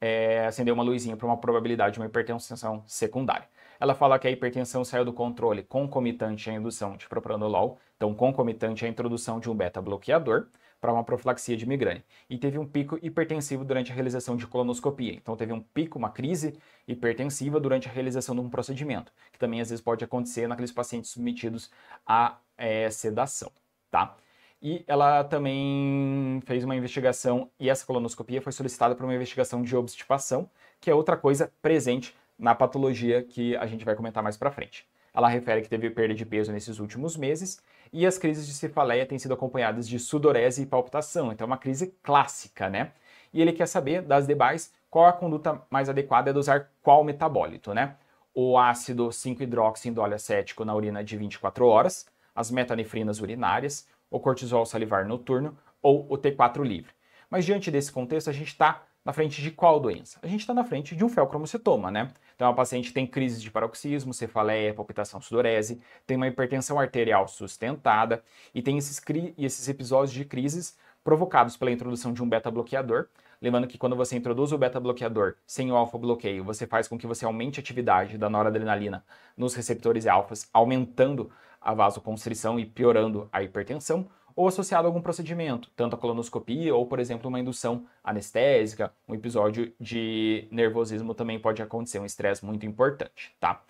é, acendeu uma luzinha para uma probabilidade de uma hipertensão secundária. Ela fala que a hipertensão saiu do controle concomitante à indução de propranolol, então concomitante à introdução de um beta-bloqueador para uma profilaxia de migrânia. E teve um pico hipertensivo durante a realização de colonoscopia. Então teve um pico, uma crise hipertensiva durante a realização de um procedimento, que também às vezes pode acontecer naqueles pacientes submetidos à é, sedação, tá? E ela também fez uma investigação, e essa colonoscopia foi solicitada para uma investigação de obstipação, que é outra coisa presente na patologia que a gente vai comentar mais para frente. Ela refere que teve perda de peso nesses últimos meses e as crises de cefaleia têm sido acompanhadas de sudorese e palpitação, então é uma crise clássica, né? E ele quer saber das demais qual a conduta mais adequada é dosar qual metabólito, né? O ácido 5-hidroxindole acético na urina de 24 horas, as metanefrinas urinárias, o cortisol salivar noturno ou o T4 livre. Mas diante desse contexto, a gente está na frente de qual doença? A gente está na frente de um felcromocitoma, né? Então, a paciente tem crises de paroxismo, cefaleia, palpitação sudorese, tem uma hipertensão arterial sustentada e tem esses, esses episódios de crises provocados pela introdução de um beta-bloqueador. Lembrando que quando você introduz o beta-bloqueador sem o alfa-bloqueio, você faz com que você aumente a atividade da noradrenalina nos receptores alfas, aumentando a vasoconstrição e piorando a hipertensão, ou associado a algum procedimento, tanto a colonoscopia ou, por exemplo, uma indução anestésica, um episódio de nervosismo também pode acontecer, um estresse muito importante, tá?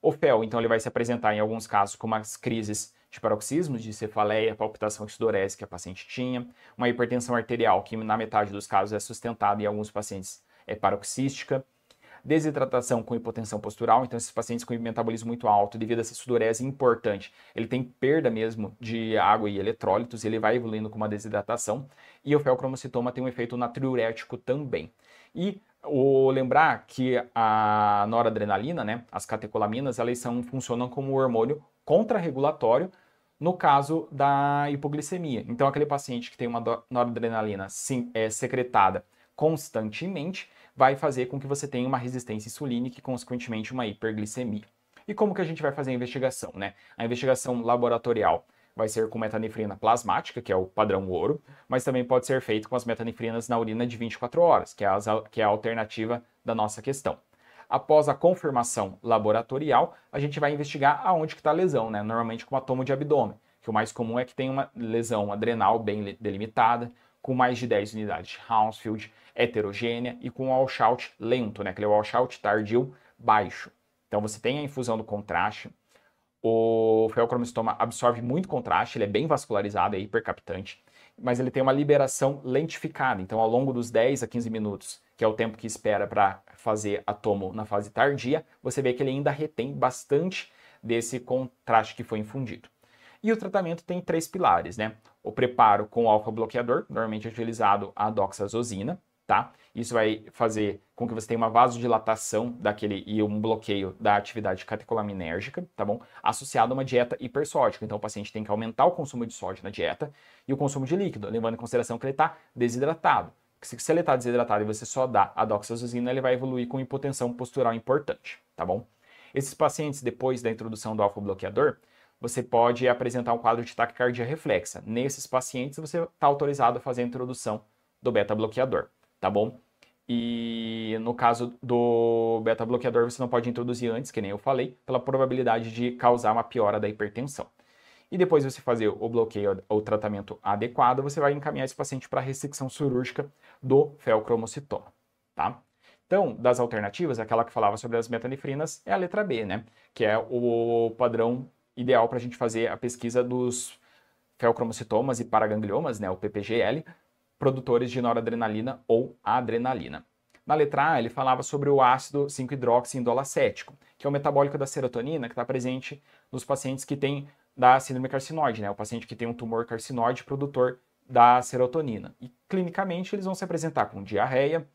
O FEL, então, ele vai se apresentar em alguns casos com umas crises de paroxismo, de cefaleia, palpitação e sudorese que a paciente tinha, uma hipertensão arterial, que na metade dos casos é sustentada em alguns pacientes é paroxística, desidratação com hipotensão postural, então esses pacientes com metabolismo muito alto, devido a essa sudorese é importante, ele tem perda mesmo de água e eletrólitos, ele vai evoluindo com uma desidratação, e o feocromocitoma tem um efeito natriurético também. E o lembrar que a noradrenalina, né, as catecolaminas, elas são, funcionam como um hormônio contrarregulatório no caso da hipoglicemia. Então, aquele paciente que tem uma noradrenalina sim, é, secretada constantemente, vai fazer com que você tenha uma resistência insulínica e, consequentemente, uma hiperglicemia. E como que a gente vai fazer a investigação, né? A investigação laboratorial vai ser com metanefrina plasmática, que é o padrão ouro, mas também pode ser feito com as metanefrinas na urina de 24 horas, que é, as, que é a alternativa da nossa questão. Após a confirmação laboratorial, a gente vai investigar aonde que está a lesão, né? Normalmente com uma toma de abdômen, que o mais comum é que tem uma lesão adrenal bem delimitada, com mais de 10 unidades de Hounsfield, heterogênea e com washout lento, né? Aquele washout tardio baixo. Então você tem a infusão do contraste. O feocromistoma absorve muito contraste, ele é bem vascularizado, é hipercaptante, mas ele tem uma liberação lentificada. Então, ao longo dos 10 a 15 minutos, que é o tempo que espera para fazer a tomo na fase tardia, você vê que ele ainda retém bastante desse contraste que foi infundido. E o tratamento tem três pilares, né? O preparo com alfa-bloqueador, normalmente utilizado a doxazosina, tá? Isso vai fazer com que você tenha uma vasodilatação daquele e um bloqueio da atividade catecolaminérgica, tá bom? Associado a uma dieta hipersódica. Então o paciente tem que aumentar o consumo de sódio na dieta e o consumo de líquido, levando em consideração que ele está desidratado. se ele está desidratado e você só dá a doxazosina, ele vai evoluir com hipotensão postural importante, tá bom? Esses pacientes, depois da introdução do alfa-bloqueador, você pode apresentar um quadro de taquicardia reflexa. Nesses pacientes, você está autorizado a fazer a introdução do beta-bloqueador, tá bom? E no caso do beta-bloqueador, você não pode introduzir antes, que nem eu falei, pela probabilidade de causar uma piora da hipertensão. E depois você fazer o bloqueio ou tratamento adequado, você vai encaminhar esse paciente para a restrição cirúrgica do felcromocitoma, tá? Então, das alternativas, aquela que falava sobre as metanefrinas é a letra B, né? Que é o padrão ideal para a gente fazer a pesquisa dos felcromocitomas e paragangliomas, né, o PPGL, produtores de noradrenalina ou adrenalina. Na letra A, ele falava sobre o ácido 5-hidroxindolacético, que é o metabólico da serotonina que está presente nos pacientes que têm da síndrome carcinoide, né? O paciente que tem um tumor carcinoide produtor da serotonina. E clinicamente eles vão se apresentar com diarreia,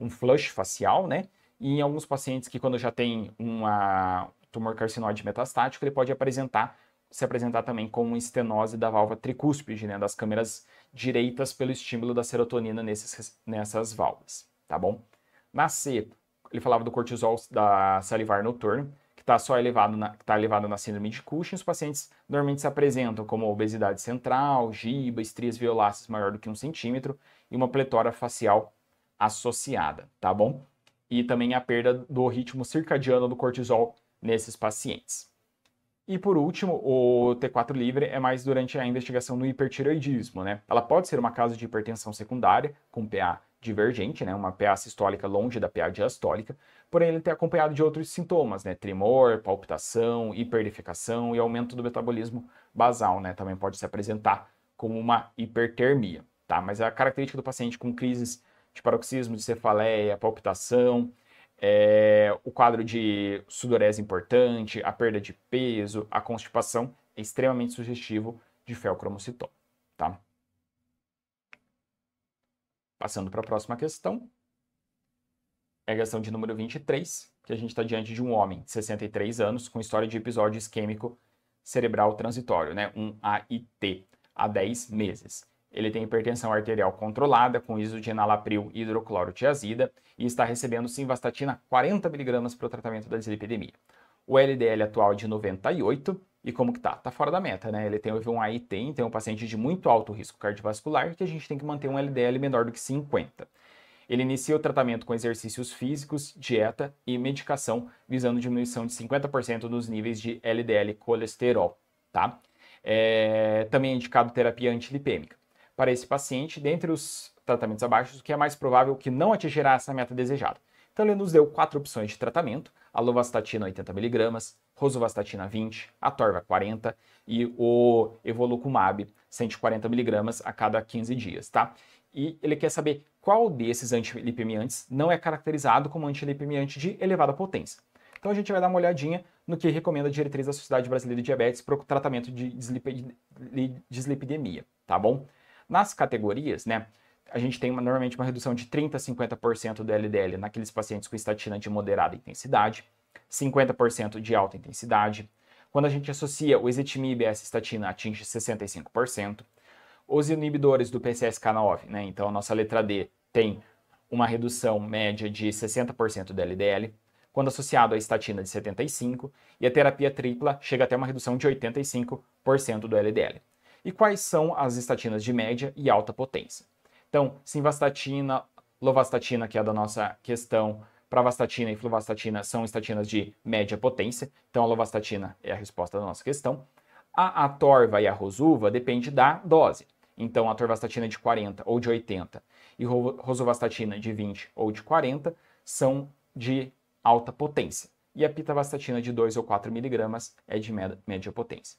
um flush facial, né? E em alguns pacientes que quando já tem uma, tumor carcinóide metastático, ele pode apresentar, se apresentar também como estenose da válvula tricúspide, né, das câmeras direitas pelo estímulo da serotonina nesses, nessas válvulas, tá bom? Na C, ele falava do cortisol da salivar noturno, que está só elevado na, tá elevado na síndrome de Cushing, os pacientes normalmente se apresentam como obesidade central, giba, estrias violáceas maior do que um centímetro e uma pletora facial associada, tá bom? E também a perda do ritmo circadiano do cortisol nesses pacientes. E por último, o T4 livre é mais durante a investigação no hipertiroidismo, né? Ela pode ser uma causa de hipertensão secundária, com PA divergente, né? Uma PA sistólica longe da PA diastólica, porém ele tem acompanhado de outros sintomas, né? Tremor, palpitação, hiperdefecação e aumento do metabolismo basal, né? Também pode se apresentar como uma hipertermia, tá? Mas a característica do paciente com crises de paroxismo, de cefaleia, palpitação, é, o quadro de sudorese é importante, a perda de peso, a constipação é extremamente sugestivo de feocromocitoma, tá? Passando para a próxima questão. É a questão de número 23, que a gente está diante de um homem de 63 anos com história de episódio isquêmico cerebral transitório, né? Um AIT, há 10 meses. Ele tem hipertensão arterial controlada com isodinalapril e hidroclorotiazida e está recebendo simvastatina 40mg para o tratamento da dislipidemia. O LDL atual é de 98 e como que tá? Tá fora da meta, né? Ele tem um AIT, então é um paciente de muito alto risco cardiovascular que a gente tem que manter um LDL menor do que 50. Ele inicia o tratamento com exercícios físicos, dieta e medicação, visando diminuição de 50% dos níveis de LDL colesterol, tá? É, também é indicado terapia antilipêmica para esse paciente, dentre os tratamentos abaixo, o que é mais provável que não atingirá essa meta desejada. Então ele nos deu quatro opções de tratamento: a lovastatina 80mg, rosuvastatina 20, a torva 40 e o evolucumab 140mg a cada 15 dias, tá? E ele quer saber qual desses antilipemiantes não é caracterizado como antilipemiante de elevada potência. Então a gente vai dar uma olhadinha no que recomenda a diretriz da Sociedade Brasileira de Diabetes para o tratamento de dislipidemia, tá bom? Nas categorias, né? A gente tem uma, normalmente uma redução de 30% a 50% do LDL naqueles pacientes com estatina de moderada intensidade, 50% de alta intensidade. Quando a gente associa o ezetimibe a essa estatina, atinge 65%. Os inibidores do PCSK9, né? Então, a nossa letra D tem uma redução média de 60% do LDL, quando associado à estatina de 75%, e a terapia tripla chega até uma redução de 85% do LDL e quais são as estatinas de média e alta potência. Então, simvastatina, lovastatina, que é da nossa questão, pravastatina e fluvastatina são estatinas de média potência, então a lovastatina é a resposta da nossa questão. A atorva e a rosuva depende da dose. Então, a atorvastatina de 40 ou de 80 e rosuvastatina de 20 ou de 40 são de alta potência. E a pitavastatina de 2 ou 4 miligramas é de média potência.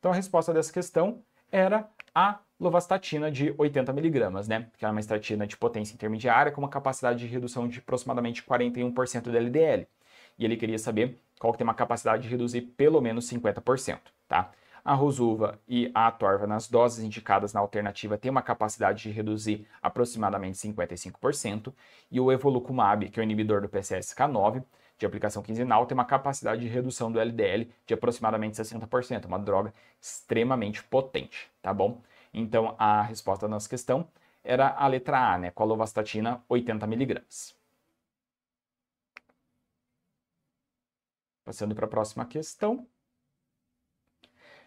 Então, a resposta dessa questão era a lovastatina de 80 miligramas, né? Que era é uma estatina de potência intermediária com uma capacidade de redução de aproximadamente 41% do LDL. E ele queria saber qual que tem uma capacidade de reduzir pelo menos 50%, tá? A rosuva e a atorva nas doses indicadas na alternativa têm uma capacidade de reduzir aproximadamente 55% e o evolucumab, que é o inibidor do PCSK9, de aplicação quinzenal tem uma capacidade de redução do LDL de aproximadamente 60%, uma droga extremamente potente, tá bom? Então a resposta da nossa questão era a letra A, né? Com a lovastatina 80 miligramas. Passando para a próxima questão.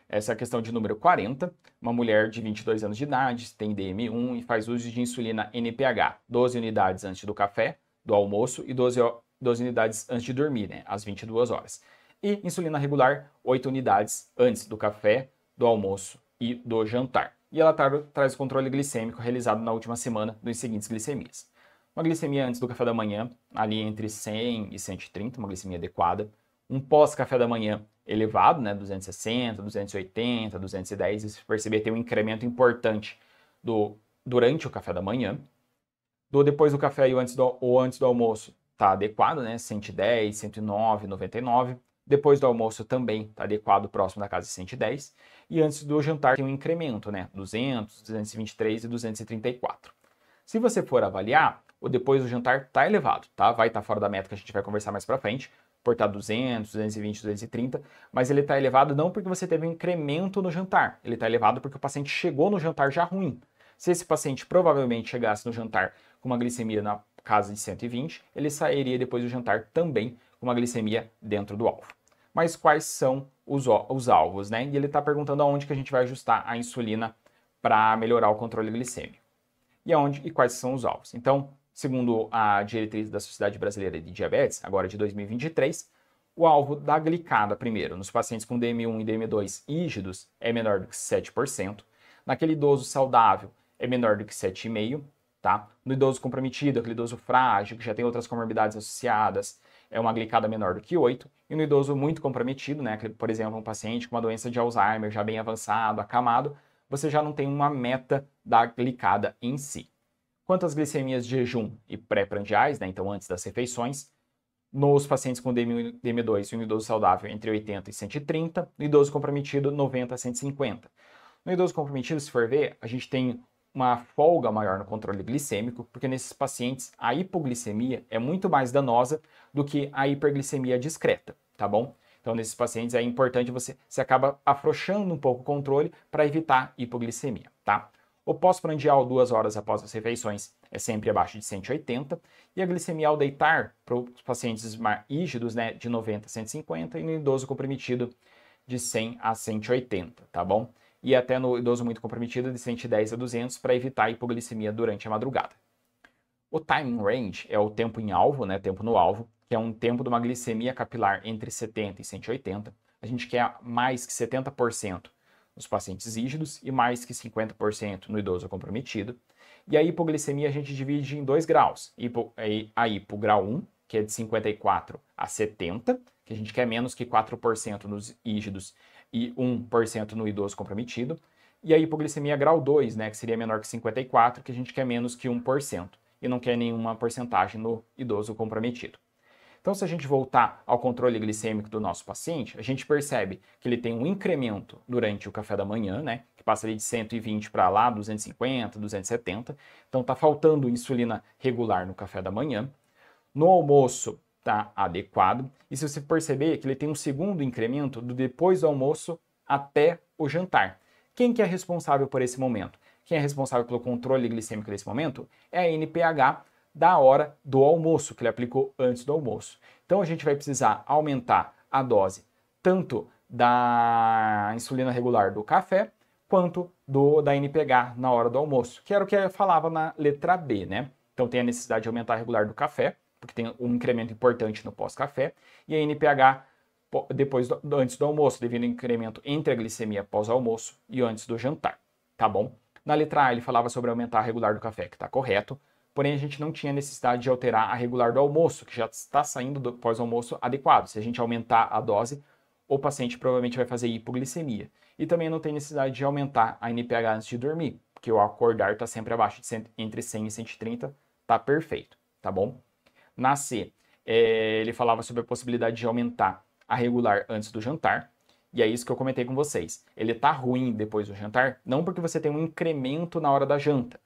Essa é a questão de número 40. Uma mulher de 22 anos de idade tem DM1 e faz uso de insulina NPH, 12 unidades antes do café, do almoço e 12 12 unidades antes de dormir, né, às 22 horas. E insulina regular, 8 unidades antes do café, do almoço e do jantar. E ela tra traz o controle glicêmico realizado na última semana nos seguintes glicemias. Uma glicemia antes do café da manhã, ali entre 100 e 130, uma glicemia adequada. Um pós-café da manhã elevado, né, 260, 280, 210, e se perceber tem um incremento importante do durante o café da manhã, do depois do café e antes do, ou antes do almoço, está adequado, né? 110, 109, 99. Depois do almoço também está adequado próximo da casa de 110. E antes do jantar tem um incremento, né? 200, 223 e 234. Se você for avaliar, o depois do jantar está elevado, tá? Vai estar tá fora da meta que a gente vai conversar mais para frente, por estar tá 200, 220, 230, mas ele está elevado não porque você teve um incremento no jantar, ele está elevado porque o paciente chegou no jantar já ruim. Se esse paciente provavelmente chegasse no jantar com uma glicemia na casa de 120, ele sairia depois do jantar também com uma glicemia dentro do alvo. Mas quais são os, os alvos, né? E ele está perguntando aonde que a gente vai ajustar a insulina para melhorar o controle glicêmico. E aonde e quais são os alvos. Então, segundo a diretriz da Sociedade Brasileira de Diabetes, agora de 2023, o alvo da glicada, primeiro, nos pacientes com DM1 e DM2 rígidos, é menor do que 7%. Naquele idoso saudável, é menor do que 7,5% tá? No idoso comprometido, aquele idoso frágil, que já tem outras comorbidades associadas, é uma glicada menor do que 8, e no idoso muito comprometido, né, por exemplo, um paciente com uma doença de Alzheimer já bem avançado, acamado, você já não tem uma meta da glicada em si. Quanto às glicemias de jejum e pré-prandiais, né, então antes das refeições, nos pacientes com DM, DM2 e um idoso saudável entre 80 e 130, no idoso comprometido 90 a 150. No idoso comprometido, se for ver, a gente tem uma folga maior no controle glicêmico, porque nesses pacientes a hipoglicemia é muito mais danosa do que a hiperglicemia discreta, tá bom? Então, nesses pacientes é importante você, se acaba afrouxando um pouco o controle para evitar hipoglicemia, tá? O pós-prandial, duas horas após as refeições, é sempre abaixo de 180. E a glicemia ao deitar, para os pacientes mais rígidos, né, de 90 a 150. E no idoso comprimido de 100 a 180, tá bom? e até no idoso muito comprometido de 110 a 200 para evitar a hipoglicemia durante a madrugada. O time range é o tempo em alvo, né, tempo no alvo, que é um tempo de uma glicemia capilar entre 70 e 180. A gente quer mais que 70% nos pacientes rígidos e mais que 50% no idoso comprometido. E a hipoglicemia a gente divide em dois graus. Hipo, a hipo grau 1, que é de 54 a 70, que a gente quer menos que 4% nos rígidos e 1% no idoso comprometido. E a hipoglicemia grau 2, né, que seria menor que 54, que a gente quer menos que 1% e não quer nenhuma porcentagem no idoso comprometido. Então, se a gente voltar ao controle glicêmico do nosso paciente, a gente percebe que ele tem um incremento durante o café da manhã, né? Que passa ali de 120 para lá, 250, 270. Então, tá faltando insulina regular no café da manhã. No almoço, está adequado. E se você perceber que ele tem um segundo incremento do depois do almoço até o jantar. Quem que é responsável por esse momento? Quem é responsável pelo controle glicêmico nesse momento é a NPH da hora do almoço, que ele aplicou antes do almoço. Então a gente vai precisar aumentar a dose tanto da insulina regular do café quanto do da NPH na hora do almoço, que era o que eu falava na letra B, né? Então tem a necessidade de aumentar a regular do café porque tem um incremento importante no pós-café, e a NPH depois do, antes do almoço, devido ao incremento entre a glicemia pós-almoço e antes do jantar, tá bom? Na letra A ele falava sobre aumentar a regular do café, que está correto, porém a gente não tinha necessidade de alterar a regular do almoço, que já está saindo do pós-almoço adequado. Se a gente aumentar a dose, o paciente provavelmente vai fazer hipoglicemia. E também não tem necessidade de aumentar a NPH antes de dormir, porque o acordar está sempre abaixo de entre 100 e 130, tá perfeito, tá bom? nascer. É, ele falava sobre a possibilidade de aumentar a regular antes do jantar. E é isso que eu comentei com vocês. Ele tá ruim depois do jantar, não porque você tem um incremento na hora da janta,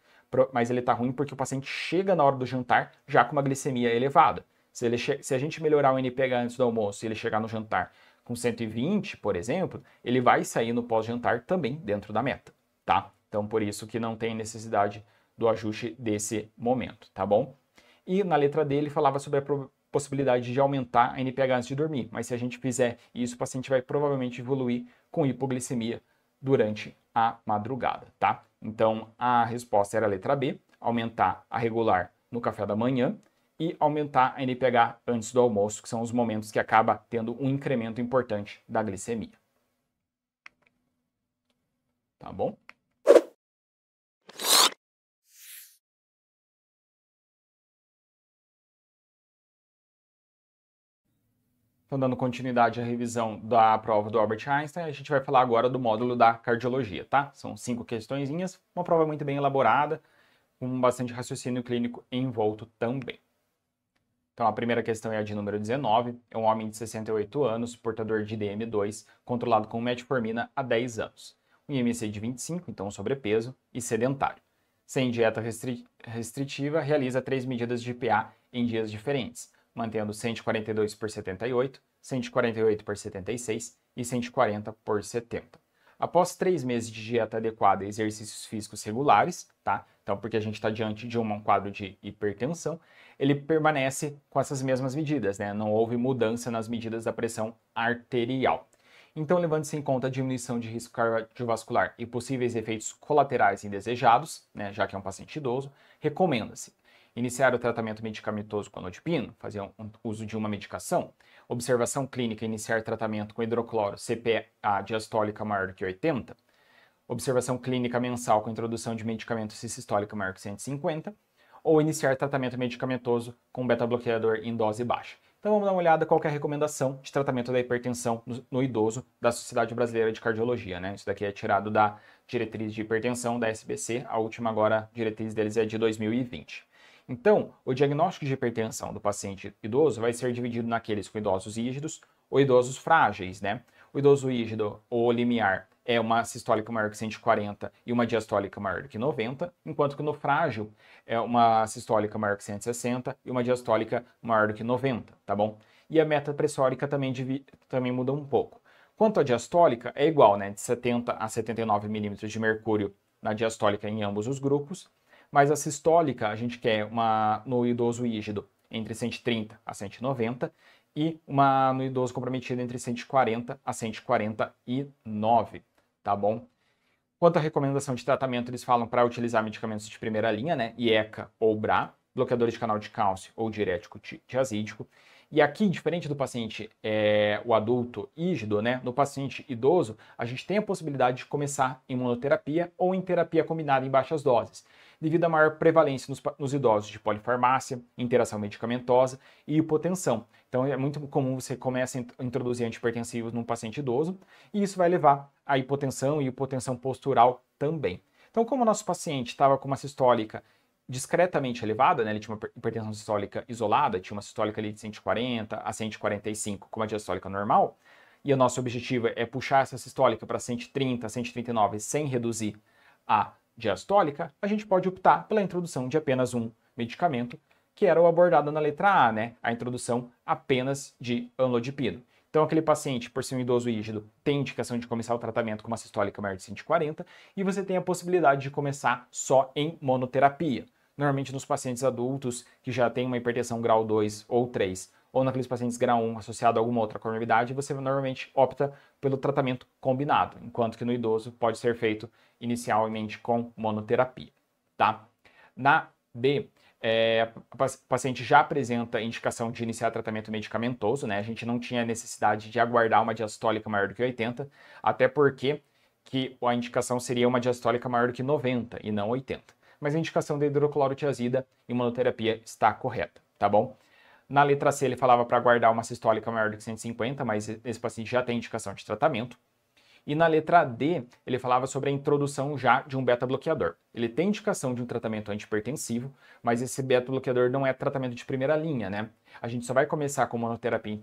mas ele tá ruim porque o paciente chega na hora do jantar já com uma glicemia elevada. Se, ele se a gente melhorar o NPH antes do almoço e ele chegar no jantar com 120, por exemplo, ele vai sair no pós-jantar também dentro da meta, tá? Então, por isso que não tem necessidade do ajuste desse momento, tá bom? E na letra D ele falava sobre a possibilidade de aumentar a NPH antes de dormir. Mas se a gente fizer isso, o paciente vai provavelmente evoluir com hipoglicemia durante a madrugada, tá? Então a resposta era a letra B, aumentar a regular no café da manhã e aumentar a NPH antes do almoço, que são os momentos que acaba tendo um incremento importante da glicemia. Tá bom? Então, dando continuidade à revisão da prova do Albert Einstein, a gente vai falar agora do módulo da cardiologia, tá? São cinco questõezinhas, uma prova muito bem elaborada, com bastante raciocínio clínico envolto também. Então, a primeira questão é a de número 19. É um homem de 68 anos, portador de DM2, controlado com metformina há 10 anos. Um IMC de 25, então sobrepeso, e sedentário. Sem dieta restri restritiva, realiza três medidas de PA em dias diferentes mantendo 142 por 78, 148 por 76 e 140 por 70. Após três meses de dieta adequada e exercícios físicos regulares, tá? Então, porque a gente está diante de um quadro de hipertensão, ele permanece com essas mesmas medidas, né? Não houve mudança nas medidas da pressão arterial. Então, levando-se em conta a diminuição de risco cardiovascular e possíveis efeitos colaterais indesejados, né, já que é um paciente idoso, recomenda-se iniciar o tratamento medicamentoso com anodipino, fazer um, um, uso de uma medicação, observação clínica, iniciar tratamento com hidrocloro, CPA diastólica maior do que 80, observação clínica mensal com introdução de medicamento sistólica maior que 150, ou iniciar tratamento medicamentoso com beta-bloqueador em dose baixa. Então vamos dar uma olhada qual é a recomendação de tratamento da hipertensão no, no idoso da Sociedade Brasileira de Cardiologia, né? Isso daqui é tirado da diretriz de hipertensão da SBC, a última agora diretriz deles é de 2020. Então, o diagnóstico de hipertensão do paciente idoso vai ser dividido naqueles com idosos rígidos ou idosos frágeis, né? O idoso rígido ou limiar é uma sistólica maior que 140 e uma diastólica maior que 90, enquanto que no frágil é uma sistólica maior que 160 e uma diastólica maior que 90, tá bom? E a meta pressórica também, também muda um pouco. Quanto à diastólica, é igual, né? De 70 a 79 milímetros de mercúrio na diastólica em ambos os grupos mas a sistólica a gente quer uma no idoso rígido entre 130 a 190 e uma no idoso comprometido entre 140 a 149, tá bom? Quanto à recomendação de tratamento, eles falam para utilizar medicamentos de primeira linha, né? IECA ou BRA, bloqueadores de canal de cálcio ou diurético tiazídico. E aqui, diferente do paciente é, o adulto ígido, né? No paciente idoso, a gente tem a possibilidade de começar em monoterapia ou em terapia combinada em baixas doses devido à maior prevalência nos, nos idosos de polifarmácia, interação medicamentosa e hipotensão. Então é muito comum você começa a introduzir antipertensivos num paciente idoso e isso vai levar à hipotensão e hipotensão postural também. Então, como o nosso paciente estava com uma sistólica discretamente elevada, né? Ele tinha uma hipertensão sistólica isolada, tinha uma sistólica ali de 140 a 145, como a diastólica normal, e o nosso objetivo é puxar essa sistólica para 130, 139, sem reduzir a diastólica, a gente pode optar pela introdução de apenas um medicamento, que era o abordado na letra A, né? A introdução apenas de anlodipino. Então, aquele paciente, por ser um idoso rígido, tem indicação de começar o tratamento com uma sistólica maior de 140 e você tem a possibilidade de começar só em monoterapia. Normalmente, nos pacientes adultos que já têm uma hipertensão grau 2 ou 3, ou naqueles pacientes grau 1 associado a alguma outra comorbidade, você normalmente opta pelo tratamento combinado, enquanto que no idoso pode ser feito inicialmente com monoterapia, tá? Na B, é, o paciente já apresenta indicação de iniciar tratamento medicamentoso, né? A gente não tinha necessidade de aguardar uma diastólica maior do que 80, até porque que a indicação seria uma diastólica maior do que 90 e não 80. Mas a indicação da hidroclorotiazida e monoterapia está correta, tá bom? Na letra C, ele falava para guardar uma sistólica maior do que 150, mas esse paciente já tem indicação de tratamento. E na letra D, ele falava sobre a introdução já de um beta-bloqueador. Ele tem indicação de um tratamento antipertensivo, mas esse beta-bloqueador não é tratamento de primeira linha, né? A gente só vai começar com monoterapia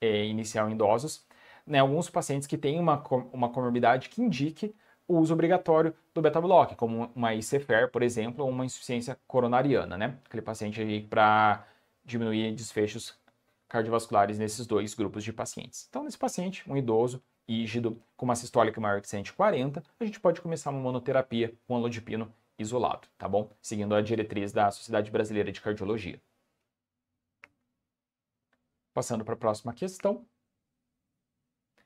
é, inicial em idosos, né? Alguns pacientes que têm uma, uma comorbidade que indique o uso obrigatório do beta-bloque, como uma ICFER, por exemplo, ou uma insuficiência coronariana, né? Aquele paciente aí para diminuir desfechos cardiovasculares nesses dois grupos de pacientes. Então, nesse paciente, um idoso rígido com uma sistólica maior que 140, a gente pode começar uma monoterapia com alodipino isolado, tá bom? Seguindo a diretriz da Sociedade Brasileira de Cardiologia. Passando para a próxima questão.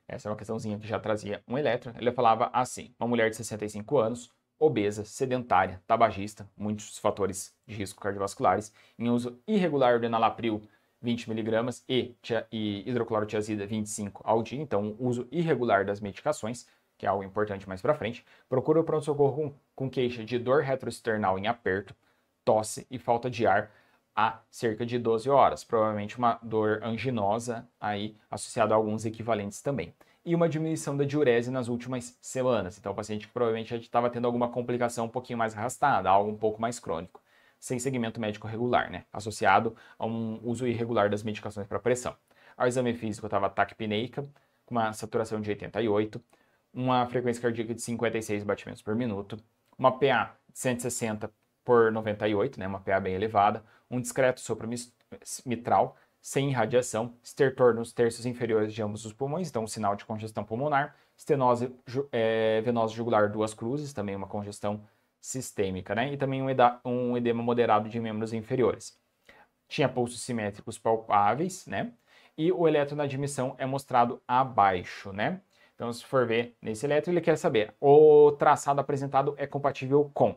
Essa é uma questãozinha que já trazia um eletro. Ele falava assim: uma mulher de 65 anos, obesa, sedentária, tabagista, muitos fatores de risco cardiovasculares, em uso irregular do enalapril 20mg e, e hidroclorotiazida 25 ao dia, então uso irregular das medicações, que é algo importante mais para frente. Procura o pronto-socorro com, queixa de dor retroesternal em aperto, tosse e falta de ar há cerca de 12 horas, provavelmente uma dor anginosa aí associada a alguns equivalentes também e uma diminuição da diurese nas últimas semanas. Então, o paciente que provavelmente já estava tendo alguma complicação um pouquinho mais arrastada, algo um pouco mais crônico, sem segmento médico regular, né? Associado a um uso irregular das medicações para pressão. Ao exame físico estava taquipneica, com uma saturação de 88, uma frequência cardíaca de 56 batimentos por minuto, uma PA de 160 por 98, né, uma PA bem elevada, um discreto sopro mitral sem radiação, estertor nos terços inferiores de ambos os pulmões, então um sinal de congestão pulmonar, estenose é, venosa jugular duas cruzes, também uma congestão sistêmica, né? E também um, um edema moderado de membros inferiores. Tinha pulsos simétricos palpáveis, né? E o eletro na admissão é mostrado abaixo, né? Então, se for ver nesse eletro, ele quer saber, o traçado apresentado é compatível com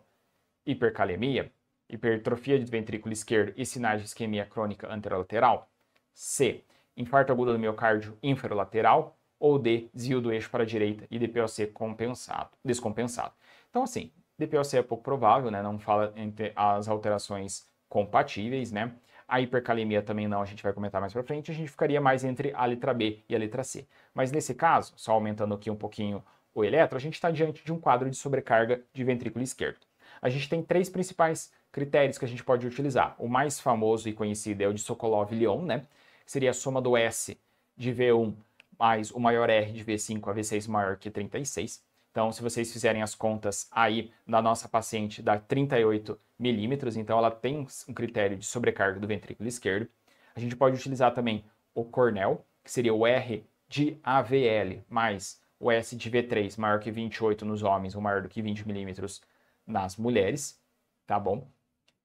hipercalemia, hipertrofia do ventrículo esquerdo e sinais de isquemia crônica anterolateral? C. Infarto agudo do miocárdio inferolateral. Ou D. Desvio do eixo para a direita e DPOC compensado, descompensado. Então, assim, DPOC é pouco provável, né? Não fala entre as alterações compatíveis, né? A hipercalemia também não, a gente vai comentar mais para frente. A gente ficaria mais entre a letra B e a letra C. Mas nesse caso, só aumentando aqui um pouquinho o eletro, a gente está diante de um quadro de sobrecarga de ventrículo esquerdo. A gente tem três principais critérios que a gente pode utilizar. O mais famoso e conhecido é o de Sokolov-Lyon, né? seria a soma do S de V1 mais o maior R de V5 a V6 maior que 36. Então, se vocês fizerem as contas aí na nossa paciente, dá 38 milímetros. Então, ela tem um critério de sobrecarga do ventrículo esquerdo. A gente pode utilizar também o Cornell, que seria o R de AVL mais o S de V3 maior que 28 nos homens ou maior do que 20 milímetros nas mulheres, tá bom?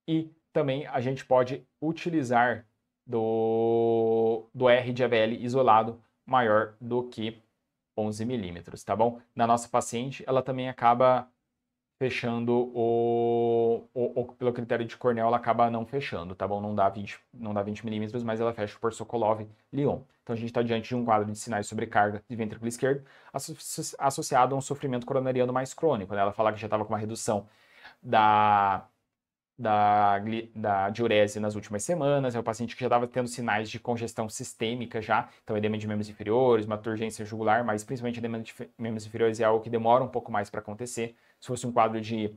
E também a gente pode utilizar do, do R de ABL isolado maior do que 11 milímetros, tá bom? Na nossa paciente, ela também acaba fechando o, o, o, pelo critério de Cornell, ela acaba não fechando, tá bom? Não dá 20, não dá 20 milímetros, mas ela fecha por Sokolov Lyon. Então a gente está diante de um quadro de sinais de sobrecarga de ventrículo esquerdo associado a um sofrimento coronariano mais crônico. Né? Ela fala que já estava com uma redução da da, da diurese nas últimas semanas, é o paciente que já estava tendo sinais de congestão sistêmica já, então edema de membros inferiores, uma turgência jugular, mas principalmente edema de membros inferiores é algo que demora um pouco mais para acontecer. Se fosse um quadro de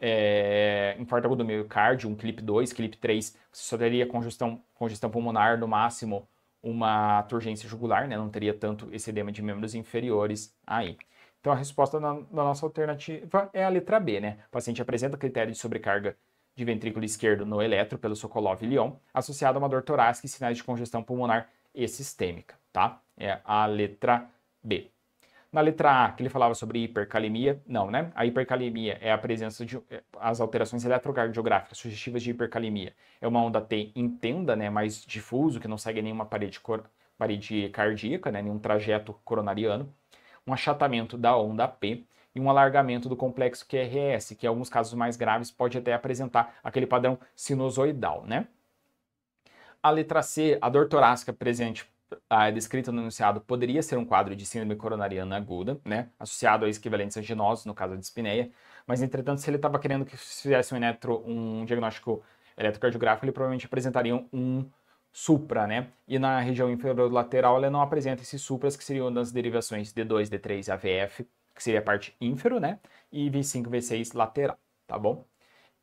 é, infarto agudo do miocárdio, um CLIP 2, CLIP 3, você só teria congestão, congestão pulmonar, no máximo uma turgência jugular, né? não teria tanto esse edema de membros inferiores aí. Então a resposta da nossa alternativa é a letra B, né? O paciente apresenta critério de sobrecarga de ventrículo esquerdo no eletro pelo Sokolov e Lyon, associado a uma dor torácica e sinais de congestão pulmonar e sistêmica, tá? É a letra B. Na letra A, que ele falava sobre hipercalemia, não, né? A hipercalemia é a presença de é, as alterações eletrocardiográficas sugestivas de hipercalemia. É uma onda T intenda, né, mais difuso, que não segue nenhuma parede, cor, parede cardíaca, né, nenhum trajeto coronariano. Um achatamento da onda P e um alargamento do complexo QRS, que em alguns casos mais graves pode até apresentar aquele padrão sinusoidal, né? A letra C, a dor torácica presente ah, descrita no enunciado poderia ser um quadro de síndrome coronariana aguda, né? Associado a equivalentes anginosos, no caso de espineia. Mas, entretanto, se ele estava querendo que fizesse um, eletro, um diagnóstico eletrocardiográfico, ele provavelmente apresentaria um, supra, né? E na região inferior lateral, ele não apresenta esses supras, que seriam das derivações D2, D3, AVF, que seria a parte ínfero, né? E V5, V6 lateral, tá bom?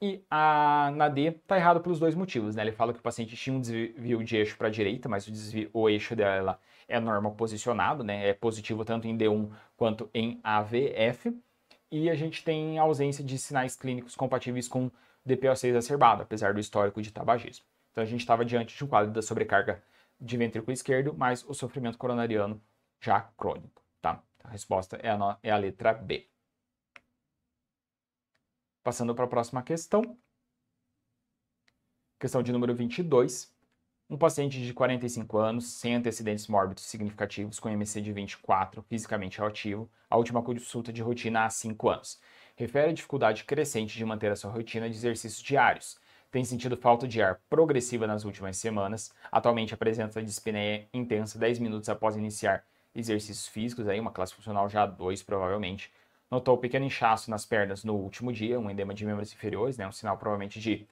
E a, na D tá errado pelos dois motivos, né? Ele fala que o paciente tinha um desvio de eixo para a direita, mas o, desvio, o eixo dela é normal posicionado, né? É positivo tanto em D1 quanto em AVF. E a gente tem ausência de sinais clínicos compatíveis com DPO6 acerbado, apesar do histórico de tabagismo. Então a gente estava diante de um quadro da sobrecarga de ventrículo esquerdo, mas o sofrimento coronariano já crônico a resposta é a, é a letra B. Passando para a próxima questão. Questão de número 22. Um paciente de 45 anos, sem antecedentes mórbidos significativos, com MC de 24, fisicamente ativo, a última consulta de rotina há 5 anos. Refere a dificuldade crescente de manter a sua rotina de exercícios diários. Tem sentido falta de ar progressiva nas últimas semanas. Atualmente apresenta dispneia intensa 10 minutos após iniciar exercícios físicos, aí uma classe funcional já 2 provavelmente. Notou um pequeno inchaço nas pernas no último dia, um edema de membros inferiores, né, um sinal provavelmente de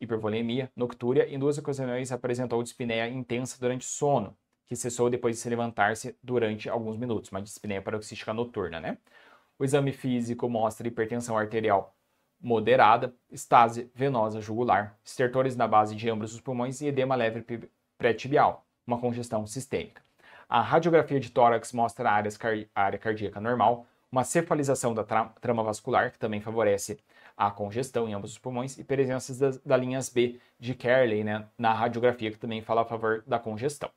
hipervolemia, noctúria, em duas ocasiões apresentou dispneia intensa durante o sono, que cessou depois de se levantar-se durante alguns minutos, uma dispneia paroxística noturna, né? O exame físico mostra hipertensão arterial moderada, estase venosa jugular, estertores na base de ambos os pulmões e edema leve pré-tibial, uma congestão sistêmica. A radiografia de tórax mostra a área cardíaca normal, uma cefalização da tra trama vascular, que também favorece a congestão em ambos os pulmões, e presenças das, da linhas B de Kerley né, na radiografia, que também fala a favor da congestão.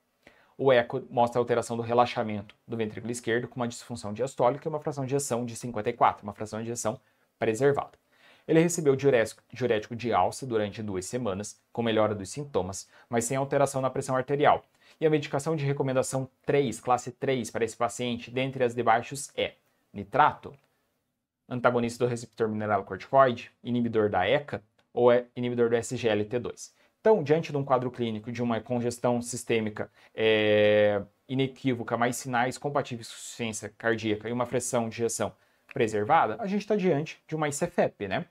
O eco mostra a alteração do relaxamento do ventrículo esquerdo com uma disfunção diastólica e uma fração de ejeção de 54, uma fração de ejeção preservada. Ele recebeu diurético de alça durante duas semanas, com melhora dos sintomas, mas sem alteração na pressão arterial. E a medicação de recomendação 3, classe 3, para esse paciente, dentre as de baixos, é nitrato, antagonista do receptor mineralocorticoide, inibidor da ECA ou é inibidor do SGLT2. Então, diante de um quadro clínico de uma congestão sistêmica é, inequívoca, mais sinais compatíveis com insuficiência cardíaca e uma pressão de injeção preservada, a gente está diante de uma ICFEP, né?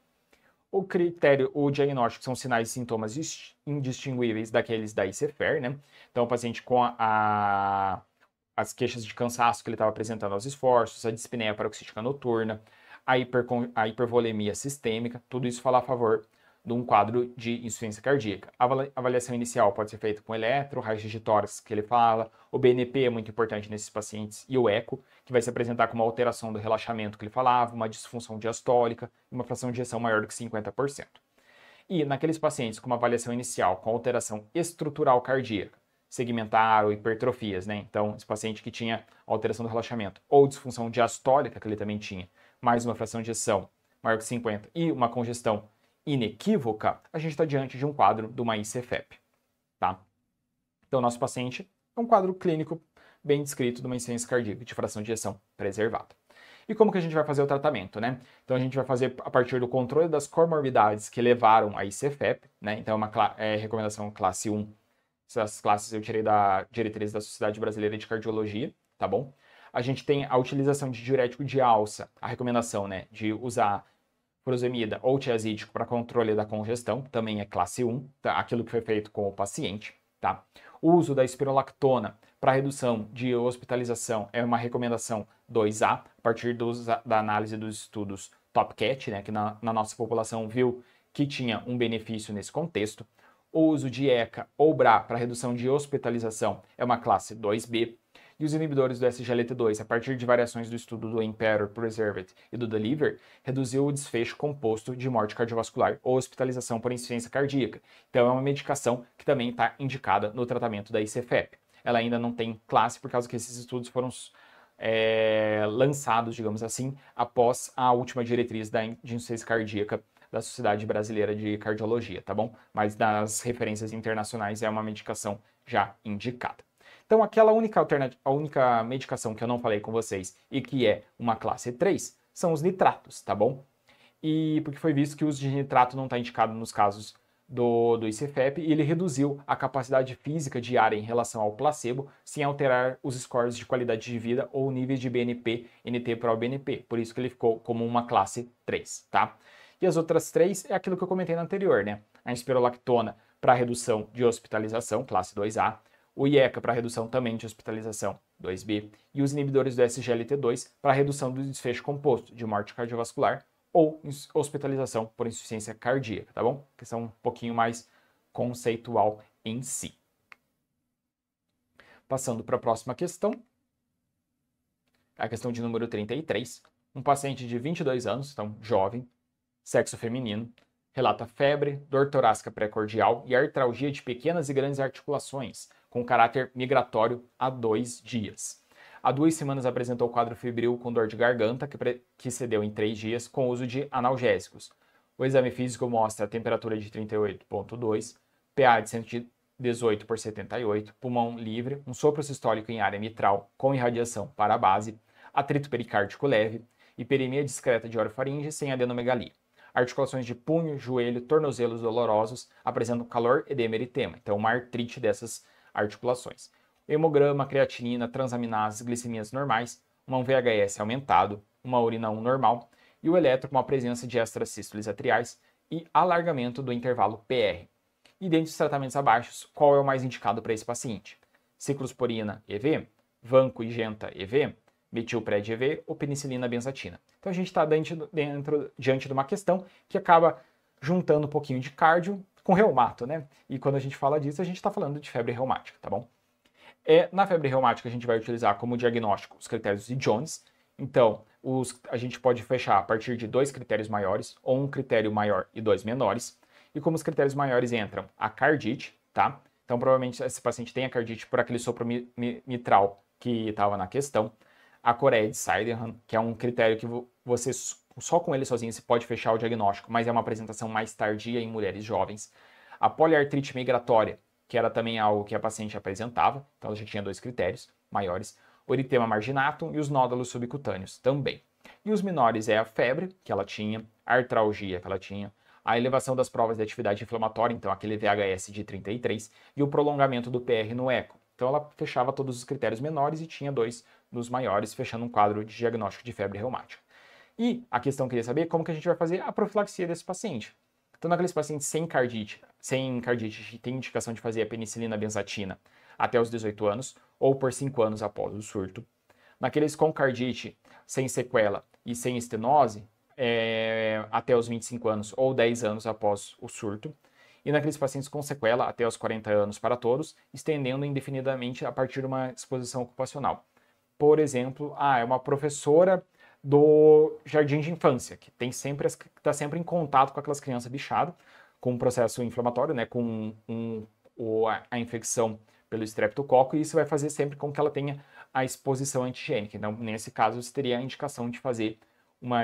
O critério, o diagnóstico são sinais e sintomas indistinguíveis daqueles da ICFER, né? Então, o paciente com a, a, as queixas de cansaço que ele estava apresentando aos esforços, a dispneia paroxística noturna, a, a hipervolemia sistêmica, tudo isso fala a favor de um quadro de insuficiência cardíaca. A avaliação inicial pode ser feita com eletro, raio-x de tórax, que ele fala, o BNP é muito importante nesses pacientes, e o eco, que vai se apresentar com uma alteração do relaxamento que ele falava, uma disfunção diastólica e uma fração de ejeção maior do que 50%. E naqueles pacientes com uma avaliação inicial com alteração estrutural cardíaca, segmentar ou hipertrofias, né? Então, esse paciente que tinha alteração do relaxamento ou disfunção diastólica, que ele também tinha, mais uma fração de ejeção maior que 50 e uma congestão inequívoca, a gente está diante de um quadro de uma ICFEP, tá? Então, nosso paciente é um quadro clínico bem descrito de uma insuficiência cardíaca de fração de ejeção preservada. E como que a gente vai fazer o tratamento, né? Então a gente vai fazer a partir do controle das comorbidades que levaram a ICFEP, né? Então é uma é, recomendação classe 1. Essas classes eu tirei da diretriz da Sociedade Brasileira de Cardiologia, tá bom? A gente tem a utilização de diurético de alça, a recomendação, né, de usar furosemida ou tiazídico para controle da congestão, também é classe 1, tá? aquilo que foi feito com o paciente. Tá? O uso da espirolactona para redução de hospitalização é uma recomendação 2A, a partir dos, da análise dos estudos TopCat, né, que na, na nossa população viu que tinha um benefício nesse contexto. O uso de ECA ou BRA para redução de hospitalização é uma classe 2B, os inibidores do SGLT2, a partir de variações do estudo do Emperor, Preserved e do Deliver, reduziu o desfecho composto de morte cardiovascular ou hospitalização por insuficiência cardíaca. Então, é uma medicação que também está indicada no tratamento da ICFEP. Ela ainda não tem classe por causa que esses estudos foram é, lançados, digamos assim, após a última diretriz da, de insuficiência cardíaca da Sociedade Brasileira de Cardiologia, tá bom? Mas nas referências internacionais é uma medicação já indicada. Então, aquela única alternativa, a única medicação que eu não falei com vocês e que é uma classe 3 são os nitratos, tá bom? E porque foi visto que o uso de nitrato não está indicado nos casos do, do ICFEP e ele reduziu a capacidade física diária em relação ao placebo sem alterar os scores de qualidade de vida ou níveis de BNP, NT para o BNP. Por isso que ele ficou como uma classe 3, tá? E as outras três é aquilo que eu comentei no anterior, né? A inspirolactona para redução de hospitalização, classe 2A, o IECA para redução também de hospitalização, 2B, e os inibidores do SGLT2 para redução do desfecho composto de morte cardiovascular ou hospitalização por insuficiência cardíaca, tá bom? Questão um pouquinho mais conceitual em si. Passando para a próxima questão, a questão de número 33. Um paciente de 22 anos, então jovem, sexo feminino, relata febre, dor torácica pré-cordial e artralgia de pequenas e grandes articulações, com caráter migratório há dois dias. Há duas semanas apresentou quadro febril com dor de garganta, que, que cedeu em três dias com uso de analgésicos. O exame físico mostra temperatura de 38,2, pH de 118 por 78, pulmão livre, um sopro sistólico em área mitral com irradiação para a base, atrito pericárdico leve, hiperemia discreta de orofaringe sem adenomegalia. Articulações de punho, joelho, tornozelos dolorosos apresentam calor, edema e eritema. Então, uma artrite dessas articulações. Hemograma, creatinina, transaminases, glicemias normais, uma VHS aumentado, uma urina 1 normal e o eletro com a presença de extrasístoles atriais e alargamento do intervalo PR. E dentro dos tratamentos abaixo, qual é o mais indicado para esse paciente? Ciclosporina EV, Vanco e Genta EV, metilpred EV ou penicilina benzatina. Então a gente está diante de uma questão que acaba juntando um pouquinho de cardio com reumato, né? E quando a gente fala disso, a gente está falando de febre reumática, tá bom? É, na febre reumática, a gente vai utilizar como diagnóstico os critérios de Jones. Então, os, a gente pode fechar a partir de dois critérios maiores, ou um critério maior e dois menores. E como os critérios maiores entram a cardite, tá? Então, provavelmente, esse paciente tem a cardite por aquele sopro mitral que estava na questão. A coreia de Sydenham, que é um critério que você só com ele sozinho se pode fechar o diagnóstico, mas é uma apresentação mais tardia em mulheres jovens. A poliartrite migratória, que era também algo que a paciente apresentava, então ela já tinha dois critérios maiores, o eritema marginatum e os nódulos subcutâneos também. E os menores é a febre, que ela tinha, a artralgia, que ela tinha, a elevação das provas de atividade inflamatória, então aquele VHS de 33, e o prolongamento do PR no eco. Então ela fechava todos os critérios menores e tinha dois nos maiores, fechando um quadro de diagnóstico de febre reumática. E a questão que eu queria saber é como que a gente vai fazer a profilaxia desse paciente. Então, naqueles pacientes sem cardite, sem cardite, que tem indicação de fazer a penicilina benzatina até os 18 anos ou por 5 anos após o surto. Naqueles com cardite, sem sequela e sem estenose, é, até os 25 anos ou 10 anos após o surto. E naqueles pacientes com sequela, até os 40 anos para todos, estendendo indefinidamente a partir de uma exposição ocupacional. Por exemplo, ah, é uma professora do jardim de infância, que tem sempre está sempre em contato com aquelas crianças bichadas, com um processo inflamatório, né, com um, um, a, a infecção pelo estreptococo, e isso vai fazer sempre com que ela tenha a exposição antigênica. Então, nesse caso, você teria a indicação de fazer uma,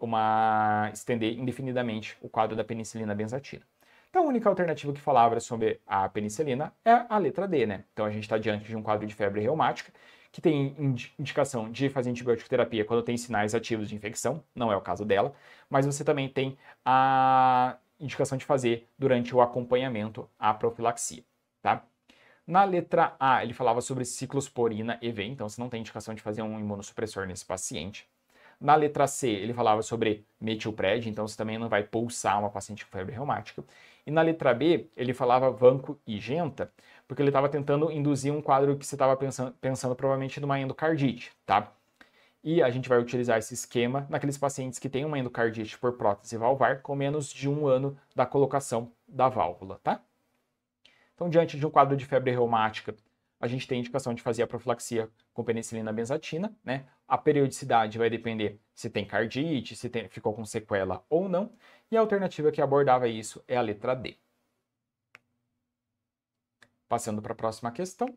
uma estender indefinidamente o quadro da penicilina benzatina. Então, a única alternativa que falava sobre a penicilina é a letra D, né? Então, a gente está diante de um quadro de febre reumática que tem indicação de fazer antibiótico terapia quando tem sinais ativos de infecção, não é o caso dela, mas você também tem a indicação de fazer durante o acompanhamento à profilaxia, tá? Na letra A, ele falava sobre ciclosporina EV, então você não tem indicação de fazer um imunossupressor nesse paciente. Na letra C, ele falava sobre metilpred, então você também não vai pulsar uma paciente com febre reumática. E na letra B, ele falava vanco e genta, porque ele estava tentando induzir um quadro que você estava pensando, pensando provavelmente numa endocardite, tá? E a gente vai utilizar esse esquema naqueles pacientes que têm uma endocardite por prótese valvar com menos de um ano da colocação da válvula, tá? Então, diante de um quadro de febre reumática, a gente tem indicação de fazer a profilaxia com penicilina benzatina, né? A periodicidade vai depender se tem cardite, se tem, ficou com sequela ou não, e a alternativa que abordava isso é a letra D. Passando para a próxima questão.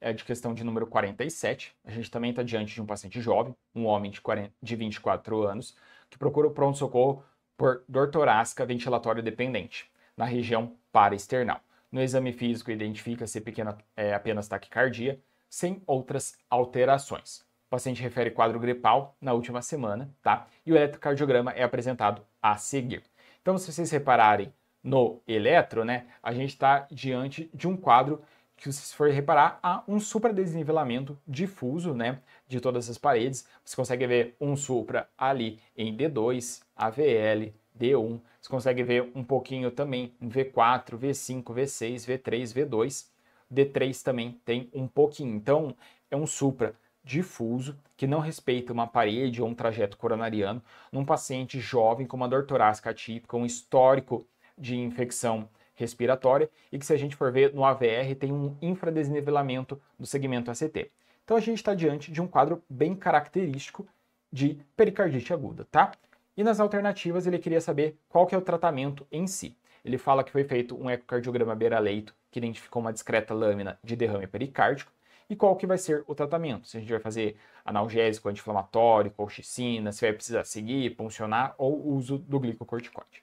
É de questão de número 47. A gente também está diante de um paciente jovem, um homem de, 40, de 24 anos, que procura o pronto-socorro por dor torácica ventilatório dependente, na região paraesternal. No exame físico, identifica-se pequena é, apenas taquicardia, sem outras alterações. O paciente refere quadro gripal na última semana, tá? E o eletrocardiograma é apresentado a seguir. Então, se vocês repararem no eletro, né, a gente está diante de um quadro que, se for reparar, há um supra-desnivelamento difuso né, de todas as paredes. Você consegue ver um supra ali em D2, AVL, D1. Você consegue ver um pouquinho também em V4, V5, V6, V3, V2. D3 também tem um pouquinho. Então, é um supra difuso que não respeita uma parede ou um trajeto coronariano num paciente jovem com uma dor torácica atípica, um histórico de infecção respiratória e que, se a gente for ver no AVR, tem um infradesnivelamento do segmento ACT. Então a gente está diante de um quadro bem característico de pericardite aguda, tá? E nas alternativas ele queria saber qual que é o tratamento em si. Ele fala que foi feito um ecocardiograma beira-leito que identificou uma discreta lâmina de derrame pericárdico e qual que vai ser o tratamento. Se a gente vai fazer analgésico, anti-inflamatório, colchicina, se vai precisar seguir, puncionar ou uso do glicocorticoide.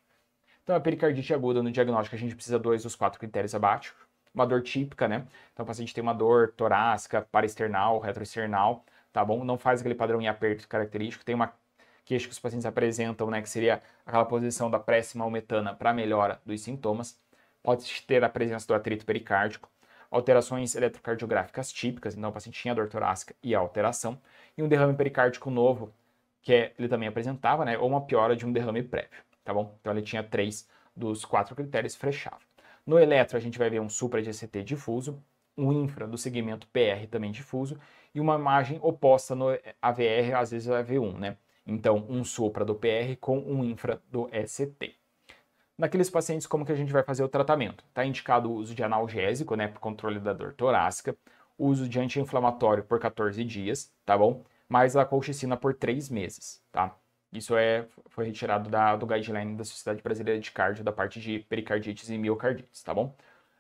Então, a pericardite aguda, no diagnóstico, a gente precisa dois dos quatro critérios abaixo. Uma dor típica, né? Então, o paciente tem uma dor torácica, paraesternal, retroesternal, tá bom? Não faz aquele padrão em aperto característico. Tem uma queixa que os pacientes apresentam, né? Que seria aquela posição da pressa malmetana para melhora dos sintomas. Pode ter a presença do atrito pericárdico. Alterações eletrocardiográficas típicas, então o paciente tinha dor torácica e a alteração. E um derrame pericárdico novo, que é, ele também apresentava, né? Ou uma piora de um derrame prévio tá bom? Então ele tinha três dos quatro critérios, fechava. No eletro a gente vai ver um supra de ECT difuso, um infra do segmento PR também difuso e uma margem oposta no AVR, às vezes AV1, né? Então, um supra do PR com um infra do ECT. Naqueles pacientes, como que a gente vai fazer o tratamento? Está indicado o uso de analgésico, né, para controle da dor torácica, uso de anti-inflamatório por 14 dias, tá bom? Mais a colchicina por 3 meses, tá? Isso é, foi retirado da, do guideline da Sociedade Brasileira de Cardio, da parte de pericardites e miocardites, tá bom?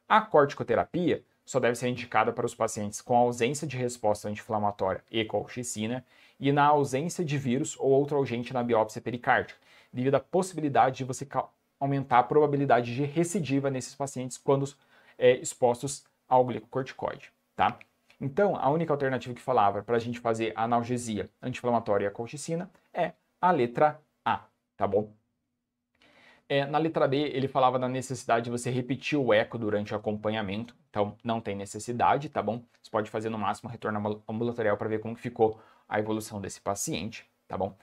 A corticoterapia só deve ser indicada para os pacientes com ausência de resposta anti-inflamatória e colchicina e na ausência de vírus ou outro agente na biópsia pericárdica, devido à possibilidade de você aumentar a probabilidade de recidiva nesses pacientes quando é, expostos ao glicocorticoide, tá? Então, a única alternativa que falava para a gente fazer analgesia anti-inflamatória e colchicina é a letra A, tá bom? É, na letra B, ele falava da necessidade de você repetir o eco durante o acompanhamento. Então, não tem necessidade, tá bom? Você pode fazer no máximo retorno ambulatorial para ver como que ficou a evolução desse paciente, tá bom?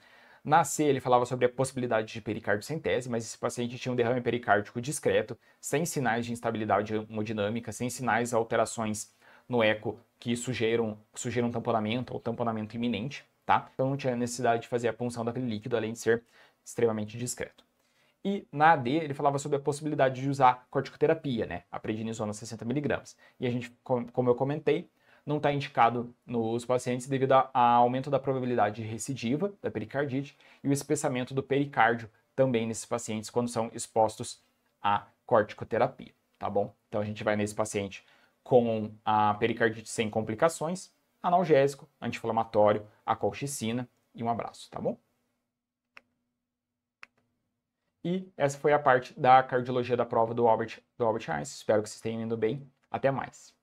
Na C, ele falava sobre a possibilidade de pericardicentese, mas esse paciente tinha um derrame pericárdico discreto, sem sinais de instabilidade hemodinâmica, sem sinais de alterações no eco que sugeram, sugeram tamponamento ou tamponamento iminente, tá? Então não tinha necessidade de fazer a punção daquele líquido, além de ser extremamente discreto. E na AD ele falava sobre a possibilidade de usar corticoterapia, né? A prednisona 60mg. E a gente, como eu comentei, não está indicado nos pacientes devido ao aumento da probabilidade recidiva da pericardite e o espessamento do pericárdio também nesses pacientes quando são expostos à corticoterapia, tá bom? Então a gente vai nesse paciente com a pericardite sem complicações, analgésico, anti-inflamatório, acolchicina e um abraço, tá bom? E essa foi a parte da cardiologia da prova do Albert, do Albert Einstein. Espero que vocês tenham indo bem. Até mais.